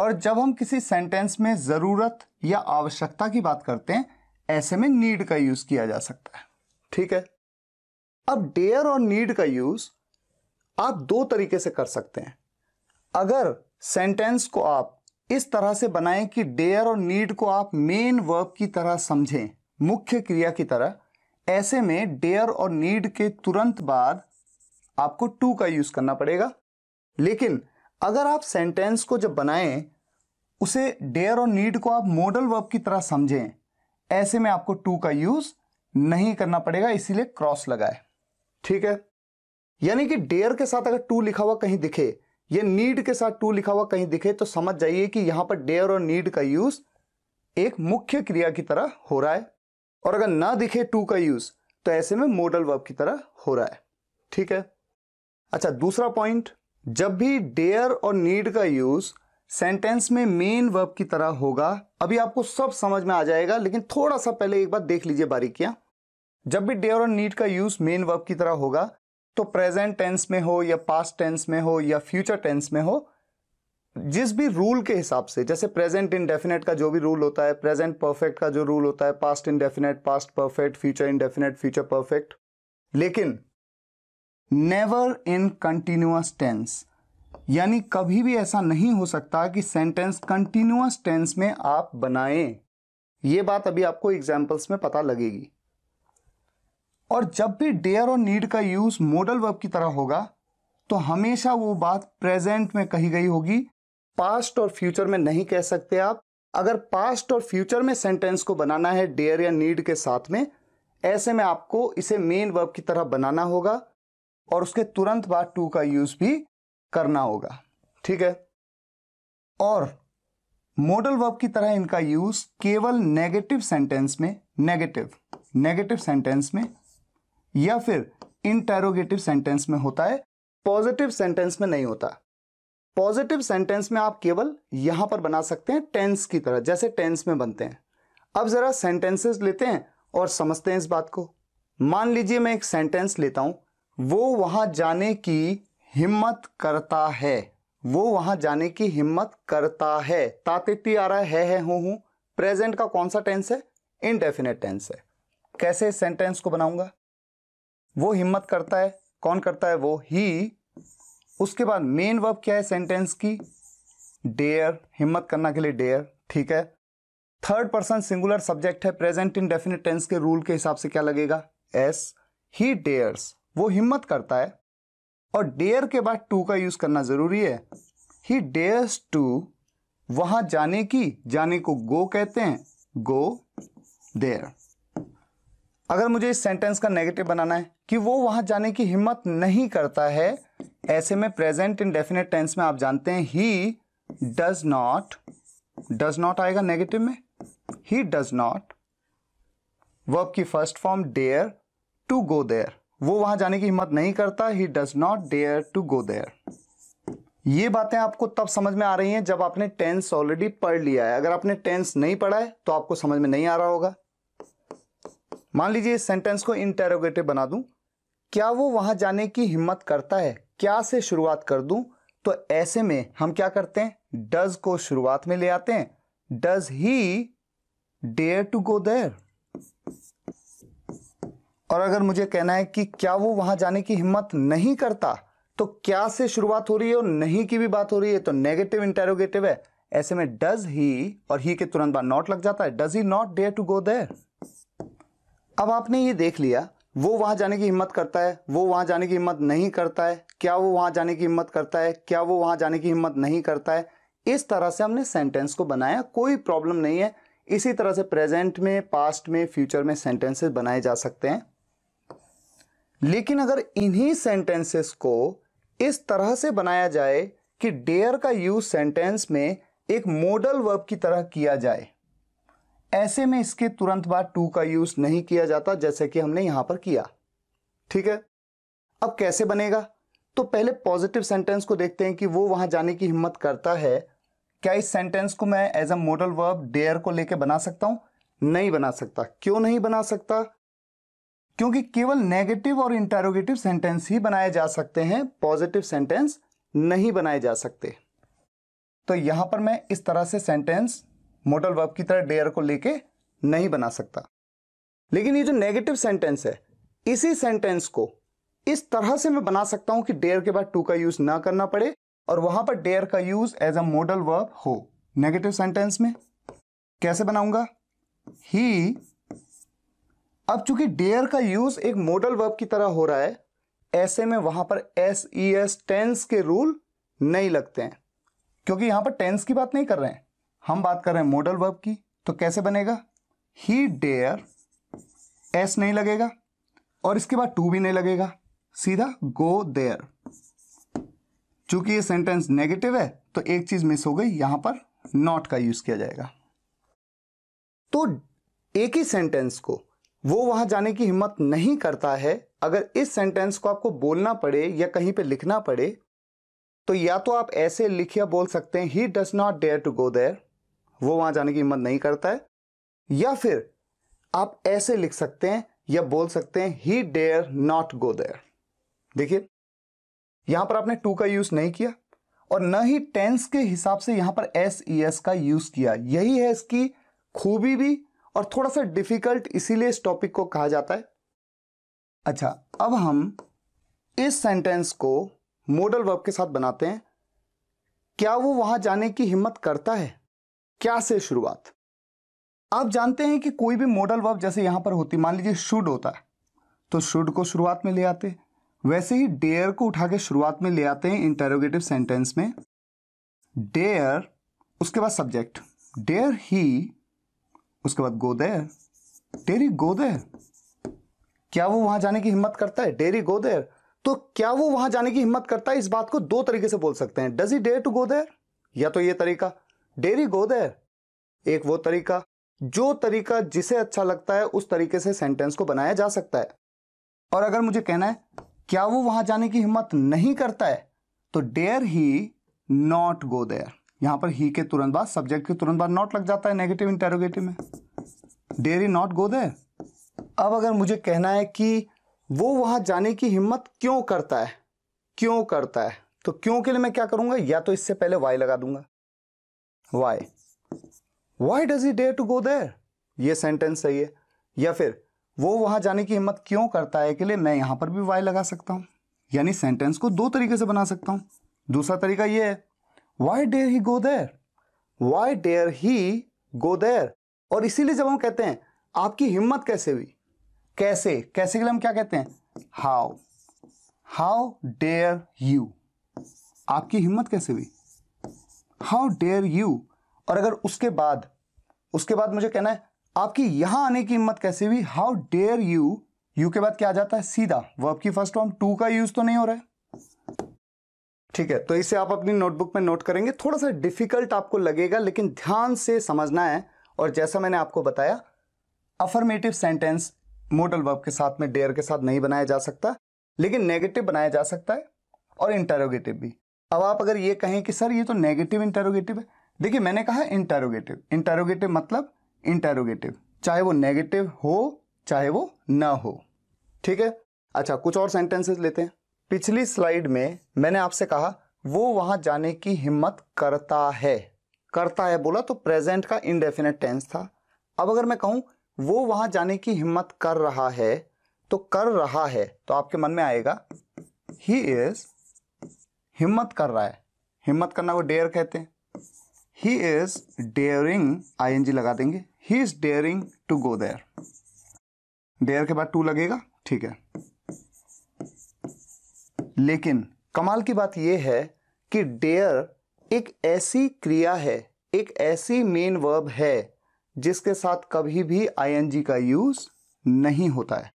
और जब हम किसी सेंटेंस में ज़रूरत या आवश्यकता की बात करते हैं ऐसे में नीड का यूज किया जा सकता है ठीक है अब डेयर और नीड का यूज आप दो तरीके से कर सकते हैं अगर सेंटेंस को आप इस तरह से बनाएं कि डेयर और नीड को आप मेन वर्ब की तरह समझें मुख्य क्रिया की तरह ऐसे में डेयर और नीड के तुरंत बाद आपको टू का यूज करना पड़ेगा लेकिन अगर आप सेंटेंस को जब बनाएं उसे डेयर और नीड को आप मॉडल वर्ब की तरह समझें ऐसे में आपको टू का यूज नहीं करना पड़ेगा इसीलिए क्रॉस लगाए ठीक है यानी कि डेयर के साथ अगर टू लिखा हुआ कहीं दिखे ये नीड के साथ टू लिखा हुआ कहीं दिखे तो समझ जाइए कि यहां पर डेयर और नीड का यूज एक मुख्य क्रिया की तरह हो रहा है और अगर ना दिखे टू का यूज तो ऐसे में मोडल वर्ब की तरह हो रहा है ठीक है अच्छा दूसरा पॉइंट जब भी डेयर और नीड का यूज सेंटेंस में मेन वर्ब की तरह होगा अभी आपको सब समझ में आ जाएगा लेकिन थोड़ा सा पहले एक बार देख लीजिए बारीकियां जब भी डेयर और नीड का यूज मेन वर्ब की तरह होगा तो प्रेजेंट टेंस में हो या पास्ट टेंस में हो या फ्यूचर टेंस में हो जिस भी रूल के हिसाब से जैसे प्रेजेंट इनडेफिनेट का जो भी रूल होता है प्रेजेंट परफेक्ट का जो रूल होता है past indefinite past perfect future indefinite future perfect लेकिन नेवर इन कंटिन्यूस टेंस यानी कभी भी ऐसा नहीं हो सकता कि सेंटेंस कंटिन्यूस टेंस में आप बनाएं ये बात अभी आपको एग्जाम्पल्स में पता लगेगी और जब भी डेयर और नीड का यूज़ मॉडल वर्ब की तरह होगा तो हमेशा वो बात प्रेजेंट में कही गई होगी पास्ट और फ्यूचर में नहीं कह सकते आप अगर पास्ट और फ्यूचर में सेंटेंस को बनाना है डेयर या नीड के साथ में ऐसे में आपको इसे मेन वर्ब की तरह बनाना होगा और उसके तुरंत बाद टू का यूज भी करना होगा ठीक है और मॉडल वर्ब की तरह इनका यूज केवल नेगेटिव सेंटेंस में नेगेटिव नेगेटिव सेंटेंस में या फिर इंटेरोगेटिव सेंटेंस में होता है पॉजिटिव सेंटेंस में नहीं होता पॉजिटिव सेंटेंस में आप केवल यहां पर बना सकते हैं टेंस की तरह जैसे टेंस में बनते हैं अब जरा सेंटेंसेस लेते हैं और समझते हैं इस बात को मान लीजिए मैं एक सेंटेंस लेता हूं वो वहां जाने की हिम्मत करता है वो वहां जाने की हिम्मत करता है तातेती आ रहा है है हूं हूं प्रेजेंट का कौन सा टेंस है इनडेफिनेट टेंस है कैसे सेंटेंस को बनाऊंगा वो हिम्मत करता है कौन करता है वो ही उसके बाद मेन वर्ब क्या है सेंटेंस की डेयर हिम्मत करना के लिए डेयर ठीक है थर्ड पर्सन सिंगुलर सब्जेक्ट है प्रेजेंट इन डेफिनेट टेंस के रूल के हिसाब से क्या लगेगा एस ही डेयर्स वो हिम्मत करता है और डेयर के बाद टू का यूज करना जरूरी है ही डेयर्स टू वहां जाने की जाने को गो कहते हैं गो देयर अगर मुझे इस सेंटेंस का नेगेटिव बनाना है कि वो वहां जाने की हिम्मत नहीं करता है ऐसे में प्रेजेंट इन डेफिनेट टेंस में आप जानते हैं he does not does not आएगा नेगेटिव में ही डज नॉट वर्ब की first form dare to go there वो वहां जाने की हिम्मत नहीं करता he does not dare to go there ये बातें आपको तब समझ में आ रही हैं जब आपने टेंस ऑलरेडी पढ़ लिया है अगर आपने टेंस नहीं पढ़ा है तो आपको समझ में नहीं आ रहा होगा मान लीजिए इस सेंटेंस को इंटेरोगेटिव बना दूं क्या वो वहां जाने की हिम्मत करता है क्या से शुरुआत कर दूं तो ऐसे में हम क्या करते हैं डज को शुरुआत में ले आते हैं does he dare to go there और अगर मुझे कहना है कि क्या वो वहां जाने की हिम्मत नहीं करता तो क्या से शुरुआत हो रही है और नहीं की भी बात हो रही है तो नेगेटिव इंटेरोगेटिव है ऐसे में डज ही और ही के तुरंत बाद नॉट लग जाता है does he not dare to go there अब आपने ये देख लिया वो वहाँ जाने की हिम्मत करता है वो वहाँ जाने की हिम्मत नहीं करता है क्या वो वहाँ जाने की हिम्मत करता है क्या वो वहाँ जाने की हिम्मत नहीं करता है इस तरह से हमने सेंटेंस को बनाया कोई प्रॉब्लम नहीं है इसी तरह से प्रेजेंट में पास्ट में फ्यूचर में सेंटेंसेस बनाए जा सकते हैं लेकिन अगर इन्हीं सेंटेंसेस को इस तरह से बनाया जाए कि डेयर का यूज सेंटेंस में एक मॉडल वर्ब की तरह किया जाए ऐसे में इसके तुरंत बाद टू का यूज नहीं किया जाता जैसे कि हमने यहां पर किया ठीक है अब कैसे बनेगा तो पहले पॉजिटिव सेंटेंस को देखते हैं कि वो वहां जाने की हिम्मत करता है क्या इस सेंटेंस को मैं as a modal verb dare को लेकर बना सकता हूं नहीं बना सकता क्यों नहीं बना सकता क्योंकि केवल नेगेटिव और इंटेरोगेटिव सेंटेंस ही बनाए जा सकते हैं पॉजिटिव सेंटेंस नहीं बनाए जा सकते तो यहां पर मैं इस तरह से सेंटेंस मोडल वर्ब की तरह डेयर को लेके नहीं बना सकता लेकिन ये जो नेगेटिव सेंटेंस है इसी सेंटेंस को इस तरह से मैं बना सकता हूं कि डेयर के बाद टू का यूज ना करना पड़े और वहां पर डेयर का use as a modal verb हो नेगेटिव सेंटेंस में कैसे बनाऊंगा ही अब चूंकि डेयर का यूज एक मोडल वर्ब की तरह हो रहा है ऐसे में वहां पर एस ई एस टेंस के रूल नहीं लगते हैं क्योंकि यहां पर टेंस की बात नहीं कर रहे हैं हम बात कर रहे हैं मोडल वर्ब की तो कैसे बनेगा ही डेयर एस नहीं लगेगा और इसके बाद टू भी नहीं लगेगा सीधा गो देयर चूंकि ये सेंटेंस नेगेटिव है तो एक चीज मिस हो गई यहां पर नॉट का यूज किया जाएगा तो एक ही सेंटेंस को वो वहां जाने की हिम्मत नहीं करता है अगर इस सेंटेंस को आपको बोलना पड़े या कहीं पे लिखना पड़े तो या तो आप ऐसे लिख या बोल सकते हैं he does not dare to go there वो वहां जाने की हिम्मत नहीं करता है या फिर आप ऐसे लिख सकते हैं या बोल सकते हैं he dare not go there देखिए यहां पर आपने टू का यूज नहीं किया और न ही टेंस के हिसाब से यहां पर एस ई एस का यूज किया यही है इसकी खूबी भी और थोड़ा सा डिफिकल्ट इसीलिए इस टॉपिक को कहा जाता है अच्छा अब हम इस सेंटेंस को मॉडल वर्ब के साथ बनाते हैं क्या वो वहां जाने की हिम्मत करता है क्या से शुरुआत आप जानते हैं कि कोई भी मॉडल वर्ब जैसे यहां पर होती मान लीजिए शुड होता है तो शुड को शुरुआत में ले आते वैसे ही डेयर को उठा के शुरुआत में ले आते हैं इंटेरोगेटिव सेंटेंस में डेयर उसके बाद सब्जेक्ट डेयर ही उसके बाद गोदेर डेरी गोदेर क्या वो वहां जाने की हिम्मत करता है डेरी गोदेर तो क्या वो वहां जाने की हिम्मत करता है इस बात को दो तरीके से बोल सकते हैं does he dare to go there या तो ये तरीका डेरी गो देर एक वो तरीका जो तरीका जिसे अच्छा लगता है उस तरीके से सेंटेंस को बनाया जा सकता है और अगर मुझे कहना है क्या वो वहां जाने की हिम्मत नहीं करता है तो dare he not go there यहां पर ही के तुरंत बाद सब्जेक्ट के तुरंत बाद नॉट लग जाता है नेगेटिव इंटेरोगेटिव में dare he not go there अब अगर मुझे कहना है कि वो वहां जाने की हिम्मत क्यों करता है क्यों करता है तो क्यों के लिए मैं क्या करूंगा या तो इससे पहले वाई लगा दूंगा why why does he dare to go there ये सेंटेंस सही है या फिर वो वहां जाने की हिम्मत क्यों करता है के लिए मैं यहां पर भी वाई लगा सकता हूं यानी सेंटेंस को दो तरीके से बना सकता हूं दूसरा तरीका ये है why dare he go there why dare he go there और इसीलिए जब हम कहते हैं आपकी हिम्मत कैसे हुई कैसे कैसे के लिए हम क्या कहते हैं हाउ हाउ डेयर यू आपकी हिम्मत कैसे हुई हाउ डेयर यू और अगर उसके बाद उसके बाद मुझे कहना है आपकी यहां आने की हिम्मत कैसे हुई हाउ डेयर यू यू के बाद क्या आ जाता है सीधा वर्ब की फर्स्ट फॉर्म टू का यूज तो नहीं हो रहा है ठीक है तो इसे आप अपनी नोटबुक में नोट करेंगे थोड़ा सा डिफिकल्ट आपको लगेगा लेकिन ध्यान से समझना है और जैसा मैंने आपको बताया अफर्मेटिव सेंटेंस मोडल वर्ब के साथ में डेयर के साथ नहीं बनाया जा सकता लेकिन नेगेटिव बनाया जा सकता है और इंटरोगेटिव भी अब आप अगर ये कहें कि सर ये तो नेगेटिव इंटेरोगेटिव है देखिए मैंने कहा इंटेरोगेटिव इंटेरोगेटिव मतलब इंटेरोगेटिव चाहे वो नेगेटिव हो चाहे वो ना हो ठीक है अच्छा कुछ और सेंटेंसेस लेते हैं पिछली स्लाइड में मैंने आपसे कहा वो वहां जाने की हिम्मत करता है करता है बोला तो प्रेजेंट का इनडेफिनेट टेंस था अब अगर मैं कहूं वो वहां जाने की हिम्मत कर रहा है तो कर रहा है तो आपके मन में आएगा ही इज हिम्मत कर रहा है हिम्मत करना को डेयर कहते हैं he is daring I N G लगा देंगे he is daring to go there dare के बाद टू लगेगा ठीक है लेकिन कमाल की बात यह है कि डेयर एक ऐसी क्रिया है एक ऐसी मेन वर्ब है जिसके साथ कभी भी जी का यूज नहीं होता है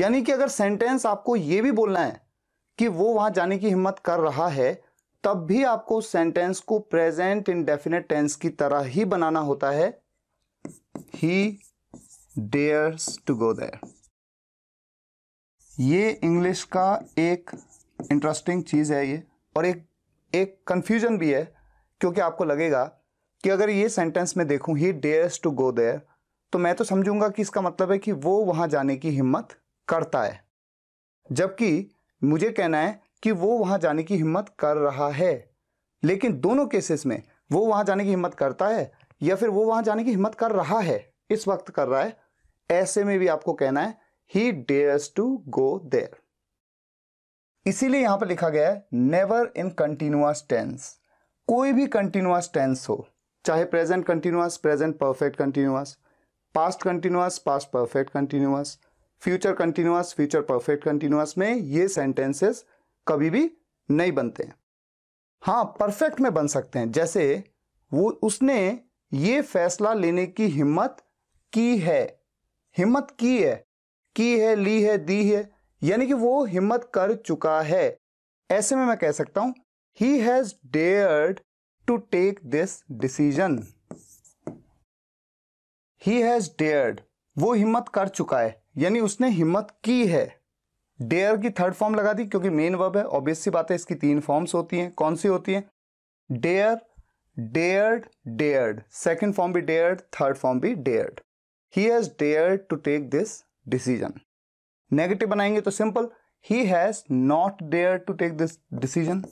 यानी कि अगर सेंटेंस आपको यह भी बोलना है कि वो वहां जाने की हिम्मत कर रहा है तब भी आपको उस सेंटेंस को प्रेजेंट डेफिनेट टेंस की तरह ही बनाना होता है he dares to go there ये इंग्लिश का एक इंटरेस्टिंग चीज़ है ये और एक एक कंफ्यूजन भी है क्योंकि आपको लगेगा कि अगर ये सेंटेंस में देखूं he dares to go there तो मैं तो समझूंगा कि इसका मतलब है कि वो वहां जाने की हिम्मत करता है जबकि मुझे कहना है कि वो वहां जाने की हिम्मत कर रहा है लेकिन दोनों केसेस में वो वहां जाने की हिम्मत करता है या फिर वो वहां जाने की हिम्मत कर रहा है इस वक्त कर रहा है ऐसे में भी आपको कहना है ही डेयर्स टू गो देर इसीलिए यहां पर लिखा गया है नेवर इन कंटिन्यूस टेंस कोई भी कंटिन्यूस टेंस हो चाहे present continuous present perfect continuous past continuous past perfect continuous future continuous future perfect continuous में ये सेंटेंसेस कभी भी नहीं बनते हैं हाँ परफेक्ट में बन सकते हैं जैसे वो उसने ये फैसला लेने की हिम्मत की है हिम्मत की है की है ली है दी है यानी कि वो हिम्मत कर चुका है ऐसे में मैं कह सकता हूं he has dared to take this decision he has dared वो हिम्मत कर चुका है यानी उसने हिम्मत की है डेयर की थर्ड फॉर्म लगा दी क्योंकि मेन वर्ब है ऑब्वियस सी बात है इसकी तीन फॉर्म्स होती हैं कौन सी होती हैं dare dared dared second form भी डेयर्ड थर्ड फॉर्म भी dared he has dare to take this decision negative बनाएंगे तो simple he has not dare to take this decision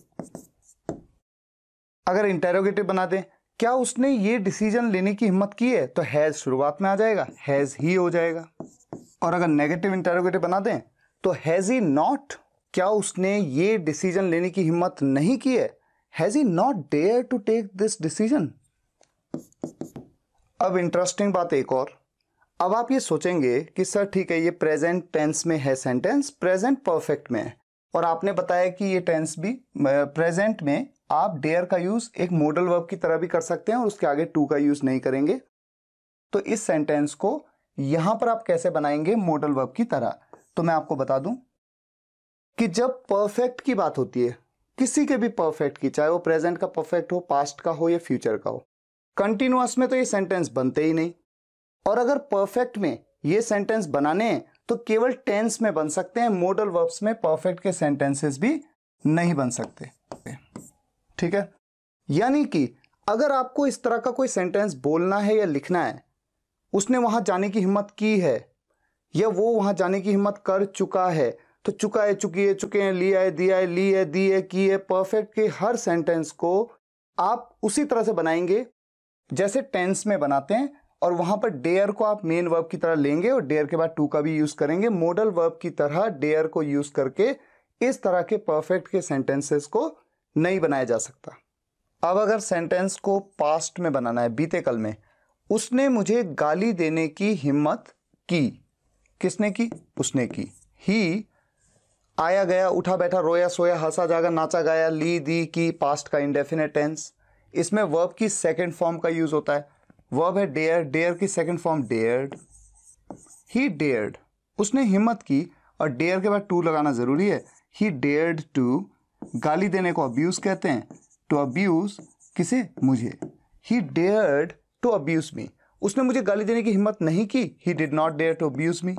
अगर इंटेरोगेटिव बना दें क्या उसने ये डिसीजन लेने की हिम्मत की है तो हैज़ शुरुआत में आ जाएगा हैज़ ही हो जाएगा और अगर नेगेटिव इंटरोगेटिव बना दें तो हैज़ ही नॉट क्या उसने ये डिसीजन लेने की हिम्मत नहीं की है has he not dare to take this decision अब इंटरेस्टिंग बात एक और अब आप ये सोचेंगे कि सर ठीक है ये प्रेजेंट टेंस में है सेंटेंस प्रेजेंट परफेक्ट में है और आपने बताया कि ये टेंस भी प्रेजेंट में आप डेयर का यूज एक मॉडल वर्ब की तरह भी कर सकते हैं और उसके आगे टू का यूज नहीं करेंगे तो इस सेंटेंस को यहां पर आप कैसे बनाएंगे मॉडल वर्ब की तरह तो मैं आपको बता दूं कि जब परफेक्ट की बात होती है किसी के भी परफेक्ट की चाहे वो प्रेजेंट का परफेक्ट हो पास्ट का हो या फ्यूचर का हो कंटिन्यूस में तो ये सेंटेंस बनते ही नहीं और अगर परफेक्ट में ये सेंटेंस बनाने हैं तो केवल टेंस में बन सकते हैं मॉडल वर्ब्स में परफेक्ट के सेंटेंसेस भी नहीं बन सकते ठीक है यानी कि अगर आपको इस तरह का कोई सेंटेंस बोलना है या लिखना है उसने वहां जाने की हिम्मत की है या वो वहां जाने की हिम्मत कर चुका है तो चुका है चुकी है चुके हैं लिया है दिया है ली है दी है की है परफेक्ट के हर सेंटेंस को आप उसी तरह से बनाएंगे जैसे टेंस में बनाते हैं और वहां पर डेयर को आप मेन वर्ब की तरह लेंगे और डेयर के बाद टू का भी यूज करेंगे मॉडल वर्ब की तरह डेयर को यूज करके इस तरह के परफेक्ट के सेंटेंसेस को नहीं बनाया जा सकता अब अगर सेंटेंस को पास्ट में बनाना है बीते कल में उसने मुझे गाली देने की हिम्मत की किसने की उसने की ही आया गया उठा बैठा रोया सोया हंसा जागा नाचा गाया ली दी की पास्ट का इंडेफिनेट टेंस इसमें वर्ब की सेकंड फॉर्म का यूज होता है वर्ब है डेयर डेयर की second form dared he dared उसने हिम्मत की और डेयर के बाद टू लगाना ज़रूरी है ही डेयर्ड टू गाली देने को अब्यूज कहते हैं टू अब्यूज किसे मुझे he dared to abuse me उसने मुझे गाली देने की हिम्मत नहीं की he did not dare to abuse me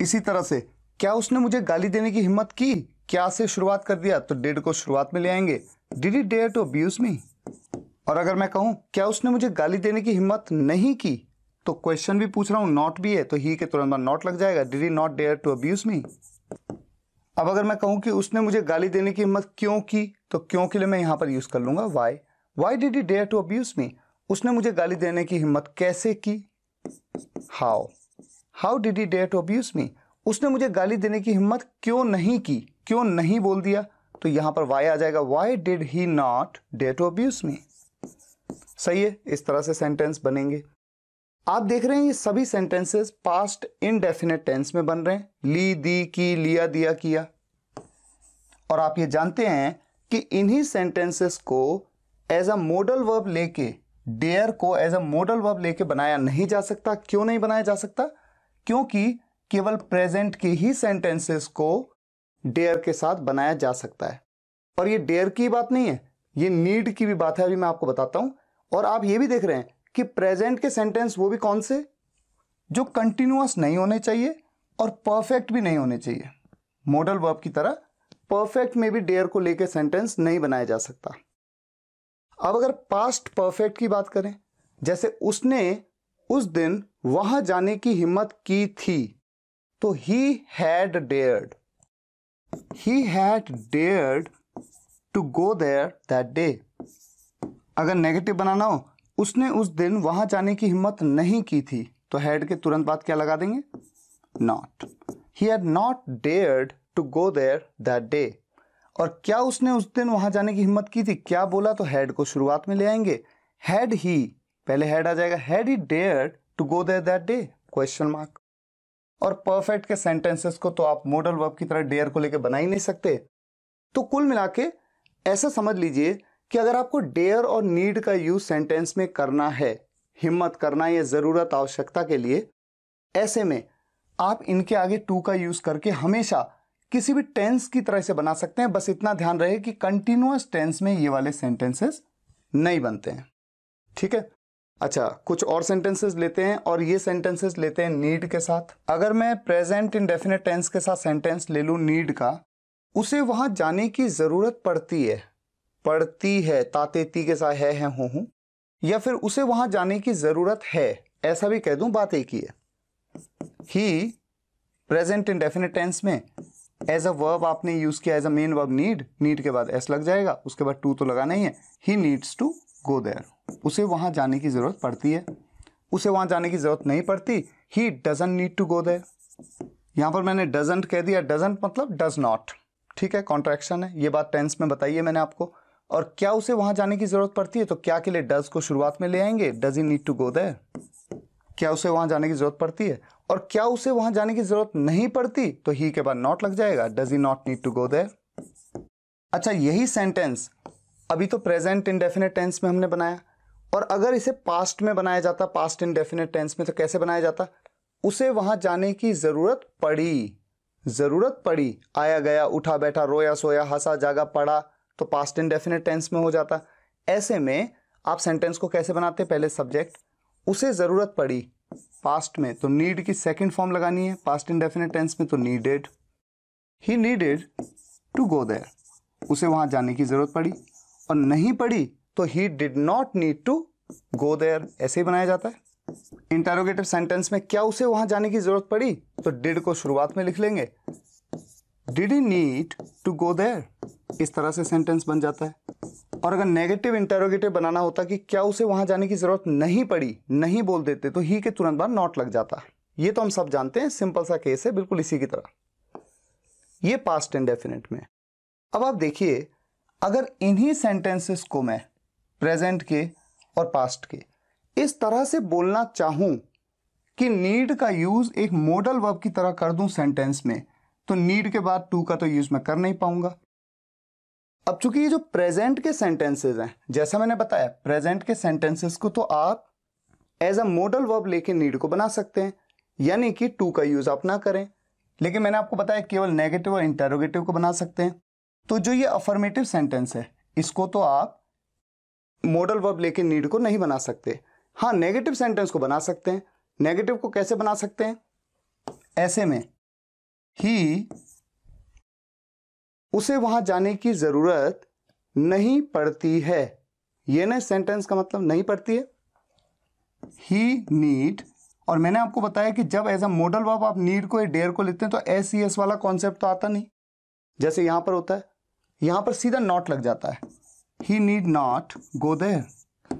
इसी तरह से क्या उसने मुझे गाली देने की हिम्मत की क्या से शुरुआत कर दिया तो डेड को शुरुआत में ले आएंगे did he dare to abuse me और अगर मैं कहूं क्या उसने मुझे गाली देने की हिम्मत नहीं की तो क्वेश्चन भी पूछ रहा हूं नॉट भी है तो ही के तुरंत नॉट लग जाएगा did he not dare to abuse me अब अगर मैं कहूं कि उसने मुझे गाली देने की हिम्मत क्यों की तो क्यों के लिए मैं यहां पर यूज़ कर लूंगा why why did you dare to abuse me उसने मुझे गाली देने की हिम्मत कैसे की how how did you dare to abuse me उसने मुझे गाली देने की हिम्मत क्यों नहीं की क्यों नहीं बोल दिया तो यहां पर वाई आ जाएगा why did he not dare to abuse me सही है इस तरह से सेंटेंस बनेंगे आप देख रहे हैं ये सभी सेंटेंसेस पास्ट इनडेफिनेट टेंस में बन रहे हैं ली दी की लिया दिया किया और आप ये जानते हैं कि इन्हीं सेंटेंसेस को एज अ मॉडल वर्ब लेके डेयर को एज अ मॉडल वर्ब लेके बनाया नहीं जा सकता क्यों नहीं बनाया जा सकता क्योंकि केवल प्रेजेंट के ही सेंटेंसेस को डेयर के साथ बनाया जा सकता है और ये डेयर की बात नहीं है ये नीड की भी बात है अभी मैं आपको बताता हूं और आप ये भी देख रहे हैं कि प्रेजेंट के सेंटेंस वो भी कौन से जो कंटिन्यूस नहीं होने चाहिए और परफेक्ट भी नहीं होने चाहिए मॉडल वर्ब की तरह परफेक्ट में भी डेयर को लेकर सेंटेंस नहीं बनाया जा सकता अब अगर पास्ट परफेक्ट की बात करें जैसे उसने उस दिन वहां जाने की हिम्मत की थी तो he had dared he had dared to go there that day अगर नेगेटिव बनाना हो उसने उस दिन वहां जाने की हिम्मत नहीं की थी तो हेड के तुरंत बाद क्या लगा देंगे not he had not dared to go there that day और क्या उसने उस दिन वहां जाने की हिम्मत की थी क्या बोला तो हेड को शुरुआत में ले आएंगे हैड ही पहले हेड आ जाएगा had he dared to go there that day question mark और परफेक्ट के सेंटेंसेस को तो आप मॉडल वर्ब की तरह डेयर को लेकर बना ही नहीं सकते तो कुल मिला के ऐसा समझ लीजिए कि अगर आपको डेयर और नीड का यूज सेंटेंस में करना है हिम्मत करना या ज़रूरत आवश्यकता के लिए ऐसे में आप इनके आगे टू का यूज करके हमेशा किसी भी टेंस की तरह से बना सकते हैं बस इतना ध्यान रहे कि कंटिन्यूस टेंस में ये वाले सेंटेंसेस नहीं बनते हैं ठीक है अच्छा कुछ और सेंटेंसेस लेते हैं और ये सेंटेंसेस लेते हैं नीड के साथ अगर मैं प्रेजेंट डेफिनेट टेंस के साथ सेंटेंस ले लूँ नीड का उसे वहाँ जाने की ज़रूरत पड़ती है पड़ती है तातेती के साथ है, है हो हूं या फिर उसे वहां जाने की जरूरत है ऐसा भी कह दूं बात एक ही है ही प्रेजेंट इन डेफिनेट टेंस में एज अ वर्ब आपने यूज किया as a main verb need need के बाद एस लग जाएगा उसके बाद टू तो लगा नहीं है he needs to go there उसे वहां जाने की जरूरत पड़ती है उसे वहां जाने की जरूरत नहीं पड़ती he doesn't need to go there यहां पर मैंने डजेंट कह दिया डजेंट मतलब डज नॉट ठीक है कॉन्ट्रैक्शन है ये बात टेंस में बताइए मैंने आपको और क्या उसे वहां जाने की जरूरत पड़ती है तो क्या के लिए डज को शुरुआत में ले आएंगे does he need to go there क्या उसे वहां जाने की जरूरत पड़ती है और क्या उसे वहां जाने की जरूरत नहीं पड़ती तो ही के बाद नॉट लग जाएगा does he not need to go there अच्छा यही सेंटेंस अभी तो प्रेजेंट इंडेफिनेट टेंस में हमने बनाया और अगर इसे पास्ट में बनाया जाता पास्ट इंडेफिनेट टेंस में तो कैसे बनाया जाता उसे वहां जाने की जरूरत पड़ी जरूरत पड़ी आया गया उठा बैठा रोया सोया हंसा जागा पड़ा तो पास्ट इंडेफिनेट टेंस में हो जाता ऐसे में आप सेंटेंस को कैसे बनाते पहले सब्जेक्ट उसे ज़रूरत पड़ी पास्ट में तो नीड की सेकेंड फॉर्म लगानी है पास्ट इंडेफिनेट टेंस में तो needed he needed to go there उसे वहाँ जाने की ज़रूरत पड़ी और नहीं पड़ी तो he did not need to go there ऐसे ही बनाया जाता है इंटेरोगेटिव सेंटेंस में क्या उसे वहां जाने की ज़रूरत पड़ी तो डिड को शुरुआत में लिख लेंगे did he need to go there इस तरह से सेंटेंस बन जाता है और अगर नेगेटिव इंटेरोगेटिव बनाना होता कि क्या उसे वहां जाने की जरूरत नहीं पड़ी नहीं बोल देते तो ही के तुरंत बाद नॉट लग जाता ये तो हम सब जानते हैं सिंपल सा केस है बिल्कुल इसी की तरह ये पास्ट इंडेफिनेट में अब आप देखिए अगर इन्हीं सेंटेंसेस को मैं प्रेजेंट के और पास्ट के इस तरह से बोलना चाहूं कि नीड का यूज एक मॉडल वर्ब की तरह कर दूं सेंटेंस में तो नीड के बाद टू का तो यूज मैं कर नहीं पाऊंगा अब चूंकि ये जो प्रेजेंट के सेंटेंसेज हैं जैसा मैंने बताया प्रेजेंट के सेंटेंसेस को तो आप एज अ मॉडल वर्ब लेके नीड को बना सकते हैं यानी कि टू का यूज आप ना करें लेकिन मैंने आपको बताया केवल नेगेटिव और इंटेरोगेटिव को बना सकते हैं तो जो ये अफर्मेटिव सेंटेंस है इसको तो आप मॉडल वर्ब लेके नीड को नहीं बना सकते हाँ नेगेटिव सेंटेंस को बना सकते हैं नेगेटिव को कैसे बना सकते हैं ऐसे में ही उसे वहां जाने की जरूरत नहीं पड़ती है ये ना सेंटेंस का मतलब नहीं पड़ती है ही नीड और मैंने आपको बताया कि जब एज अ मॉडल वर्ब आप नीड को डेयर को लेते हैं तो एस सी एस वाला कॉन्सेप्ट तो आता नहीं जैसे यहां पर होता है यहां पर सीधा नॉट लग जाता है he need not go there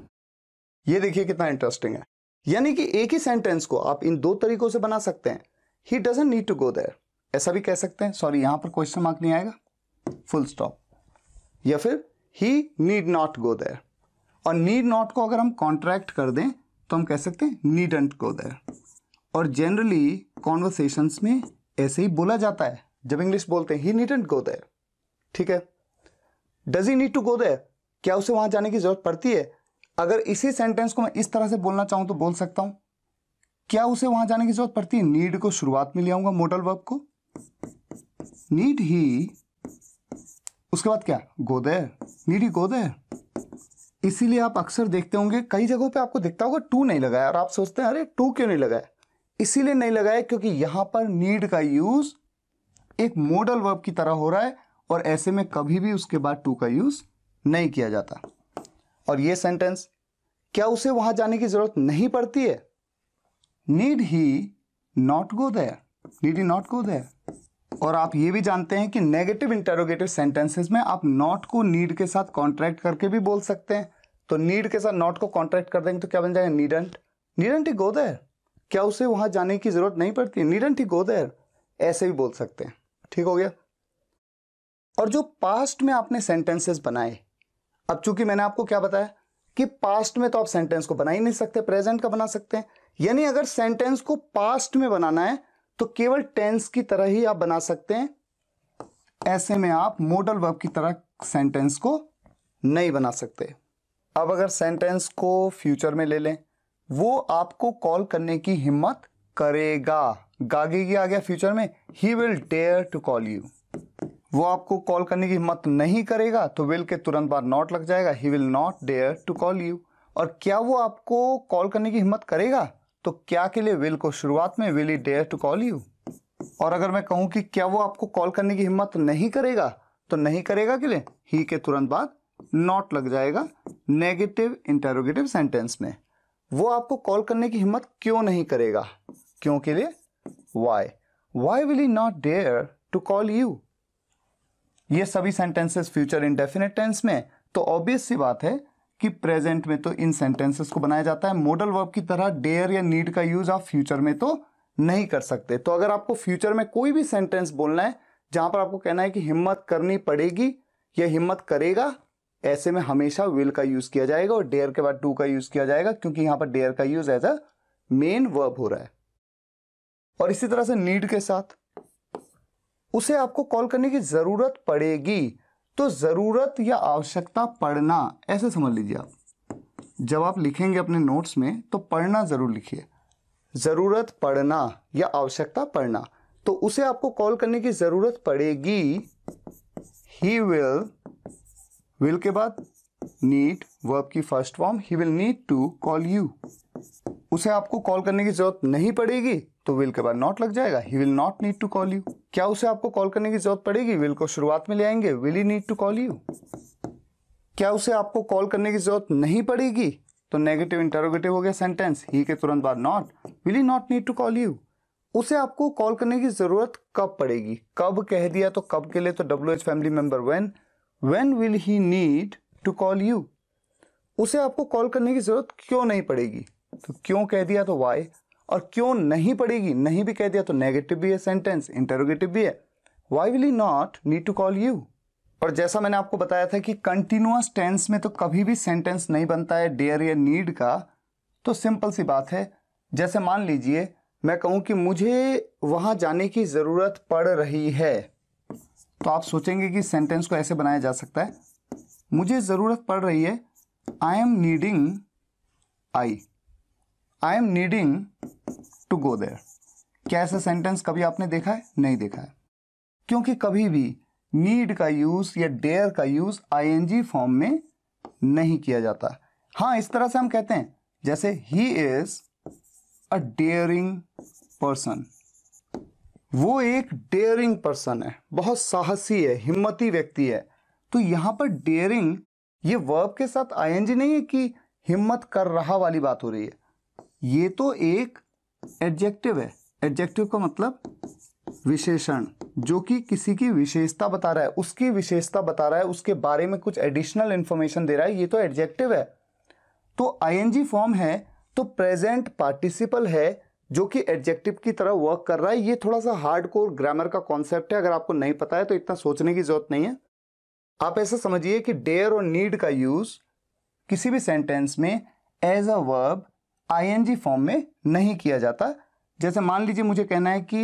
ये देखिए कितना इंटरेस्टिंग है यानी कि एक ही सेंटेंस को आप इन दो तरीकों से बना सकते हैं he doesn't need to go there ऐसा भी कह सकते हैं सॉरी यहां पर क्वेश्चन मार्क नहीं आएगा फुल स्टॉप या फिर ही नीड नॉट गो देर और नीड नॉट को अगर हम कॉन्ट्रैक्ट कर दें तो हम कह सकते हैं नीड एंट गो देर और जनरली कॉन्वर्सेशंस में ऐसे ही बोला जाता है जब इंग्लिश बोलते हैं ही नीड एंट गो देर ठीक है does he need to go there क्या उसे वहां जाने की जरूरत पड़ती है अगर इसी सेंटेंस को मैं इस तरह से बोलना चाहूं तो बोल सकता हूं क्या उसे वहां जाने की जरूरत पड़ती है नीड को शुरुआत में ले आऊंगा मोडल वर्ब को नीड ही उसके बाद क्या गोदय नीड ही गोदय इसीलिए आप अक्सर देखते होंगे कई जगहों पे आपको दिखता होगा टू नहीं लगाया और आप सोचते हैं अरे टू क्यों नहीं लगाया इसीलिए नहीं लगाया क्योंकि यहां पर नीड का यूज एक मॉडल वर्ब की तरह हो रहा है और ऐसे में कभी भी उसके बाद टू का यूज नहीं किया जाता और ये सेंटेंस क्या उसे वहां जाने की जरूरत नहीं पड़ती है need he not go there need he not go there और आप ये भी जानते हैं कि नेगेटिव इंटरोगेटिव सेंटेंसेस में आप नॉट को नीड के साथ कॉन्ट्रैक्ट करके भी बोल सकते हैं तो नीड के साथ नॉट को कॉन्ट्रैक्ट कर देंगे तो क्या बन जाएगा नीडेंट नीडेंट ही गो क्या उसे वहां जाने की जरूरत नहीं पड़ती नीडेंट ही गो ऐसे भी बोल सकते हैं ठीक हो गया और जो पास्ट में आपने सेंटेंसेस बनाए अब चूंकि मैंने आपको क्या बताया कि पास्ट में तो आप सेंटेंस को बना ही नहीं सकते प्रेजेंट का बना सकते हैं यानी अगर सेंटेंस को पास्ट में बनाना है तो केवल टेंस की तरह ही आप बना सकते हैं ऐसे में आप मोडल वर्ब की तरह सेंटेंस को नहीं बना सकते अब अगर सेंटेंस को फ्यूचर में ले लें वो आपको कॉल करने की हिम्मत करेगा गागे की आ गया फ्यूचर में he will dare to call you वो आपको कॉल करने की हिम्मत नहीं करेगा तो विल के तुरंत बाद नॉट लग जाएगा he will not dare to call you और क्या वो आपको कॉल करने की हिम्मत करेगा तो क्या के लिए विल को शुरुआत में will he dare to call you और अगर मैं कहूं कि क्या वो आपको कॉल करने की हिम्मत नहीं करेगा तो नहीं करेगा के लिए ही के तुरंत बाद नॉट लग जाएगा नेगेटिव इंटेरोगेटिव सेंटेंस में वो आपको कॉल करने की हिम्मत क्यों नहीं करेगा क्यों के लिए why why will he not dare to call you ये सभी सेंटेंसेस फ्यूचर इंडेफिनेट टेंस में तो ऑब्वियस सी बात है कि प्रेजेंट में तो इन सेंटेंसेस को बनाया जाता है मॉडल वर्ब की तरह डेयर या नीड का यूज आप फ्यूचर में तो नहीं कर सकते तो अगर आपको फ्यूचर में कोई भी सेंटेंस बोलना है जहां पर आपको कहना है कि हिम्मत करनी पड़ेगी या हिम्मत करेगा ऐसे में हमेशा विल का यूज किया जाएगा और डेयर के बाद टू का यूज किया जाएगा क्योंकि यहां पर डेयर का use as a main verb हो रहा है और इसी तरह से नीड के साथ उसे आपको कॉल करने की जरूरत पड़ेगी तो ज़रूरत या आवश्यकता पढ़ना ऐसे समझ लीजिए आप जब आप लिखेंगे अपने नोट्स में तो पढ़ना ज़रूर लिखिए ज़रूरत पढ़ना या आवश्यकता पढ़ना तो उसे आपको कॉल करने की ज़रूरत पड़ेगी ही विल विल के बाद नीड वर्ब की first form he will need to call you उसे आपको कॉल करने की ज़रूरत नहीं पड़ेगी तो विल के बाद नॉट लग जाएगा he will not need to call you क्या उसे आपको कॉल करने की जरूरत पड़ेगी विल को शुरुआत में ले आएंगे will he need to call you क्या उसे आपको कॉल करने की जरूरत नहीं पड़ेगी तो नेगेटिव इंटरोगेटिव हो गया सेंटेंस ही के तुरंत बाद not will he not need to call you उसे आपको कॉल करने की जरूरत कब पड़ेगी कब कह दिया तो कब के लिए तो W H family member when when will he need to call you उसे आपको कॉल करने की जरूरत क्यों नहीं पड़ेगी तो क्यों कह दिया तो वाई और क्यों नहीं पड़ेगी नहीं भी कह दिया तो नेगेटिव भी है सेंटेंस इंटरोगेटिव भी है why will he not need to call you और जैसा मैंने आपको बताया था कि कंटिन्यूस टेंस में तो कभी भी सेंटेंस नहीं बनता है डेयर या नीड का तो सिंपल सी बात है जैसे मान लीजिए मैं कहूं कि मुझे वहां जाने की ज़रूरत पड़ रही है तो आप सोचेंगे कि सेंटेंस को ऐसे बनाया जा सकता है मुझे ज़रूरत पड़ रही है I am needing I I am needing to go there क्या ऐसा सेंटेंस कभी आपने देखा है नहीं देखा है क्योंकि कभी भी नीड का यूज या डेयर का यूज आईएनजी फॉर्म में नहीं किया जाता हाँ इस तरह से हम कहते हैं जैसे he is a daring person वो एक डेयरिंग पर्सन है बहुत साहसी है हिम्मती व्यक्ति है तो यहां पर डेयरिंग ये वर्ब के साथ आईएनजी नहीं है कि हिम्मत कर रहा वाली बात हो रही है ये तो एक एडजेक्टिव है एडजेक्टिव का मतलब विशेषण जो कि किसी की विशेषता बता रहा है उसकी विशेषता बता रहा है उसके बारे में कुछ एडिशनल इन्फॉर्मेशन दे रहा है ये तो एडजेक्टिव है तो आईएनजी फॉर्म है तो प्रेजेंट पार्टिसिपल है जो कि एडजेक्टिव की तरह वर्क कर रहा है ये थोड़ा सा हार्ड कोर ग्रामर का कॉन्सेप्ट है अगर आपको नहीं पता है तो इतना सोचने की जरूरत नहीं है आप ऐसा समझिए कि डेयर और नीड का यूज किसी भी सेंटेंस में as a verb I N G form में नहीं किया जाता जैसे मान लीजिए मुझे कहना है कि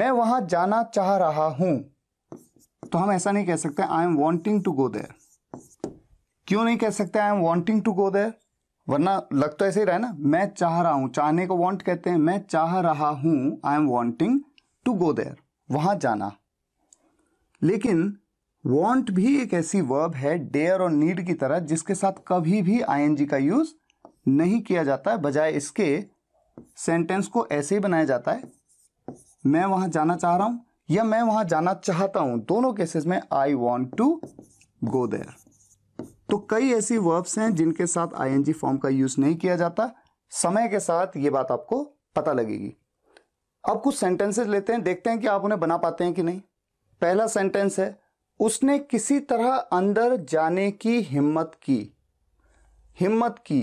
मैं वहां जाना चाह रहा हूं तो हम ऐसा नहीं कह सकते I am wanting to go there क्यों नहीं कह सकते I am wanting to go there वरना लग तो ऐसे ही रहा है ना मैं चाह रहा हूं चाहने को वॉन्ट कहते हैं मैं चाह रहा हूं I am wanting to go there वहां जाना लेकिन वॉन्ट भी एक ऐसी वर्ब है डेयर और नीड की तरह जिसके साथ कभी भी जी का यूज नहीं किया जाता है बजाय इसके सेंटेंस को ऐसे ही बनाया जाता है मैं वहां जाना चाह रहा हूं या मैं वहां जाना चाहता हूं दोनों केसेस में I want to go there तो कई ऐसी वर्ब्स हैं जिनके साथ आई फॉर्म का यूज नहीं किया जाता समय के साथ ये बात आपको पता लगेगी अब कुछ सेंटेंसेस लेते हैं देखते हैं कि आप उन्हें बना पाते हैं कि नहीं पहला सेंटेंस है उसने किसी तरह अंदर जाने की हिम्मत की हिम्मत की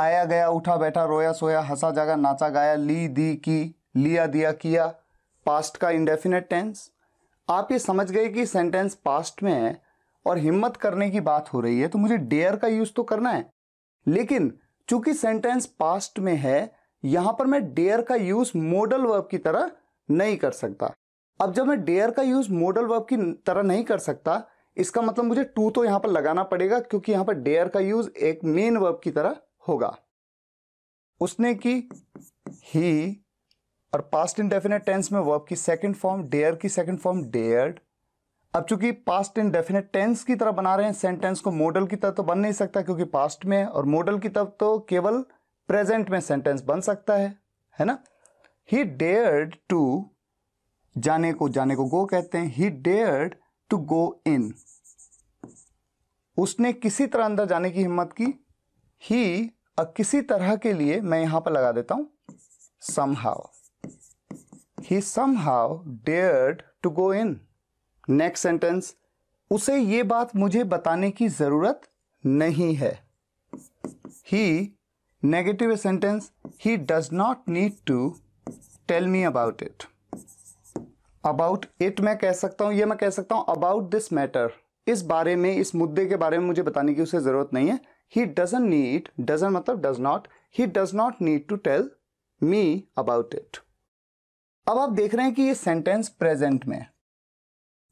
आया गया उठा बैठा रोया सोया हंसा जागा नाचा गाया ली दी की लिया दिया किया पास्ट का इंडेफिनेट टेंस आप ये समझ गए कि सेंटेंस पास्ट में है और हिम्मत करने की बात हो रही है तो मुझे डेयर का यूज तो करना है लेकिन चूंकि सेंटेंस पास्ट में है यहां पर मैं डेयर का यूज मॉडल वर्ब की तरह नहीं कर सकता अब जब मैं डेयर का यूज मॉडल वर्ब की तरह नहीं कर सकता इसका मतलब मुझे टू तो यहां पर लगाना पड़ेगा क्योंकि यहां पर डेयर का यूज एक मेन वर्ब की तरह होगा उसने की ही और पास्ट डेफिनेट टेंस में वर्ब की सेकंड फॉर्म डेयर की सेकंड फॉर्म डेयर्ड अब चूंकि पास्ट इंडेफिनेट टेंस की तरह बना रहे हैं सेंटेंस को मॉडल की तरह तो बन नहीं सकता क्योंकि पास्ट में और मॉडल की तरफ तो केवल प्रेजेंट में सेंटेंस बन सकता है है ना ही डेयर्ड टू जाने को जाने को गो कहते हैं ही डेयर्ड टू गो इन उसने किसी तरह अंदर जाने की हिम्मत की ही अ किसी तरह के लिए मैं यहां पर लगा देता some somehow he somehow dared to go in next sentence उसे ये बात मुझे बताने की ज़रूरत नहीं है ही negative sentence he does not need to tell me about it about it मैं कह सकता हूं ये मैं कह सकता हूं अबाउट दिस मैटर इस बारे में इस मुद्दे के बारे में मुझे बताने की उसे ज़रूरत नहीं है he doesn't need doesn't मतलब does not he does not need to tell me about it अब आप देख रहे हैं कि ये सेंटेंस प्रेजेंट में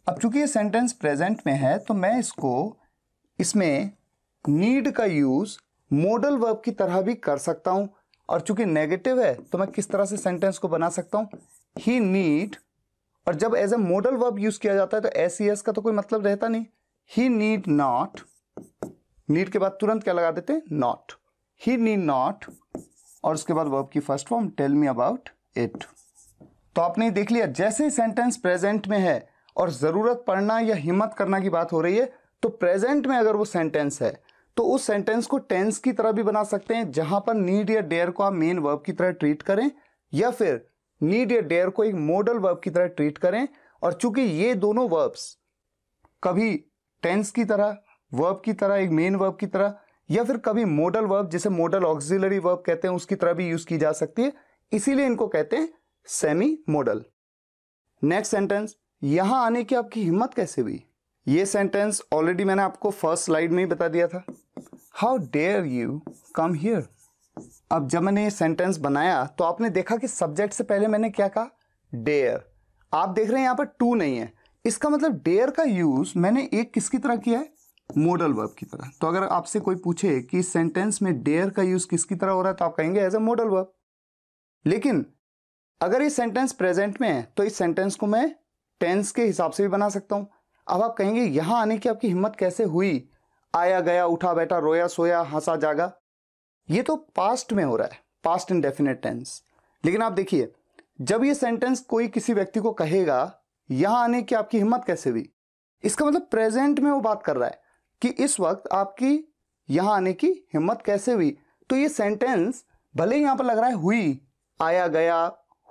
अब चूंकि ये सेंटेंस प्रेजेंट में है तो मैं इसको इसमें नीड का यूज मॉडल वर्ब की तरह भी कर सकता हूं और चूंकि नेगेटिव है तो मैं किस तरह से सेंटेंस को बना सकता हूं ही नीड और जब as a modal verb use किया जाता है तो एस e का तो कोई मतलब रहता नहीं ही नीड नॉट नीड के बाद तुरंत क्या लगा देते नॉट ही नीड नॉट और उसके बाद वर्ब की first form tell me about it तो आपने देख लिया जैसे सेंटेंस प्रेजेंट में है और ज़रूरत पड़ना या हिम्मत करना की बात हो रही है तो प्रेजेंट में अगर वो सेंटेंस है तो उस सेंटेंस को टेंस की तरह भी बना सकते हैं जहां पर नीड या डेयर को आप मेन वर्ब की तरह ट्रीट करें या फिर नीड या डेयर को एक मॉडल वर्ब की तरह ट्रीट करें और चूंकि ये दोनों वर्ब्स कभी टेंस की तरह वर्ब की तरह एक मेन वर्ब की तरह या फिर कभी मोडल वर्ब जिसे मोडल ऑक्सिलरी वर्ब कहते हैं उसकी तरह भी यूज की जा सकती है इसीलिए इनको कहते हैं सेमी मोडल नेक्स्ट सेंटेंस यहां आने की आपकी हिम्मत कैसे हुई ये सेंटेंस ऑलरेडी मैंने आपको फर्स्ट स्लाइड में ही बता दिया था how dare you come here अब जब मैंने ये सेंटेंस बनाया तो आपने देखा कि सब्जेक्ट से पहले मैंने क्या कहा डेयर आप देख रहे हैं यहां पर टू नहीं है इसका मतलब डेयर का यूज मैंने एक किसकी तरह किया है मोडल वर्ब की तरह तो अगर आपसे कोई पूछे कि सेंटेंस में डेयर का यूज किसकी तरह हो रहा है तो आप कहेंगे एज ए मोडल वर्ब लेकिन अगर ये सेंटेंस प्रेजेंट में है तो इस सेंटेंस को मैं टेंस के हिसाब से भी बना सकता हूं अब आप कहेंगे यहां आने की आपकी हिम्मत कैसे हुई आया गया उठा बैठा रोया सोया हंसा जागा ये तो पास्ट में हो रहा है पास्ट इनडेफिनेट टेंस लेकिन आप देखिए जब ये सेंटेंस कोई किसी व्यक्ति को कहेगा यहां आने की आपकी हिम्मत कैसे हुई इसका मतलब प्रेजेंट में वो बात कर रहा है कि इस वक्त आपकी यहां आने की हिम्मत कैसे हुई तो ये सेंटेंस भले ही यहां पर लग रहा है हुई आया गया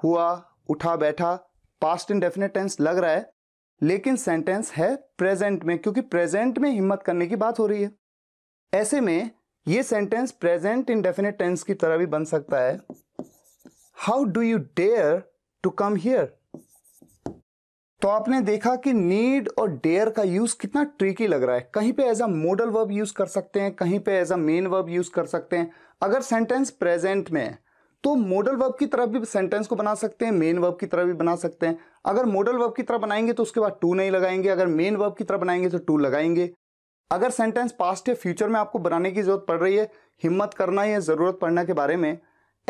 हुआ उठा बैठा पास्ट इनडेफिनेट टेंस लग रहा है लेकिन सेंटेंस है प्रेजेंट में क्योंकि प्रेजेंट में हिम्मत करने की बात हो रही है ऐसे में ये सेंटेंस प्रेजेंट डेफिनेट टेंस की तरह भी बन सकता है how do you dare to come here तो आपने देखा कि नीड और डेयर का यूज कितना ट्रिकी लग रहा है कहीं पे as a modal verb use कर सकते हैं कहीं पे as a main verb use कर सकते हैं अगर सेंटेंस प्रेजेंट में है तो मॉडल वर्ब की तरफ भी सेंटेंस को बना सकते हैं मेन वर्ब की तरफ भी बना सकते हैं अगर मॉडल वर्ब की तरह बनाएंगे तो उसके बाद टू नहीं लगाएंगे अगर मेन वर्ब की तरह बनाएंगे तो टू लगाएंगे अगर सेंटेंस पास्ट या फ्यूचर में आपको बनाने की जरूरत पड़ रही है हिम्मत करना या ज़रूरत पड़ना के बारे में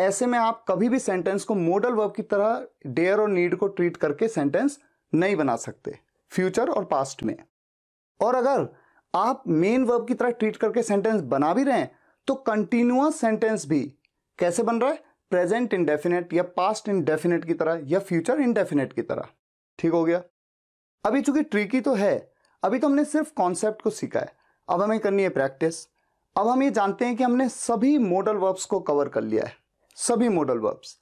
ऐसे में आप कभी भी सेंटेंस को मॉडल वर्ब की तरह डेयर और नीड को ट्रीट करके सेंटेंस नहीं बना सकते फ्यूचर और पास्ट में और अगर आप मेन वर्ब की तरह ट्रीट करके सेंटेंस बना भी रहे हैं तो कंटिन्यूस सेंटेंस भी कैसे बन रहा है प्रेजेंट इंडेफिनेट या पास्ट इंडेफिनेट की तरह या फ्यूचर इंडेफिनेट की तरह ठीक हो गया अभी चूंकि ट्रिकी तो है अभी तो हमने सिर्फ कॉन्सेप्ट को सीखा है अब हमें करनी है प्रैक्टिस अब हम ये जानते हैं कि हमने सभी मॉडल वर्ब्स को कवर कर लिया है सभी मॉडल वर्ब्स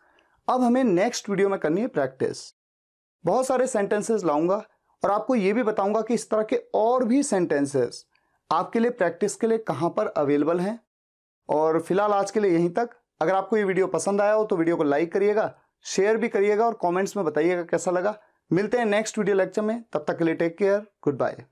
अब हमें नेक्स्ट वीडियो में करनी है प्रैक्टिस बहुत सारे सेंटेंसेस लाऊंगा और आपको ये भी बताऊंगा कि इस तरह के और भी सेंटेंसेस आपके लिए प्रैक्टिस के लिए कहाँ पर अवेलेबल हैं और फिलहाल आज के लिए यहीं तक अगर आपको ये वीडियो पसंद आया हो तो वीडियो को लाइक करिएगा शेयर भी करिएगा और कॉमेंट्स में बताइएगा कैसा लगा मिलते हैं नेक्स्ट वीडियो लेक्चर में तब तक के लिए टेक केयर गुड बाय